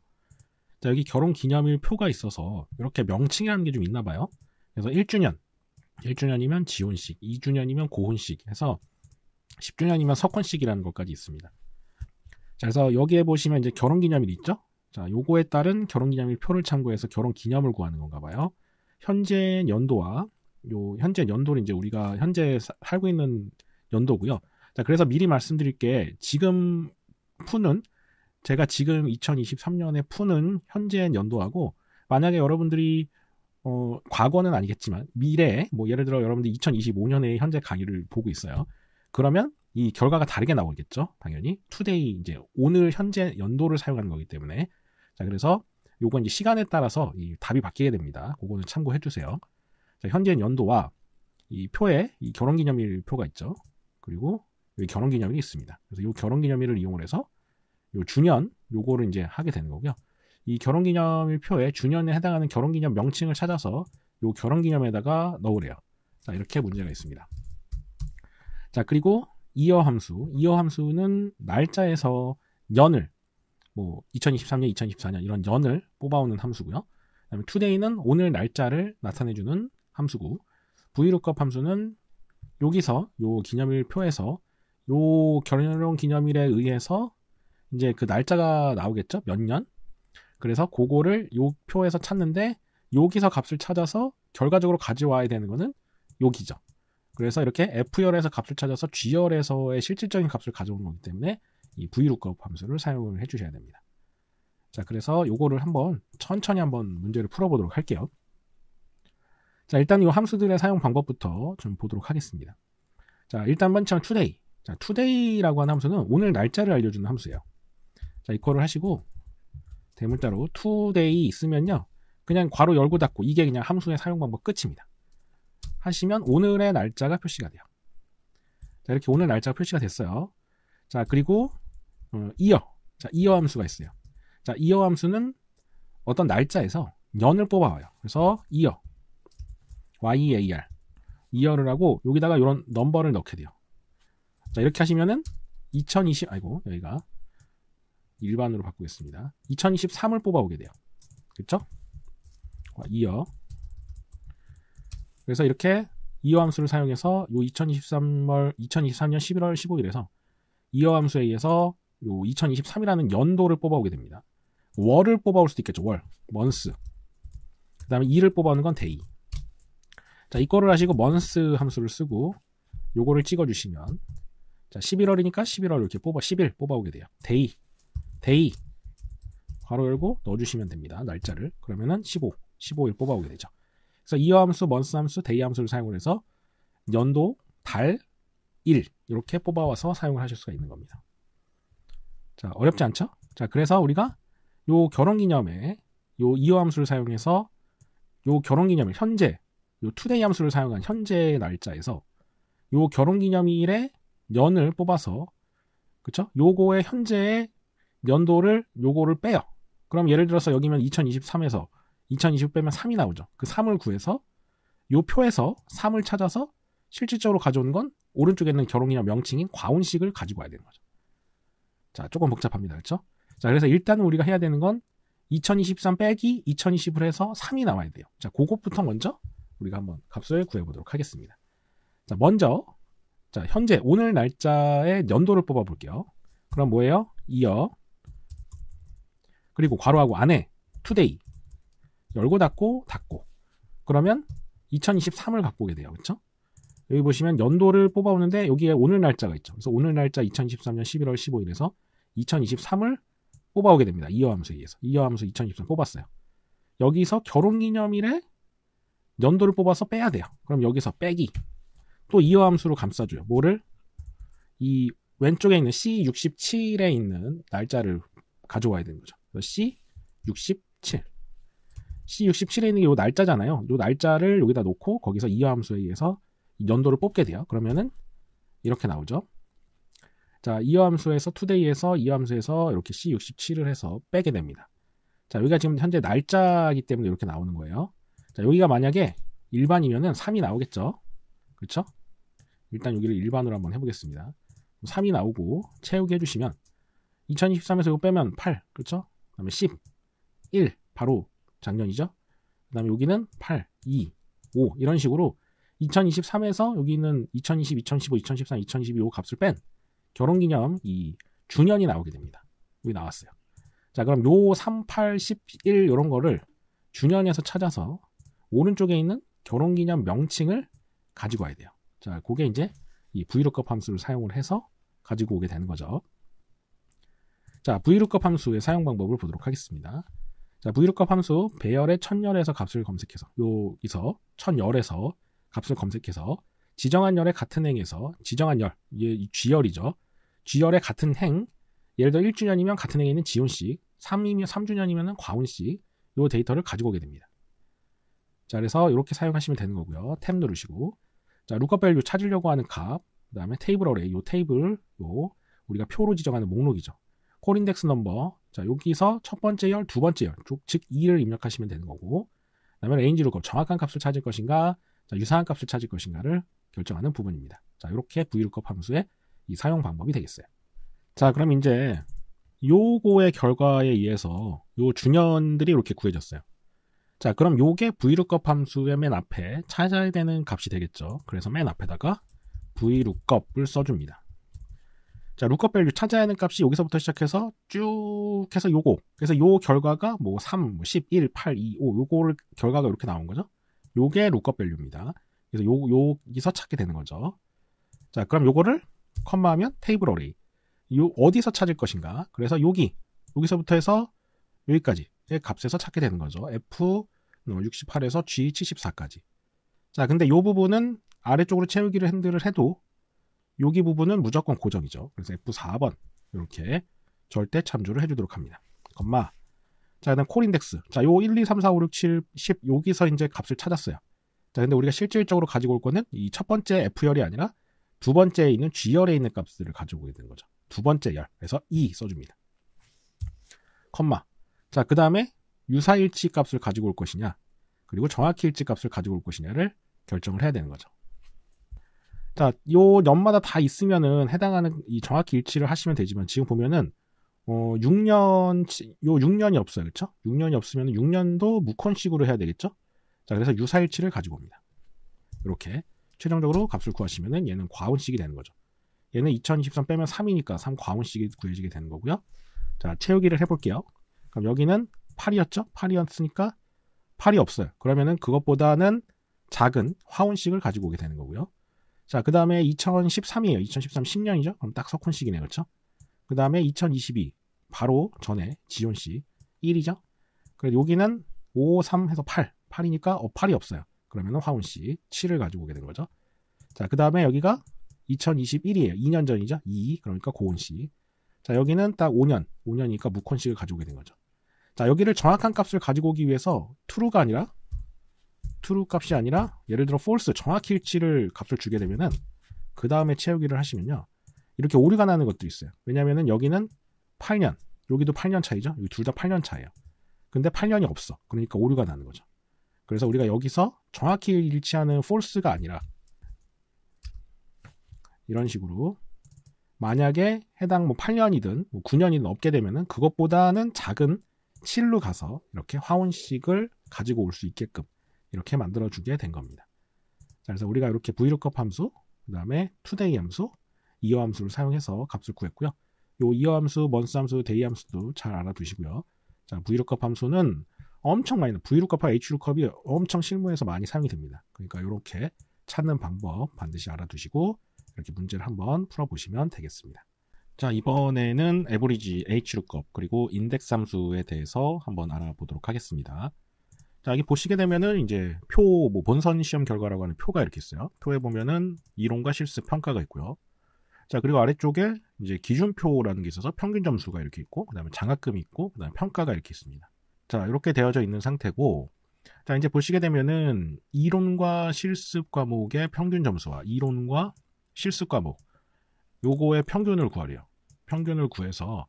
자 여기 결혼기념일 표가 있어서 이렇게 명칭이라는 게 좀 있나 봐요. 그래서 1주년, 1주년이면 지혼식, 2주년이면 고혼식 해서 10주년이면 석권식이라는 것까지 있습니다. 자, 그래서 여기에 보시면 이제 결혼기념일 있죠? 자, 요거에 따른 결혼기념일 표를 참고해서 결혼기념을 구하는 건가 봐요. 현재 연도와 요 현재 연도는 이제 우리가 현재 살고 있는 연도고요. 자, 그래서 미리 말씀드릴 게 지금 푸는 제가 지금 2023년에 푸는 현재 연도하고 만약에 여러분들이 어, 과거는 아니겠지만 미래 뭐 예를 들어 여러분들 이 2025년에 현재 강의를 보고 있어요. 그러면 이 결과가 다르게 나오겠죠. 당연히 투데이 이제 오늘 현재 연도를 사용하는 거기 때문에 자 그래서 요건 이제 시간에 따라서 이 답이 바뀌게 됩니다. 그거는 참고해 주세요. 자, 현재 연도와 이 표에 이 결혼기념일 표가 있죠. 그리고 여기 결혼기념일이 있습니다. 그래서 이 결혼기념일을 이용을 해서 이 주년 요거를 이제 하게 되는 거고요. 이 결혼기념일 표에 주년에 해당하는 결혼기념 명칭을 찾아서 이 결혼기념에다가 넣으래요. 자, 이렇게 문제가 있습니다. 자, 그리고 이어 함수. 이어 함수는 날짜에서 연을 뭐 2023년, 2024년 이런 연을 뽑아오는 함수고요. 그다음에 today는 오늘 날짜를 나타내 주는 함수고 vlookup 함수는 여기서 요 기념일 표에서 요 결혼 기념일에 의해서 이제 그 날짜가 나오겠죠? 몇 년? 그래서 그거를 요 표에서 찾는데 여기서 값을 찾아서 결과적으로 가져와야 되는 거는 여기죠. 그래서 이렇게 F열에서 값을 찾아서 G열에서의 실질적인 값을 가져오는 거기 때문에 이 vlookup 함수를 사용을 해주셔야 됩니다. 자, 그래서 요거를 한번 천천히 한번 문제를 풀어보도록 할게요. 자, 일단 이 함수들의 사용 방법부터 좀 보도록 하겠습니다. 자, 일단 먼저 today. 자, today라고 하는 함수는 오늘 날짜를 알려주는 함수예요. 자, 이퀄을 하시고 대물자로 today 있으면요. 그냥 괄호 열고 닫고 이게 그냥 함수의 사용 방법 끝입니다. 하시면 오늘의 날짜가 표시가 돼요. 자, 이렇게 오늘 날짜가 표시가 됐어요. 자, 그리고 어, 이어. 자, 이어 함수가 있어요. 자, 이어 함수는 어떤 날짜에서 년을 뽑아와요. 그래서 이어. YEAR. 이어를 하고 여기다가 이런 넘버를 넣게 돼요. 자, 이렇게 하시면은 2020 아이고, 여기가 일반으로 바꾸겠습니다. 2023을 뽑아오게 돼요. 그렇죠? 이어 그래서 이렇게 이어 함수를 사용해서 요 2023월 2023년 11월 15일에서 이어 함수에 의해서 요 2023이라는 연도를 뽑아오게 됩니다. 월을 뽑아올 수도 있겠죠. 월, 먼스. 그다음에 일을 뽑아오는 건 데이. 자, 이거를 하시고 먼스 함수를 쓰고 요거를 찍어 주시면 자, 11월이니까 11월 이렇게 뽑아 10일 뽑아오게 돼요. day. day. 괄호 열고 넣어 주시면 됩니다. 날짜를. 그러면은 15, 15일 뽑아오게 되죠. 그래서 이어함수, 먼스함수, 데이함수를 사용을 해서 연도, 달, 일 이렇게 뽑아와서 사용을 하실 수가 있는 겁니다. 자, 어렵지 않죠? 자, 그래서 우리가 요 결혼기념에 요 이어함수를 사용해서 요 결혼기념일 현재 요 투데이 함수를 사용한 현재 날짜에서 요 결혼기념일의 연을 뽑아서 그쵸? 요거의 현재의 연도를 요거를 빼요. 그럼 예를 들어서 여기면 2023에서 2020 빼면 3이 나오죠. 그 3을 구해서 요 표에서 3을 찾아서 실질적으로 가져오는 건 오른쪽에 있는 결혼이나 명칭인 과온식을 가지고 와야 되는 거죠. 자, 조금 복잡합니다. 그렇죠? 자, 그래서 일단 우리가 해야 되는 건 2023 빼기 2020을 해서 3이 나와야 돼요. 자, 그것부터 먼저 우리가 한번 값을 구해보도록 하겠습니다. 자, 먼저 자, 현재 오늘 날짜의 연도를 뽑아볼게요. 그럼 뭐예요? 이어 그리고 괄호하고 안에 투데이 열고 닫고 닫고 그러면 2023을 갖고 오게 돼요. 그쵸 여기 보시면 연도를 뽑아오는데 여기에 오늘 날짜가 있죠. 그래서 오늘 날짜 2023년 11월 15일에서 2023을 뽑아오게 됩니다. 이어함수에 의해서. 이어함수 2023 뽑았어요. 여기서 결혼기념일에 연도를 뽑아서 빼야 돼요. 그럼 여기서 빼기. 또 이어함수로 감싸줘요. 뭐를? 이 왼쪽에 있는 C67에 있는 날짜를 가져와야 되는 거죠. C67. C67에 있는 게요 날짜잖아요. 요 날짜를 여기다 놓고 거기서 이함수에 의해서 연도를 뽑게 돼요. 그러면은 이렇게 나오죠. 자, 이함수에서 투데이에서 이함수에서 이렇게 C67을 해서 빼게 됩니다. 자, 여기가 지금 현재 날짜이기 때문에 이렇게 나오는 거예요. 자, 여기가 만약에 일반이면은 3이 나오겠죠. 그렇죠? 일단 여기를 일반으로 한번 해보겠습니다. 3이 나오고 채우기 해주시면 2023에서 이거 빼면 8, 그렇죠? 그 다음에 10, 1, 바로 작년이죠. 그 다음에 여기는 8, 2, 5 이런 식으로 2023에서 여기는 2020, 2015, 2013, 2012 5 값을 뺀 결혼기념 이 주년이 나오게 됩니다. 여기 나왔어요. 자 그럼 요 3, 8, 11 이런 거를 주년에서 찾아서 오른쪽에 있는 결혼기념 명칭을 가지고 와야 돼요. 자 그게 이제 이 vlookup 함수를 사용을 해서 가지고 오게 되는 거죠. 자, vlookup 함수의 사용 방법을 보도록 하겠습니다. 자, 무기력값 함수 배열의 천열에서 값을 검색해서 여기서 천열에서 값을 검색해서 지정한 열의 같은 행에서 지정한 열, 이게 G열이죠. G열의 같은 행, 예를 들어 1주년이면 같은 행에 있는 지온씩, 3이면 3주년이면 과온씩 요 데이터를 가지고 오게 됩니다. 자, 그래서 이렇게 사용하시면 되는 거고요. 탭 누르시고 자, 루커업 밸류 찾으려고 하는 값, 그다음에 테이블 어레이 요 테이블 요 우리가 표로 지정하는 목록이죠. 콜 인덱스 넘버 자, 여기서 첫 번째 열, 두 번째 열, 즉 2를 입력하시면 되는 거고, 그 다음에 레인지 룩업, 정확한 값을 찾을 것인가, 자, 유사한 값을 찾을 것인가를 결정하는 부분입니다. 자, 이렇게 VLOOKUP 함수의 이 사용 방법이 되겠어요. 자, 그럼 이제 요거의 결과에 의해서 요 중년들이 이렇게 구해졌어요. 자, 그럼 요게 VLOOKUP 함수의 맨 앞에 찾아야 되는 값이 되겠죠. 그래서 맨 앞에다가 VLOOKUP을 써줍니다. 자, 루컷 밸류 찾아야 하는 값이 여기서부터 시작해서 쭉 해서 요거. 그래서 요 결과가 뭐 3, 11, 8, 2, 5 요거를 결과가 이렇게 나온 거죠. 요게 루컷 밸류입니다. 그래서 요 요기서 찾게 되는 거죠. 자, 그럼 요거를 컴마하면 테이블 어레이. 요 어디서 찾을 것인가? 그래서 여기 여기서부터 해서 여기까지의 값에서 찾게 되는 거죠. F 68에서 어, G 74까지. 자, 근데 요 부분은 아래쪽으로 채우기를 핸들을 해도 여기 부분은 무조건 고정이죠. 그래서 F4번 이렇게 절대 참조를 해주도록 합니다. 건마 자 일단 콜 인덱스 자요 1, 2, 3, 4, 5, 6, 7, 10 여기서 이제 값을 찾았어요. 자 근데 우리가 실질적으로 가지고 올 거는 이 첫 번째 F열이 아니라 두 번째에 있는 G열에 있는 값들을 가져 오게 되는 거죠. 두 번째 열 그래서 E 써줍니다. 컴마 자그 다음에 유사일치 값을 가지고 올 것이냐 그리고 정확히 일치 값을 가지고 올 것이냐를 결정을 해야 되는 거죠. 자, 요 년마다 다 있으면은 해당하는 이 정확히 일치를 하시면 되지만 지금 보면은 어 6년 요 6년이 없어요. 그렇죠? 6년이 없으면 6년도 무콘식으로 해야 되겠죠? 자, 그래서 유사일치를 가지고 옵니다. 이렇게 최종적으로 값을 구하시면은 얘는 과온식이 되는 거죠. 얘는 2023 빼면 3이니까 3 과온식이 구해지게 되는 거고요. 자, 채우기를 해 볼게요. 그럼 여기는 8이었죠? 8이었으니까 8이 없어요. 그러면은 그것보다는 작은 화온식을 가지고 오게 되는 거고요. 자, 그 다음에 2013이에요. 2013 10년이죠? 그럼 딱 석훈식이네, 요 그렇죠? 그 다음에 2022 바로 전에 지온 씨 1이죠? 그래서 여기는 5, 3 해서 8, 8이니까 어, 8이 없어요. 그러면 화훈 씨 7을 가지고 오게 된 거죠. 자, 그 다음에 여기가 2021이에요. 2년 전이죠? 2, 그러니까 고은 씨. 자, 여기는 딱 5년, 5년이니까 무콘 식을 가지고 오게 된 거죠. 자, 여기를 정확한 값을 가지고 오기 위해서 true가 아니라 true 값이 아니라 예를 들어 false 정확히 일치를 값을 주게 되면은 그 다음에 채우기를 하시면요. 이렇게 오류가 나는 것도 있어요. 왜냐면은 여기는 8년, 여기도 8년 차이죠. 여기 둘 다 8년 차예요. 근데 8년이 없어. 그러니까 오류가 나는 거죠. 그래서 우리가 여기서 정확히 일치하는 false가 아니라 이런 식으로 만약에 해당 뭐 8년이든 뭐 9년이든 없게 되면은 그것보다는 작은 7로 가서 이렇게 화원식을 가지고 올 수 있게끔 이렇게 만들어주게 된 겁니다. 자, 그래서 우리가 이렇게 vlookup 함수, 그 다음에 today 함수, 이어 함수를 사용해서 값을 구했고요. 요 이어 함수, 먼스 함수, 데이 함수도 잘 알아두시고요. 자, vlookup 함수는 엄청 많이, vlookup과 hlookup이 엄청 실무에서 많이 사용이 됩니다. 그러니까 이렇게 찾는 방법 반드시 알아두시고 이렇게 문제를 한번 풀어보시면 되겠습니다. 자, 이번에는 a 에버리지 hlookupp 그리고 인덱스 함수에 대해서 한번 알아보도록 하겠습니다. 자, 여기 보시게 되면은 이제 표, 뭐 본선 시험 결과라고 하는 표가 이렇게 있어요. 표에 보면은 이론과 실습 평가가 있고요. 자, 그리고 아래쪽에 이제 기준표라는 게 있어서 평균 점수가 이렇게 있고, 그 다음에 장학금이 있고, 그 다음에 평가가 이렇게 있습니다. 자, 이렇게 되어져 있는 상태고, 자, 이제 보시게 되면은 이론과 실습 과목의 평균 점수와 이론과 실습 과목, 요거의 평균을 구하래요. 평균을 구해서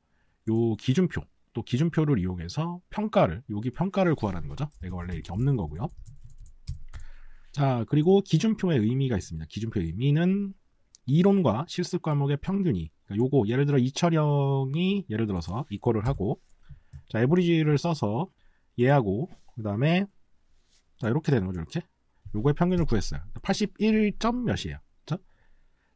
요 기준표, 또 기준표를 이용해서 평가를 여기 평가를 구하라는 거죠. 내가 원래 이렇게 없는 거고요. 자 그리고 기준표의 의미가 있습니다. 기준표의 의미는 이론과 실습 과목의 평균이 그러니까 요거 예를 들어 이철영이 예를 들어서 이퀄을 하고 자에브리지를 써서 얘하고 그 다음에 자 이렇게 되는 거죠 이렇게 요거의 평균을 구했어요. 81점 몇이에요. 그렇죠?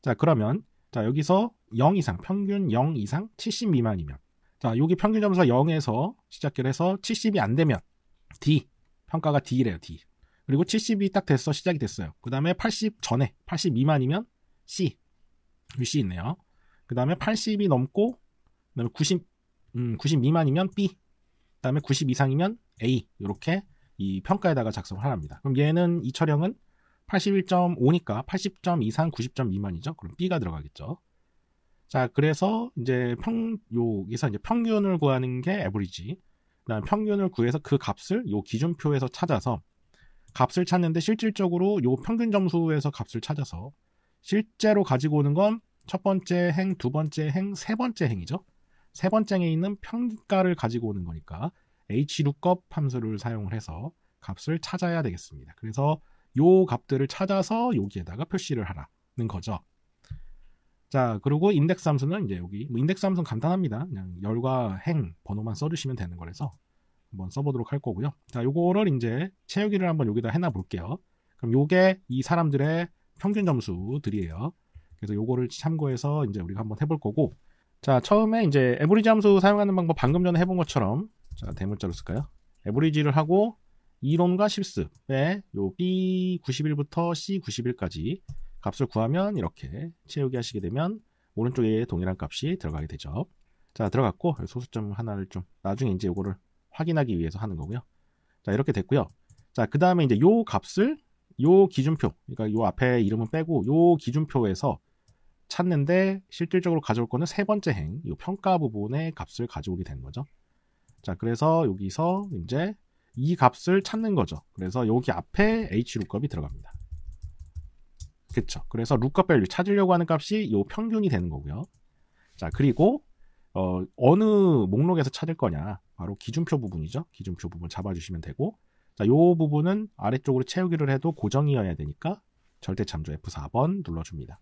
자 그러면 자 여기서 0 이상 평균 0 이상 70 미만이면 자, 여기 평균 점수 0에서 시작을 해서 70이 안 되면 D. 평가가 D래요, D. 그리고 70이 딱 됐어, 시작이 됐어요. 그 다음에 80 전에, 80 미만이면 C. UC 있네요. 그 다음에 80이 넘고, 그 다음에 90, 음, 90 미만이면 B. 그 다음에 90 이상이면 A. 이렇게 이 평가에다가 작성을 하랍니다. 그럼 얘는, 이 촬영은 81.5니까 80점 이상 90점 미만이죠. 그럼 B가 들어가겠죠. 자, 그래서 이제 평, 여기서 이제 평균을 구하는 게 에브리지. 그다음 평균을 구해서 그 값을 요 기준표에서 찾아서 값을 찾는데 실질적으로 요 평균 점수에서 값을 찾아서 실제로 가지고 오는 건 첫 번째 행, 두 번째 행, 세 번째 행이죠. 세 번째 행에 있는 평가를 가지고 오는 거니까 hlookup 함수를 사용을 해서 값을 찾아야 되겠습니다. 그래서 요 값들을 찾아서 여기에다가 표시를 하라는 거죠. 자, 그리고 인덱스 함수는 이제 여기 뭐 인덱스 함수는 간단합니다. 그냥 열과 행 번호만 써주시면 되는 거라서 한번 써보도록 할 거고요. 자, 요거를 이제 채우기를 한번 여기다 해놔 볼게요. 그럼 요게 이 사람들의 평균 점수들이에요. 그래서 요거를 참고해서 이제 우리가 한번 해볼 거고 자, 처음에 이제 에브리지 함수 사용하는 방법 방금 전에 해본 것처럼 자, 대문자로 쓸까요? 에브리지를 하고 이론과 실습에요 B91부터 C91까지 값을 구하면 이렇게 채우기 하시게 되면 오른쪽에 동일한 값이 들어가게 되죠. 자 들어갔고 소수점 하나를 좀 나중에 이제 이거를 확인하기 위해서 하는 거고요. 자 이렇게 됐고요. 자 그 다음에 이제 요 값을 요 기준표 그러니까 요 앞에 이름은 빼고 요 기준표에서 찾는데 실질적으로 가져올 거는 세 번째 행, 이 평가 부분의 값을 가져오게 되는 거죠. 자, 그래서 여기서 이제 이 값을 찾는 거죠. 그래서 여기 앞에 h lookup 이 들어갑니다. 그렇죠. 그래서 루크업 밸류 찾으려고 하는 값이 요 평균이 되는 거고요. 자, 그리고 어, 어느 목록에서 찾을 거냐? 바로 기준표 부분이죠. 기준표 부분 잡아 주시면 되고 자, 요 부분은 아래쪽으로 채우기를 해도 고정이어야 되니까 절대 참조 F4번 눌러 줍니다.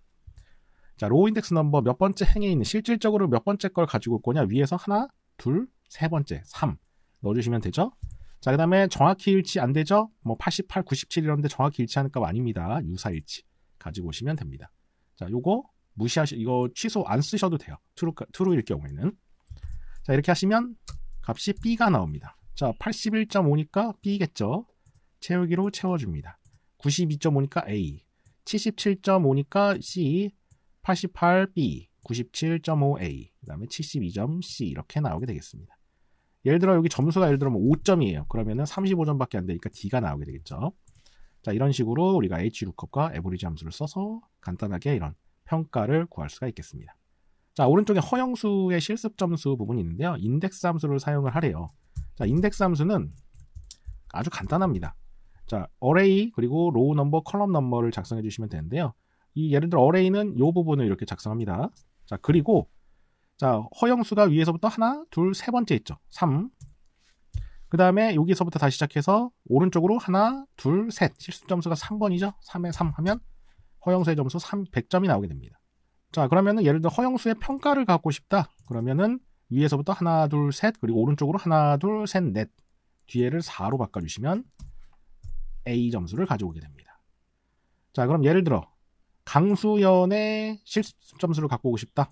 자, 로우 인덱스 넘버 몇 번째 행에 있는 실질적으로 몇 번째 걸 가지고 올 거냐? 위에서 하나, 둘, 세 번째, 3 넣어 주시면 되죠. 자, 그다음에 정확히 일치 안 되죠? 뭐 88, 97 이런데 정확히 일치하는 값 아닙니다. 유사 일치. 가지고 오시면 됩니다. 자, 요거 무시하시 이거 취소 안 쓰셔도 돼요. 트루 트루일 경우에는 자, 이렇게 하시면 값이 B가 나옵니다. 자, 81.5니까 B겠죠. 채우기로 채워줍니다. 92.5니까 A, 77.5니까 C, 88B, 97.5A, 그 다음에 72.C 이렇게 나오게 되겠습니다. 예를 들어 여기 점수가 예를 들어 5점이에요. 그러면은 35점밖에 안 되니까 D가 나오게 되겠죠. 자, 이런 식으로 우리가 HLOOKUP과 에버리지 함수를 써서 간단하게 이런 평가를 구할 수가 있겠습니다. 자, 오른쪽에 허영수의 실습 점수 부분이 있는데요. 인덱스 함수를 사용을 하래요. 자, 인덱스 함수는 아주 간단합니다. 자, array 그리고 row number, column number를 작성해 주시면 되는데요. 이 예를 들어 array는 이 부분을 이렇게 작성합니다. 자, 그리고 자, 허영수가 위에서부터 하나, 둘, 세 번째 있죠. 3, 그 다음에 여기서부터 다시 시작해서 오른쪽으로 하나, 둘, 셋. 실수 점수가 3번이죠. 3에 3 하면 허영수의 점수 3, 100점이 나오게 됩니다. 자, 그러면은 예를 들어 허영수의 평가를 갖고 싶다. 그러면은 위에서부터 하나, 둘, 셋. 그리고 오른쪽으로 하나, 둘, 셋, 넷. 뒤에를 4로 바꿔주시면 A 점수를 가져오게 됩니다. 자, 그럼 예를 들어 강수연의 실습 점수를 갖고 오고 싶다.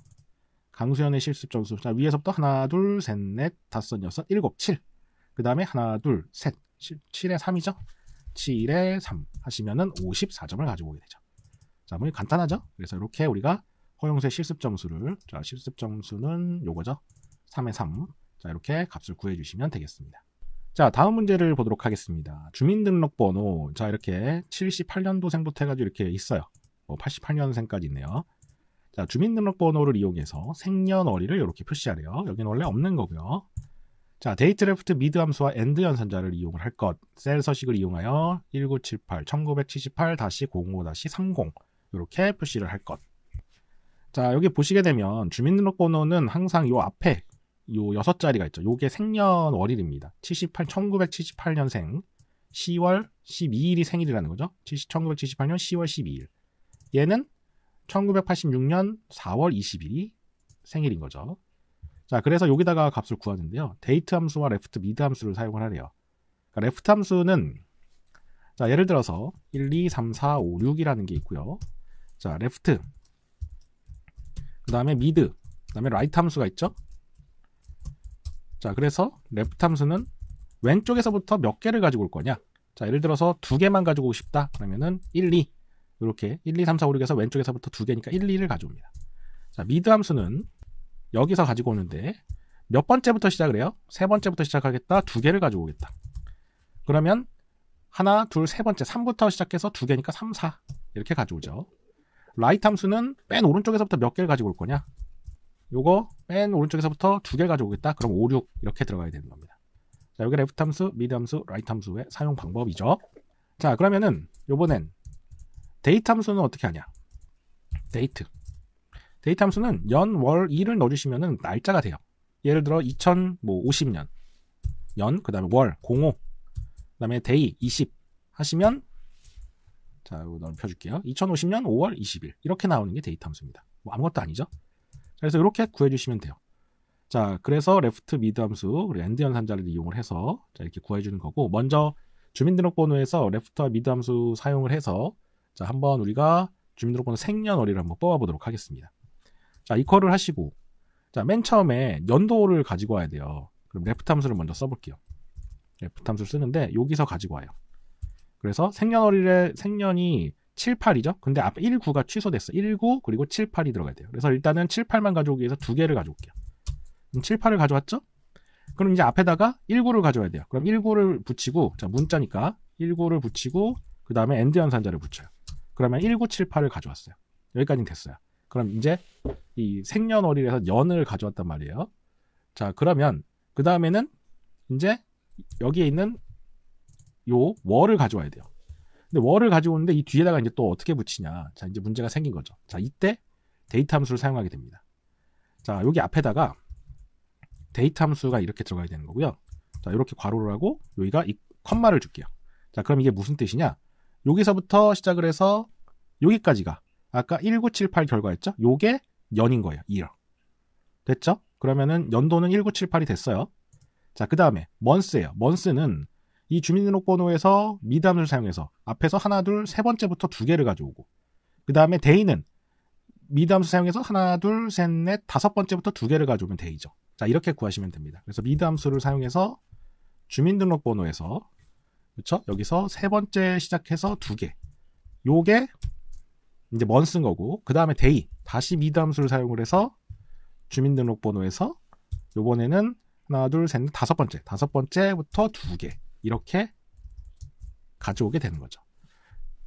강수연의 실습 점수. 자, 위에서부터 하나, 둘, 셋, 넷, 다섯, 여섯, 일곱, 칠. 그 다음에 하나, 둘, 셋. 7에 3이죠? 7에 3 하시면은 54점을 가져오게 되죠. 자, 뭐 간단하죠? 그래서 이렇게 우리가 허용세 실습 점수를, 자, 실습 점수는 요거죠? 3에 3. 자, 이렇게 값을 구해주시면 되겠습니다. 자, 다음 문제를 보도록 하겠습니다. 주민등록번호. 자, 이렇게 78년도생부터 해가지고 이렇게 있어요. 뭐 88년생까지 있네요. 자, 주민등록번호를 이용해서 생년월일을 이렇게 표시하래요. 여기는 원래 없는 거고요. 자, 데이트레프트 미드 함수와 엔드 연산자를 이용을 할 것. 셀 서식을 이용하여 1978, 1978-05-30 이렇게 표시를 할 것. 자, 여기 보시게 되면 주민등록번호는 항상 요 앞에 요 여섯 자리가 있죠. 요게 생년월일입니다. 78, 1978년생 10월 12일이 생일이라는 거죠. 1978년 10월 12일. 얘는 1986년 4월 20일이 생일인 거죠. 자, 그래서 여기다가 값을 구하는데요. 데이트 함수와 레프트 미드 함수를 사용을 하래요. 그러니까 레프트 함수는 자, 예를 들어서 1, 2, 3, 4, 5, 6이라는 게 있고요. 자, 레프트 그 다음에 미드 그 다음에 라이트 함수가 있죠. 자, 그래서 레프트 함수는 왼쪽에서부터 몇 개를 가지고 올 거냐? 자, 예를 들어서 두 개만 가지고 오고 싶다. 그러면은 1, 2. 이렇게 1, 2, 3, 4, 5, 6에서 왼쪽에서부터 두 개니까 1, 2를 가져옵니다. 자, 미드 함수는 여기서 가지고 오는데 몇 번째부터 시작을 해요? 세 번째부터 시작하겠다. 두 개를 가지고 오겠다. 그러면 하나, 둘, 세 번째 3부터 시작해서 두 개니까 3, 4 이렇게 가져오죠. 라이트 함수는 맨 오른쪽에서부터 몇 개를 가지고 올 거냐? 요거 맨 오른쪽에서부터 두 개를 가져오겠다. 그럼 5, 6 이렇게 들어가야 되는 겁니다. 자, 여기 레프트 함수, 미드 함수, 라이트 함수의 사용 방법이죠. 자, 그러면은 요번엔 데이트 함수는 어떻게 하냐? 데이트. 데이트 함수는 연, 월, 일을 넣어주시면 날짜가 돼요. 예를 들어 2050년 뭐 연, 그 다음에 월, 05, 그 다음에 데이, 20 하시면 자, 이거 넓혀줄게요. 2050년 5월 20일 이렇게 나오는 게 데이트 함수입니다. 뭐 아무것도 아니죠? 그래서 이렇게 구해주시면 돼요. 자, 그래서 레프트 미드 함수, 랜드 연산자를 이용을 해서 자, 이렇게 구해주는 거고 먼저 주민등록번호에서 레프트와 미드 함수 사용을 해서 자, 한번 우리가 주민등록번호 생년월일을 한번 뽑아보도록 하겠습니다. 자, 이퀄을 하시고 자, 맨 처음에 연도를 가지고 와야 돼요. 그럼 레프트 함수를 먼저 써볼게요. 레프트 함수를 쓰는데 여기서 가지고 와요. 그래서 생년월일에 생년이 7, 8이죠? 근데 앞에 1, 9가 취소됐어. 1, 9 그리고 7, 8이 들어가야 돼요. 그래서 일단은 7, 8만 가져오기 위해서 두 개를 가져올게요. 7, 8을 가져왔죠? 그럼 이제 앞에다가 1, 9를 가져와야 돼요. 그럼 1, 9를 붙이고 자 문자니까 1, 9를 붙이고 그 다음에 엔드 연산자를 붙여요. 그러면 1978을 가져왔어요. 여기까지는 됐어요. 그럼 이제 이 생년월일에서 연을 가져왔단 말이에요. 자, 그러면 그 다음에는 이제 여기에 있는 요 월을 가져와야 돼요. 근데 월을 가져오는데 이 뒤에다가 이제 또 어떻게 붙이냐. 자, 이제 문제가 생긴 거죠. 자, 이때 데이터 함수를 사용하게 됩니다. 자, 여기 앞에다가 데이터 함수가 이렇게 들어가야 되는 거고요. 자, 이렇게 괄호를 하고 여기가 이 컴마를 줄게요. 자, 그럼 이게 무슨 뜻이냐? 여기서부터 시작을 해서 여기까지가 아까 1978 결과였죠? 요게 연인 거예요. 1억. 됐죠? 그러면은 연도는 1978이 됐어요. 자, 그 다음에 먼스예요. 먼스는 이 주민등록번호에서 미담을 사용해서 앞에서 하나, 둘, 세 번째부터 두 개를 가져오고 그 다음에 데이는 미담수 사용해서 하나, 둘, 셋, 넷, 다섯 번째부터 두 개를 가져오면 데이죠. 자, 이렇게 구하시면 됩니다. 그래서 미담수를 사용해서 주민등록번호에서 그렇죠? 여기서 세 번째 시작해서 두 개. 요게 이제 먼 쓴 거고 그 다음에 데이 다시 미담수를 사용을 해서 주민등록번호에서 요번에는 하나 둘셋 다섯 번째 다섯 번째부터 두 개 이렇게 가져오게 되는 거죠.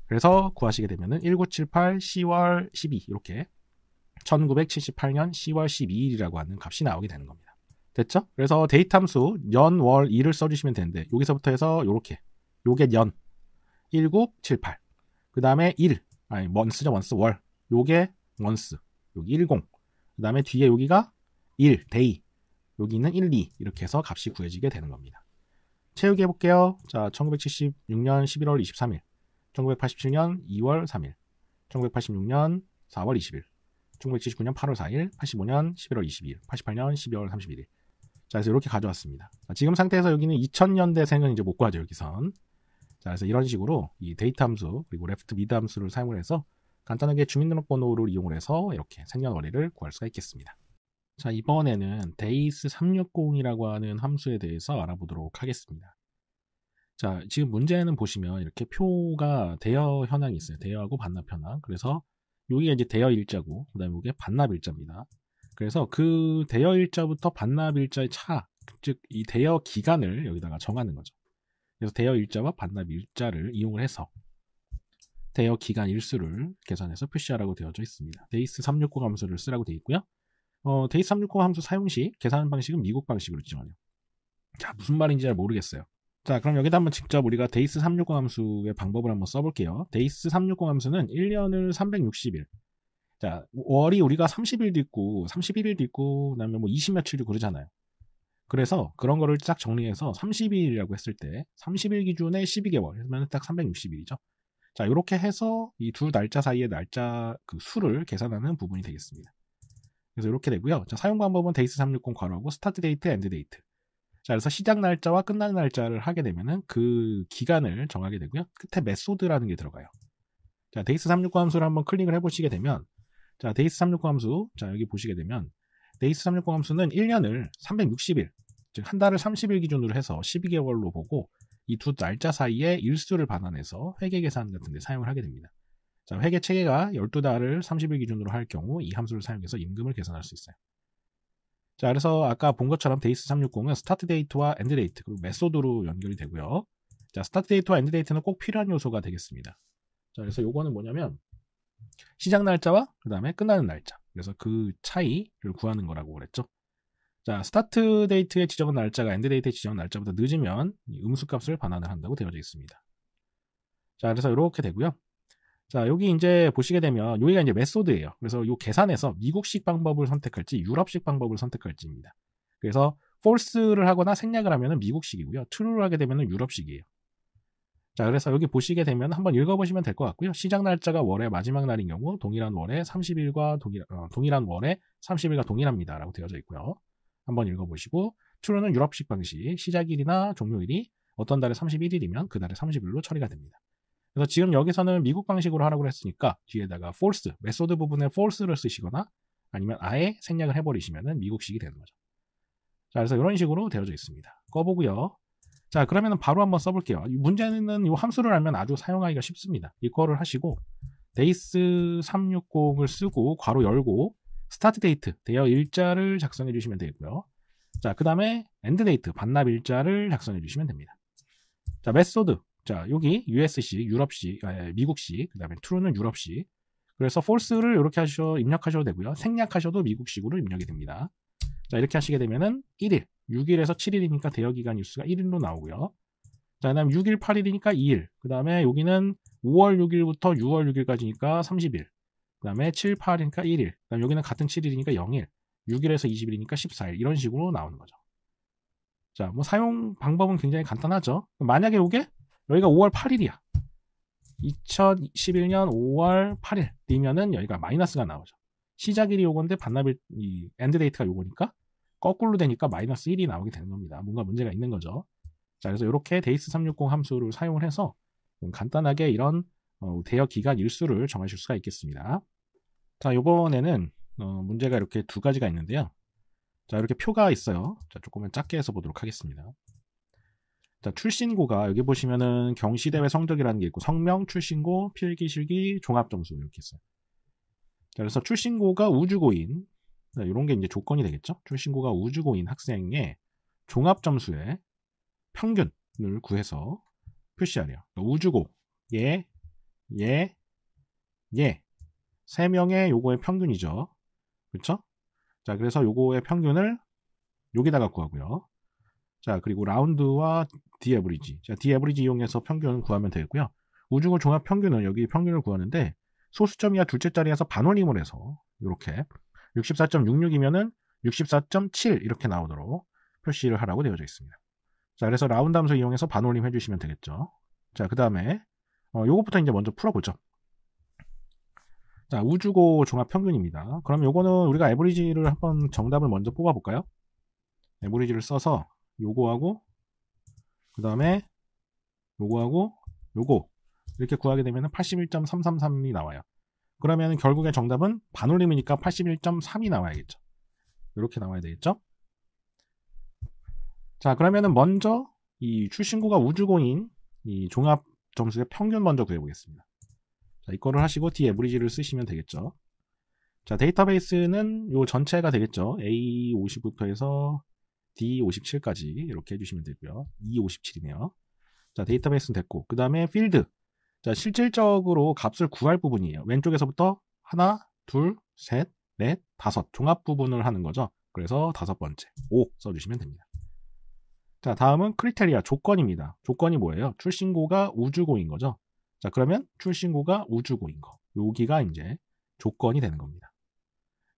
그래서 구하시게 되면은 1978 10월 12 이렇게 1978년 10월 12일이라고 하는 값이 나오게 되는 겁니다. 됐죠? 그래서 데이트 함수 연, 월, 일을 써주시면 되는데 여기서부터 해서 요렇게 요게 연 1978. 그 다음에 1 아니 먼스죠 먼스 월 요게 먼스 여기 10 그다음에 뒤에 여기가 1 데이 여기는 1, 2 이렇게 해서 값이 구해지게 되는 겁니다. 채우기 해볼게요. 자 1976년 11월 23일 1987년 2월 3일 1986년 4월 20일 1979년 8월 4일 85년 11월 22일 88년 12월 31일 자, 그래서 이렇게 가져왔습니다. 자, 지금 상태에서 여기는 2000년대생은 이제 못 구하죠, 여기선. 자, 그래서 이런 식으로 이데이트 함수 그리고 레프트 미드 함수를 사용을 해서 간단하게 주민등록번호를 이용을 해서 이렇게 생년월일을 구할 수가 있겠습니다. 자, 이번에는 데이스360이라고 하는 함수에 대해서 알아보도록 하겠습니다. 자, 지금 문제는 보시면 이렇게 표가 대여 현황이 있어요. 대여하고 반납 현황. 그래서 여기가 이제 대여 일자고, 그 다음에 이게 반납 일자입니다. 그래서 그 대여 일자부터 반납 일자의 차, 즉, 이 대여 기간을 여기다가 정하는 거죠. 그래서 대여 일자와 반납 일자를 이용을 해서 대여 기간 일수를 계산해서 표시하라고 되어져 있습니다. 데이스 3 6 0 함수를 쓰라고 되어 있고요. 어, 데이스 3 6 0 함수 사용 시 계산 방식은 미국 방식으로 지원해요. 자, 무슨 말인지 잘 모르겠어요. 자, 그럼 여기다 한번 직접 우리가 데이스 360 함수의 방법을 한번 써볼게요. 데이스 360 함수는 1년을 360일. 자, 월이 우리가 30일도 있고, 31일도 있고, 그 다음에 뭐 20며칠도 그러잖아요. 그래서 그런 거를 딱 정리해서 30일이라고 했을 때 30일 기준에 12개월 하면 딱 360일이죠. 자, 이렇게 해서 이 두 날짜 사이의 날짜 그 수를 계산하는 부분이 되겠습니다. 그래서 이렇게 되고요. 자, 사용 방법은 데이스 360 괄호고 하 스타트 데이트, 엔드 데이트. 자, 그래서 시작 날짜와 끝나는 날짜를 하게 되면은 그 기간을 정하게 되고요. 끝에 메소드라는 게 들어가요. 자, 데이스 3 6 0 함수를 한번 클릭을 해보시게 되면, 자, 데이스 3 6 0 함수, 자, 여기 보시게 되면, 데이스360 함수는 1년을 360일, 즉 한 달을 30일 기준으로 해서 12개월로 보고 이 두 날짜 사이에 일수를 반환해서 회계 계산 같은 데 사용을 하게 됩니다. 자, 회계 체계가 12달을 30일 기준으로 할 경우 이 함수를 사용해서 임금을 계산할 수 있어요. 자, 그래서 아까 본 것처럼 데이스 360은 스타트 데이트와 엔드 데이트 그리고 메소드로 연결이 되고요. 자, 스타트 데이트와 엔드 데이트는 꼭 필요한 요소가 되겠습니다. 자, 그래서 요거는 뭐냐면 시작 날짜와 그다음에 끝나는 날짜. 그래서 그 차이를 구하는 거라고 그랬죠. 자, 스타트 데이트의 지정은 날짜가 엔드 데이트의 지정은 날짜보다 늦으면 음수값을 반환을 한다고 되어져 있습니다. 자, 그래서 이렇게 되고요. 자, 여기 이제 보시게 되면 여기가 이제 메소드예요. 그래서 이 계산에서 미국식 방법을 선택할지 유럽식 방법을 선택할지입니다. 그래서 false를 하거나 생략을 하면은 미국식이고요. true를 하게 되면은 유럽식이에요. 자, 그래서 여기 보시게 되면 한번 읽어보시면 될 것 같고요. 시작 날짜가 월의 마지막 날인 경우 동일한 월의 30일과 동일, 어, 동일한 월의 30일과 동일합니다. 라고 되어져 있고요. 한번 읽어보시고 추론은 유럽식 방식 시작일이나 종료일이 어떤 달에 31일이면 그 달에 30일로 처리가 됩니다. 그래서 지금 여기서는 미국 방식으로 하라고 했으니까 뒤에다가 false, 메소드 부분에 false를 쓰시거나 아니면 아예 생략을 해버리시면 미국식이 되는 거죠. 자, 그래서 이런 식으로 되어져 있습니다. 꺼보고요. 자, 그러면 바로 한번 써볼게요. 문제는 이 함수를 알면 아주 사용하기가 쉽습니다. 이거를 하시고 데이스 360을 쓰고 괄호 열고 스타트 데이트 대여 일자를 작성해 주시면 되고요. 자, 그 다음에 엔드 데이트 반납 일자를 작성해 주시면 됩니다. 자, 메소드 자, 여기 USC, 유럽식, 미국식, 그 다음에 true는 유럽식. 그래서 false를 이렇게 하셔 입력하셔도 되고요. 생략하셔도 미국식으로 입력이 됩니다. 자, 이렇게 하시게 되면은 1일, 6일에서 7일이니까 대여 기간 뉴스가 1일로 나오고요. 자, 그다음 6일, 8일이니까 2일. 그다음에 여기는 5월 6일부터 6월 6일까지니까 30일. 그다음에 7, 8일이니까 1일. 그다음 여기는 같은 7일이니까 0일. 6일에서 20일이니까 14일. 이런 식으로 나오는 거죠. 자, 뭐 사용 방법은 굉장히 간단하죠. 만약에 이게 여기가 5월 8일이야. 2011년 5월 8일 이면은 여기가 마이너스가 나오죠. 시작일이 요건데 반납일 이 엔드 데이트가 요거니까 거꾸로 되니까 마이너스 1이 나오게 되는 겁니다. 뭔가 문제가 있는 거죠. 자, 그래서 이렇게 데이스 360 함수를 사용을 해서 간단하게 이런 어, 대여 기간 일수를 정하실 수가 있겠습니다. 자, 이번에는 어, 문제가 이렇게 두 가지가 있는데요. 자, 이렇게 표가 있어요. 자, 조금만 작게 해서 보도록 하겠습니다. 자, 출신고가 여기 보시면은 경시대회 성적이라는 게 있고 성명, 출신고, 필기, 실기, 종합점수 이렇게 있어요. 자, 그래서 출신고가 우주고인 이런 게 이제 조건이 되겠죠. 출신고가 우주고인 학생의 종합 점수의 평균을 구해서 표시하래요. 그러니까 우주고 예, 예, 예. 세 명의 요거의 평균이죠. 그렇죠? 자, 그래서 요거의 평균을 여기다가 구하고요. 자, 그리고 라운드와 디에브리지. 자, 디에브리지 이용해서 평균 을 구하면 되고요. 우주고 종합 평균은 여기 평균을 구하는데 소수점이야 둘째 자리에서 반올림을 해서 이렇게 64.66이면은 64.7 이렇게 나오도록 표시를 하라고 되어져 있습니다. 자, 그래서 라운드 함수 이용해서 반올림 해주시면 되겠죠. 자, 그 다음에 어, 요것부터 이제 먼저 풀어보죠. 자, 우주고 종합평균입니다. 그럼 요거는 우리가 에버리지를 한번 정답을 먼저 뽑아볼까요? 에버리지를 써서 요거하고 그 다음에 요거하고 요거 이렇게 구하게 되면 81.333이 나와요. 그러면 결국에 정답은 반올림이니까 81.3이 나와야겠죠. 이렇게 나와야 되겠죠. 자, 그러면은 먼저 이 출신구가 우주공인 이 종합 점수의 평균 먼저 구해보겠습니다. 자, 이거를 하시고 뒤에 에브리지를 쓰시면 되겠죠. 자, 데이터베이스는 요 전체가 되겠죠. A50부터 해서 D57까지 이렇게 해주시면 되고요. E57이네요. 자, 데이터베이스는 됐고, 그 다음에 필드. 자, 실질적으로 값을 구할 부분이에요. 왼쪽에서부터 하나, 둘, 셋, 넷, 다섯 종합 부분을 하는 거죠. 그래서 다섯 번째 5 써주시면 됩니다. 자, 다음은 크리테리아 조건입니다. 조건이 뭐예요? 출신고가 우주고인 거죠. 자, 그러면 출신고가 우주고인 거. 여기가 이제 조건이 되는 겁니다.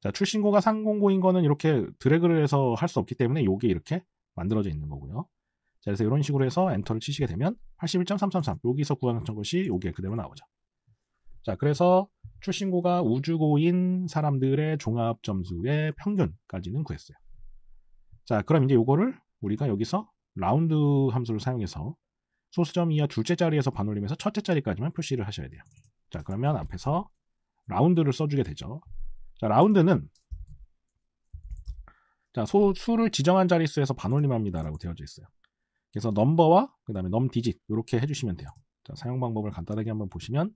자, 출신고가 상공고인 거는 이렇게 드래그를 해서 할 수 없기 때문에 요게 이렇게 만들어져 있는 거고요. 자, 그래서 이런 식으로 해서 엔터를 치시게 되면 81.333 여기서 구하는 것이 여기에 그대로 나오죠. 자, 그래서 출신고가 우주고인 사람들의 종합 점수의 평균까지는 구했어요. 자, 그럼 이제 요거를 우리가 여기서 라운드 함수를 사용해서 소수점 이하 둘째 자리에서 반올림해서 첫째 자리까지만 표시를 하셔야 돼요. 자, 그러면 앞에서 라운드를 써주게 되죠. 자, 라운드는 자, 소수를 지정한 자리수에서 반올림합니다라고 되어져 있어요. 그래서 넘버와 그 다음에 넘 디짓 이렇게 해주시면 돼요. 자, 사용 방법을 간단하게 한번 보시면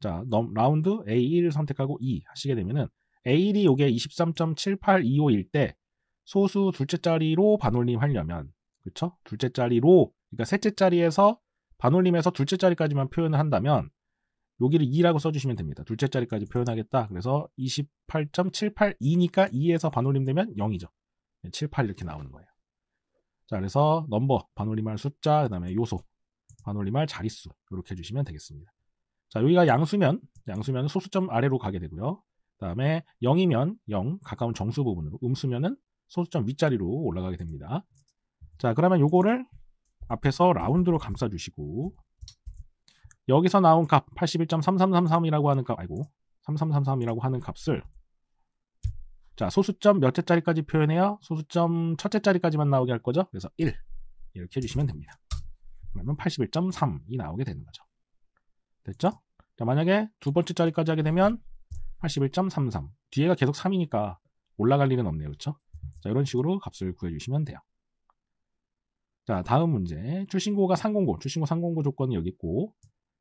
자 넘, 라운드 A1을 선택하고 2 e 하시게 되면은 A1이 요게 23.7825일 때 소수 둘째 자리로 반올림 하려면 그쵸? 둘째 자리로 그러니까 셋째 자리에서 반올림에서 둘째 자리까지만 표현을 한다면 여기를 2라고 써주시면 됩니다. 둘째 자리까지 표현하겠다. 그래서 28.782니까 2에서 반올림되면 0이죠. 78 이렇게 나오는 거예요. 자, 그래서 넘버, 반올림할 숫자, 그 다음에 요소, 반올림할 자릿수 이렇게 해주시면 되겠습니다. 자, 여기가 양수면, 양수면 소수점 아래로 가게 되고요. 그 다음에 0이면 0, 가까운 정수 부분으로, 음수면은 소수점 윗자리로 올라가게 됩니다. 자, 그러면 요거를 앞에서 라운드로 감싸주시고 여기서 나온 값 81.3333이라고 하는 값, 아이고 3333이라고 하는 값을 자, 소수점 몇째 짜리까지 표현해요? 소수점 첫째 짜리까지만 나오게 할 거죠? 그래서 1 이렇게 해주시면 됩니다. 그러면 81.3이 나오게 되는 거죠. 됐죠? 자, 만약에 두 번째 자리까지 하게 되면 81.33 뒤에가 계속 3이니까 올라갈 일은 없네요. 그렇죠? 자, 이런 식으로 값을 구해주시면 돼요. 자, 다음 문제. 출신고가 상공고, 출신고 상공고 조건이 여기 있고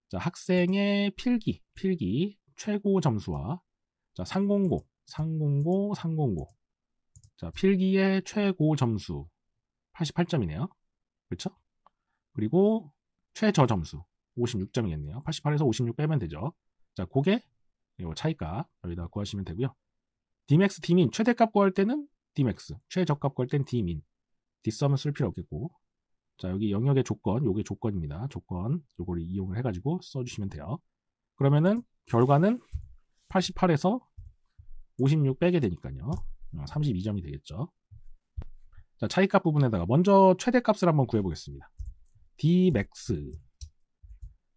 자, 학생의 필기, 필기 최고 점수와 자, 상공고 309, 309. 자, 필기의 최고 점수 88점이네요. 그렇죠? 그리고 최저 점수 56점이겠네요. 88에서 56 빼면 되죠. 자, 그게 거차이가 여기다 구하시면 되고요. dmax, dmin 최대값 구할 때는 dmax, 최저값 구할 때는 dmin. d s 은쓸 필요 없겠고. 자, 여기 영역의 조건, 요게 조건입니다. 조건 요걸 이용을 해 가지고 써 주시면 돼요. 그러면은 결과는 88에서 56 빼게 되니까요. 32점이 어, 되겠죠. 자, 차이값 부분에다가 먼저 최대값을 한번 구해보겠습니다. dmax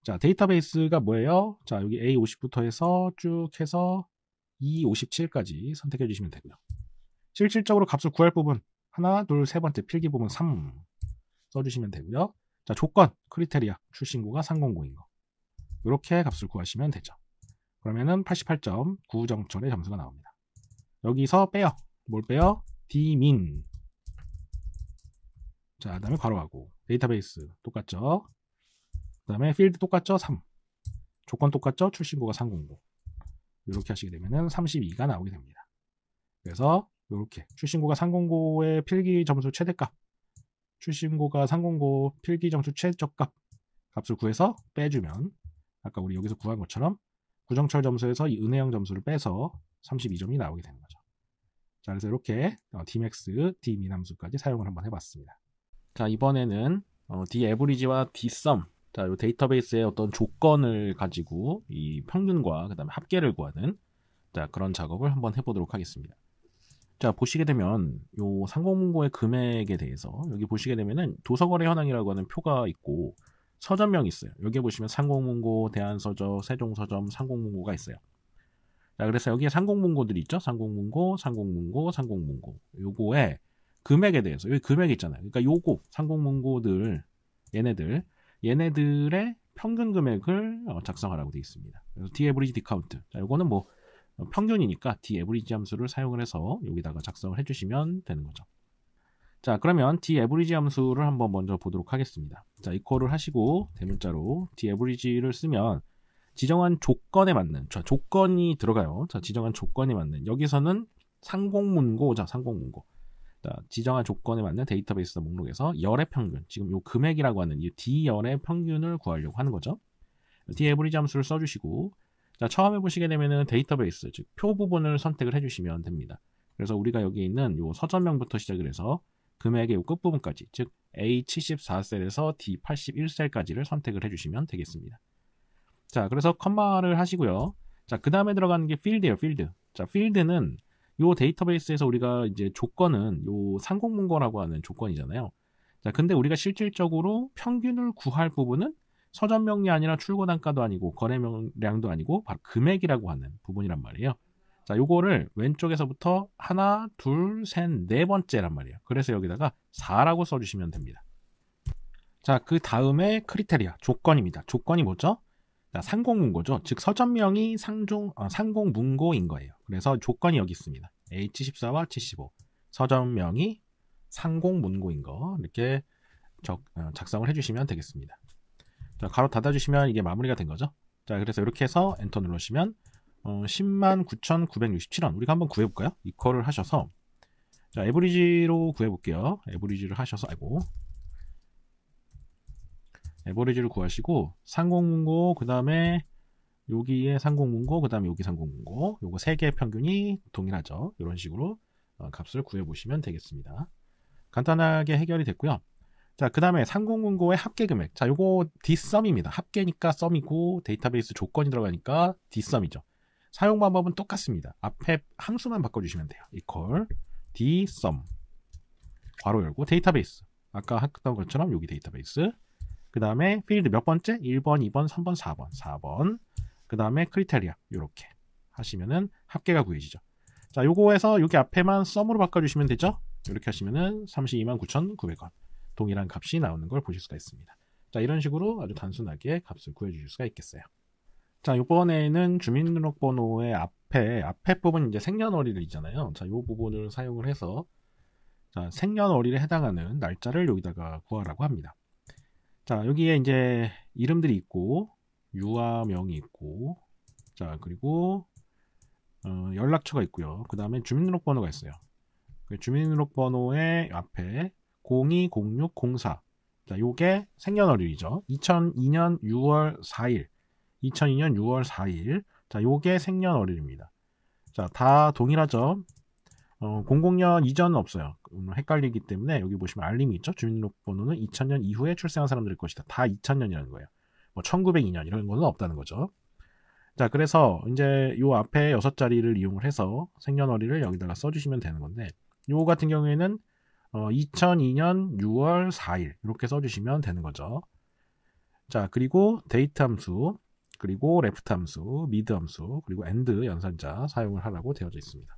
자, 데이터베이스가 뭐예요? 자, 여기 A50부터 해서 쭉 해서 E57까지 선택해 주시면 되고요. 실질적으로 값을 구할 부분 하나, 둘, 세 번째 필기 부분 3 써주시면 되고요. 자, 조건, 크리테리아, 출신고가 3 0 0인 거. 이렇게 값을 구하시면 되죠. 그러면은 88점 구정철의 점수가 나옵니다. 여기서 빼요. 뭘 빼요? 디민. 자, 그 다음에 괄호하고 데이터베이스 똑같죠? 그 다음에 필드 똑같죠? 3. 조건 똑같죠? 출신고가 309. 이렇게 하시게 되면은 32가 나오게 됩니다. 그래서 이렇게 출신고가 309의 필기 점수 최대값, 출신고가 309 필기 점수 최저값 값을 구해서 빼주면 아까 우리 여기서 구한 것처럼 구정철 점수에서 이 은혜영 점수를 빼서 32점이 나오게 되는 거죠. 자, 그래서 이렇게 어, 디맥스, 디미남수까지 사용을 한번 해봤습니다. 자, 이번에는 어, 디에브리지와 디썸 자, 요 데이터베이스의 어떤 조건을 가지고 이 평균과 그다음에 합계를 구하는 자, 그런 작업을 한번 해보도록 하겠습니다. 자, 보시게 되면 요 상공문고의 금액에 대해서 여기 보시게 되면은 도서거래 현황이라고 하는 표가 있고 서점명이 있어요. 여기 보시면 상공문고, 대한서점 세종서점, 상공문고가 있어요. 자, 그래서 여기에 상공문고들이 있죠. 상공문고, 상공문고, 상공문고. 요거에 금액에 대해서 여기 금액 있잖아요. 그러니까 요거 상공문고들 얘네들 얘네들의 평균 금액을 어, 작성하라고 되어 있습니다. 그래서 D average discount. 자, 요거는 뭐 어, 평균이니까 D average 함수를 사용을 해서 여기다가 작성을 해주시면 되는 거죠. 자, 그러면 d average 함수를 한번 먼저 보도록 하겠습니다. 자, 이퀄을 하시고 대문자로 d average를 쓰면 지정한 조건에 맞는 자, 조건이 들어가요. 자, 지정한 조건에 맞는 여기서는 상공문고 자, 상공문고. 자, 지정한 조건에 맞는 데이터베이스 목록에서 열의 평균, 지금 요 금액이라고 하는 이 d 열의 평균을 구하려고 하는 거죠. d average 함수를 써 주시고 자, 처음에 보시게 되면은 데이터베이스, 즉 표 부분을 선택을 해 주시면 됩니다. 그래서 우리가 여기 있는 요 서점명부터 시작을 해서 금액의 끝부분까지 즉 A74셀에서 D81셀까지를 선택을 해주시면 되겠습니다. 자 그래서 컴마를 하시고요. 자그 다음에 들어가는 게 필드예요 필드. 자 필드는 요 데이터베이스에서 우리가 이제 조건은 요상공문고라고 하는 조건이잖아요. 자, 근데 우리가 실질적으로 평균을 구할 부분은 서전명이 아니라 출고단가도 아니고 거래량도 아니고 바로 금액이라고 하는 부분이란 말이에요. 자, 요거를 왼쪽에서부터 하나, 둘, 셋, 네 번째란 말이에요. 그래서 여기다가 4라고 써주시면 됩니다. 자, 그 다음에 크리테리아, 조건입니다. 조건이 뭐죠? 자, 상공문고죠. 즉, 서점명이 상종, 어, 상공문고인 거예요. 그래서 조건이 여기 있습니다. H14와 75. 서점명이 상공문고인 거. 이렇게 적, 어, 작성을 해주시면 되겠습니다. 자, 가로 닫아주시면 이게 마무리가 된 거죠. 자, 그래서 이렇게 해서 엔터 누르시면 어, 1 0 9,967원. 우리가 한번 구해볼까요? 이퀄을 하셔서 자, 에버리지로 구해볼게요. 에버리지를 하셔서 아이고 에버리지를 구하시고 상공문고 그 다음에 여기에 상공문고 그 다음에 여기 상공문고 요거 세 개의 평균이 동일하죠. 이런 식으로 어, 값을 구해보시면 되겠습니다. 간단하게 해결이 됐고요. 자, 그 다음에 상공문고의 합계 금액. 자, 요거 D썸입니다. 합계니까 썸이고 데이터베이스 조건이 들어가니까 D썸이죠. 사용 방법은 똑같습니다. 앞에 함수만 바꿔주시면 돼요. equal d sum 괄호 열고 데이터베이스 아까 했던 것처럼 여기 데이터베이스 그 다음에 필드 몇 번째? 1번, 2번, 3번, 4번, 4번 그 다음에 크리테리아 이렇게 하시면은 합계가 구해지죠. 자, 요거에서 여기 앞에만 썸으로 바꿔주시면 되죠. 이렇게 하시면은 329,900원 동일한 값이 나오는 걸 보실 수가 있습니다. 자, 이런 식으로 아주 단순하게 값을 구해주실 수가 있겠어요. 자, 요번에는 주민등록번호의 앞에, 앞에 부분 이제 생년월일 있잖아요. 자, 요 부분을 사용을 해서, 자, 생년월일에 해당하는 날짜를 여기다가 구하라고 합니다. 자, 여기에 이제 이름들이 있고, 유아명이 있고, 자, 그리고, 어, 연락처가 있고요. 그 다음에 주민등록번호가 있어요. 그 주민등록번호의 앞에 020604. 자, 요게 생년월일이죠. 2002년 6월 4일. 2002년 6월 4일. 자, 요게 생년월일입니다. 자, 다 동일하죠. 어, 00년 이전은 없어요. 헷갈리기 때문에 여기 보시면 알림이 있죠. 주민등록번호는 2000년 이후에 출생한 사람들일 것이다. 다 2000년이라는 거예요. 뭐 1902년 이런 거는 없다는 거죠. 자, 그래서 이제 요 앞에 여섯 자리를 이용을 해서 생년월일을 여기다가 써주시면 되는 건데, 요 같은 경우에는 어, 2002년 6월 4일 이렇게 써주시면 되는 거죠. 자, 그리고 데이트 함수 그리고 레프트 함수, 미드 함수, 그리고 엔드 연산자 사용을 하라고 되어져 있습니다.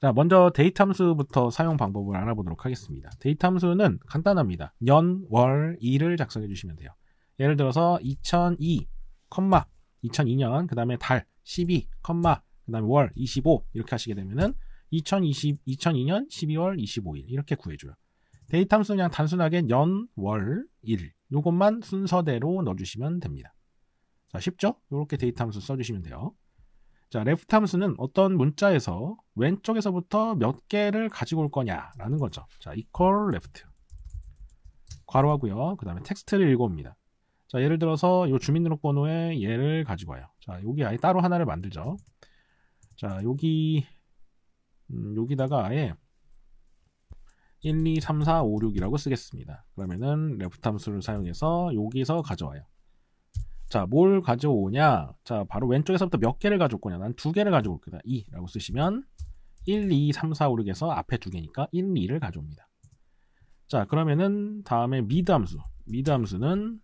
자, 먼저 데이터 함수부터 사용 방법을 알아보도록 하겠습니다. 데이터 함수는 간단합니다. 년, 월, 일을 작성해 주시면 돼요. 예를 들어서 2002, 컴마, 2002년, 그 다음에 달 12, 컴마, 그 다음에 월25 이렇게 하시게 되면은 2020, 2002년 12월 25일 이렇게 구해줘요. 데이터 함수 는 그냥 단순하게 년, 월, 일 요것만 순서대로 넣어주시면 됩니다. 자, 쉽죠? 이렇게 데이터 함수 써주시면 돼요. 자, 레프트 함수는 어떤 문자에서 왼쪽에서부터 몇 개를 가지고 올 거냐라는 거죠. 자, equal left. 괄호 하고요. 그 다음에 텍스트를 읽어옵니다. 자, 예를 들어서 이 주민등록번호에 얘를 가지고 와요. 자, 여기 아예 따로 하나를 만들죠. 자, 여기, 음, 여기다가 아예 1, 2, 3, 4, 5, 6이라고 쓰겠습니다. 그러면은 레프트 함수를 사용해서 여기서 가져와요. 자, 뭘 가져오냐? 자, 바로 왼쪽에서부터 몇 개를 가져올 거냐? 난 두 개를 가져올 거다. 2라고 쓰시면 1, 2, 3, 4, 5, 6에서 앞에 두 개니까 1, 2를 가져옵니다. 자, 그러면은 다음에 미드 함수. 미드 함수는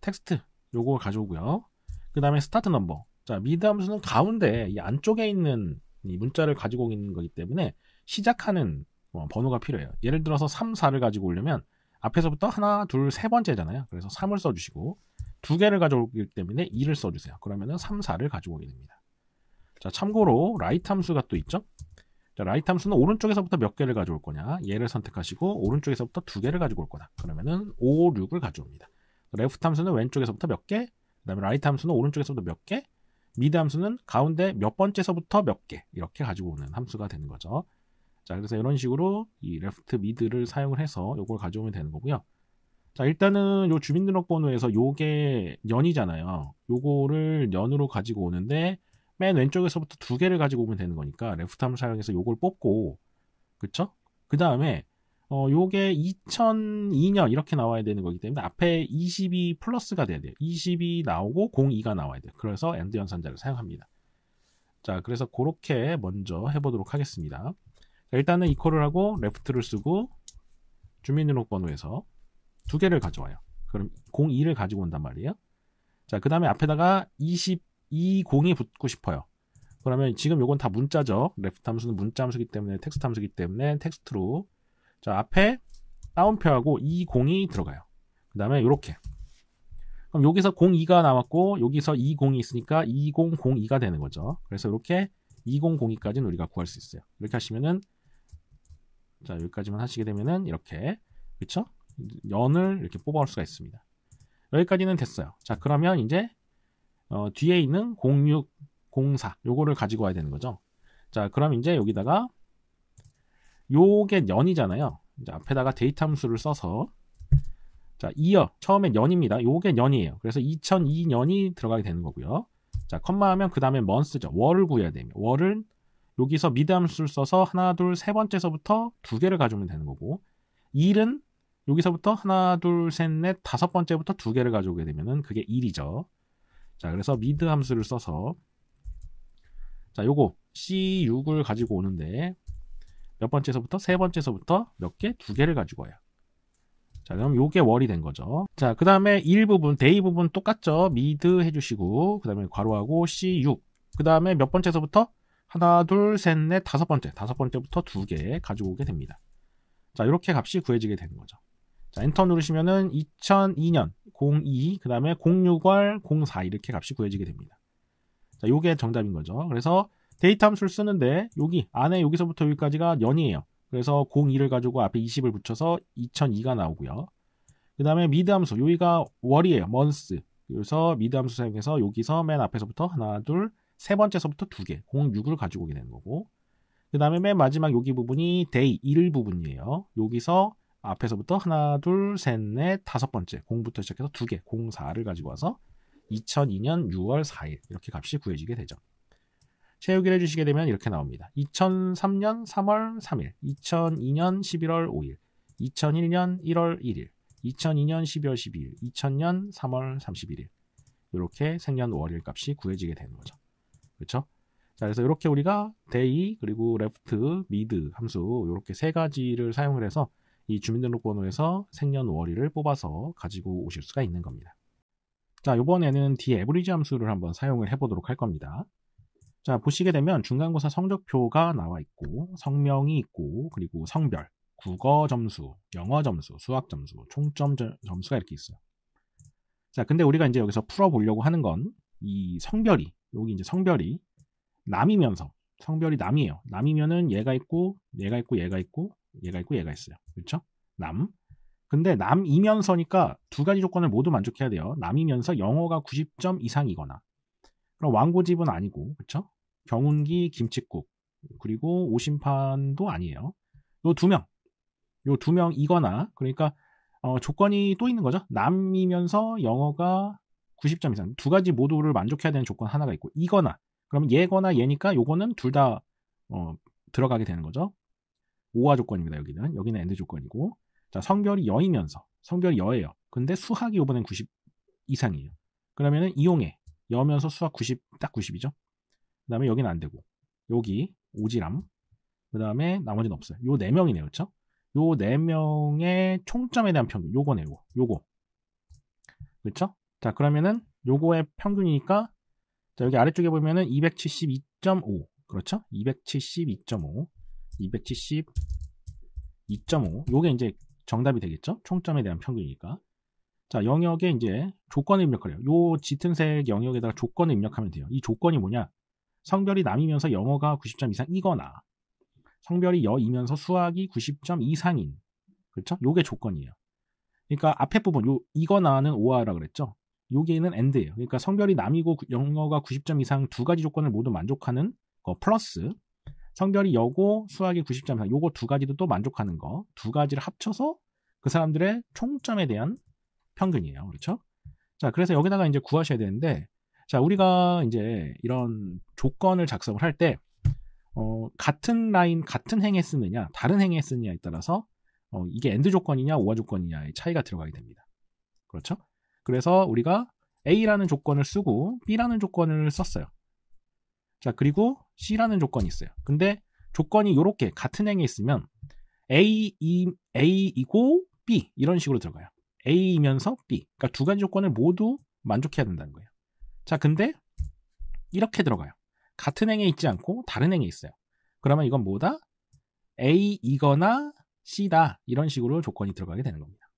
텍스트 요거 가져오고요. 그 다음에 스타트 넘버. 자, 미드 함수는 가운데 이 안쪽에 있는 이 문자를 가지고 있는 거기 때문에 시작하는 어, 번호가 필요해요. 예를 들어서 3, 4를 가지고 오려면 앞에서부터 하나, 둘, 세 번째잖아요. 그래서 3을 써주시고 두 개를 가져오기 때문에 2를 써주세요. 그러면은 3, 4를 가져오게 됩니다. 자, 참고로 라이트 함수가 또 있죠. 자, 라이트 함수는 오른쪽에서부터 몇 개를 가져올 거냐. 얘를 선택하시고 오른쪽에서부터 두 개를 가지고 올 거다. 그러면은 5, 6을 가져옵니다. 레프트 함수는 왼쪽에서부터 몇 개, 그 다음에 라이트 함수는 오른쪽에서부터 몇 개, 미드 함수는 가운데 몇 번째서부터 몇 개, 이렇게 가지고 오는 함수가 되는 거죠. 자, 그래서 이런 식으로 이 레프트 미드를 사용을 해서 이걸 가져오면 되는 거고요. 자 일단은 요 주민등록번호에서 요게 년이잖아요 요거를 년으로 가지고 오는데 맨 왼쪽에서부터 두 개를 가지고 오면 되는 거니까 레프트함 사용해서 요걸 뽑고 그쵸? 그 다음에 어 요게 2002년 이렇게 나와야 되는 거기 때문에 앞에 22 플러스가 돼야 돼요 22 나오고 02가 나와야 돼요 그래서 엔드 연산자를 사용합니다 자 그래서 그렇게 먼저 해보도록 하겠습니다 자, 일단은 이퀄을 하고 레프트를 쓰고 주민등록번호에서 두 개를 가져와요. 그럼 02를 가지고 온단 말이에요. 자, 그 다음에 앞에다가 22, 0이 붙고 싶어요. 그러면 지금 요건 다 문자죠. 레프트 함수는 문자 함수기 때문에 텍스트 함수기 때문에 텍스트로 자 앞에 다운표하고 20이 들어가요. 그 다음에 요렇게 그럼 여기서 02가 나왔고 여기서 20이 있으니까 2002가 되는 거죠. 그래서 이렇게 2002까지는 우리가 구할 수 있어요. 이렇게 하시면은 자 여기까지만 하시게 되면은 이렇게 그쵸? 연을 이렇게 뽑아올 수가 있습니다. 여기까지는 됐어요. 자, 그러면 이제 어, 뒤에 있는 06, 04 요거를 가지고 와야 되는 거죠. 자, 그럼 이제 여기다가 요게 연이잖아요. 이제 앞에다가 데이터 함수를 써서 자, 이어 처음에 연입니다 요게 연이에요 그래서 2002년이 들어가게 되는 거고요. 자, 컴마하면 그 다음에 먼스죠. 월을 구해야 됩니다. 월은 여기서 미드 함수를 써서 하나, 둘, 세 번째서부터 두 개를 가져오면 되는 거고 일은 여기서부터 하나, 둘, 셋, 넷, 다섯 번째부터 두 개를 가져오게 되면은 그게 1이죠. 자, 그래서 미드 함수를 써서 자, 요거 C6을 가지고 오는데 몇 번째에서부터 세 번째에서부터 몇 개? 두 개를 가지고 와요. 자, 그럼 요게 월이 된 거죠. 자, 그 다음에 일 부분, 데이 부분 똑같죠. 미드 해주시고, 그 다음에 괄호하고 C6. 그 다음에 몇 번째에서부터 하나, 둘, 셋, 넷, 다섯 번째. 다섯 번째부터 두 개 가지고 오게 됩니다. 자, 이렇게 값이 구해지게 되는 거죠. 자, 엔터 누르시면은 2002년 02, 그 다음에 06월 04 이렇게 값이 구해지게 됩니다. 자, 요게 정답인 거죠. 그래서 데이터 함수를 쓰는데 여기 안에 여기서부터 여기까지가 년이에요. 그래서 02를 가지고 앞에 20을 붙여서 2002가 나오고요. 그 다음에 미드 함수 여기가 월이에요. 먼스. 그래서 미드 함수 사용해서 여기서 맨 앞에서부터 하나 둘 세 번째서부터 두 개, 06을 가지고 오게 되는 거고 그 다음에 맨 마지막 여기 부분이 데이 1 부분이에요. 여기서 앞에서부터 하나, 둘, 셋, 넷, 다섯 번째 공부터 시작해서 두 개, 공사를 가지고 와서 2002년 6월 4일 이렇게 값이 구해지게 되죠. 채우기를 해주시게 되면 이렇게 나옵니다. 2003년 3월 3일, 2002년 11월 5일, 2001년 1월 1일, 2002년 12월 12일, 2000년 3월 31일 이렇게 생년월일 값이 구해지게 되는 거죠. 그렇죠? 자, 그래서 이렇게 우리가 day 그리고 left, mid 함수 이렇게 세 가지를 사용을 해서 이 주민등록번호에서 생년월일을 뽑아서 가지고 오실 수가 있는 겁니다. 자, 이번에는 dAverage 함수를 한번 사용을 해보도록 할 겁니다. 자, 보시게 되면 중간고사 성적표가 나와 있고, 성명이 있고, 그리고 성별, 국어 점수, 영어 점수, 수학 점수, 총점 점수가 이렇게 있어요. 자, 근데 우리가 이제 여기서 풀어보려고 하는 건 이 성별이, 여기 이제 성별이 남이면서 성별이 남이에요. 남이면은 얘가 있고, 얘가 있고, 얘가 있고, 얘가 있고 얘가 있어요. 그렇죠? 남. 근데 남이면서니까 두 가지 조건을 모두 만족해야 돼요. 남이면서 영어가 90점 이상이거나 그럼 왕고집은 아니고 그렇죠? 경운기 김치국 그리고 오심판도 아니에요. 요 두 명. 요 두 명이거나 그러니까 어, 조건이 또 있는 거죠. 남이면서 영어가 90점 이상 두 가지 모두를 만족해야 되는 조건 하나가 있고 이거나 그러면 얘거나 얘니까 요거는 둘다 어, 들어가게 되는 거죠. 오화 조건입니다. 여기는 여기는 엔드 조건이고 자 성별이 여이면서 성별이 여예요. 근데 수학이 이번엔 90 이상이에요. 그러면은 이용해 여면서 수학 90 딱 90이죠. 그 다음에 여기는 안 되고 여기 오지람 그 다음에 나머지는 없어요. 요 네 명이네요, 그렇죠? 요 네 명의 총점에 대한 평균 요거네요. 요거, 요거 그렇죠? 자 그러면은 요거의 평균이니까 자 여기 아래쪽에 보면은 272.5 그렇죠? 272.5 270, 2.5. 요게 이제 정답이 되겠죠? 총점에 대한 평균이니까. 자, 영역에 이제 조건을 입력하래요. 요 짙은색 영역에다가 조건을 입력하면 돼요. 이 조건이 뭐냐? 성별이 남이면서 영어가 90점 이상이거나 성별이 여이면서 수학이 90점 이상인. 그렇죠? 요게 조건이에요. 그러니까 앞에 부분 요 이거나는 오아라 그랬죠? 요게에는 엔드예요. 그러니까 성별이 남이고 영어가 90점 이상 두 가지 조건을 모두 만족하는 거 플러스 성별이 여고 수학이 90점 이상 요거 두 가지도 또 만족하는 거 두 가지를 합쳐서 그 사람들의 총점에 대한 평균이에요. 그렇죠? 자, 그래서 여기다가 이제 구하셔야 되는데 자, 우리가 이제 이런 조건을 작성을 할때 어, 같은 라인, 같은 행에 쓰느냐, 다른 행에 쓰느냐에 따라서 어, 이게 엔드 조건이냐, 오화 조건이냐의 차이가 들어가게 됩니다. 그렇죠? 그래서 우리가 A라는 조건을 쓰고 B라는 조건을 썼어요. 자, 그리고 C라는 조건이 있어요. 근데 조건이 이렇게 같은 행에 있으면 A, E, A이고 B 이런 식으로 들어가요. A이면서 B. 그러니까 두 가지 조건을 모두 만족해야 된다는 거예요. 자, 근데 이렇게 들어가요. 같은 행에 있지 않고 다른 행에 있어요. 그러면 이건 뭐다? A이거나 C다. 이런 식으로 조건이 들어가게 되는 겁니다.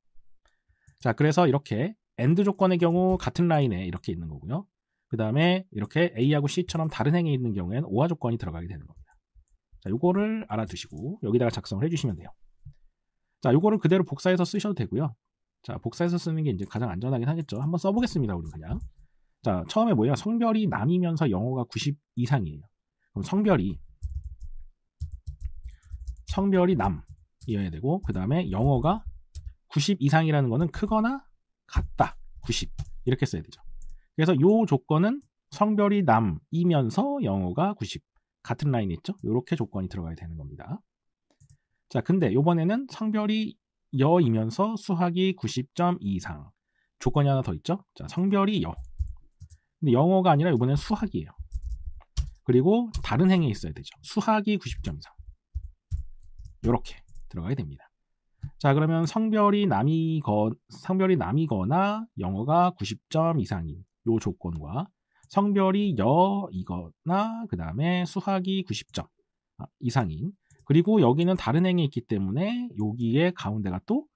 자, 그래서 이렇게 AND 조건의 경우 같은 라인에 이렇게 있는 거고요. 그 다음에 이렇게 A하고 C처럼 다른 행이 있는 경우에는 오화 조건이 들어가게 되는 겁니다. 자, 요거를 알아두시고 여기다가 작성을 해주시면 돼요. 자, 요거를 그대로 복사해서 쓰셔도 되고요. 자, 복사해서 쓰는 게 이제 가장 안전하긴 하겠죠. 한번 써보겠습니다, 우리 그냥. 자, 처음에 뭐예요? 성별이 남이면서 영어가 90 이상이에요. 그럼 성별이 성별이 남이어야 되고 그 다음에 영어가 90 이상이라는 거는 크거나 같다 90 이렇게 써야 되죠 그래서 요 조건은 성별이 남이면서 영어가 90 같은 라인 있죠? 요렇게 조건이 들어가야 되는 겁니다. 자, 근데 요번에는 성별이 여이면서 수학이 90점 이상 조건이 하나 더 있죠? 자, 성별이 여. 근데 영어가 아니라 요번엔 수학이에요. 그리고 다른 행에 있어야 되죠. 수학이 90점 이상. 요렇게 들어가야 됩니다. 자, 그러면 성별이 남이거 성별이 남이거나 영어가 90점 이상인 요 조건과 성별이 여이거나 그 다음에 수학이 90점 아, 이상인 그리고 여기는 다른 행이 있기 때문에 여기에 가운데가 또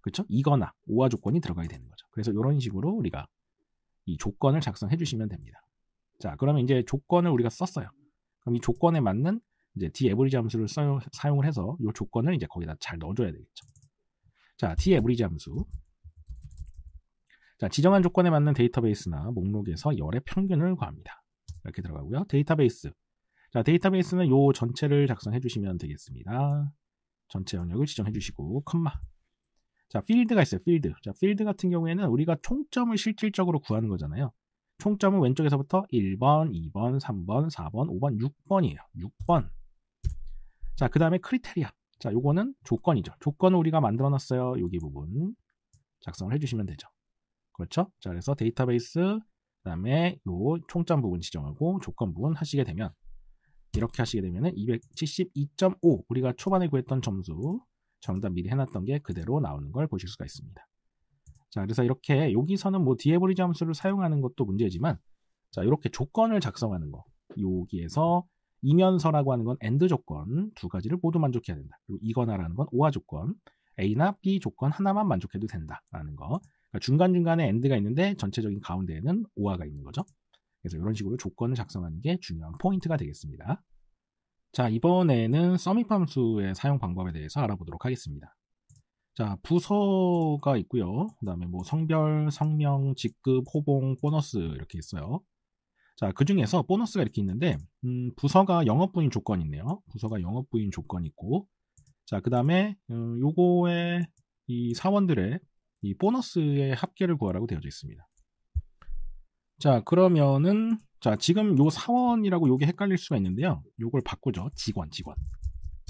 그렇죠? 이거나 오화 조건이 들어가야 되는 거죠. 그래서 이런 식으로 우리가 이 조건을 작성해 주시면 됩니다. 자, 그러면 이제 조건을 우리가 썼어요. 그럼 이 조건에 맞는 이제 d 에브리지 함수를 사용을 해서 이 조건을 이제 거기다 잘 넣어줘야 되겠죠. 자, d 에브리지 함수 자, 지정한 조건에 맞는 데이터베이스나 목록에서 열의 평균을 구합니다. 이렇게 들어가고요. 데이터베이스. 자, 데이터베이스는 요 전체를 작성해 주시면 되겠습니다. 전체 영역을 지정해 주시고 컴마. 자, 필드가 있어요. 필드. 자, 필드 같은 경우에는 우리가 총점을 실질적으로 구하는 거잖아요. 총점은 왼쪽에서부터 1번, 2번, 3번, 4번, 5번, 6번이에요. 6번. 자, 그 다음에 크리테리아. 자, 요거는 조건이죠. 조건을 우리가 만들어 놨어요. 여기 부분. 작성을 해주시면 되죠. 그렇죠? 자, 그래서 데이터베이스, 그 다음에 요 총점 부분 지정하고 조건 부분 하시게 되면 이렇게 하시게 되면 272.5 우리가 초반에 구했던 점수 정답 미리 해놨던 게 그대로 나오는 걸 보실 수가 있습니다. 자, 그래서 이렇게 여기서는 뭐 디에버리 점수를 사용하는 것도 문제지만 자, 이렇게 조건을 작성하는 거 여기에서 이면서라고 하는 건 a 드 조건 두 가지를 모두 만족해야 된다. 그리고 이거나라는 건오 r 조건 A나 B 조건 하나만 만족해도 된다라는 거 그러니까 중간중간에 엔드가 있는데 전체적인 가운데에는 오아가 있는 거죠. 그래서 이런 식으로 조건을 작성하는 게 중요한 포인트가 되겠습니다. 자, 이번에는 서밋 함수의 사용 방법에 대해서 알아보도록 하겠습니다. 자, 부서가 있고요. 그 다음에 뭐 성별, 성명, 직급, 호봉, 보너스 이렇게 있어요. 자, 그 중에서 보너스가 이렇게 있는데, 음, 부서가 영업부인 조건이 있네요. 부서가 영업부인 조건이 있고, 자, 그 다음에, 음, 요거의 이 사원들의 이 보너스의 합계를 구하라고 되어져 있습니다. 자, 그러면은 자, 지금 요 사원이라고 요게 헷갈릴 수가 있는데요. 요걸 바꾸죠. 직원, 직원.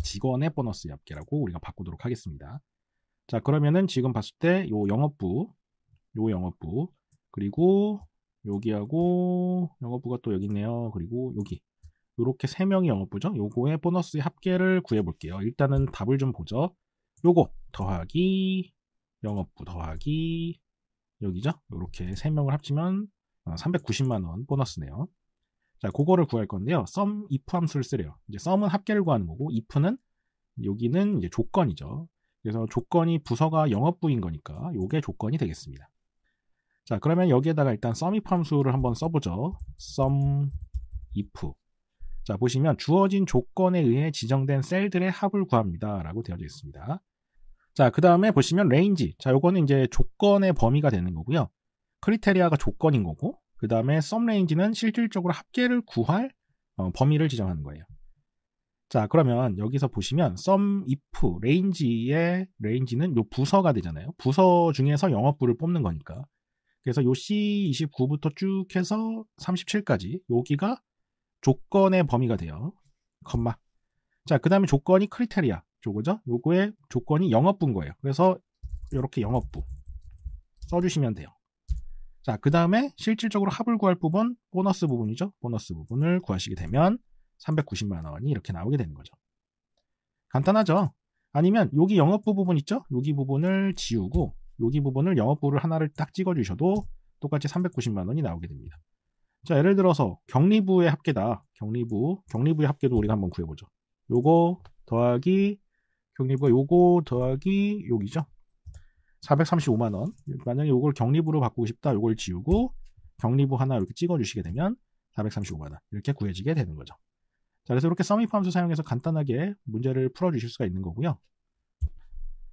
직원의 보너스 의 합계라고 우리가 바꾸도록 하겠습니다. 자, 그러면은 지금 봤을 때 요 영업부, 요 영업부, 그리고 여기하고 영업부가 또 여기 있네요. 그리고 여기. 요렇게 세 명의 영업부죠. 요거의 보너스 의 합계를 구해 볼게요. 일단은 답을 좀 보죠. 요거 더하기 영업부 더하기 여기죠? 이렇게 세 명을 합치면 390만원 어, 보너스네요. 자, 그거를 구할 건데요. 썸, if 함수를 쓰래요. 이제 썸은 합계를 구하는 거고, if는 여기는 이제 조건이죠. 그래서 조건이 부서가 영업부인 거니까 요게 조건이 되겠습니다. 자, 그러면 여기에다가 일단 sum if 함수를 한번 써보죠. sum if. 자, 보시면 주어진 조건에 의해 지정된 셀들의 합을 구합니다. 라고 되어져 있습니다. 자, 그 다음에 보시면 레인지. 자, 요거는 이제 조건의 범위가 되는 거고요. 크리테리아가 조건인 거고, 그 다음에 썸 레인지는 실질적으로 합계를 구할 어, 범위를 지정하는 거예요. 자, 그러면 여기서 보시면 썸, if, 레인지의 레인지는 요 부서가 되잖아요. 부서 중에서 영업부를 뽑는 거니까. 그래서 요 C29부터 쭉 해서 37까지 여기가 조건의 범위가 돼요. 컴마. 자, 그 다음에 조건이 크리테리아. 요거죠? 요거의 조건이 영업부인 거예요. 그래서 이렇게 영업부 써주시면 돼요. 자, 그 다음에 실질적으로 합을 구할 부분, 보너스 부분이죠. 보너스 부분을 구하시게 되면 390만 원이 이렇게 나오게 되는 거죠. 간단하죠? 아니면 여기 영업부 부분 있죠? 여기 부분을 지우고 여기 부분을 영업부를 하나를 딱 찍어주셔도 똑같이 390만 원이 나오게 됩니다. 자, 예를 들어서 격리부의 합계다. 격리부, 격리부의 합계도 우리가 한번 구해보죠. 요거 더하기 격리부가 요거 더하기 요기죠 435만원 만약에 요걸 격리부로 바꾸고 싶다 요걸 지우고 격리부 하나 이렇게 찍어주시게 되면 435만원 이렇게 구해지게 되는 거죠 자 그래서 이렇게 서밋 함수 사용해서 간단하게 문제를 풀어주실 수가 있는 거고요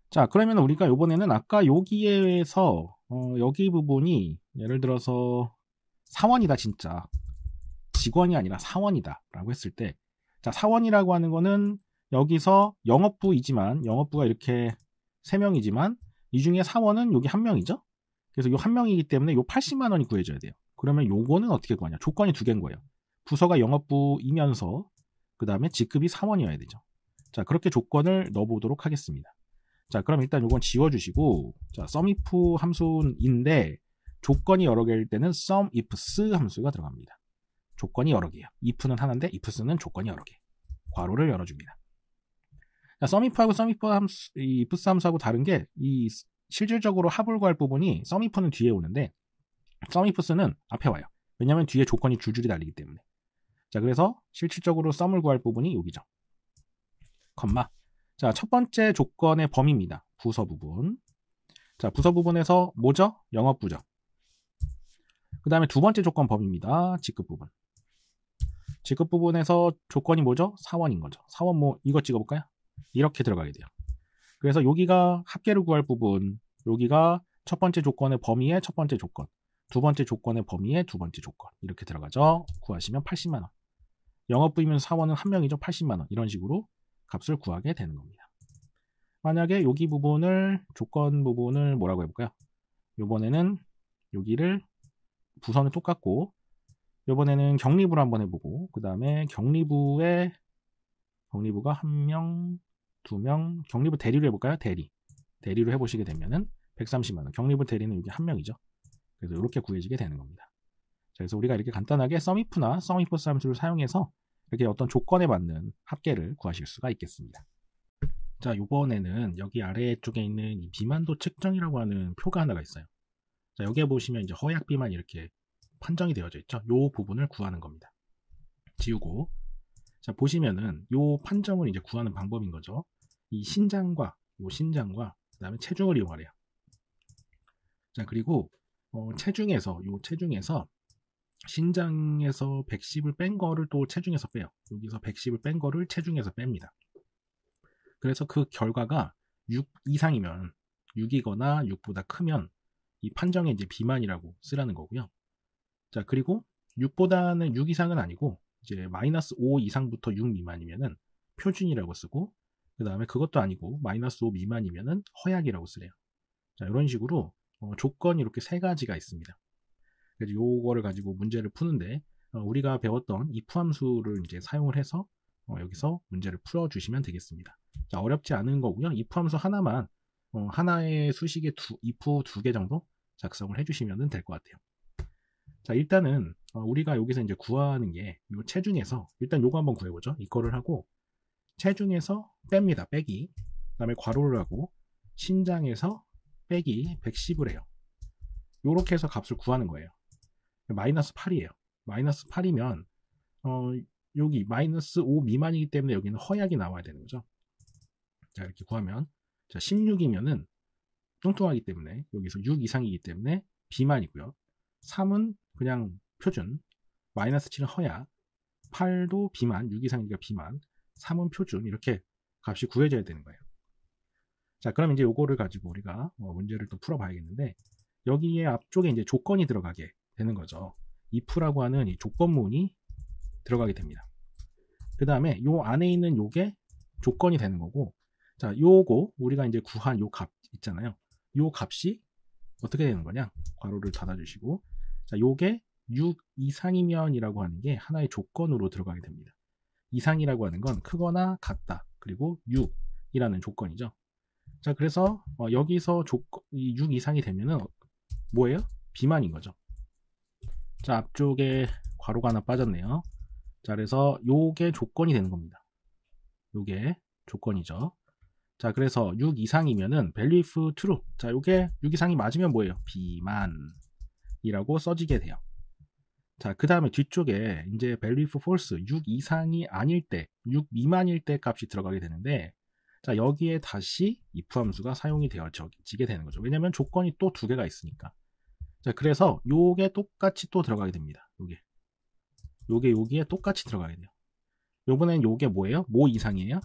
자 그러면 우리가 요번에는 아까 여기에서 어, 여기 부분이 예를 들어서 사원이다 진짜 직원이 아니라 사원이다 라고 했을 때자 사원이라고 하는 거는 여기서 영업부이지만 영업부가 이렇게 3명이지만 이 중에 사원은 여기 1명이죠. 그래서 요 1명이기 때문에 요 80만 원이 구해져야 돼요. 그러면 요거는 어떻게 구하냐? 조건이 두 개인 거예요. 부서가 영업부이면서 그 다음에 직급이 사원이어야 되죠. 자 그렇게 조건을 넣어보도록 하겠습니다. 자 그럼 일단 요건 지워주시고 자 sumif 함수인데 조건이 여러 개일 때는 sumifs 함수가 들어갑니다. 조건이 여러 개예요. if는 하나인데 ifs는 조건이 여러 개. 괄호를 열어줍니다. 그러니까 서미프하고 서미프 함수, 이 부스 함수하고 다른 게 이 실질적으로 하볼과 할 부분이 서미프는 뒤에 오는데 서미프스는 앞에 와요. 왜냐하면 뒤에 조건이 줄줄이 달리기 때문에. 자 그래서 실질적으로 썸을 구할 부분이 여기죠. 컴마. 자첫 번째 조건의 범위입니다. 부서 부분. 자 부서 부분에서 뭐죠? 영업 부죠. 그 다음에 두 번째 조건 범위입니다. 직급 부분. 직급 부분에서 조건이 뭐죠? 사원인 거죠. 사원 뭐 이거 찍어볼까요? 이렇게 들어가게 돼요. 그래서 여기가 합계를 구할 부분, 여기가 첫 번째 조건의 범위의 첫 번째 조건, 두 번째 조건의 범위의 두 번째 조건 이렇게 들어가죠. 구하시면 80만 원. 영업부이면 사원은 한 명이죠. 80만 원 이런 식으로 값을 구하게 되는 겁니다. 만약에 여기 부분을 조건 부분을 뭐라고 해볼까요? 이번에는 여기를 부선은 똑같고 이번에는 격리부를 한번 해보고 그 다음에 격리부에 격리부가 한 명, 두명경리부 대리로 해볼까요? 대리. 대리로 해보시게 되면은 130만원. 경리부 대리는 여기 한 명이죠. 그래서 이렇게 구해지게 되는 겁니다. 자, 그래서 우리가 이렇게 간단하게 썸이프나 썸이프 함수을 사용해서 이렇게 어떤 조건에 맞는 합계를 구하실 수가 있겠습니다. 자, 요번에는 여기 아래 쪽에 있는 이 비만도 측정이라고 하는 표가 하나가 있어요. 자, 여기에 보시면 이제 허약 비만 이렇게 판정이 되어져 있죠. 요 부분을 구하는 겁니다. 지우고 자, 보시면은 요 판정을 이제 구하는 방법인 거죠. 이 신장과 요 신장과 그다음에 체중을 이용하래요. 자, 그리고 어, 체중에서 요 체중에서 신장에서 110을 뺀 거를 또 체중에서 빼요. 여기서 110을 뺀 거를 체중에서 뺍니다. 그래서 그 결과가 6 이상이면 6이거나 6보다 크면 이 판정에 이제 비만이라고 쓰라는 거고요. 자, 그리고 6보다는 6 이상은 아니고 이제 마이너스 5 이상부터 6 미만이면은 표준이라고 쓰고 그 다음에 그것도 아니고 마이너스 5 미만이면은 허약이라고 쓰래요. 자 이런 식으로 어, 조건이 이렇게 세 가지가 있습니다. 그래서 요거를 가지고 문제를 푸는데 어, 우리가 배웠던 if 함수를 이제 사용을 해서 어, 여기서 문제를 풀어주시면 되겠습니다. 자 어렵지 않은 거고요. if 함수 하나만 어, 하나의 수식에 두, if 두 개 정도 작성을 해주시면 될 것 같아요. 자, 일단은 어, 우리가 여기서 이제 구하는 게이 체중에서 일단 요거 한번 구해보죠. 이거를 하고 체중에서 뺍니다. 빼기. 그 다음에 괄호를 하고 신장에서 빼기 110을 해요. 요렇게 해서 값을 구하는 거예요. 마이너스 8이에요. 마이너스 8이면 어, 여기 마이너스 5 미만이기 때문에 여기는 허약이 나와야 되는 거죠. 자 이렇게 구하면 자 16이면은 뚱뚱하기 때문에 여기서 6 이상이기 때문에 비만이고요. 3은 그냥 표준, 마이너스 7은 허야, 8도 비만, 6 이상이니까 비만, 3은 표준 이렇게 값이 구해져야 되는 거예요. 자, 그럼 이제 요거를 가지고 우리가 뭐 문제를 또 풀어봐야겠는데 여기에 앞쪽에 이제 조건이 들어가게 되는 거죠. if라고 하는 이 조건문이 들어가게 됩니다. 그 다음에 요 안에 있는 요게 조건이 되는 거고 자, 요거 우리가 이제 구한 요 값 있잖아요. 요 값이 어떻게 되는 거냐? 괄호를 닫아주시고 자, 요게 6 이상이면이라고 하는 게 하나의 조건으로 들어가게 됩니다. 이상이라고 하는 건 크거나 같다. 그리고 6이라는 조건이죠. 자, 그래서 어, 여기서 조건 6 이상이 되면은 뭐예요? 비만인 거죠. 자, 앞쪽에 괄호가 하나 빠졌네요. 자, 그래서 요게 조건이 되는 겁니다. 요게 조건이죠. 자, 그래서 6 이상이면은 밸류 if true. 자, 요게 6 이상이 맞으면 뭐예요? 비만. 이라고 써지게 돼요. 자, 그 다음에 뒤쪽에 이제 value for false 6 이상이 아닐 때, 6 미만일 때 값이 들어가게 되는데, 자, 여기에 다시 if 함수가 사용이 되어지게 되는 거죠. 왜냐면 조건이 또 두 개가 있으니까. 자, 그래서 요게 똑같이 또 들어가게 됩니다. 요게. 요게 여기에 똑같이 들어가게 돼요. 요번엔 요게 뭐예요? 뭐 이상이에요?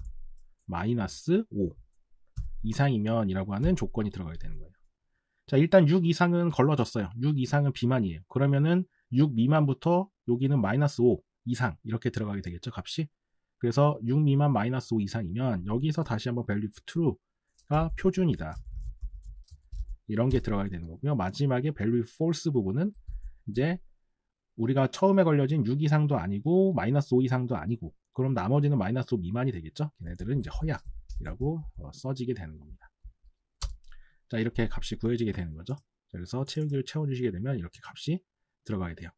마이너스 5 이상이면 이라고 하는 조건이 들어가게 되는 거예요. 자, 일단 6 이상은 걸러졌어요. 6 이상은 비만이에요. 그러면은 6 미만부터 여기는 마이너스 5 이상 이렇게 들어가게 되겠죠, 값이. 그래서 6 미만 마이너스 5 이상이면 여기서 다시 한번 value true가 표준이다. 이런 게 들어가게 되는 거고요. 마지막에 value false 부분은 이제 우리가 처음에 걸려진 6 이상도 아니고 마이너스 5 이상도 아니고 그럼 나머지는 마이너스 5 미만이 되겠죠. 걔네들은 이제 허약이라고 어, 써지게 되는 겁니다. 자 이렇게 값이 구해지게 되는 거죠 그래서 채우기를 채워주시게 되면 이렇게 값이 들어가게 돼요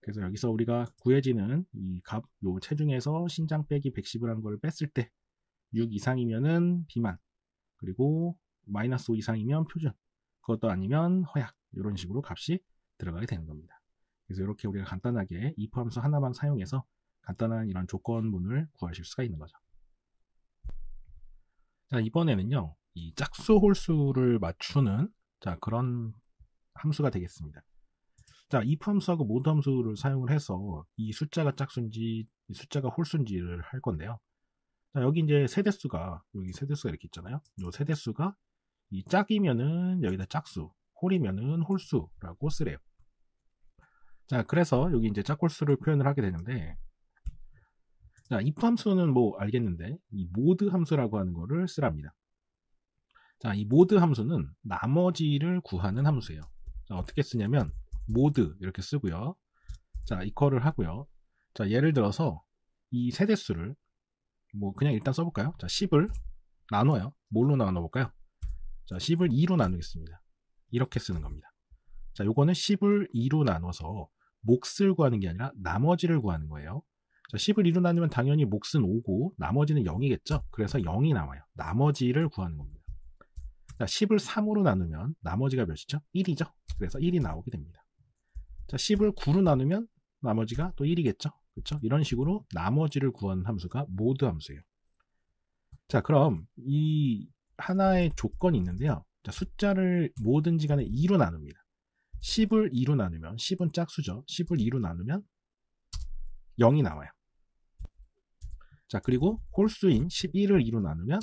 그래서 여기서 우리가 구해지는 이 값, 요 체중에서 신장 빼기 110을 한 거를 뺐을 때 6 이상이면은 비만, 그리고 마이너스 5 이상이면 표준, 그것도 아니면 허약, 이런 식으로 값이 들어가게 되는 겁니다. 그래서 이렇게 우리가 간단하게 이 함수 하나만 사용해서 간단한 이런 조건문을 구하실 수가 있는 거죠. 자, 이번에는요, 이 짝수 홀수를 맞추는 자 그런 함수가 되겠습니다. 자, if 함수하고 모드 함수를 사용을 해서 이 숫자가 짝수인지 이 숫자가 홀수인지를 할 건데요. 자, 여기 이제 세대수가 여기 세대수가 이렇게 있잖아요. 이 세대수가 이 짝이면은 여기다 짝수, 홀이면은 홀수라고 쓰래요. 자, 그래서 여기 이제 짝홀수를 표현을 하게 되는데 자, if 함수는 뭐 알겠는데 이 모드 함수라고 하는 거를 쓰랍니다. 자, 이 모드 함수는 나머지를 구하는 함수예요. 자, 어떻게 쓰냐면 모드 이렇게 쓰고요. 자, 이퀄을 하고요. 자, 예를 들어서 이 세대수를 뭐 그냥 일단 써볼까요? 자, 10을 나눠요. 뭘로 나눠볼까요? 자, 10을 2로 나누겠습니다. 이렇게 쓰는 겁니다. 자, 요거는 10을 2로 나눠서 몫을 구하는 게 아니라 나머지를 구하는 거예요. 자, 10을 2로 나누면 당연히 몫은 5고 나머지는 0이겠죠? 그래서 0이 나와요. 나머지를 구하는 겁니다. 자, 10을 3으로 나누면 나머지가 몇이죠? 1이죠. 그래서 1이 나오게 됩니다. 자, 10을 9로 나누면 나머지가 또 1이겠죠. 그렇죠? 이런 식으로 나머지를 구하는 함수가 모드 함수예요. 자, 그럼 이 하나의 조건이 있는데요. 자, 숫자를 모든지 간에 2로 나눕니다. 10을 2로 나누면 10은 짝수죠. 10을 2로 나누면 0이 나와요. 자, 그리고 홀수인 11을 2로 나누면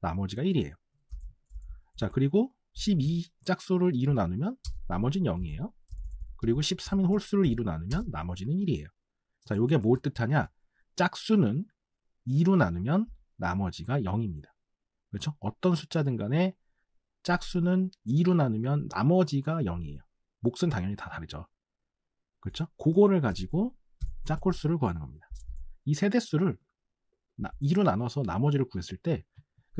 나머지가 1이에요. 자 그리고 12 짝수를 2로 나누면 나머지는 0이에요. 그리고 13인 홀수를 2로 나누면 나머지는 1이에요. 자, 이게 뭘 뜻하냐? 짝수는 2로 나누면 나머지가 0입니다. 그렇죠? 어떤 숫자든 간에 짝수는 2로 나누면 나머지가 0이에요. 몫은 당연히 다 다르죠. 그렇죠? 그거를 가지고 짝홀수를 구하는 겁니다. 이 세대수를 2로 나눠서 나머지를 구했을 때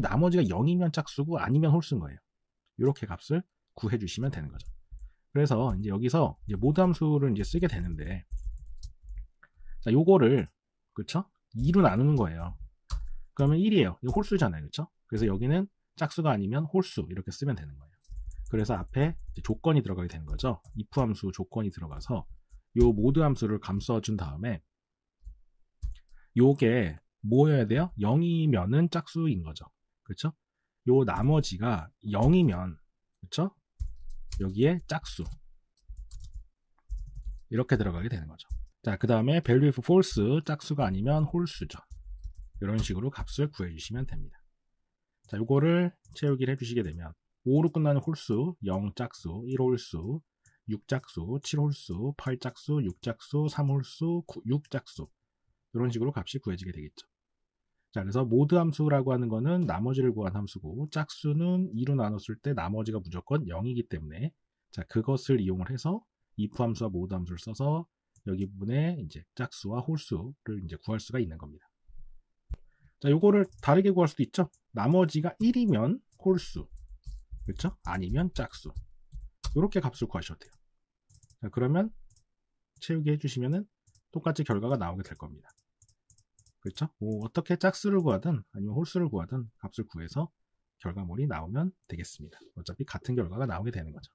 그 나머지가 0이면 짝수고 아니면 홀수인 거예요. 이렇게 값을 구해 주시면 되는 거죠. 그래서 이제 여기서 이제 모함수를 이제 쓰게 되는데 자, 요거를 그쵸? 2로 나누는 거예요. 그러면 1이에요. 이 홀수잖아요. 그쵸? 그래서 여기는 짝수가 아니면 홀수 이렇게 쓰면 되는 거예요. 그래서 앞에 조건이 들어가게 되는 거죠. if 함수 조건이 들어가서 요 모드 함수를 감싸준 다음에 요게 뭐여야 돼요? 0이면은 짝수인 거죠. 그렇죠? 요 나머지가 0이면 그렇죠? 여기에 짝수 이렇게 들어가게 되는 거죠. 자, 그 다음에 value if false 짝수가 아니면 홀수죠. 이런 식으로 값을 구해주시면 됩니다. 자, 요거를 채우기를 해주시게 되면 5로 끝나는 홀수, 0짝수, 1홀수, 6짝수, 7홀수, 8짝수, 6짝수, 3홀수, 9, 6짝수 이런 식으로 값이 구해지게 되겠죠. 자, 그래서 모드 함수라고 하는 거는 나머지를 구한 함수고 짝수는 2로 나눴을 때 나머지가 무조건 0이기 때문에 자, 그것을 이용을 해서 if 함수와 모드 함수를 써서 여기 부분에 이제 짝수와 홀수를 이제 구할 수가 있는 겁니다. 자, 요거를 다르게 구할 수도 있죠. 나머지가 1이면 홀수. 그렇죠? 아니면 짝수. 이렇게 값을 구하셔도 돼요. 자, 그러면 채우기 해주시면은 똑같이 결과가 나오게 될 겁니다. 그렇죠? 뭐 어떻게 짝수를 구하든 아니면 홀수를 구하든 값을 구해서 결과물이 나오면 되겠습니다. 어차피 같은 결과가 나오게 되는 거죠.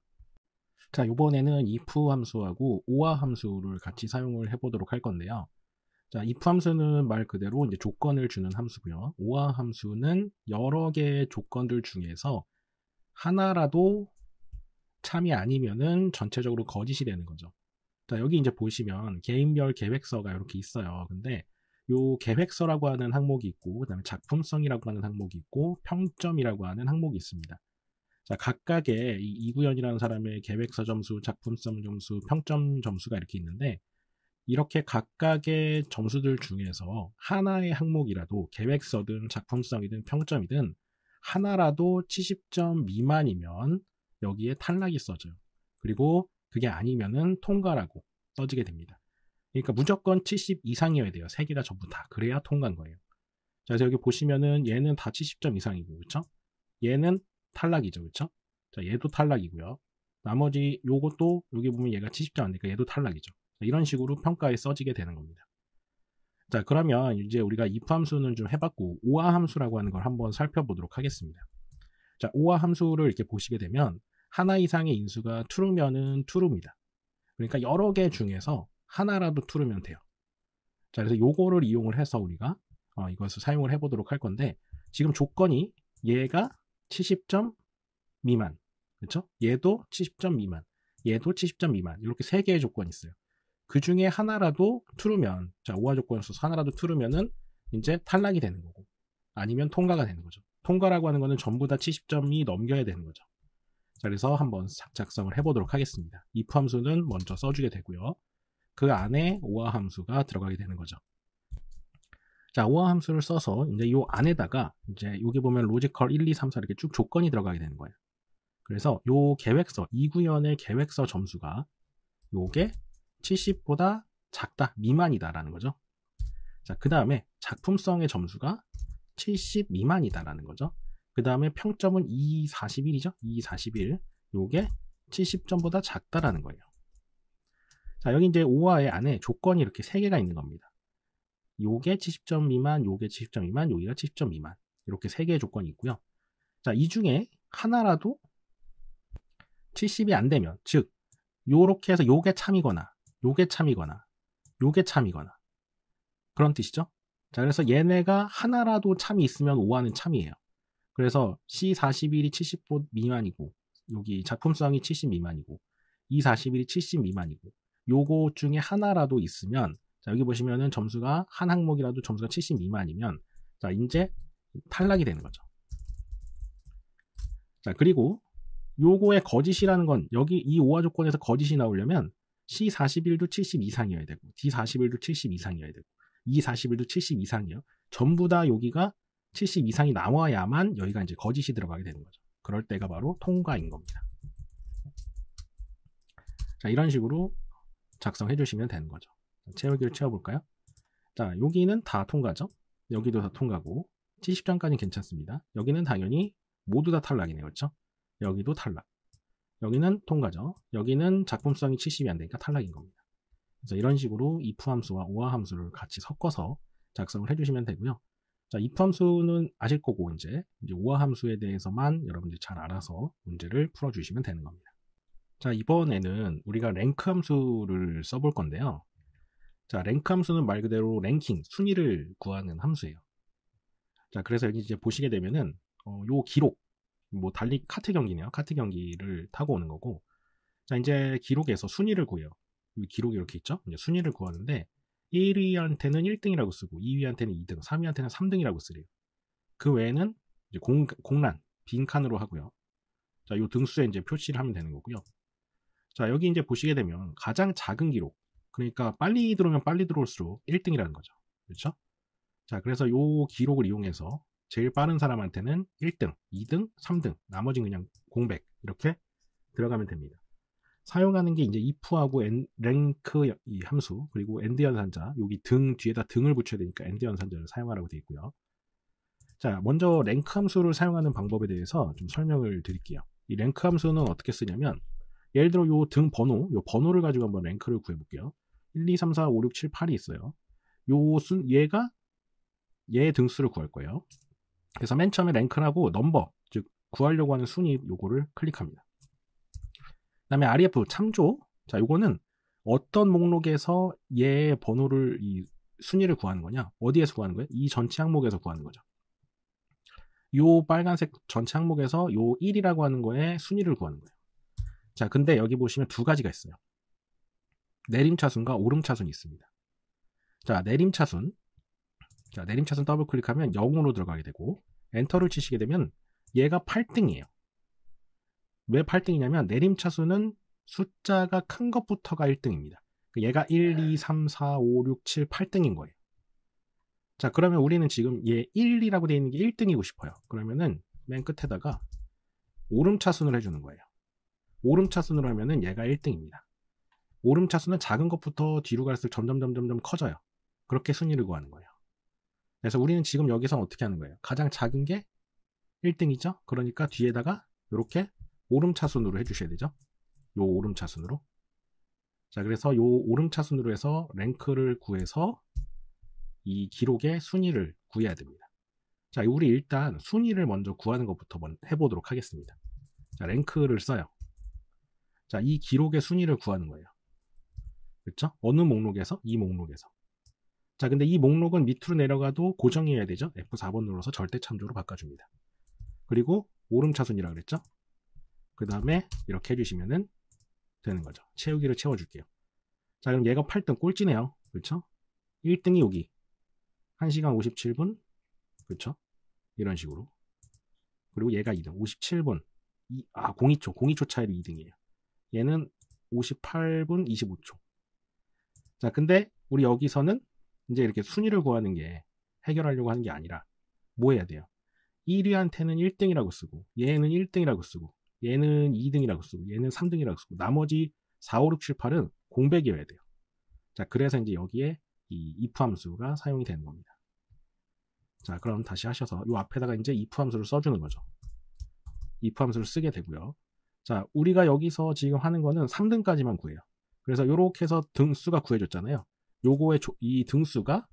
자, 이번에는 if 함수하고 or 함수를 같이 사용을 해보도록 할 건데요. 자, if 함수는 말 그대로 이제 조건을 주는 함수고요. or 함수는 여러 개의 조건들 중에서 하나라도 참이 아니면은 전체적으로 거짓이 되는 거죠. 자, 여기 이제 보시면 개인별 계획서가 이렇게 있어요. 근데 요 계획서라고 하는 항목이 있고 그다음에 작품성이라고 하는 항목이 있고 평점이라고 하는 항목이 있습니다. 자, 각각의 이 이구현이라는 사람의 계획서 점수, 작품성 점수, 평점 점수가 이렇게 있는데 이렇게 각각의 점수들 중에서 하나의 항목이라도 계획서든 작품성이든 평점이든 하나라도 70점 미만이면 여기에 탈락이 써져요. 그리고 그게 아니면은 통과라고 써지게 됩니다. 그러니까 무조건 70 이상이어야 돼요. 세개다 전부 다. 그래야 통과한 거예요. 자, 여기 보시면은 얘는 다 70점 이상이고, 그쵸? 얘는 탈락이죠, 그쵸? 자, 얘도 탈락이고요. 나머지 요것도 여기 보면 얘가 70점 안 되니까 얘도 탈락이죠. 자, 이런 식으로 평가에 써지게 되는 겁니다. 자, 그러면 이제 우리가 if 함수는좀 해봤고, 오화함수라고 하는 걸 한번 살펴보도록 하겠습니다. 자, 오화함수를 이렇게 보시게 되면, 하나 이상의 인수가 true면은 true입니다. 그러니까 여러 개 중에서 하나라도 투르면 돼요. 자, 그래서 요거를 이용을 해서 우리가 어, 이것을 사용을 해보도록 할 건데 지금 조건이 얘가 70점 미만, 그렇죠? 얘도 70점 미만, 얘도 70점 미만 이렇게 세 개의 조건이 있어요. 그 중에 하나라도 투르면 자 오화 조건 에서 하나라도 투르면은 이제 탈락이 되는 거고 아니면 통과가 되는 거죠. 통과라고 하는 거는 전부 다 70점이 넘겨야 되는 거죠. 자, 그래서 한번 작성을 해보도록 하겠습니다. if 함수는 먼저 써주게 되고요. 그 안에 오화 함수가 들어가게 되는 거죠. 자, 오화 함수를 써서 이제 요 안에다가 이제 여기 보면 로지컬 1, 2, 3, 4 이렇게 쭉 조건이 들어가게 되는 거예요. 그래서 요 계획서, 2 구현의 계획서 점수가 요게 70보다 작다, 미만이다라는 거죠. 자, 그 다음에 작품성의 점수가 70 미만이다라는 거죠. 그 다음에 평점은 241이죠. 241. 요게 70점보다 작다라는 거예요. 자, 여기 이제 5화의 안에 조건이 이렇게 3개가 있는 겁니다. 요게 70점 미만, 요게 70점 미만, 요기가 70점 미만. 이렇게 3개의 조건이 있고요. 자, 이 중에 하나라도 70이 안 되면, 즉, 요렇게 해서 요게 참이거나, 요게 참이거나, 요게 참이거나. 그런 뜻이죠. 자, 그래서 얘네가 하나라도 참이 있으면 5화는 참이에요. 그래서 C41이 70보 미만이고, 여기 작품성이 70 미만이고, E41이 70 미만이고, 요거 중에 하나라도 있으면 자, 여기 보시면은 점수가 한 항목이라도 점수가 70 미만이면 자, 이제 탈락이 되는 거죠. 자, 그리고 요거의 거짓이라는 건 여기 이 오화 조건에서 거짓이 나오려면 C41도 70 이상이어야 되고 D41도 70 이상이어야 되고 E41도 70 이상이요. 전부 다 여기가 70 이상이 나와야만 여기가 이제 거짓이 들어가게 되는 거죠. 그럴 때가 바로 통과인 겁니다. 자, 이런 식으로 작성해 주시면 되는 거죠. 채우기를 채워볼까요? 자, 여기는 다 통과죠. 여기도 다 통과고 70장까지는 괜찮습니다. 여기는 당연히 모두 다 탈락이네요. 그렇죠? 여기도 탈락. 여기는 통과죠. 여기는 작품성이 70이 안 되니까 탈락인 겁니다. 그래서 이런 식으로 if 함수와 or 함수를 같이 섞어서 작성을 해주시면 되고요. 자, if 함수는 아실 거고 이제, 이제 or 함수에 대해서만 여러분들이 잘 알아서 문제를 풀어주시면 되는 겁니다. 자, 이번에는 우리가 랭크 함수를 써볼 건데요. 자, 랭크 함수는 말 그대로 랭킹, 순위를 구하는 함수예요. 자, 그래서 여기 이제 보시게 되면은, 어, 요 기록, 뭐 달리 카트 경기네요. 카트 경기를 타고 오는 거고, 자, 이제 기록에서 순위를 구해요. 이 기록이 이렇게 있죠? 이제 순위를 구하는데, 1위한테는 1등이라고 쓰고, 2위한테는 2등, 3위한테는 3등이라고 쓰래요. 그 외에는 이제 공, 공란, 빈칸으로 하고요. 자, 요 등수에 이제 표시를 하면 되는 거고요. 자, 여기 이제 보시게 되면 가장 작은 기록. 그러니까 빨리 들어오면 빨리 들어올수록 1등이라는 거죠. 그렇죠? 자, 그래서 요 기록을 이용해서 제일 빠른 사람한테는 1등, 2등, 3등, 나머지는 그냥 공백 이렇게 들어가면 됩니다. 사용하는 게 이제 if하고 엔, 랭크 이 함수 그리고 엔드 연산자 여기 등 뒤에다 등을 붙여야 되니까 엔드 연산자를 사용하라고 되어 있고요. 자, 먼저 랭크 함수를 사용하는 방법에 대해서 좀 설명을 드릴게요. 이 랭크 함수는 어떻게 쓰냐면 예를 들어 요 등 번호, 요 번호를 가지고 한번 랭크를 구해볼게요. 1, 2, 3, 4, 5, 6, 7, 8이 있어요. 요 순, 얘가 얘의 등수를 구할 거예요. 그래서 맨 처음에 랭크라고 넘버, 즉 구하려고 하는 순위 요거를 클릭합니다. 그 다음에 REF 참조, 자 요거는 어떤 목록에서 얘의 번호를 이 순위를 구하는 거냐? 어디에서 구하는 거예요? 이 전체 항목에서 구하는 거죠. 요 빨간색 전체 항목에서 요 1이라고 하는 거에 순위를 구하는 거예요. 자, 근데 여기 보시면 두 가지가 있어요. 내림차순과 오름차순이 있습니다. 자, 내림차순. 자, 내림차순 더블 클릭하면 0으로 들어가게 되고, 엔터를 치시게 되면 얘가 8등이에요. 왜 8등이냐면 내림차순은 숫자가 큰 것부터가 1등입니다. 그러니까 얘가 1, 2, 3, 4, 5, 6, 7, 8등인 거예요. 자, 그러면 우리는 지금 얘1 2라고 되어 있는 게 1등이고 싶어요. 그러면은 맨 끝에다가 오름차순을 해주는 거예요. 오름 차순으로 하면은 얘가 1등입니다. 오름 차순은 작은 것부터 뒤로 갈수록 점점 점점점 커져요. 그렇게 순위를 구하는 거예요. 그래서 우리는 지금 여기서 어떻게 하는 거예요? 가장 작은 게 1등이죠. 그러니까 뒤에다가 이렇게 오름 차순으로 해주셔야 되죠. 요 오름 차순으로. 자, 그래서 요 오름 차순으로 해서 랭크를 구해서 이 기록의 순위를 구해야 됩니다. 자, 우리 일단 순위를 먼저 구하는 것부터 해보도록 하겠습니다. 자, 랭크를 써요. 자, 이 기록의 순위를 구하는 거예요. 그렇죠? 어느 목록에서? 이 목록에서. 자, 근데 이 목록은 밑으로 내려가도 고정해야 되죠? F4번 눌러서 절대 참조로 바꿔줍니다. 그리고 오름차순이라고 그랬죠? 그 다음에 이렇게 해주시면은 되는 거죠. 채우기를 채워줄게요. 자, 그럼 얘가 8등 꼴찌네요. 그렇죠? 1등이 여기. 1시간 57분. 그렇죠? 이런 식으로. 그리고 얘가 2등. 57분. 2, 아, 02초. 02초 차이로 2등이에요. 얘는 58분 25초. 자, 근데 우리 여기서는 이제 이렇게 순위를 구하는 게 해결하려고 하는 게 아니라 뭐 해야 돼요? 1위한테는 1등이라고 쓰고 얘는 1등이라고 쓰고 얘는 2등이라고 쓰고 얘는 3등이라고 쓰고 나머지 4, 5, 6, 7, 8은 공백이어야 돼요. 자, 그래서 이제 여기에 이 if 함수가 사용이 되는 겁니다. 자, 그럼 다시 하셔서 이 앞에다가 이제 if 함수를 써주는 거죠. if 함수를 쓰게 되고요. 자, 우리가 여기서 지금 하는 거는 3등까지만 구해요. 그래서 이렇게 해서 등수가 구해줬잖아요. 요거의 조, 이 등수가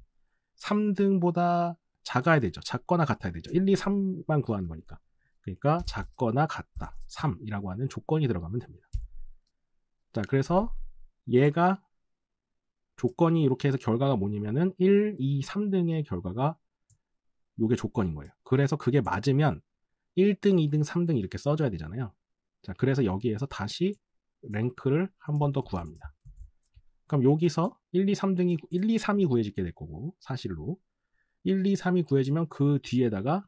3등보다 작아야 되죠. 작거나 같아야 되죠. 1, 2, 3만 구하는 거니까. 그러니까 작거나 같다. 3이라고 하는 조건이 들어가면 됩니다. 자, 그래서 얘가 조건이 이렇게 해서 결과가 뭐냐면은 1, 2, 3등의 결과가 요게 조건인 거예요. 그래서 그게 맞으면 1등, 2등, 3등 이렇게 써줘야 되잖아요. 자, 그래서 여기에서 다시 랭크를 한 번 더 구합니다. 그럼 여기서 1, 2, 3등이 1, 2, 3이 구해지게 될 거고 사실로 1, 2, 3이 구해지면 그 뒤에다가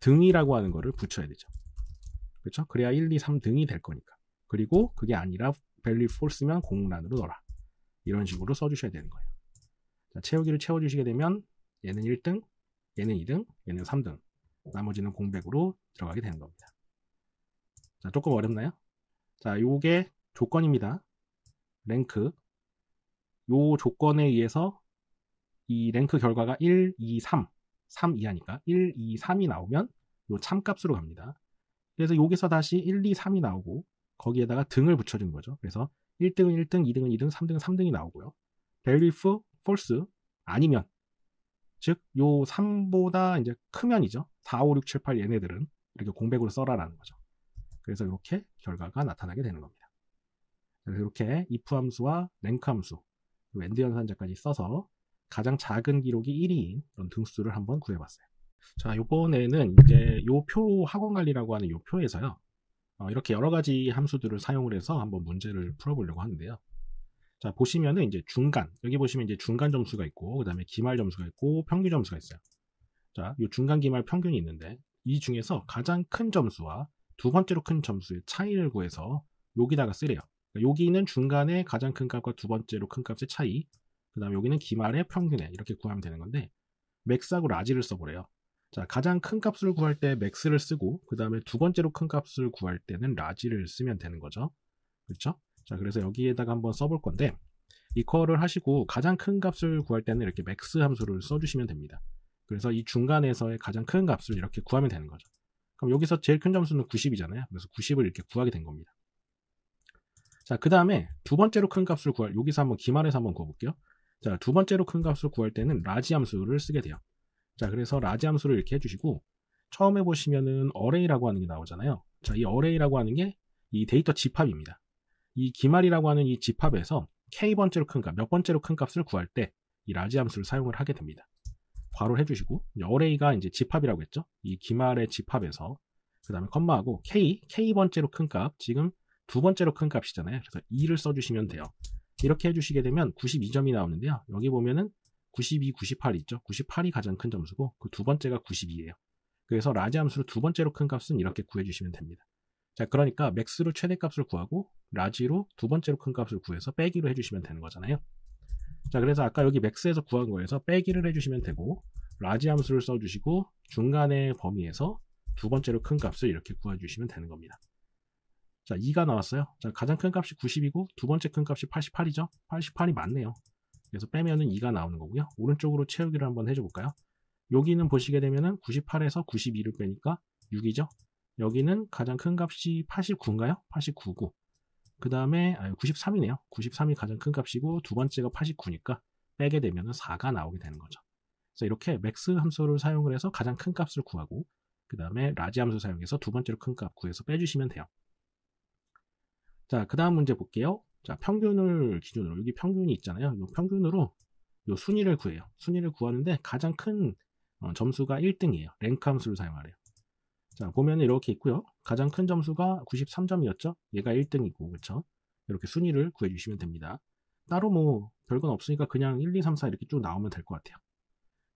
등이라고 하는 거를 붙여야 되죠. 그렇죠? 그래야 1, 2, 3 등이 될 거니까. 그리고 그게 아니라 밸류 폴스면 공란으로 넣어라. 이런 식으로 써주셔야 되는 거예요. 자, 채우기를 채워주시게 되면 얘는 1등, 얘는 2등, 얘는 3등. 나머지는 공백으로 들어가게 되는 겁니다. 자, 조금 어렵나요? 자, 요게 조건입니다. 랭크. 요 조건에 의해서 이 랭크 결과가 1, 2, 3, 3 이하니까 1, 2, 3이 나오면 요 참값으로 갑니다. 그래서 여기서 다시 1, 2, 3이 나오고 거기에다가 등을 붙여준 거죠. 그래서 1등은 1등, 2등은 2등, 3등은 3등이 나오고요. v a l u f false 아니면 즉 요 3보다 이제 크면이죠. 4, 5, 6, 7, 8 얘네들은 이렇게 공백으로 써라라는 거죠. 그래서 이렇게 결과가 나타나게 되는 겁니다. 그래서 이렇게 if 함수와 랭크 함수, 엔드 연산자까지 써서 가장 작은 기록이 1위인 그런 등수를 한번 구해봤어요. 자, 요번에는 이제 요표 학원 관리라고 하는 요 표에서요. 어, 이렇게 여러 가지 함수들을 사용을 해서 한번 문제를 풀어보려고 하는데요. 자, 보시면은 이제 중간, 여기 보시면 이제 중간 점수가 있고, 그 다음에 기말 점수가 있고, 평균 점수가 있어요. 자, 요 중간 기말 평균이 있는데, 이 중에서 가장 큰 점수와 두 번째로 큰 점수의 차이를 구해서 여기다가 쓰래요. 그러니까 여기는 중간에 가장 큰 값과 두 번째로 큰 값의 차이, 그 다음에 여기는 기말의 평균에 이렇게 구하면 되는 건데 맥스하고 라지를 써보래요. 자, 가장 큰 값을 구할 때 맥스를 쓰고 그 다음에 두 번째로 큰 값을 구할 때는 라지를 쓰면 되는 거죠. 그렇죠? 자, 그래서 여기에다가 한번 써볼 건데 이퀄을 하시고 가장 큰 값을 구할 때는 이렇게 맥스 함수를 써주시면 됩니다. 그래서 이 중간에서의 가장 큰 값을 이렇게 구하면 되는 거죠. 그럼 여기서 제일 큰 점수는 90이잖아요. 그래서 90을 이렇게 구하게 된 겁니다. 자, 그 다음에 두 번째로 큰 값을 구할, 여기서 한번 기말에서 한번 구해볼게요. 자, 두 번째로 큰 값을 구할 때는 라지 함수를 쓰게 돼요. 자, 그래서 라지 함수를 이렇게 해주시고, 처음에 보시면은 어레이라고 하는 게 나오잖아요. 자, 이 어레이라고 하는 게 이 데이터 집합입니다. 이 기말이라고 하는 이 집합에서 k 번째로 큰 값, 몇 번째로 큰 값을 구할 때 이 라지 함수를 사용을 하게 됩니다. 괄호를 해주시고 어레이가 이제 집합이라고 했죠. 이 기말의 집합에서 그 다음에 컴마하고 k, k번째로 큰 값, 지금 두 번째로 큰 값이잖아요. 그래서 2를 써주시면 돼요. 이렇게 해주시게 되면 92점이 나오는데요. 여기 보면은 92, 98 있죠. 98이 가장 큰 점수고 그 두 번째가 92예요. 그래서 라지 함수로 두 번째로 큰 값은 이렇게 구해주시면 됩니다. 자, 그러니까 맥스로 최대값을 구하고 라지로 두 번째로 큰 값을 구해서 빼기로 해주시면 되는 거잖아요. 자 그래서 아까 여기 맥스에서 구한 거에서 빼기를 해주시면 되고 라지 함수를 써주시고 중간의 범위에서 두 번째로 큰 값을 이렇게 구해주시면 되는 겁니다. 자 2가 나왔어요. 자 가장 큰 값이 90이고 두 번째 큰 값이 88이죠. 88이 맞네요. 그래서 빼면은 2가 나오는 거고요. 오른쪽으로 채우기를 한번 해줘볼까요? 여기는 보시게 되면은 98에서 92를 빼니까 6이죠. 여기는 가장 큰 값이 89인가요? 89고 그 다음에 93이네요. 아, 93이 가장 큰 값이고 두 번째가 89니까 빼게 되면 4가 나오게 되는 거죠. 그래서 이렇게 맥스 함수를 사용을 해서 가장 큰 값을 구하고 그 다음에 라지 함수 사용해서 두 번째로 큰 값 구해서 빼주시면 돼요. 자, 그 다음 문제 볼게요. 자, 평균을 기준으로 여기 평균이 있잖아요. 이 평균으로 이 순위를 구해요. 순위를 구하는데 가장 큰 어, 점수가 1등이에요. 랭크 함수를 사용하래요. 자, 보면 이렇게 있고요. 가장 큰 점수가 93점이었죠? 얘가 1등이고, 그렇죠 이렇게 순위를 구해주시면 됩니다. 따로 뭐 별건 없으니까 그냥 1, 2, 3, 4 이렇게 쭉 나오면 될 것 같아요.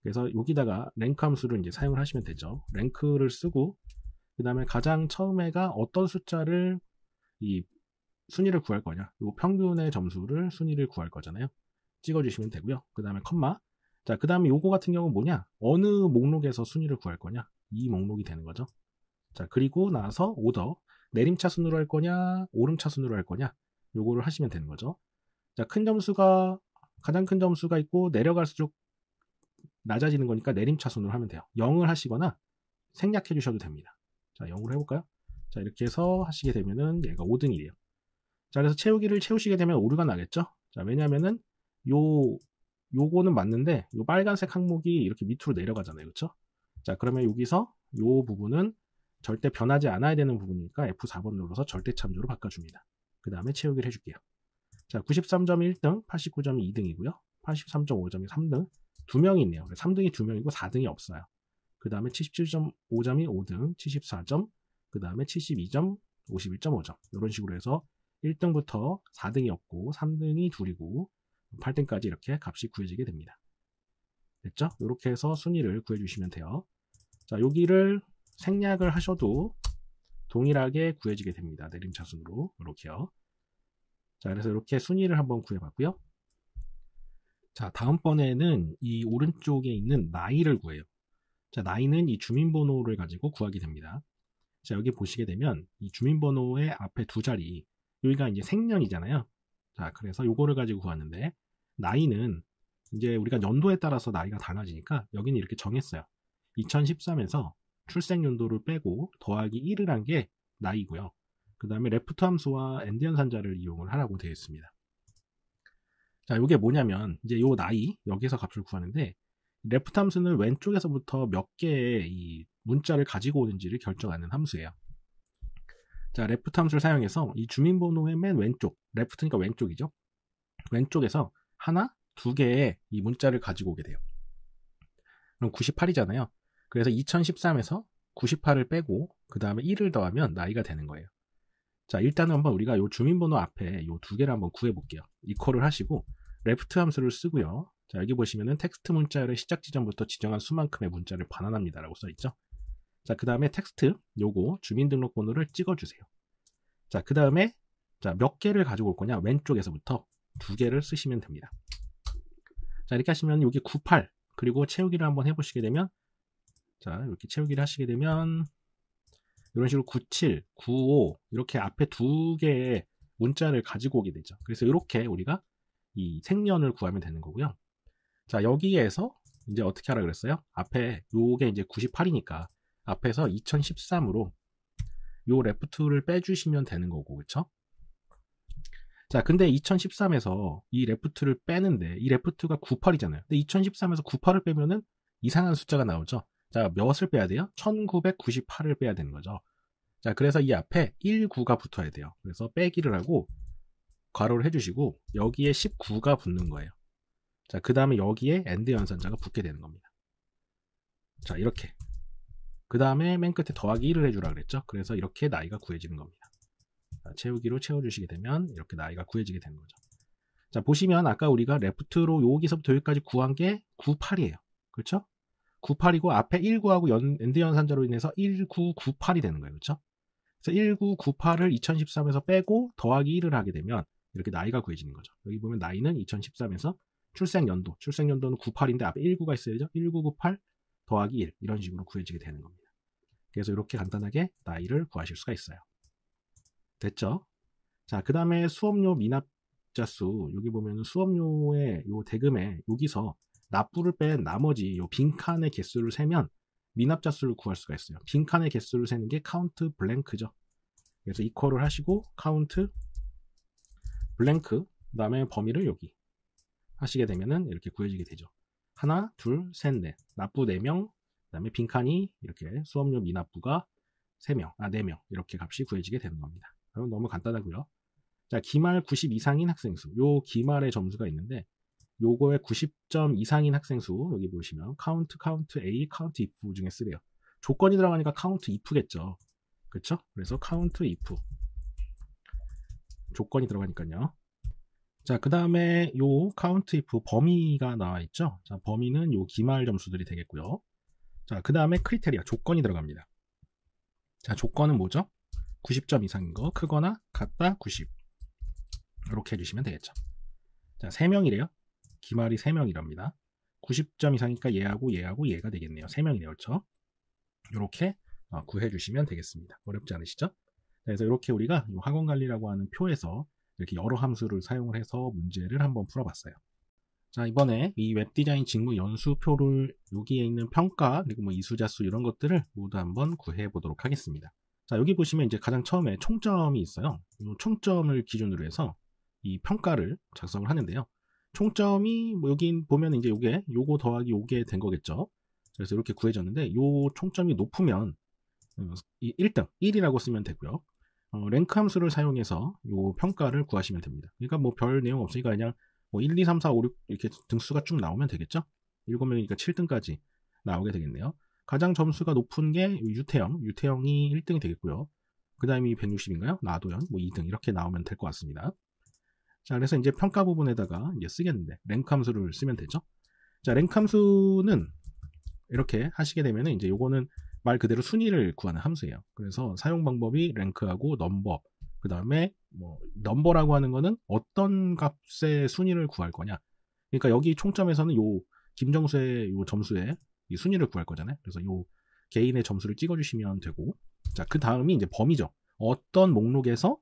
그래서 여기다가 랭크 함수를 이제 사용을 하시면 되죠. 랭크를 쓰고 그 다음에 가장 처음에가 어떤 숫자를 이 순위를 구할 거냐 이 평균의 점수를 순위를 구할 거잖아요. 찍어주시면 되고요. 그 다음에 컴마 자그 다음에 요거 같은 경우는 뭐냐 어느 목록에서 순위를 구할 거냐 이 목록이 되는 거죠. 자, 그리고 나서 오더 내림차 순으로 할 거냐, 오름차 순으로 할 거냐, 요거를 하시면 되는 거죠. 자, 큰 점수가 가장 큰 점수가 있고 내려갈수록 낮아지는 거니까 내림차 순으로 하면 돼요. 0을 하시거나 생략해 주셔도 됩니다. 자, 0으로 해볼까요? 자, 이렇게 해서 하시게 되면은 얘가 5등이에요. 자, 그래서 채우기를 채우시게 되면 오류가 나겠죠? 자, 왜냐면은 요, 요거는 맞는데 요 빨간색 항목이 이렇게 밑으로 내려가잖아요. 그렇죠? 자, 그러면 여기서 요 부분은 절대 변하지 않아야 되는 부분이니까 F4번 눌러서 절대 참조로 바꿔줍니다. 그 다음에 채우기를 해줄게요. 자, 9 3 1등, 89점이 2등이고요. 83.5점이 3등, 2명이 있네요. 3등이 2명이고 4등이 없어요. 그 다음에 77.5점이 5등, 74점, 그 다음에 72점, 51.5점 이런 식으로 해서 1등부터 4등이없고 3등이 둘이고 8등까지 이렇게 값이 구해지게 됩니다. 됐죠? 이렇게 해서 순위를 구해주시면 돼요. 자, 여기를 생략을 하셔도 동일하게 구해지게 됩니다. 내림차순으로 이렇게요. 자, 그래서 이렇게 순위를 한번 구해봤고요. 자, 다음번에는 이 오른쪽에 있는 나이를 구해요. 자, 나이는 이 주민번호를 가지고 구하게 됩니다. 자, 여기 보시게 되면 이 주민번호의 앞에 두 자리, 여기가 이제 생년이잖아요. 자, 그래서 요거를 가지고 구하는데 나이는 이제 우리가 연도에 따라서 나이가 달라지니까 여기는 이렇게 정했어요. 2013에서 출생 연도를 빼고 더하기 1을 한 게 나이고요. 그 다음에 레프트 함수와 엔디언 산자를 이용을 하라고 되어 있습니다. 자, 이게 뭐냐면 이제 요 나이 여기서 값을 구하는데 레프트 함수는 왼쪽에서부터 몇 개의 이 문자를 가지고 오는지를 결정하는 함수예요. 자, 레프트 함수를 사용해서 이 주민번호의 맨 왼쪽, 레프트니까 왼쪽이죠. 왼쪽에서 하나, 두 개의 이 문자를 가지고 오게 돼요. 그럼 98이잖아요. 그래서 2013에서 98을 빼고 그 다음에 1을 더하면 나이가 되는 거예요. 자, 일단은 한번 우리가 요 주민번호 앞에 요 두 개를 한번 구해 볼게요. 이퀄을 하시고 레프트 함수를 쓰고요. 자, 여기 보시면은 텍스트 문자열의 시작 지점부터 지정한 수만큼의 문자를 반환합니다라고 써 있죠. 자, 그다음에 텍스트 요거 주민등록번호를 찍어 주세요. 자, 그다음에 자, 몇 개를 가지고 올 거냐? 왼쪽에서부터 두 개를 쓰시면 됩니다. 자, 이렇게 하시면 여기 98 그리고 채우기를 한번 해 보시게 되면 자, 이렇게 채우기를 하시게 되면 이런 식으로 97, 95 이렇게 앞에 두 개의 문자를 가지고 오게 되죠. 그래서 이렇게 우리가 이 생년을 구하면 되는 거고요. 자, 여기에서 이제 어떻게 하라 그랬어요? 앞에 요게 이제 98이니까 앞에서 2013으로 요 레프트를 빼주시면 되는 거고, 그쵸? 자, 근데 2013에서 이 레프트를 빼는데 이 레프트가 98이잖아요. 근데 2013에서 98을 빼면은 이상한 숫자가 나오죠. 자, 몇을 빼야 돼요? 1998을 빼야 되는 거죠. 자, 그래서 이 앞에 19가 붙어야 돼요. 그래서 빼기를 하고 괄호를 해주시고 여기에 19가 붙는 거예요. 자, 그 다음에 여기에 엔드 연산자가 붙게 되는 겁니다. 자, 이렇게. 그 다음에 맨 끝에 더하기 1을 해주라 그랬죠. 그래서 이렇게 나이가 구해지는 겁니다. 자, 채우기로 채워주시게 되면 이렇게 나이가 구해지게 되는 거죠. 자, 보시면 아까 우리가 레프트로 여기서부터 여기까지 구한 게 98이에요. 그렇죠? 98이고 앞에 19하고 연, 엔드 연산자로 인해서 1998이 되는 거예요. 그렇죠? 그래서 1998을 2013에서 빼고 더하기 1을 하게 되면 이렇게 나이가 구해지는 거죠. 여기 보면 나이는 2013에서 출생 연도, 출생 연도는 98인데 앞에 19가 있어야죠. 1998 더하기 1 이런 식으로 구해지게 되는 겁니다. 그래서 이렇게 간단하게 나이를 구하실 수가 있어요. 됐죠? 자, 그 다음에 수업료 미납자 수 여기 보면 수업료의 요 대금에 여기서 납부를 뺀 나머지 요 빈칸의 개수를 세면 미납자 수를 구할 수가 있어요. 빈칸의 개수를 세는 게 카운트 블랭크죠. 그래서 이퀄을 하시고 카운트 블랭크 그다음에 범위를 여기 하시게 되면은 이렇게 구해지게 되죠. 하나, 둘, 셋, 넷. 납부 4명, 그다음에 빈칸이 이렇게 수업료 미납부가 3명, 아 4명 이렇게 값이 구해지게 되는 겁니다. 그럼 너무 간단하고요. 자, 기말 90 이상인 학생 수. 요 기말의 점수가 있는데 요거의 90점 이상인 학생 수 여기 보시면 count, count a, count if 중에 쓰래요. 조건이 들어가니까 count if겠죠. 그렇죠? 그래서 count if 조건이 들어가니까요. 자, 그 다음에 요 count if 범위가 나와 있죠. 자, 범위는 요 기말 점수들이 되겠고요. 자, 그 다음에 크리테리아 조건이 들어갑니다. 자, 조건은 뭐죠? 90점 이상인 거 크거나 같다 90 이렇게 해주시면 되겠죠. 자, 3명이래요. 기말이 3명이랍니다. 90점 이상이니까 얘하고 얘하고 얘가 되겠네요. 3명이네요. 그렇죠? 이렇게 어, 구해주시면 되겠습니다. 어렵지 않으시죠? 네, 그래서 이렇게 우리가 학원관리라고 하는 표에서 이렇게 여러 함수를 사용을 해서 문제를 한번 풀어봤어요. 자 이번에 이 웹디자인 직무 연수표를 여기에 있는 평가 그리고 뭐 이수자 수 이런 것들을 모두 한번 구해 보도록 하겠습니다. 자 여기 보시면 이제 가장 처음에 총점이 있어요. 이 총점을 기준으로 해서 이 평가를 작성을 하는데요. 총점이 뭐 여긴 보면 이제 요게 요거 더하기 요게 된 거겠죠. 그래서 이렇게 구해졌는데 요 총점이 높으면 1등 어, 1이라고 쓰면 되고요. 어, 랭크 함수를 사용해서 요 평가를 구하시면 됩니다. 그러니까 뭐 별 내용 없으니까 그냥 뭐 1, 2, 3, 4, 5, 6 이렇게 등수가 쭉 나오면 되겠죠. 7명이니까 7등까지 나오게 되겠네요. 가장 점수가 높은 게 유태영, 유태영이 1등이 되겠고요. 그 다음이 160인가요? 나도현, 뭐 2등 이렇게 나오면 될 것 같습니다. 자, 그래서 이제 평가 부분에다가 이제 쓰겠는데 랭크 함수를 쓰면 되죠. 자, 랭크 함수는 이렇게 하시게 되면은 이제 요거는 말 그대로 순위를 구하는 함수예요. 그래서 사용 방법이 랭크하고 넘버, 그 다음에 뭐 넘버라고 하는 거는 어떤 값의 순위를 구할 거냐. 그러니까 여기 총점에서는 요 김정수의 요점수에이 순위를 구할 거잖아요. 그래서 요 개인의 점수를 찍어주시면 되고, 자그 다음이 이제 범위죠. 어떤 목록에서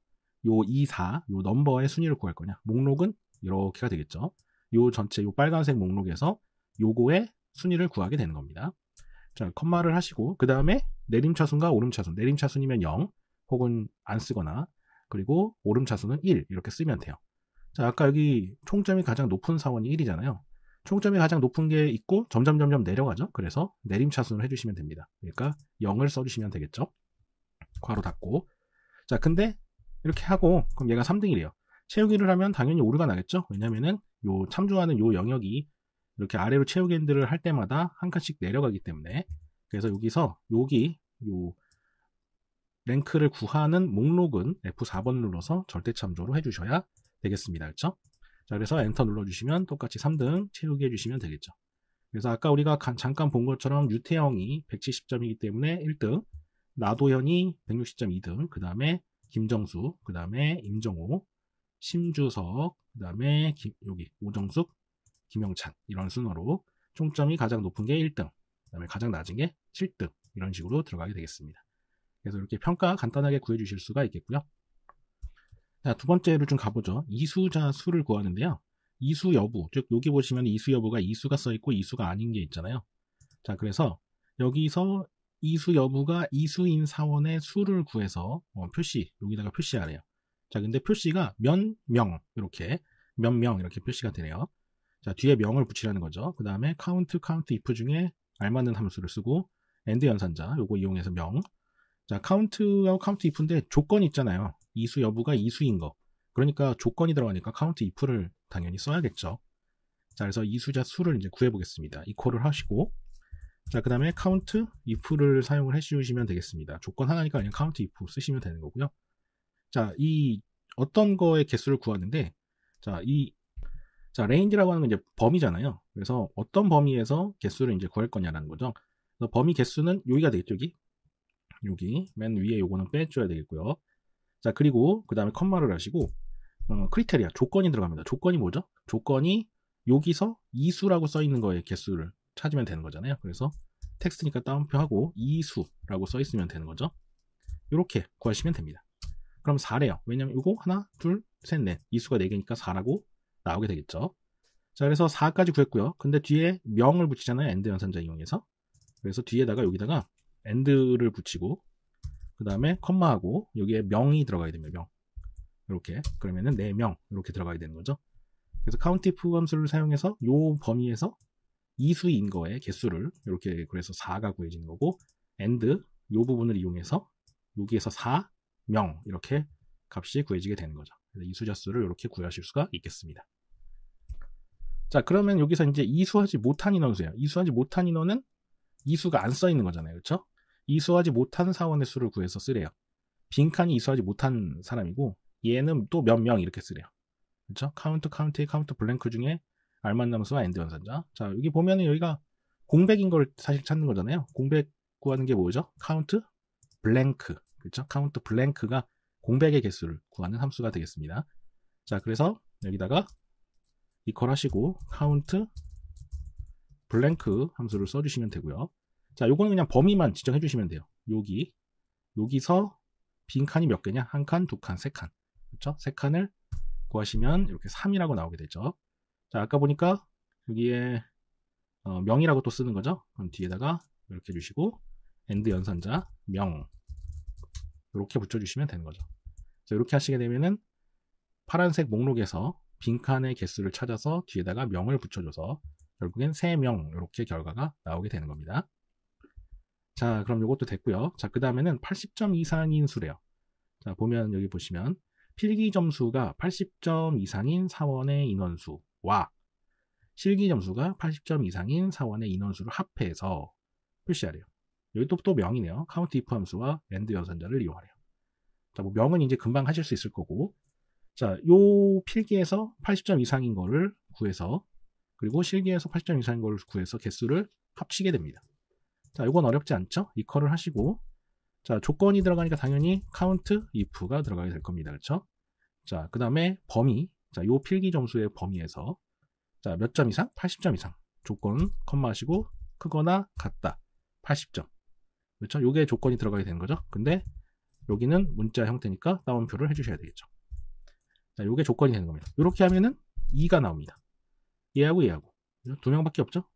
요 2, 4, 요 넘버의 순위를 구할 거냐. 목록은 이렇게가 되겠죠. 요 전체 요 빨간색 목록에서 요거의 순위를 구하게 되는 겁니다. 자, 컴마를 하시고 그 다음에 내림차순과 오름차순. 내림차순이면 0 혹은 안 쓰거나 그리고 오름차순은 1 이렇게 쓰면 돼요. 자, 아까 여기 총점이 가장 높은 사원이 1이잖아요. 총점이 가장 높은 게 있고 점점 점점 내려가죠. 그래서 내림차순을 해주시면 됩니다. 그러니까 0을 써주시면 되겠죠. 괄호 닫고 자 근데 이렇게 하고 그럼 얘가 3등이래요. 채우기를 하면 당연히 오류가 나겠죠. 왜냐면은 요 참조하는 요 영역이 이렇게 아래로 채우기 핸들을 할 때마다 한 칸씩 내려가기 때문에 그래서 여기서 여기 요 랭크를 구하는 목록은 F4번 눌러서 절대 참조로 해주셔야 되겠습니다. 그렇죠? 자, 그래서 엔터 눌러주시면 똑같이 3등 채우기 해주시면 되겠죠. 그래서 아까 우리가 잠깐 본 것처럼 유태영이 170점이기 때문에 1등, 나도현이 160.2등, 그 다음에 김정수, 그 다음에 임정호, 심주석, 그 다음에 여기 오정숙, 김영찬 이런 순으로 총점이 가장 높은 게 1등, 그 다음에 가장 낮은 게 7등 이런 식으로 들어가게 되겠습니다. 그래서 이렇게 평가 간단하게 구해주실 수가 있겠고요. 자, 두 번째로 좀 가보죠. 이수자 수를 구하는데요. 이수 여부, 즉 여기 보시면 이수 여부가 이수가 써있고 이수가 아닌 게 있잖아요. 자, 그래서 여기서 이수 여부가 이수인 사원의 수를 구해서 어, 표시 여기다가 표시하래요. 자, 근데 표시가 몇명 이렇게 몇명 이렇게 표시가 되네요. 자, 뒤에 명을 붙이라는 거죠. 그 다음에 카운트 카운트 o u if 중에 알맞는 함수를 쓰고 and 연산자 요거 이용해서 명. 자, count하고 c o u if인데 조건이 있잖아요. 이수 여부가 이수인 거. 그러니까 조건이 들어가니까 카운트 n t if를 당연히 써야겠죠. 자, 그래서 이수자 수를 이제 구해보겠습니다. 이퀄를 하시고 자, 그 다음에 count if를 사용을 해주시면 되겠습니다. 조건 하나니까 그냥 count if 쓰시면 되는 거고요. 자, 이 어떤 거의 개수를 구하는데, 자, 이, 자, range라고 하는 건 이제 범위잖아요. 그래서 어떤 범위에서 개수를 이제 구할 거냐라는 거죠. 그래서 범위 개수는 여기가 되겠죠, 여기. 여기, 맨 위에 요거는 빼줘야 되겠고요. 자, 그리고 그 다음에 컴마를 하시고, 어, 크리테리아, 조건이 들어갑니다. 조건이 뭐죠? 조건이 여기서 이수라고 써 있는 거에 개수를 찾으면 되는 거잖아요. 그래서 텍스트니까 따옴표 하고 이수라고 써 있으면 되는 거죠. 이렇게 구하시면 됩니다. 그럼 4래요. 왜냐면 이거 하나, 둘, 셋, 넷. 이수가 4개니까 4라고 나오게 되겠죠. 자, 그래서 4까지 구했고요. 근데 뒤에 명을 붙이잖아요. 엔드 연산자 이용해서. 그래서 뒤에다가 여기다가 엔드를 붙이고 그 다음에 컴마하고 여기에 명이 들어가야 됩니다. 명. 이렇게. 그러면은 4명 이렇게 들어가야 되는 거죠. 그래서 카운티 포함수를 사용해서 요 범위에서 이수인 거의 개수를 이렇게 그래서 4가 구해진 거고 and 요 부분을 이용해서 여기에서 4명 이렇게 값이 구해지게 되는 거죠. 이수자수를 이렇게 구하실 수가 있겠습니다. 자 그러면 여기서 이제 이수하지 못한 인원수예요. 이수하지 못한 인원은 이수가 안 써 있는 거잖아요. 그렇죠? 이수하지 못한 사원의 수를 구해서 쓰래요. 빈칸이 이수하지 못한 사람이고 얘는 또 몇 명 이렇게 쓰래요. 그렇죠? 카운트 카운트의 카운트 블랭크 중에 알만남수와 엔드 연산자. 자, 여기 보면은 여기가 공백인 걸 사실 찾는 거잖아요. 공백 구하는 게 뭐죠? 카운트 블랭크. 그렇죠? 카운트 블랭크가 공백의 개수를 구하는 함수가 되겠습니다. 자, 그래서 여기다가 이퀄 하시고 카운트 블랭크 함수를 써주시면 되고요. 자, 요거는 그냥 범위만 지정해 주시면 돼요. 여기 여기서 빈 칸이 몇 개냐? 한 칸, 두 칸, 세 칸. 그렇죠? 세 칸을 구하시면 이렇게 3이라고 나오게 되죠. 자, 아까 보니까 여기에 어, 명이라고 또 쓰는 거죠. 그럼 뒤에다가 이렇게 주시고 엔드 연산자 명 이렇게 붙여주시면 되는 거죠. 자, 이렇게 하시게 되면은 파란색 목록에서 빈칸의 개수를 찾아서 뒤에다가 명을 붙여줘서 결국엔 3명 이렇게 결과가 나오게 되는 겁니다. 자 그럼 이것도 됐고요. 자그 다음에는 80점 이상인 수래요. 자 보면 여기 보시면 필기 점수가 80점 이상인 사원의 인원수 와 실기 점수가 80점 이상인 사원의 인원수를 합해서 표시하래요. 여기 또, 또 명이네요. 카운트 if 함수와 엔드 연산자를 이용하래요. 자, 뭐 명은 이제 금방 하실 수 있을 거고 자, 요 필기에서 80점 이상인 거를 구해서 그리고 실기에서 80점 이상인 거를 구해서 개수를 합치게 됩니다. 자, 이건 어렵지 않죠? 이퀄을 하시고 자, 조건이 들어가니까 당연히 카운트 if가 들어가게 될 겁니다. 그렇죠? 자, 그 다음에 범위 자, 요 필기 점수의 범위에서 자, 몇 점 이상? 80점 이상. 조건 컴마시고 크거나 같다. 80점. 그렇죠? 요게 조건이 들어가게 되는 거죠. 근데 여기는 문자 형태니까 따옴표를 해주셔야 되겠죠. 자, 요게 조건이 되는 겁니다. 이렇게 하면은 2가 나옵니다. 얘하고 얘하고. 두 명밖에 없죠?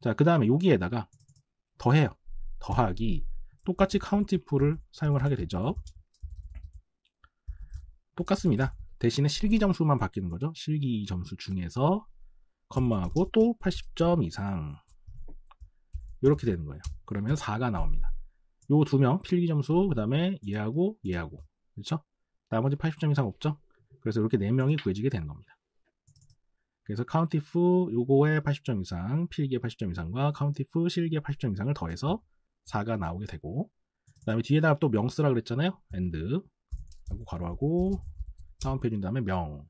자, 그 다음에 여기에다가 더해요. 더하기. 똑같이 카운티 풀을 사용을 하게 되죠. 똑같습니다. 대신에 실기 점수만 바뀌는 거죠. 실기 점수 중에서 컴마하고 또 80점 이상 이렇게 되는 거예요. 그러면 4가 나옵니다. 요 두 명 필기 점수 그 다음에 얘하고 얘하고 그렇죠? 나머지 80점 이상 없죠? 그래서 이렇게 4명이 구해지게 되는 겁니다. 그래서 카운티프 요거에 80점 이상 필기에 80점 이상과 카운티프 실기에 80점 이상을 더해서 4가 나오게 되고 그 다음에 뒤에다가 또 명쓰라 그랬잖아요. and 하고 괄호하고 다운표 준 다음에 명,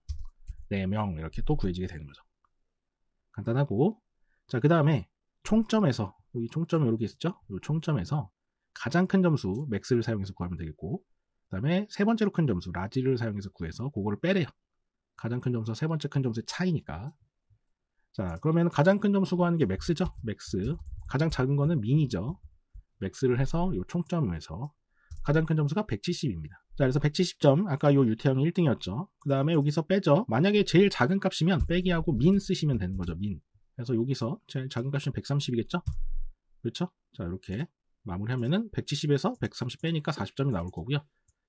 네 명 이렇게 또 구해지게 되는 거죠. 간단하고 자 그 다음에 총점에서 여기 총점이 이렇게 있었죠? 이 총점에서 가장 큰 점수 맥스를 사용해서 구하면 되겠고 그 다음에 세 번째로 큰 점수 라지를 사용해서 구해서 그거를 빼래요. 가장 큰 점수와 세 번째 큰 점수의 차이니까 자 그러면 가장 큰 점수 구하는 게 맥스죠? 맥스 가장 작은 거는 미니죠. 맥스를 해서 이 총점에서 가장 큰 점수가 170입니다. 자, 그래서 170점. 아까 요 유태형이 1등이었죠. 그 다음에 여기서 빼죠. 만약에 제일 작은 값이면 빼기하고 민 쓰시면 되는 거죠. 민. 그래서 여기서 제일 작은 값이면 130이겠죠? 그렇죠? 자, 이렇게 마무리하면은 170에서 130 빼니까 40점이 나올 거고요.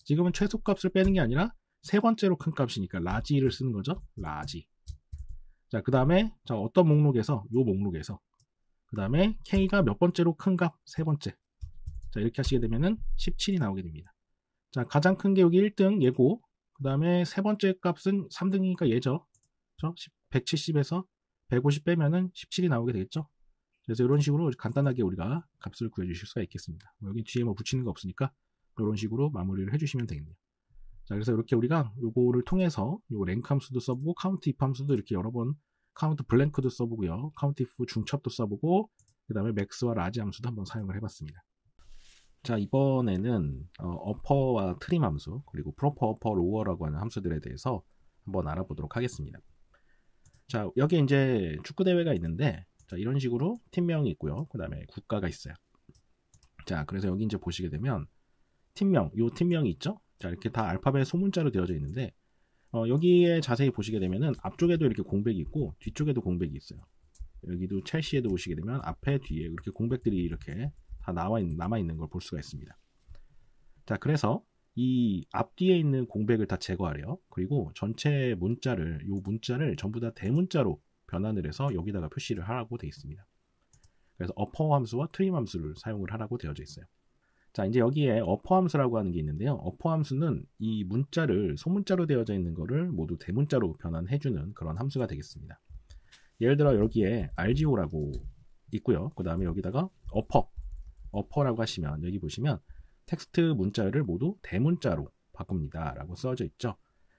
지금은 최소값을 빼는 게 아니라 세 번째로 큰 값이니까 라지를 쓰는 거죠. 라지. 자, 그 다음에 자 어떤 목록에서 요 목록에서 그 다음에 K가 몇 번째로 큰 값? 세 번째. 자, 이렇게 하시게 되면은 17이 나오게 됩니다. 자, 가장 큰 게 여기 1등 예고. 그 다음에 세 번째 값은 3등이니까 예죠. 그렇죠? 170에서 150 빼면은 17이 나오게 되겠죠. 그래서 이런 식으로 간단하게 우리가 값을 구해주실 수가 있겠습니다. 뭐 여기 뒤에 뭐 붙이는 거 없으니까 이런 식으로 마무리를 해주시면 되겠네요. 자, 그래서 이렇게 우리가 요거를 통해서 요 랭크 함수도 써보고 카운트 if 함수도 이렇게 여러 번 카운트 블랭크도 써보고요. 카운트 이프 중첩도 써보고 그 다음에 맥스와 라지 함수도 한번 사용을 해봤습니다. 자 이번에는 어, 퍼와 트림 함수 그리고 프로퍼 어퍼 로어라고 하는 함수들에 대해서 한번 알아보도록 하겠습니다. 자 여기 이제 축구 대회가 있는데 자 이런 식으로 팀명이 있고요. 그 다음에 국가가 있어요. 자 그래서 여기 이제 보시게 되면 팀명 요 팀명이 있죠. 자 이렇게 다 알파벳 소문자로 되어져 있는데 어, 여기에 자세히 보시게 되면은 앞쪽에도 이렇게 공백이 있고 뒤쪽에도 공백이 있어요. 여기도 첼시에도 보시게 되면 앞에 뒤에 이렇게 공백들이 이렇게 다 나와 있는, 남아 있는 걸 볼 수가 있습니다. 자, 그래서 이 앞뒤에 있는 공백을 다제거하려요 그리고 전체 문자를 이 문자를 전부 다 대문자로 변환을 해서 여기다가 표시를 하라고 되어 있습니다. 그래서 어퍼 함수와 트림 함수를 사용을 하라고 되어져 있어요. 자, 이제 여기에 어퍼 함수라고 하는 게 있는데요. 어퍼 함수는 이 문자를 소문자로 되어져 있는 거를 모두 대문자로 변환해주는 그런 함수가 되겠습니다. 예를 들어 여기에 RGO라고 있고요. 그 다음에 여기다가 어퍼 어퍼라고 하시면 여기 보시면 텍스트 문자를 모두 대문자로 바꿉니다. 라고 써져 있죠.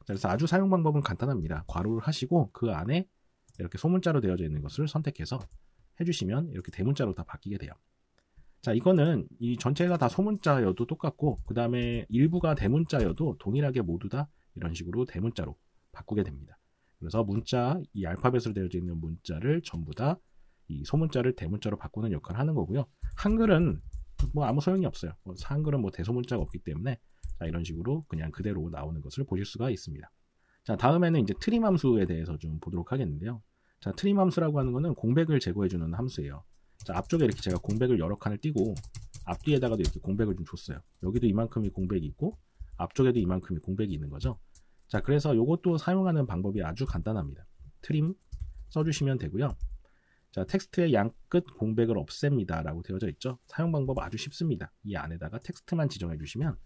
그래서 아주 사용 방법은 간단합니다. 괄호를 하시고 그 안에 이렇게 소문자로 되어져 있는 것을 선택해서 해주시면 이렇게 대문자로 다 바뀌게 돼요. 자, 이거는 이 전체가 다 소문자여도 똑같고, 그 다음에 일부가 대문자여도 동일하게 모두 다 이런 식으로 대문자로 바꾸게 됩니다. 그래서 문자, 이 알파벳으로 되어져 있는 문자를 전부 다이 소문자를 대문자로 바꾸는 역할을 하는 거고요. 한글은 뭐 아무 소용이 없어요. 뭐 한글은 뭐 대소문자가 없기 때문에 자, 이런 식으로 그냥 그대로 나오는 것을 보실 수가 있습니다. 자, 다음에는 이제 트림 함수에 대해서 좀 보도록 하겠는데요. 자, 트림 함수라고 하는 거는 공백을 제거해주는 함수예요. 자, 앞쪽에 이렇게 제가 공백을 여러 칸을 띄고 앞뒤에다가도 이렇게 공백을 좀 줬어요. 여기도 이만큼이 공백이 있고 앞쪽에도 이만큼이 공백이 있는 거죠. 자, 그래서 이것도 사용하는 방법이 아주 간단합니다. 트림 써주시면 되고요. 자, 텍스트의 양 끝 공백을 없앱니다. 라고 되어져 있죠. 사용 방법 아주 쉽습니다. 이 안에다가 텍스트만 지정해 주시면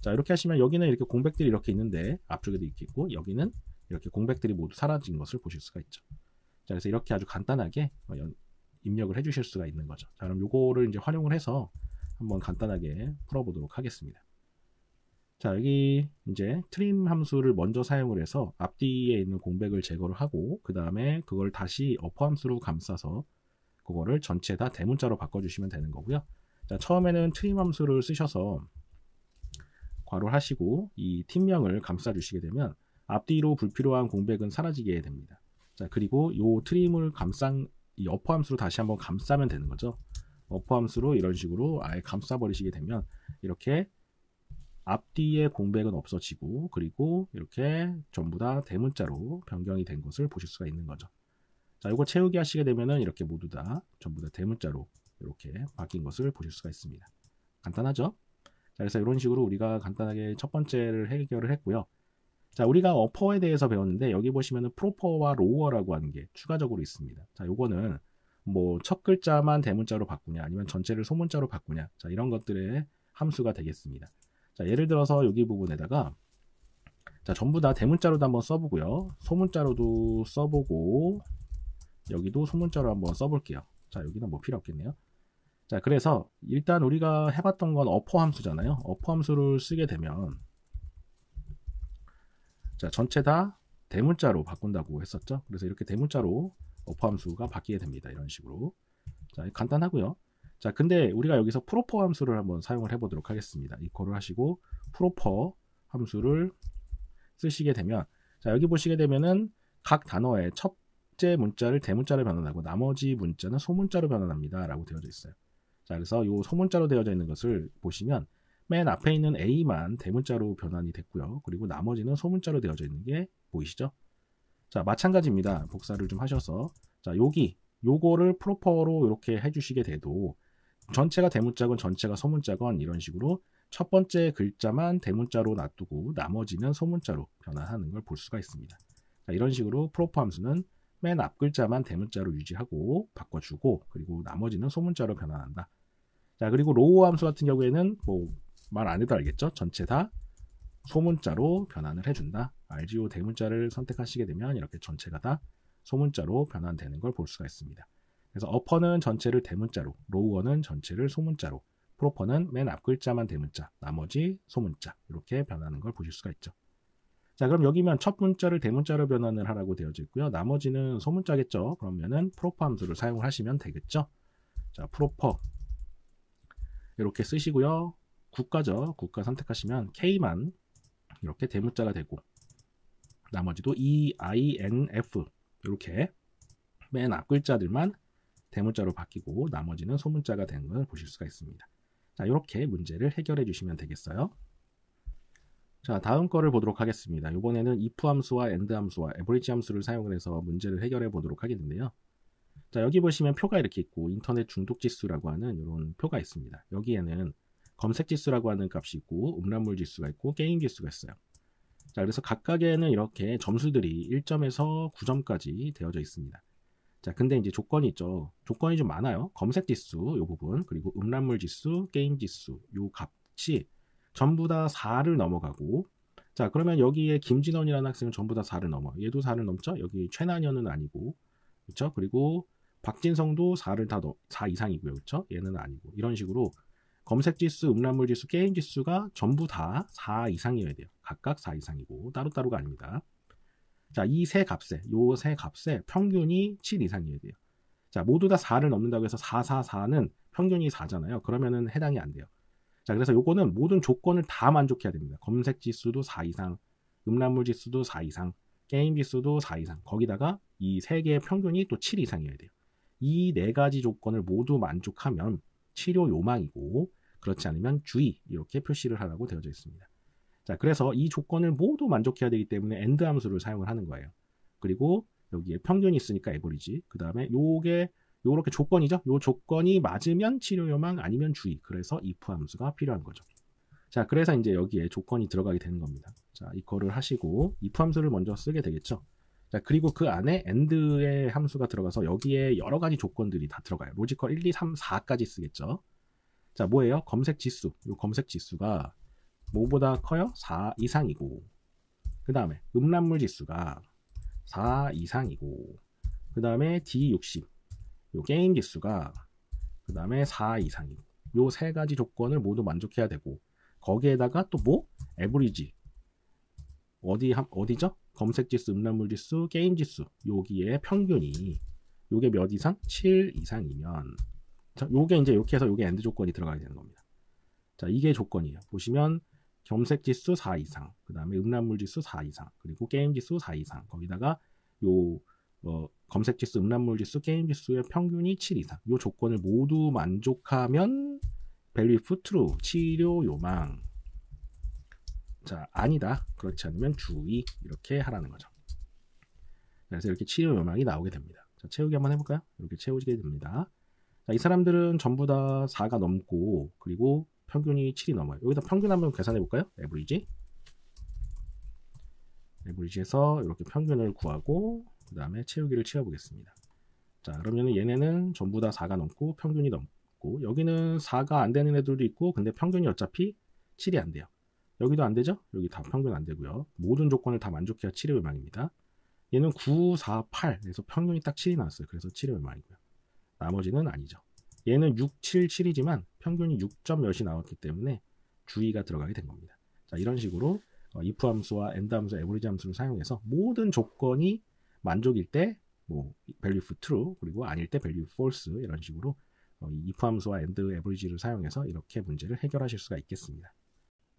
자, 이렇게 하시면 여기는 이렇게 공백들이 이렇게 있는데 앞쪽에도 이렇게 있고 여기는 이렇게 공백들이 모두 사라진 것을 보실 수가 있죠. 자, 그래서 이렇게 아주 간단하게 어, 입력을 해 주실 수가 있는 거죠. 자, 그럼 요거를 이제 활용을 해서 한번 간단하게 풀어보도록 하겠습니다. 자 여기 이제 트림 함수를 먼저 사용을 해서 앞뒤에 있는 공백을 제거를 하고 그 다음에 그걸 다시 어퍼 함수로 감싸서 그거를 전체 다 대문자로 바꿔주시면 되는 거고요 자 처음에는 트림 함수를 쓰셔서 괄호 하시고 이 팀명을 감싸 주시게 되면 앞뒤로 불필요한 공백은 사라지게 됩니다 자 그리고 이 트림을 감싼 이 어퍼 함수로 다시 한번 감싸면 되는 거죠 어퍼 함수로 이런 식으로 아예 감싸 버리시게 되면 이렇게 앞뒤에 공백은 없어지고 그리고 이렇게 전부 다 대문자로 변경이 된 것을 보실 수가 있는 거죠. 자, 이거 채우기 하시게 되면은 이렇게 모두 다 전부 다 대문자로 이렇게 바뀐 것을 보실 수가 있습니다. 간단하죠? 자, 그래서 이런 식으로 우리가 간단하게 첫 번째를 해결을 했고요. 자, 우리가 어퍼에 대해서 배웠는데 여기 보시면은 프로퍼와 로어라고 하는 게 추가적으로 있습니다. 자, 요거는 뭐 첫 글자만 대문자로 바꾸냐 아니면 전체를 소문자로 바꾸냐. 자, 이런 것들의 함수가 되겠습니다. 자, 예를 들어서 여기 부분에다가 자, 전부 다 대문자로도 한번 써보고요. 소문자로도 써보고 여기도 소문자로 한번 써볼게요. 자, 여기는 뭐 필요 없겠네요. 자, 그래서 일단 우리가 해봤던 건 어퍼 함수잖아요. 어퍼 함수를 쓰게 되면 자, 전체 다 대문자로 바꾼다고 했었죠. 그래서 이렇게 대문자로 어퍼 함수가 바뀌게 됩니다. 이런 식으로. 자, 간단하고요. 자, 근데 우리가 여기서 프로퍼 함수를 한번 사용을 해보도록 하겠습니다. 이퀄을 하시고 프로퍼 함수를 쓰시게 되면 자, 여기 보시게 되면은 각 단어의 첫째 문자를 대문자로 변환하고 나머지 문자는 소문자로 변환합니다. 라고 되어져 있어요. 자, 그래서 이 소문자로 되어져 있는 것을 보시면 맨 앞에 있는 A만 대문자로 변환이 됐고요. 그리고 나머지는 소문자로 되어져 있는 게 보이시죠? 자, 마찬가지입니다. 복사를 좀 하셔서 자, 여기 요거를 프로퍼로 이렇게 해주시게 돼도 전체가 대문자건 전체가 소문자건 이런 식으로 첫 번째 글자만 대문자로 놔두고 나머지는 소문자로 변환하는 걸 볼 수가 있습니다. 자, 이런 식으로 프로포 함수는 맨 앞 글자만 대문자로 유지하고 바꿔주고 그리고 나머지는 소문자로 변환한다. 자 그리고 로우 함수 같은 경우에는 뭐 말 안 해도 알겠죠? 전체 다 소문자로 변환을 해준다. RGO 대문자를 선택하시게 되면 이렇게 전체가 다 소문자로 변환되는 걸 볼 수가 있습니다. 그래서 어퍼는 전체를 대문자로, 로우어는 전체를 소문자로, 프로퍼는 맨 앞 글자만 대문자, 나머지 소문자 이렇게 변하는 걸 보실 수가 있죠. 자 그럼 여기면 첫 문자를 대문자로 변환을 하라고 되어져 있고요. 나머지는 소문자겠죠. 그러면은 프로퍼 함수를 사용을 하시면 되겠죠. 자 프로퍼 이렇게 쓰시고요. 국가죠. 국가 선택하시면 K만 이렇게 대문자가 되고 나머지도 E, I, N, F 이렇게 맨 앞 글자들만 대문자로 바뀌고 나머지는 소문자가 된 걸 보실 수가 있습니다. 자, 이렇게 문제를 해결해 주시면 되겠어요. 자, 다음 거를 보도록 하겠습니다. 이번에는 if 함수와 and 함수와 average 함수를 사용해서 문제를 해결해 보도록 하겠는데요. 자, 여기 보시면 표가 이렇게 있고 인터넷 중독 지수라고 하는 이런 표가 있습니다. 여기에는 검색 지수라고 하는 값이 있고 음란물 지수가 있고 게임 지수가 있어요. 자, 그래서 각각에는 이렇게 점수들이 1점에서 9점까지 되어져 있습니다. 자, 근데 이제 조건이 있죠. 조건이 좀 많아요. 검색 지수 요 부분 그리고 음란물 지수, 게임 지수 요 값이 전부 다 4를 넘어가고 자 그러면 여기에 김진원이라는 학생은 전부 다 4를 넘어. 얘도 4를 넘죠. 여기 최난현은 아니고 그렇죠. 그리고 박진성도 4를 다 넘, 4 이상이고요. 그렇죠. 얘는 아니고 이런 식으로 검색 지수, 음란물 지수, 게임 지수가 전부 다 4 이상이어야 돼요. 각각 4 이상이고 따로따로가 아닙니다. 자, 이 세 값에, 요 세 값에 평균이 7 이상이어야 돼요. 자, 모두 다 4를 넘는다고 해서 444는 평균이 4잖아요. 그러면은 해당이 안 돼요. 자, 그래서 요거는 모든 조건을 다 만족해야 됩니다. 검색 지수도 4 이상, 음란물 지수도 4 이상, 게임 지수도 4 이상. 거기다가 이 세 개의 평균이 또 7 이상이어야 돼요. 이 네 가지 조건을 모두 만족하면 치료 요망이고 그렇지 않으면 주의 이렇게 표시를 하라고 되어져 있습니다. 자, 그래서 이 조건을 모두 만족해야 되기 때문에 AND 함수를 사용을 하는 거예요. 그리고 여기에 평균이 있으니까 에버리지. 그 다음에 요게 요렇게 조건이죠. 요 조건이 맞으면 치료 요망 아니면 주의. 그래서 if 함수가 필요한 거죠. 자, 그래서 이제 여기에 조건이 들어가게 되는 겁니다. 자, 이거를 하시고 if 함수를 먼저 쓰게 되겠죠. 자, 그리고 그 안에 and의 함수가 들어가서 여기에 여러 가지 조건들이 다 들어가요. 로지컬 1, 2, 3, 4까지 쓰겠죠. 자, 뭐예요? 검색 지수. 요 검색 지수가 뭐보다 커요? 4 이상이고 그 다음에 음란물 지수가 4 이상이고 그 다음에 D60 요 게임 지수가 그 다음에 4 이상이고 요 세 가지 조건을 모두 만족해야 되고 거기에다가 또 뭐? 에브리지 어디 어디죠? 검색 지수, 음란물 지수, 게임 지수 여기에 평균이 요게 몇 이상? 7 이상이면 자, 요게 이제 이렇게 해서 요게 엔드 조건이 들어가게 되는 겁니다. 자, 이게 조건이에요. 보시면 검색 지수 4 이상, 그 다음에 음란물 지수 4 이상, 그리고 게임 지수 4 이상, 거기다가 요 어, 검색 지수, 음란물 지수, 게임 지수의 평균이 7 이상. 요 조건을 모두 만족하면 벨리 푸트루 치료 요망. 자, 아니다. 그렇지 않으면 주의 이렇게 하라는 거죠. 그래서 이렇게 치료 요망이 나오게 됩니다. 자, 채우기 한번 해볼까요? 이렇게 채우게 됩니다. 자, 이 사람들은 전부 다 4가 넘고 그리고 평균이 7이 넘어요. 여기다 평균 한번 계산해 볼까요? 에브리지. 에브리지에서 이렇게 평균을 구하고 그 다음에 채우기를 채워보겠습니다. 자 그러면 얘네는 전부 다 4가 넘고 평균이 넘고 여기는 4가 안 되는 애들도 있고 근데 평균이 어차피 7이 안 돼요. 여기도 안 되죠? 여기 다 평균 안 되고요. 모든 조건을 다 만족해야 7의 외망입니다. 얘는 9, 4, 8 그래서 평균이 딱 7이 나왔어요. 그래서 7의 외망이고요. 나머지는 아니죠. 얘는 6, 7, 7이지만 평균이 6점 몇이 나왔기 때문에 주의가 들어가게 된 겁니다. 자, 이런 식으로 어, if 함수와 and 함수, 에버리지 함수를 사용해서 모든 조건이 만족일 때뭐 value true 그리고 아닐 때 value false 이런 식으로 어, if 함수와 and average를 사용해서 이렇게 문제를 해결하실 수가 있겠습니다.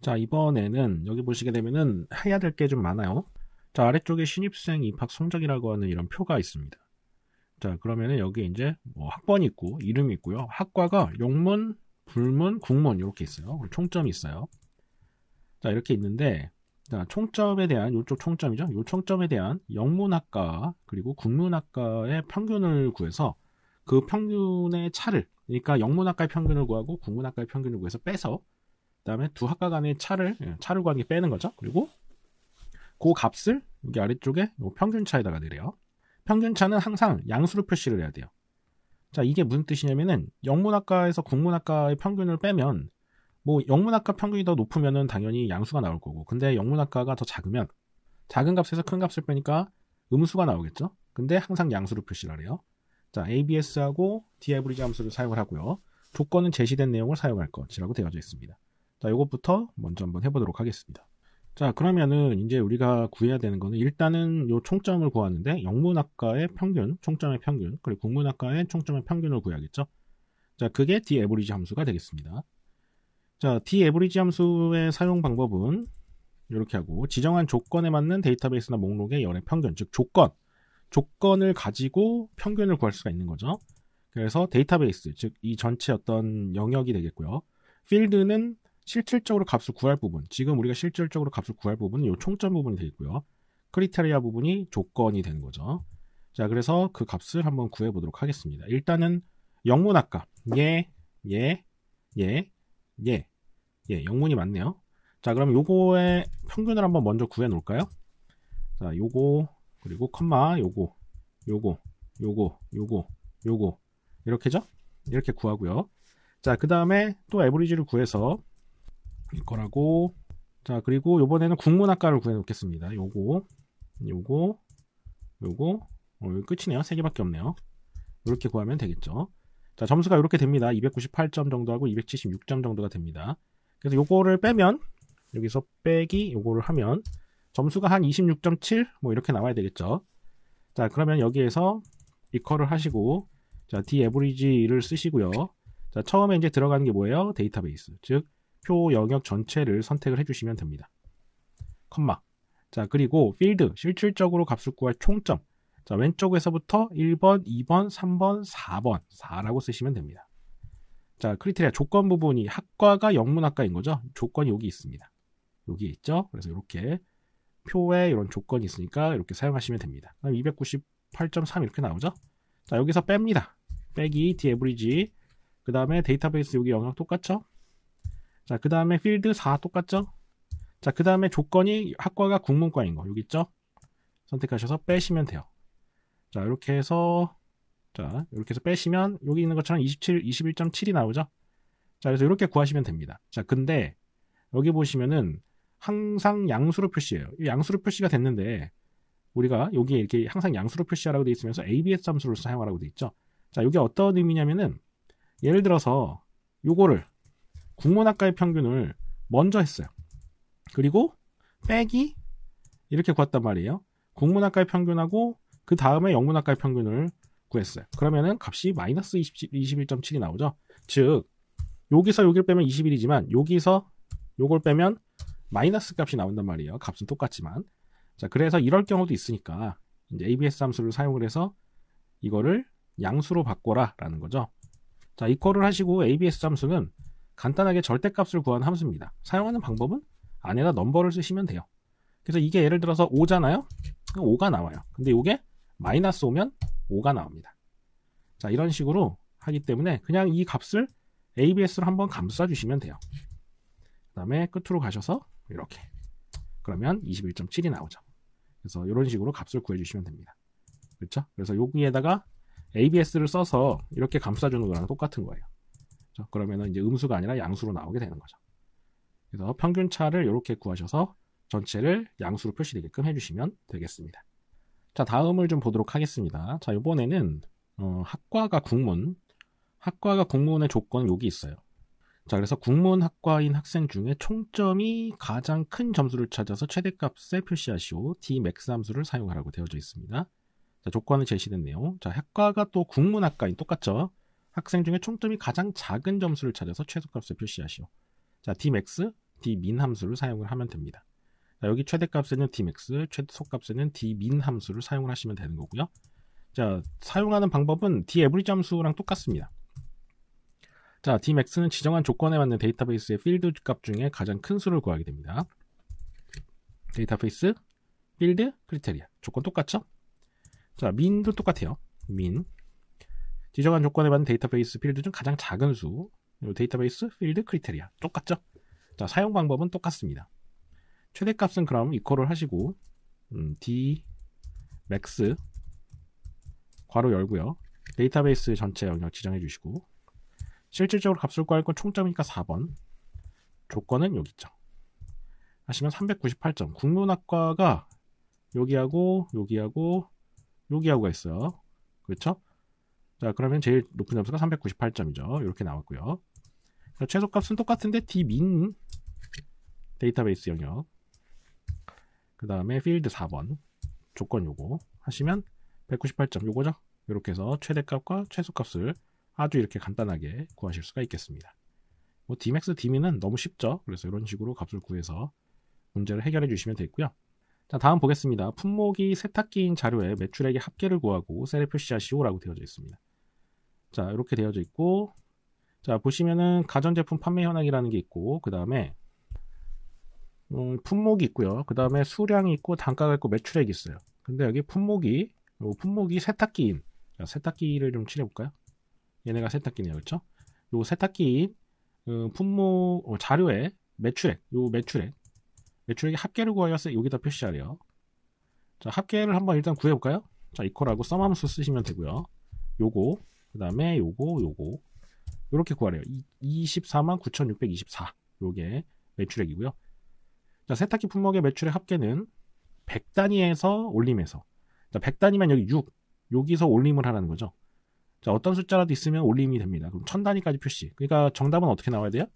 자 이번에는 여기 보시게 되면은 해야 될 게 좀 많아요. 자 아래쪽에 신입생 입학 성적이라고 하는 이런 표가 있습니다. 자, 그러면은 여기 이제 뭐 학번이 있고 이름이 있고요. 학과가 영문, 불문, 국문 이렇게 있어요. 그리고 총점이 있어요. 자, 이렇게 있는데 자, 총점에 대한 요쪽 총점이죠. 요 총점에 대한 영문학과 그리고 국문학과의 평균을 구해서 그 평균의 차를 그러니까 영문학과의 평균을 구하고 국문학과의 평균을 구해서 빼서 그다음에 두 학과 간의 차를 예, 차를 구하기 빼는 거죠. 그리고 그 값을 여기 아래쪽에 평균 차에다가 내려요. 평균차는 항상 양수로 표시를 해야 돼요. 자, 이게 무슨 뜻이냐면은 영문학과에서 국문학과의 평균을 빼면 뭐 영문학과 평균이 더 높으면은 당연히 양수가 나올 거고 근데 영문학과가 더 작으면 작은 값에서 큰 값을 빼니까 음수가 나오겠죠. 근데 항상 양수로 표시를 하래요 자, ABS하고 d 디아브리지 함수를 사용을 하고요. 조건은 제시된 내용을 사용할 것이라고 되어져 있습니다. 자, 이것부터 먼저 한번 해보도록 하겠습니다. 자, 그러면은 이제 우리가 구해야 되는 거는 일단은 요 총점을 구하는데 영문학과의 평균, 총점의 평균, 그리고 국문학과의 총점의 평균을 구해야겠죠. 자, 그게 d average 함수가 되겠습니다. 자, d average 함수의 사용 방법은 이렇게 하고 지정한 조건에 맞는 데이터베이스나 목록의 열의 평균, 즉 조건, 조건을 가지고 평균을 구할 수가 있는 거죠. 그래서 데이터베이스, 즉 이 전체 어떤 영역이 되겠고요. 필드는 실질적으로 값을 구할 부분, 지금 우리가 실질적으로 값을 구할 부분은 이 총점 부분이 되어 있고요. 크리테리아 부분이 조건이 되는 거죠. 자, 그래서 그 값을 한번 구해 보도록 하겠습니다. 일단은 영문 학과 예, 예, 예, 예, 예, 영문이 맞네요. 자, 그럼 요거의 평균을 한번 먼저 구해 놓을까요? 자, 요거 그리고 컴마 요거, 요거, 요거, 요거, 요거 이렇게죠? 이렇게 구하고요. 자, 그 다음에 또에브리지를 구해서 거라고. 자, 그리고 이번에는 국문학과를 구해 놓겠습니다. 요거, 요거, 요거, 어, 끝이네요. 세 개밖에 없네요. 이렇게 구하면 되겠죠. 자, 점수가 이렇게 됩니다. 298점 정도하고 276점 정도가 됩니다. 그래서 요거를 빼면, 여기서 빼기 요거를 하면, 점수가 한 26.7? 뭐 이렇게 나와야 되겠죠. 자, 그러면 여기에서 이커를 하시고, 자, d average를 쓰시고요. 자, 처음에 이제 들어가는 게 뭐예요? 데이터베이스. 즉, 표 영역 전체를 선택을 해주시면 됩니다. 컴마. 자, 그리고 필드, 실질적으로 값을 구할 총점. 자, 왼쪽에서부터 1번, 2번, 3번, 4번, 4라고 쓰시면 됩니다. 자, 크리테리아 조건 부분이 학과가 영문학과인 거죠? 조건이 여기 있습니다. 여기 있죠? 그래서 이렇게 표에 이런 조건이 있으니까 이렇게 사용하시면 됩니다. 298.3 이렇게 나오죠? 자, 여기서 뺍니다. 빼기, d a v e 그 다음에 데이터베이스 여기 영역 똑같죠? 자, 그 다음에 필드 4 똑같죠? 자, 그 다음에 조건이 학과가 국문과인 거, 여기 있죠? 선택하셔서 빼시면 돼요. 자, 이렇게 해서, 자, 이렇게 해서 빼시면 여기 있는 것처럼 27, 21.7이 나오죠? 자, 그래서 이렇게 구하시면 됩니다. 자, 근데 여기 보시면은 항상 양수로 표시해요. 이 양수로 표시가 됐는데 우리가 여기에 이렇게 항상 양수로 표시하라고 돼 있으면서 ABS 함수를 사용하라고 돼 있죠. 자, 이게 어떤 의미냐면은 예를 들어서 요거를 국문학과의 평균을 먼저 했어요. 그리고 빼기 이렇게 구했단 말이에요. 국문학과의 평균하고 그 다음에 영문학과의 평균을 구했어요. 그러면은 값이 마이너스 20, 21.7이 나오죠. 즉 여기서 여기를 빼면 21이지만 여기서 요걸 빼면 마이너스 값이 나온단 말이에요. 값은 똑같지만 자 그래서 이럴 경우도 있으니까 이제 ABS 함수를 사용을 해서 이거를 양수로 바꿔라 라는 거죠. 자 이퀄을 하시고 ABS 함수는 간단하게 절대값을 구하는 함수입니다. 사용하는 방법은 안에다 넘버를 쓰시면 돼요. 그래서 이게 예를 들어서 5잖아요. 5가 나와요. 근데 이게 마이너스 5면 5가 나옵니다. 자 이런 식으로 하기 때문에 그냥 이 값을 ABS로 한번 감싸 주시면 돼요. 그 다음에 끝으로 가셔서 이렇게 그러면 21.7이 나오죠. 그래서 이런 식으로 값을 구해주시면 됩니다. 그렇죠? 그래서 여기에다가 ABS를 써서 이렇게 감싸주는 거랑 똑같은 거예요. 그죠그러면 이제 음수가 아니라 양수로 나오게 되는 거죠. 그래서 평균차를 이렇게 구하셔서 전체를 양수로 표시되게끔 해주시면 되겠습니다. 자, 다음을 좀 보도록 하겠습니다. 자, 이번에는 어, 학과가 국문, 학과가 국문의 조건 여기 있어요. 자, 그래서 국문 학과인 학생 중에 총점이 가장 큰 점수를 찾아서 최대값에 표시하시오 Dmax 함수를 사용하라고 되어져 있습니다. 자, 조건을 제시된 내용. 자, 학과가 또 국문학과인 똑같죠. 학생 중에 총점이 가장 작은 점수를 찾아서 최소값을 표시하시오. 자, dmax, dmin 함수를 사용을 하면 됩니다. 자, 여기 최대값에는 dmax, 최소값에는 dmin 함수를 사용을 하시면 되는 거고요. 자, 사용하는 방법은 daverage 함수랑 똑같습니다. 자, dmax는 지정한 조건에 맞는 데이터베이스의 필드 값 중에 가장 큰 수를 구하게 됩니다. 데이터베이스, 필드, 크리테리아. 조건 똑같죠? 자, min도 똑같아요. min. 지정한 조건에 맞는 데이터베이스 필드 중 가장 작은 수, 데이터베이스 필드 크리테리아 똑같죠? 자, 사용 방법은 똑같습니다. 최대값은 그럼 이퀄을 하시고 음, d max 괄호 열고요. 데이터베이스 전체 영역 지정해 주시고 실질적으로 값을 구할 건 총점이니까 4번 조건은 여기 있죠. 하시면 398점 국문학과가 여기하고 여기하고 여기하고가 있어요. 그렇죠? 자, 그러면 제일 높은 점수가 398점이죠. 이렇게 나왔고요. 최소값은 똑같은데 dmin 데이터베이스 영역 그 다음에 필드 4번 조건 요거 하시면 198점 요거죠. 이렇게 해서 최대값과 최소값을 아주 이렇게 간단하게 구하실 수가 있겠습니다. 뭐 dmax, dmin은 너무 쉽죠. 그래서 이런 식으로 값을 구해서 문제를 해결해 주시면 되고요. 겠 자, 다음 보겠습니다. 품목이 세탁기인 자료에 매출액의 합계를 구하고 셀에 표시하시오라고 되어져 있습니다. 자 이렇게 되어져 있고 자 보시면은 가전제품 판매 현황이라는 게 있고 그 다음에 음, 품목이 있고요 그 다음에 수량이 있고 단가가 있고 매출액이 있어요 근데 여기 품목이 요 품목이 세탁기인 자, 세탁기를 좀 칠해볼까요 얘네가 세탁기네요 그렇죠 요 세탁기인 음, 품목 어, 자료에 매출액 요 매출액 매출액이 합계를 구하였요 여기다 표시하래요 자 합계를 한번 일단 구해볼까요 자 이퀄하고 썸함수 쓰시면 되고요 요거 그 다음에 요거 요거 요렇게 구하래요. 24만 9,624. 요게 매출액이고요. 자, 세탁기 품목의 매출액 합계는 100단위에서 올림에서 자, 100단위면 여기 6. 여기서 올림을 하라는 거죠. 자, 어떤 숫자라도 있으면 올림이 됩니다. 그럼 1000단위까지 표시. 그러니까 정답은 어떻게 나와야 돼요?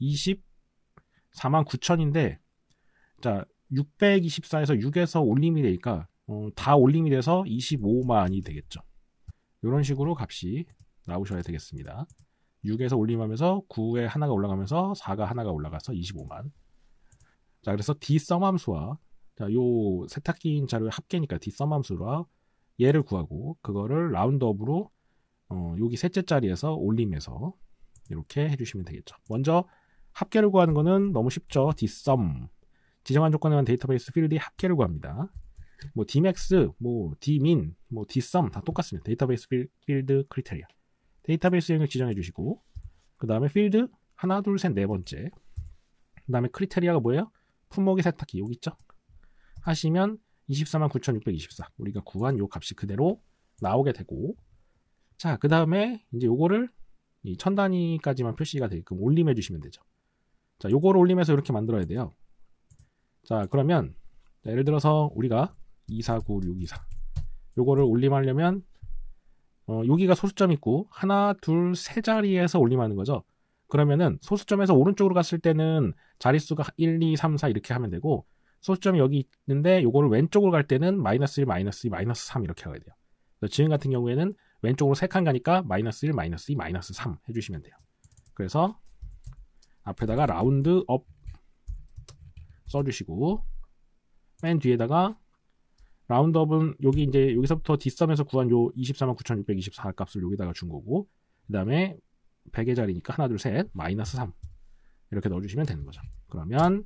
24만 9 0인데 자, 624에서 6에서 올림이 되니까 어, 다 올림이 돼서 25만이 되겠죠. 이런 식으로 값이 나오셔야 되겠습니다. 6에서 올림하면서 9에 하나가 올라가면서 4가 하나가 올라가서 25만. 자, 그래서 D 썸함수와 자, 요 세탁기인 자료의 합계니까 D 썸함수와 얘를 구하고 그거를 라운드업으로 어, 여기 셋째 자리에서 올림해서 이렇게 해주시면 되겠죠. 먼저 합계를 구하는 거는 너무 쉽죠. D sum 지정한 조건에 대한 데이터베이스 필드의 합계를 구합니다. 뭐 dmax, 뭐 dmin, 뭐 dsum 다 똑같습니다. 데이터베이스 필드 크리테리아. 데이터베이스 영역 지정해 주시고 그 다음에 필드 하나, 둘, 셋, 네 번째 그 다음에 크리테리아가 뭐예요? 품목의 세탁기 여기 있죠? 하시면 24만 9,624 우리가 구한 요 값이 그대로 나오게 되고 자, 그 다음에 이제 요거를 이 천 단위까지만 표시가 되게끔 올림해 주시면 되죠. 자, 요거를 올림해서 이렇게 만들어야 돼요. 자, 그러면 자, 예를 들어서 우리가 249624 요거를 올림하려면 어, 여기가 소수점 있고 하나 둘 세 자리에서 올림하는 거죠 그러면은 소수점에서 오른쪽으로 갔을 때는 자릿수가 1, 2, 3, 4 이렇게 하면 되고 소수점이 여기 있는데 요거를 왼쪽으로 갈 때는 마이너스 1, 마이너스 2, 마이너스 3 이렇게 가야 돼요 지금 같은 경우에는 왼쪽으로 3칸 가니까 마이너스 1, 마이너스 2, 마이너스 3 해주시면 돼요 그래서 앞에다가 라운드 업 써주시고 맨 뒤에다가 라운드업은 여기 이제 여기서부터 뒷섬에서 구한 요 24만 9,624 값을 여기다가 준 거고 그 다음에 100의 자리니까 하나 둘셋 마이너스 3 이렇게 넣어주시면 되는 거죠. 그러면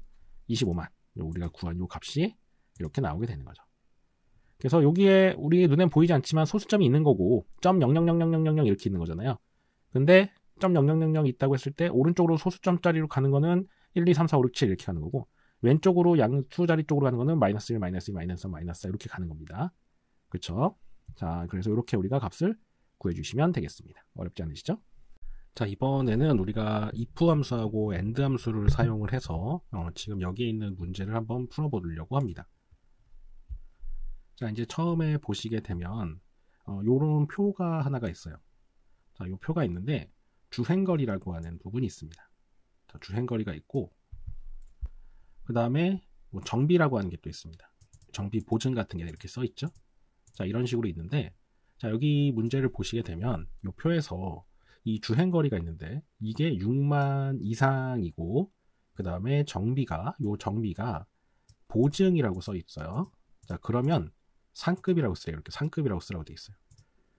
25만 우리가 구한 요 값이 이렇게 나오게 되는 거죠. 그래서 여기에 우리 눈엔 보이지 않지만 소수점이 있는 거고 점0 0 0 0 0 0 0 이렇게 있는 거잖아요. 근데 점 .0000 있다고 했을 때 오른쪽으로 소수점자리로 가는 거는 1, 2, 3, 4, 5, 6, 7 이렇게 가는 거고 왼쪽으로 양수 자리 쪽으로 가는 거는 마이너스 1, 마이너스 2, 마이너스 3, 마이너스 4 이렇게 가는 겁니다. 그렇죠? 자, 그래서 이렇게 우리가 값을 구해주시면 되겠습니다. 어렵지 않으시죠? 자, 이번에는 우리가 if 함수하고 and 함수를 사용을 해서 어, 지금 여기에 있는 문제를 한번 풀어보려고 합니다. 자, 이제 처음에 보시게 되면 이런 어, 표가 하나가 있어요. 자, 이 표가 있는데 주행거리라고 하는 부분이 있습니다. 자, 주행거리가 있고 그 다음에 뭐 정비라고 하는 게 또 있습니다. 정비 보증 같은 게 이렇게 써 있죠. 자 이런 식으로 있는데 자 여기 문제를 보시게 되면 이 표에서 이 주행 거리가 있는데 이게 6만 이상이고 그 다음에 정비가 요 정비가 보증이라고 써 있어요. 자 그러면 상급이라고 쓰요 이렇게 상급이라고 쓰라고 되어 있어요.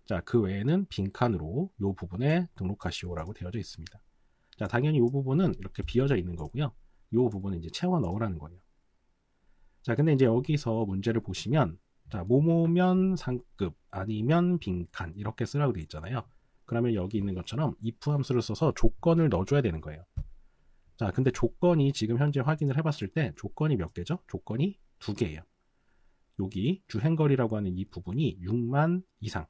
자 그 외에는 빈칸으로 요 부분에 등록하시오라고 되어져 있습니다. 자 당연히 요 부분은 이렇게 비어져 있는 거고요. 요 부분을 이제 채워 넣으라는 거예요. 자, 근데 이제 여기서 문제를 보시면 자, 모모면 상급 아니면 빈칸 이렇게 쓰라고 되어 있잖아요. 그러면 여기 있는 것처럼 if 함수를 써서 조건을 넣어줘야 되는 거예요. 자, 근데 조건이 지금 현재 확인을 해봤을 때 조건이 몇 개죠? 조건이 두 개예요. 여기 주행거리라고 하는 이 부분이 6만 이상.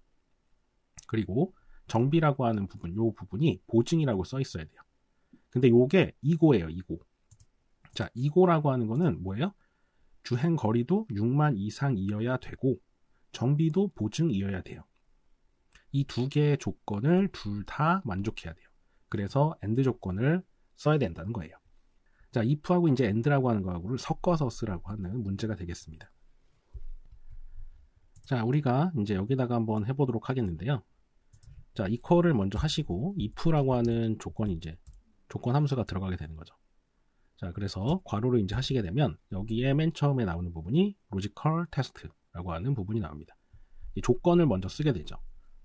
그리고 정비라고 하는 부분, 요 부분이 보증이라고 써 있어야 돼요. 근데 요게 이고예요, 이고. 자, 이고라고 하는 거는 뭐예요? 주행 거리도 6만 이상이어야 되고 정비도 보증이어야 돼요. 이 두 개의 조건을 둘 다 만족해야 돼요. 그래서 엔드 조건을 써야 된다는 거예요. 자, if하고 이제 end라고 하는 거하고를 섞어서 쓰라고 하는 문제가 되겠습니다. 자, 우리가 이제 여기다가 한번 해보도록 하겠는데요. 자, 이퀄을 먼저 하시고 if라고 하는 조건이 이제 조건 함수가 들어가게 되는 거죠. 자, 그래서 괄호를 이제 하시게 되면 여기에 맨 처음에 나오는 부분이 로지컬 테스트라고 하는 부분이 나옵니다. 조건을 먼저 쓰게 되죠.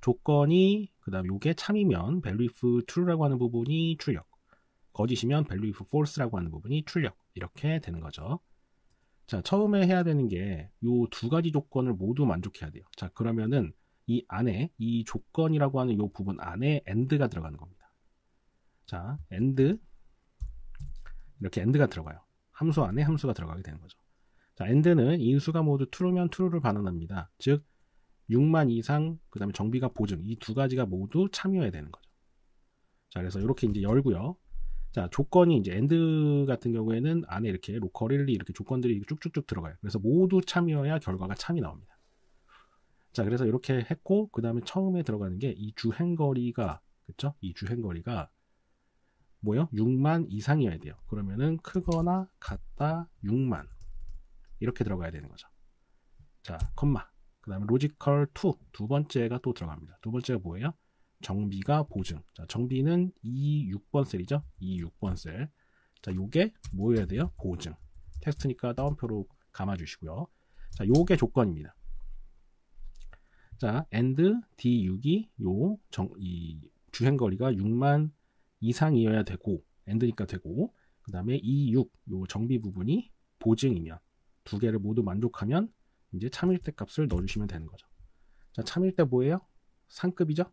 조건이 그다음 요게 참이면 value if true라고 하는 부분이 출력. 거짓이면 value if false라고 하는 부분이 출력. 이렇게 되는 거죠. 자, 처음에 해야 되는 게 요 두 가지 조건을 모두 만족해야 돼요. 자, 그러면은 이 안에 이 조건이라고 하는 요 부분 안에 end가 들어가는 겁니다. 자, end 이렇게 and가 들어가요. 함수 안에 함수가 들어가게 되는 거죠. 자, and는 인수가 모두 true면 true를 반환합니다. 즉 6만 이상 그다음에 정비가 보증 이 두 가지가 모두 참여해야 되는 거죠. 자, 그래서 이렇게 이제 열고요. 자, 조건이 이제 end 같은 경우에는 안에 이렇게 로컬 1, 2 이렇게 조건들이 쭉쭉쭉 들어가요. 그래서 모두 참여해야 결과가 참이 나옵니다. 자, 그래서 이렇게 했고 그다음에 처음에 들어가는 게 이 주행거리가 그쵸이 주행거리가 뭐요? 6만 이상이어야 돼요. 그러면은 크거나 같다 6만 이렇게 들어가야 되는 거죠. 자, 컴마. 그 다음에 로지컬 2, 두 번째가 또 들어갑니다. 두 번째가 뭐예요? 정비가 보증. 자, 정비는 2, 6번 셀이죠? 2, 6번 셀. 자, 요게 뭐여야 돼요? 보증. 텍스트니까 다운표로 감아주시고요. 자, 요게 조건입니다. 자, and D6이 요, 정, 이 주행거리가 6만 이상이어야 되고 엔드니까 되고 그 다음에 2, e 6요 정비 부분이 보증이면 두 개를 모두 만족하면 이제 참일대 값을 넣어주시면 되는 거죠. 자 참일대 뭐예요? 상급이죠?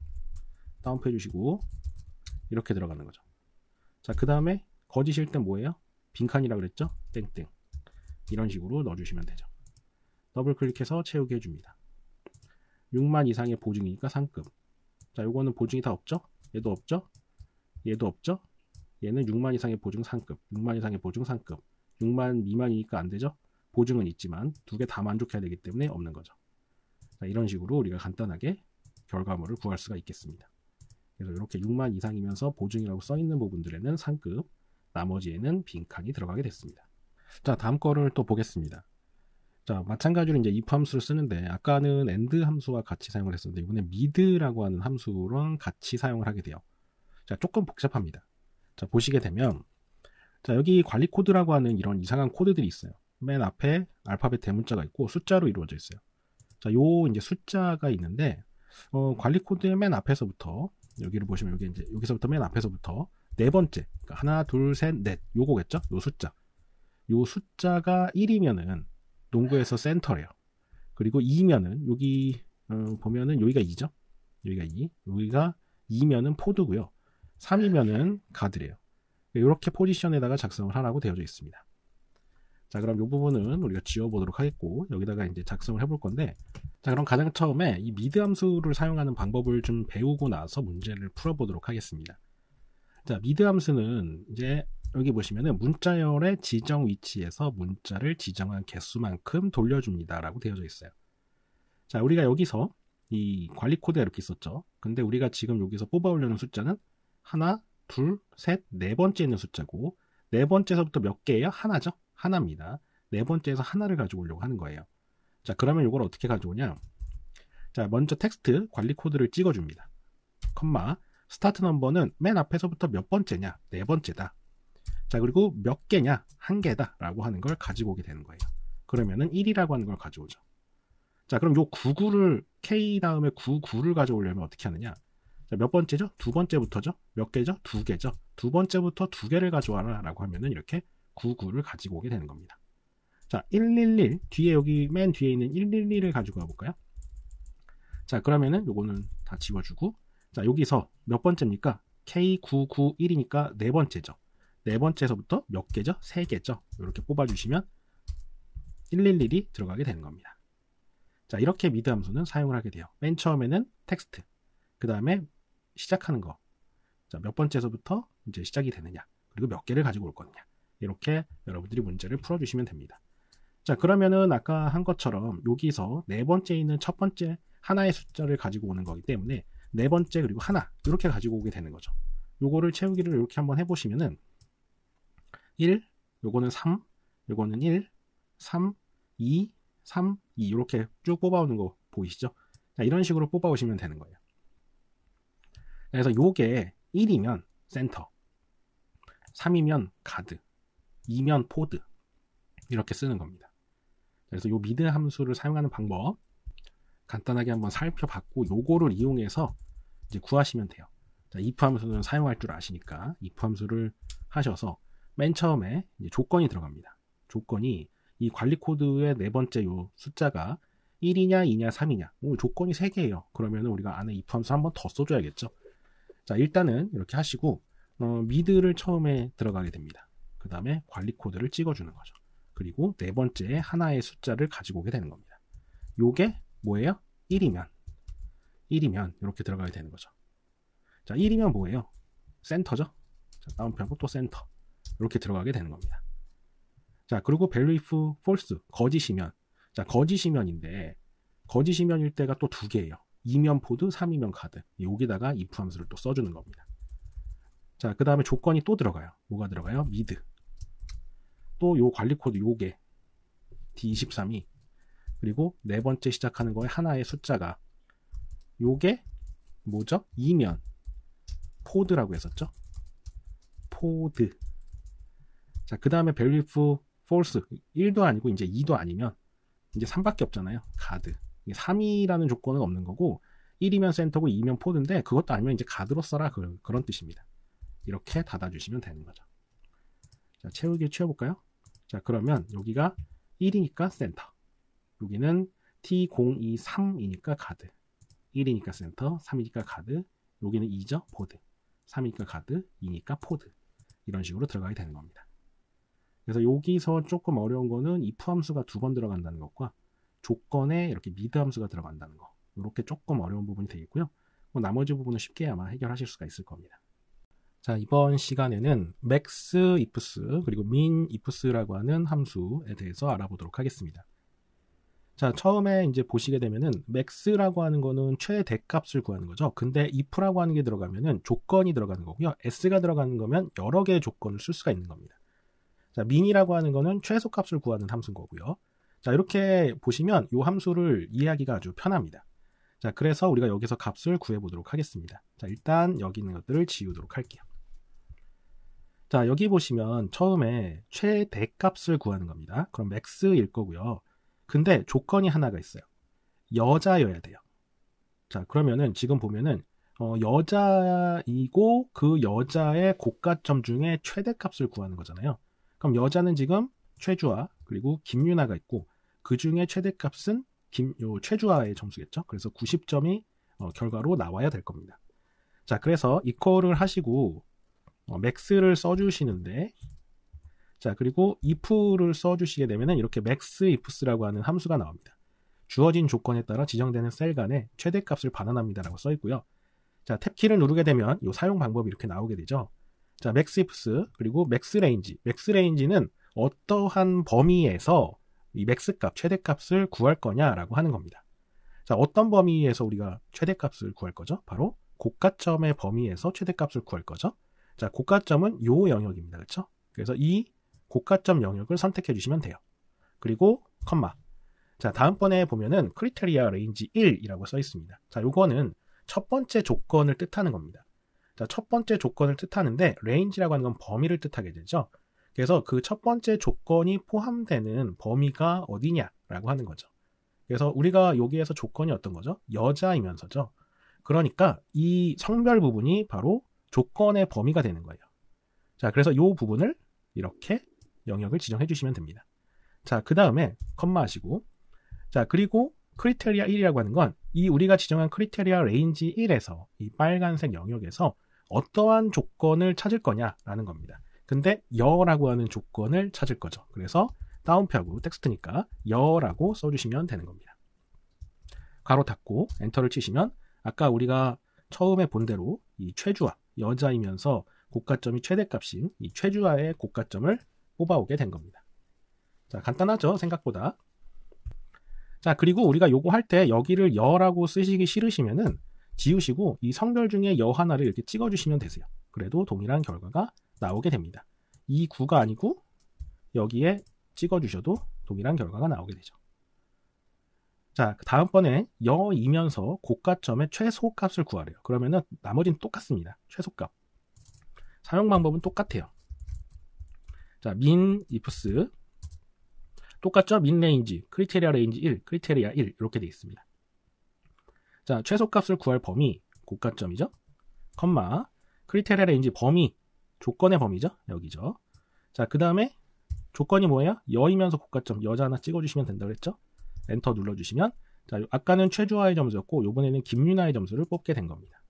다운표 해주시고 이렇게 들어가는 거죠. 자그 다음에 거짓일 때 뭐예요? 빈칸이라 그랬죠? 땡땡 이런 식으로 넣어주시면 되죠. 더블 클릭해서 채우게 해줍니다. 6만 이상의 보증이니까 상급 자 요거는 보증이 다 없죠? 얘도 없죠? 얘도 없죠? 얘는 6만 이상의 보증 상급, 6만 이상의 보증 상급, 6만 미만이니까 안 되죠? 보증은 있지만 두 개 다 만족해야 되기 때문에 없는 거죠. 자, 이런 식으로 우리가 간단하게 결과물을 구할 수가 있겠습니다. 그래서 이렇게 6만 이상이면서 보증이라고 써 있는 부분들에는 상급, 나머지에는 빈칸이 들어가게 됐습니다. 자, 다음 거를 또 보겠습니다. 자, 마찬가지로 이제 if 함수를 쓰는데 아까는 end 함수와 같이 사용을 했었는데 이번에 mid라고 하는 함수랑 같이 사용을 하게 돼요. 자, 조금 복잡합니다. 자, 보시게 되면 자, 여기 관리 코드라고 하는 이런 이상한 코드들이 있어요. 맨 앞에 알파벳 대문자가 있고 숫자로 이루어져 있어요. 자, 요 이제 숫자가 있는데 어, 관리 코드의 맨 앞에서부터 여기를 보시면 여기 이제 여기서부터 맨 앞에서부터 네 번째 그러니까 하나 둘 셋넷 요거겠죠? 요 숫자 요 숫자가 1이면은 농구에서 센터래요. 그리고 2면은 여기 어, 보면은 여기가 2죠. 여기가 2, 여기가 2면은 포드고요. 3이면은 가드래요. 이렇게 포지션에다가 작성을 하라고 되어져 있습니다. 자 그럼 이 부분은 우리가 지워보도록 하겠고 여기다가 이제 작성을 해볼 건데 자 그럼 가장 처음에 이 미드 함수를 사용하는 방법을 좀 배우고 나서 문제를 풀어보도록 하겠습니다. 자 미드 함수는 이제 여기 보시면은 문자열의 지정 위치에서 문자를 지정한 개수만큼 돌려줍니다 라고 되어져 있어요. 자 우리가 여기서 이 관리 코드가 이렇게 있었죠. 근데 우리가 지금 여기서 뽑아오려는 숫자는 하나, 둘, 셋, 네 번째 있는 숫자고 네 번째에서부터 몇 개예요? 하나죠? 하나입니다. 네 번째에서 하나를 가져오려고 하는 거예요. 자, 그러면 이걸 어떻게 가져오냐? 자, 먼저 텍스트 관리 코드를 찍어줍니다. 컴마, 스타트 넘버는 맨 앞에서부터 몇 번째냐? 네 번째다. 자, 그리고 몇 개냐? 한 개다. 라고 하는 걸 가지고 오게 되는 거예요. 그러면은 1이라고 하는 걸 가져오죠. 자, 그럼 요 99를 K 다음에 99를 가져오려면 어떻게 하느냐? 자, 몇 번째죠? 두 번째부터죠? 몇 개죠? 두 개죠? 두 번째부터 두 개를 가져와라 라고 하면은 이렇게 99를 가지고 오게 되는 겁니다. 자, 111 뒤에 여기 맨 뒤에 있는 111을 가지고 와볼까요? 자, 그러면은 요거는 다 지워주고 자, 여기서 몇 번째입니까? K991이니까 네 번째죠. 네 번째에서부터 몇 개죠? 세 개죠. 이렇게 뽑아주시면 111이 들어가게 되는 겁니다. 자, 이렇게 미드 함수는 사용을 하게 돼요. 맨 처음에는 텍스트, 그 다음에 시작하는 거. 자, 몇 번째에서부터 이제 시작이 되느냐. 그리고 몇 개를 가지고 올 거냐. 이렇게 여러분들이 문제를 풀어주시면 됩니다. 자, 그러면은 아까 한 것처럼 여기서 네 번째 있는 첫 번째 하나의 숫자를 가지고 오는 거기 때문에 네 번째 그리고 하나 이렇게 가지고 오게 되는 거죠. 요거를 채우기를 이렇게 한번 해보시면은 1, 요거는 3, 요거는 1, 3, 2, 3, 2 이렇게 쭉 뽑아오는 거 보이시죠? 자, 이런 식으로 뽑아오시면 되는 거예요. 그래서 요게 1이면 센터, 3이면 가드, 2면 포드 이렇게 쓰는 겁니다. 그래서 요 미드 함수를 사용하는 방법 간단하게 한번 살펴봤고 요거를 이용해서 이제 구하시면 돼요. 자, if 함수는 사용할 줄 아시니까 if 함수를 하셔서 맨 처음에 조건이 들어갑니다. 조건이 이 관리 코드의 네 번째 요 숫자가 1이냐, 2냐, 3이냐. 뭐 조건이 3개예요. 그러면 우리가 안에 if 함수 한번더 써줘야겠죠. 자, 일단은 이렇게 하시고 어, 미드를 처음에 들어가게 됩니다. 그 다음에 관리 코드를 찍어주는 거죠. 그리고 네 번째 하나의 숫자를 가지고 오게 되는 겁니다. 요게 뭐예요? 1이면 1이면 이렇게 들어가게 되는 거죠. 자, 1이면 뭐예요? 센터죠. 자, 다운표하고 또 센터 이렇게 들어가게 되는 겁니다. 자, 그리고 value if false 거짓이면 자, 거짓이면인데 거짓이면일 때가 또 두 개예요. 2면 포드, 3이면 카드. 여기다가 if 함수를 또 써주는 겁니다. 자, 그 다음에 조건이 또 들어가요. 뭐가 들어가요? 미드. 또 요 관리 코드 요게 D23이 그리고 네 번째 시작하는 거에 하나의 숫자가 요게 뭐죠? 2면 포드라고 했었죠? 포드. 자, 그 다음에 밸리프 false 1도 아니고 이제 2도 아니면 이제 3밖에 없잖아요. 가드. 3위라는 조건은 없는 거고 1위면 센터고 2면 위 포드인데 그것도 알면 이제 가드로 써라 그, 런 뜻입니다. 이렇게 닫아주시면 되는 거죠. 자, 채우기 채워볼까요 자, 그러면 여기가 1이니까 센터. 여기는 T023이니까 가드. 1이니까 센터, 3이니까 가드. 여기는 2죠? 포드. 3이니까 가드, 2니까 포드. 이런 식으로 들어가게 되는 겁니다. 그래서 여기서 조금 어려운 거는 이함수가두 번 들어간다는 것과 조건에 이렇게 미드 함수가 들어간다는 거. 이렇게 조금 어려운 부분이 되겠고요. 뭐 나머지 부분은 쉽게 아마 해결하실 수가 있을 겁니다. 자, 이번 시간에는 max ifs 그리고 min ifs라고 하는 함수에 대해서 알아보도록 하겠습니다. 자, 처음에 이제 보시게 되면은 max라고 하는 거는 최대값을 구하는 거죠. 근데 if라고 하는 게 들어가면은 조건이 들어가는 거고요. s가 들어가는 거면 여러 개의 조건을 쓸 수가 있는 겁니다. 자, min이라고 하는 거는 최소값을 구하는 함수인 거고요. 자, 이렇게 보시면 이 함수를 이해하기가 아주 편합니다. 자, 그래서 우리가 여기서 값을 구해보도록 하겠습니다. 자, 일단 여기 있는 것들을 지우도록 할게요. 자, 여기 보시면 처음에 최대값을 구하는 겁니다. 그럼 맥스일 거고요. 근데 조건이 하나가 있어요. 여자여야 돼요. 자, 그러면은 지금 보면은 어, 여자이고 그 여자의 고가점 중에 최대값을 구하는 거잖아요. 그럼 여자는 지금 최주아 그리고 김유나가 있고 그 중에 최대값은 김, 요 최주하의 점수겠죠. 그래서 90점이 어, 결과로 나와야 될 겁니다. 자, 그래서 이퀄을 하시고 어, 맥스를 써주시는데 자, 그리고 if를 써주시게 되면은 이렇게 max ifs라고 하는 함수가 나옵니다. 주어진 조건에 따라 지정되는 셀 간에 최대값을 반환합니다라고 써 있고요. 자, 탭키를 누르게 되면 이 사용 방법이 이렇게 나오게 되죠. 자, max ifs 그리고 max range. max range는 어떠한 범위에서 이 맥스값, 최대값을 구할 거냐라고 하는 겁니다. 자, 어떤 범위에서 우리가 최대값을 구할 거죠? 바로 고가점의 범위에서 최대값을 구할 거죠. 자, 고가점은 요 영역입니다. 그렇죠? 그래서 이 고가점 영역을 선택해 주시면 돼요. 그리고 컴마. 자, 다음번에 보면은 크리테리아 레인지 1이라고 써 있습니다. 자, 요거는 첫 번째 조건을 뜻하는 겁니다. 자, 첫 번째 조건을 뜻하는데 레인지라고 하는 건 범위를 뜻하게 되죠. 그래서 그 첫 번째 조건이 포함되는 범위가 어디냐라고 하는 거죠. 그래서 우리가 여기에서 조건이 어떤 거죠? 여자이면서죠. 그러니까 이 성별 부분이 바로 조건의 범위가 되는 거예요. 자, 그래서 요 부분을 이렇게 영역을 지정해 주시면 됩니다. 자, 그 다음에 컴마 하시고 자, 그리고 크리테리아 1이라고 하는 건 이 우리가 지정한 크리테리아 레인지 1에서 이 빨간색 영역에서 어떠한 조건을 찾을 거냐라는 겁니다. 근데 여라고 하는 조건을 찾을 거죠. 그래서 다운표하고 텍스트니까 여라고 써주시면 되는 겁니다. 가로 닫고 엔터를 치시면 아까 우리가 처음에 본 대로 이 최주화 여자이면서 고가점이 최대값인 이 최주화의 고가점을 뽑아오게 된 겁니다. 자 간단하죠 생각보다. 자 그리고 우리가 요거 할 때 여기를 여라고 쓰시기 싫으시면은 지우시고 이 성별 중에 여 하나를 이렇게 찍어주시면 되세요. 그래도 동일한 결과가 나오게 됩니다. 이 구가 아니고 여기에 찍어주셔도 동일한 결과가 나오게 되죠. 자, 그 다음번에 여이면서 고가점의 최소값을 구하래요. 그러면은 나머지는 똑같습니다. 최소값. 사용 방법은 똑같아요. 자, 민 이프스. 똑같죠? 민 레인지, 크리테리아 레인지 1, 크리테리아 1 이렇게 되어 있습니다. 자, 최소값을 구할 범위 고가점이죠? 컴마 크리테리아 레인지 범위 조건의 범위죠. 여기죠. 자, 그 다음에 조건이 뭐예요? 여이면서 고가점, 여자 하나 찍어주시면 된다고 그랬죠? 엔터 눌러주시면 자, 아까는 최주아의 점수였고 요번에는 김윤아의 점수를 뽑게 된 겁니다.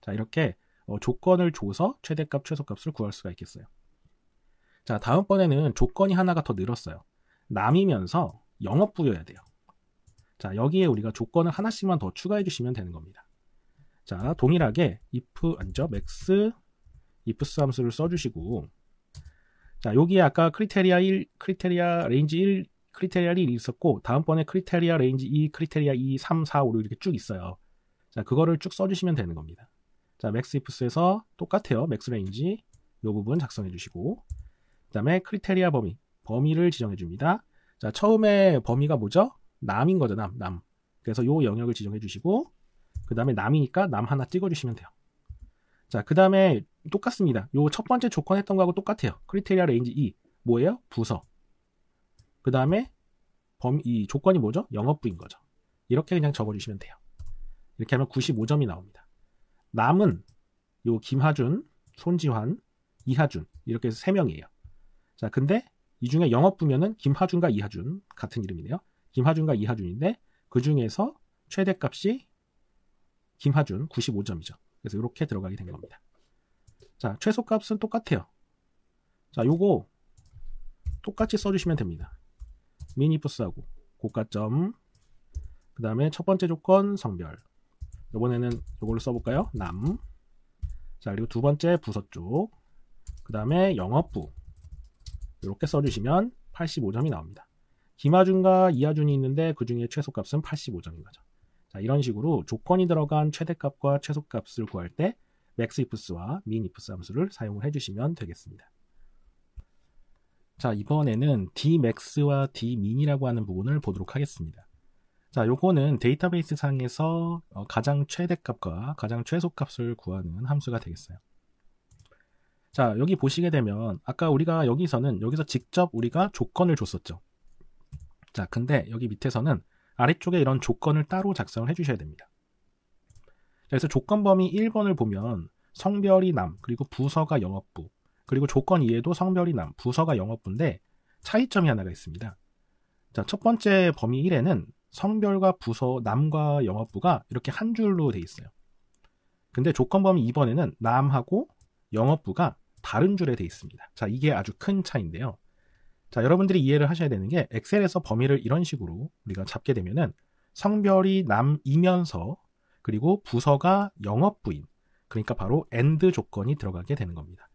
자, 이렇게 어, 조건을 줘서 최대값, 최소값을 구할 수가 있겠어요. 자, 다음번에는 조건이 하나가 더 늘었어요. 남이면서 영업부여야 돼요. 자, 여기에 우리가 조건을 하나씩만 더 추가해 주시면 되는 겁니다. 자, 동일하게 if 안니죠 max if 함수를 써주시고 자 여기에 아까 크리테리아 1, 크리테리아 레인지 1, 크리테리아 1이 있었고 다음번에 크리테리아 레인지 2, 크리테리아 2, 3, 4, 5 이렇게 쭉 있어요. 자 그거를 쭉 써주시면 되는 겁니다. 자 맥스 ifs에서 똑같아요. 맥스 레인지 이 부분 작성해 주시고 그 다음에 크리테리아 범위 범위를 지정해 줍니다. 자 처음에 범위가 뭐죠? 남인 거죠 남 남. 그래서 요 영역을 지정해 주시고 그 다음에 남이니까 남 하나 찍어 주시면 돼요. 자, 그 다음에 똑같습니다. 요 첫 번째 조건 했던 거하고 똑같아요. 크리테리아 레인지 2. 뭐예요? 부서. 그 다음에 범, 이 조건이 뭐죠? 영업부인 거죠. 이렇게 그냥 적어주시면 돼요. 이렇게 하면 95점이 나옵니다. 남은 요 김하준, 손지환, 이하준 이렇게 해서 3명이에요. 자, 근데 이 중에 영업부면은 김하준과 이하준 같은 이름이네요. 김하준과 이하준인데 그 중에서 최대값이 김하준 95점이죠. 그래서 이렇게 들어가게 된 겁니다. 자, 최소값은 똑같아요. 자, 요거 똑같이 써주시면 됩니다. 미니푸스하고 고가점 그 다음에 첫 번째 조건 성별 이번에는 요걸로 써볼까요? 남. 자 그리고 두 번째 부서 쪽. 그 다음에 영업부. 이렇게 써주시면 85점이 나옵니다. 기마준과 이하준이 있는데 그 중에 최소값은 85점인 거죠. 자 이런 식으로 조건이 들어간 최대값과 최소값을 구할 때 맥스 x i 스와 미니프스 함수를 사용을 해주시면 되겠습니다. 자, 이번에는 dmax와 dmin이라고 하는 부분을 보도록 하겠습니다. 자, 요거는 데이터베이스 상에서 어, 가장 최대값과 가장 최소값을 구하는 함수가 되겠어요. 자, 여기 보시게 되면 아까 우리가 여기서는 여기서 직접 우리가 조건을 줬었죠. 자, 근데 여기 밑에서는 아래쪽에 이런 조건을 따로 작성을 해주셔야 됩니다. 그래서 조건 범위 1번을 보면 성별이 남, 그리고 부서가 영업부, 그리고 조건 2에도 성별이 남, 부서가 영업부인데 차이점이 하나가 있습니다. 자, 첫 번째 범위 1에는 성별과 부서, 남과 영업부가 이렇게 한 줄로 돼 있어요. 근데 조건 범위 2번에는 남하고 영업부가 다른 줄에 돼 있습니다. 자, 이게 아주 큰 차이인데요. 자, 여러분들이 이해를 하셔야 되는 게 엑셀에서 범위를 이런 식으로 우리가 잡게 되면은 성별이 남이면서 그리고 부서가 영업부인, 그러니까 바로 엔드 조건이 들어가게 되는 겁니다.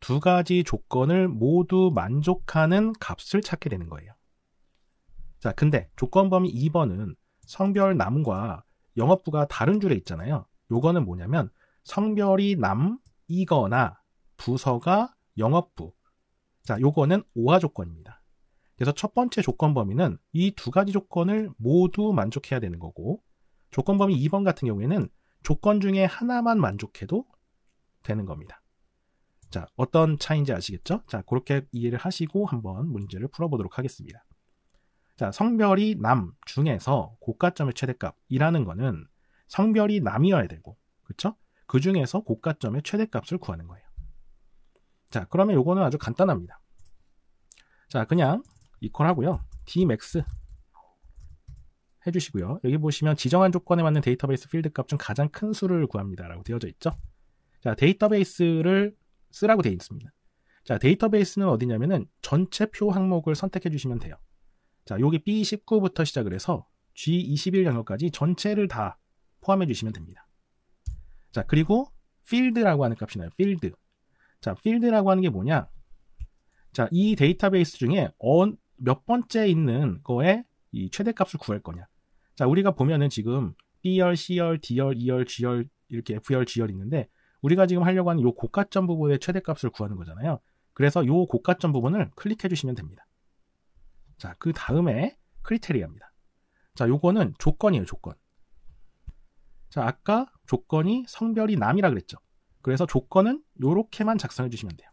두 가지 조건을 모두 만족하는 값을 찾게 되는 거예요. 자, 근데 조건 범위 2번은 성별 남과 영업부가 다른 줄에 있잖아요. 요거는 뭐냐면 성별이 남이거나 부서가 영업부. 자, 요거는 오화 조건입니다. 그래서 첫 번째 조건 범위는 이 두 가지 조건을 모두 만족해야 되는 거고, 조건 범위 2번 같은 경우에는 조건 중에 하나만 만족해도 되는 겁니다. 자, 어떤 차인지 아시겠죠? 자, 그렇게 이해를 하시고 한번 문제를 풀어보도록 하겠습니다. 자, 성별이 남 중에서 고가점의 최대값이라는 거는 성별이 남이어야 되고, 그쵸? 그 중에서 고가점의 최대값을 구하는 거예요. 자, 그러면 요거는 아주 간단합니다. 자, 그냥 이퀄 하고요. dmax 해주시고요. 여기 보시면 지정한 조건에 맞는 데이터베이스 필드 값 중 가장 큰 수를 구합니다라고 되어져 있죠. 자, 데이터베이스를 쓰라고 되어 있습니다. 자, 데이터베이스는 어디냐면은 전체 표 항목을 선택해 주시면 돼요. 자, 여기 B19부터 시작을 해서 G21 영역까지 전체를 다 포함해 주시면 됩니다. 자, 그리고 필드라고 하는 값이 나요. 필드. 자, 필드라고 하는 게 뭐냐? 자, 이 데이터베이스 중에 어, 몇 번째 있는 거에 이 최대값을 구할 거냐. 자, 우리가 보면은 지금 B열, C열, D열, E열, G열 이렇게 F열, G열 있는데 우리가 지금 하려고 하는 요 고가점 부분의 최대값을 구하는 거잖아요. 그래서 요 고가점 부분을 클릭해 주시면 됩니다. 자, 그 다음에 크리테리아입니다. 자, 요거는 조건이에요, 조건. 자, 아까 조건이 성별이 남이라 그랬죠. 그래서 조건은 요렇게만 작성해 주시면 돼요.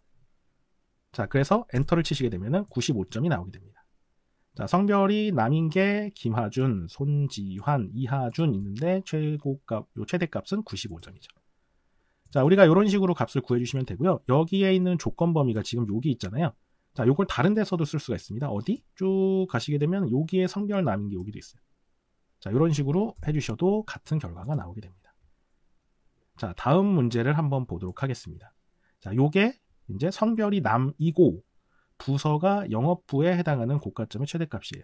자, 그래서 엔터를 치시게 되면은 95점이 나오게 됩니다. 자, 성별이 남인 게 김하준, 손지환, 이하준 있는데 최고값, 요 최대값은 95점이죠. 자, 우리가 이런 식으로 값을 구해주시면 되고요. 여기에 있는 조건 범위가 지금 여기 있잖아요. 자, 요걸 다른 데서도 쓸 수가 있습니다. 어디? 쭉 가시게 되면 여기에 성별 남인 게 여기도 있어요. 자, 이런 식으로 해주셔도 같은 결과가 나오게 됩니다. 자, 다음 문제를 한번 보도록 하겠습니다. 자, 요게 이제 성별이 남이고 부서가 영업부에 해당하는 고가점의 최대값이에요.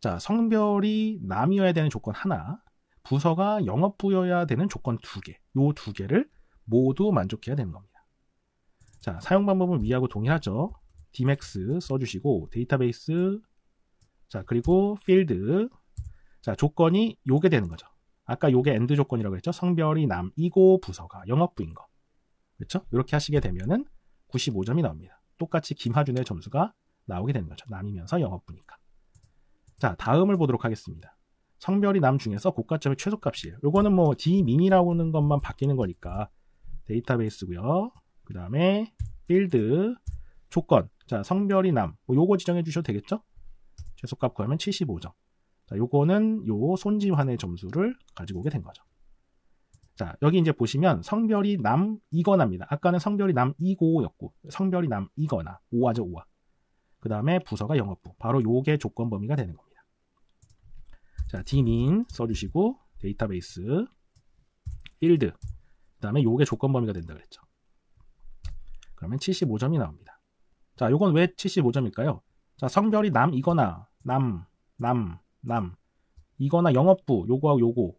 자, 성별이 남이어야 되는 조건 하나, 부서가 영업부여야 되는 조건 두 개, 요 두 개를 모두 만족해야 되는 겁니다. 자, 사용 방법은 위하고 동일하죠. dmax 써주시고, 데이터베이스, 자, 그리고 필드, 자, 조건이 요게 되는 거죠. 아까 요게 엔드 조건이라고 했죠. 성별이 남이고 부서가 영업부인 거. 그렇죠? 이렇게 하시게 되면은 95점이 나옵니다. 똑같이 김하준의 점수가 나오게 되는 거죠. 남이면서 영업부니까. 자, 다음을 보도록 하겠습니다. 성별이 남 중에서 고가점의 최소값이에요. 이거는뭐 d m i 이라고하는 것만 바뀌는 거니까 데이터베이스고요. 그 다음에 필드 조건. 자, 성별이 남. 뭐 요거 지정해 주셔도 되겠죠? 최소값 구하면 75점. 자, 요거는 요 손지환의 점수를 가지고 오게 된 거죠. 자, 여기 이제 보시면 성별이 남이거나입니다. 아까는 성별이 남이고였고 성별이 남이거나 오화죠, 오화. 그 다음에 부서가 영업부. 바로 요게 조건 범위가 되는 겁니다. 자, 디민 써주시고 데이터베이스 필드. 그 다음에 요게 조건 범위가 된다 그랬죠. 그러면 75점이 나옵니다. 자, 요건 왜 75점일까요? 자, 성별이 남이거나 남, 남, 남 이거나 영업부 요거하고 요거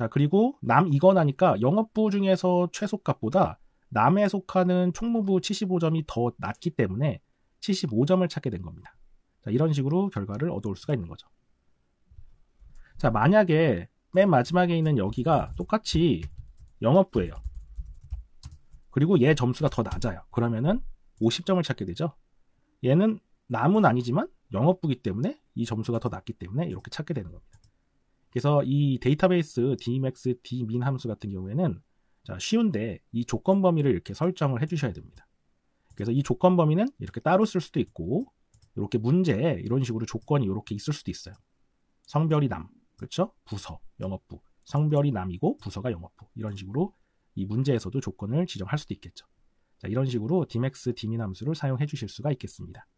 자, 그리고 남이건 하니까 영업부 중에서 최소값보다 남에 속하는 총무부 75점이 더 낮기 때문에 75점을 찾게 된 겁니다. 자, 이런 식으로 결과를 얻어올 수가 있는 거죠. 자, 만약에 맨 마지막에 있는 여기가 똑같이 영업부예요. 그리고 얘 점수가 더 낮아요. 그러면은 50점을 찾게 되죠. 얘는 남은 아니지만 영업부기 때문에 이 점수가 더 낮기 때문에 이렇게 찾게 되는 겁니다. 그래서 이 데이터베이스 dmax dmin 함수 같은 경우에는 자, 쉬운데 이 조건 범위를 이렇게 설정을 해주셔야 됩니다. 그래서 이 조건 범위는 이렇게 따로 쓸 수도 있고 이렇게 문제 이런 식으로 조건이 이렇게 있을 수도 있어요. 성별이 남, 그렇죠? 부서, 영업부. 성별이 남이고 부서가 영업부. 이런 식으로 이 문제에서도 조건을 지정할 수도 있겠죠. 자, 이런 식으로 dmax, dmin 함수를 사용해 주실 수가 있겠습니다.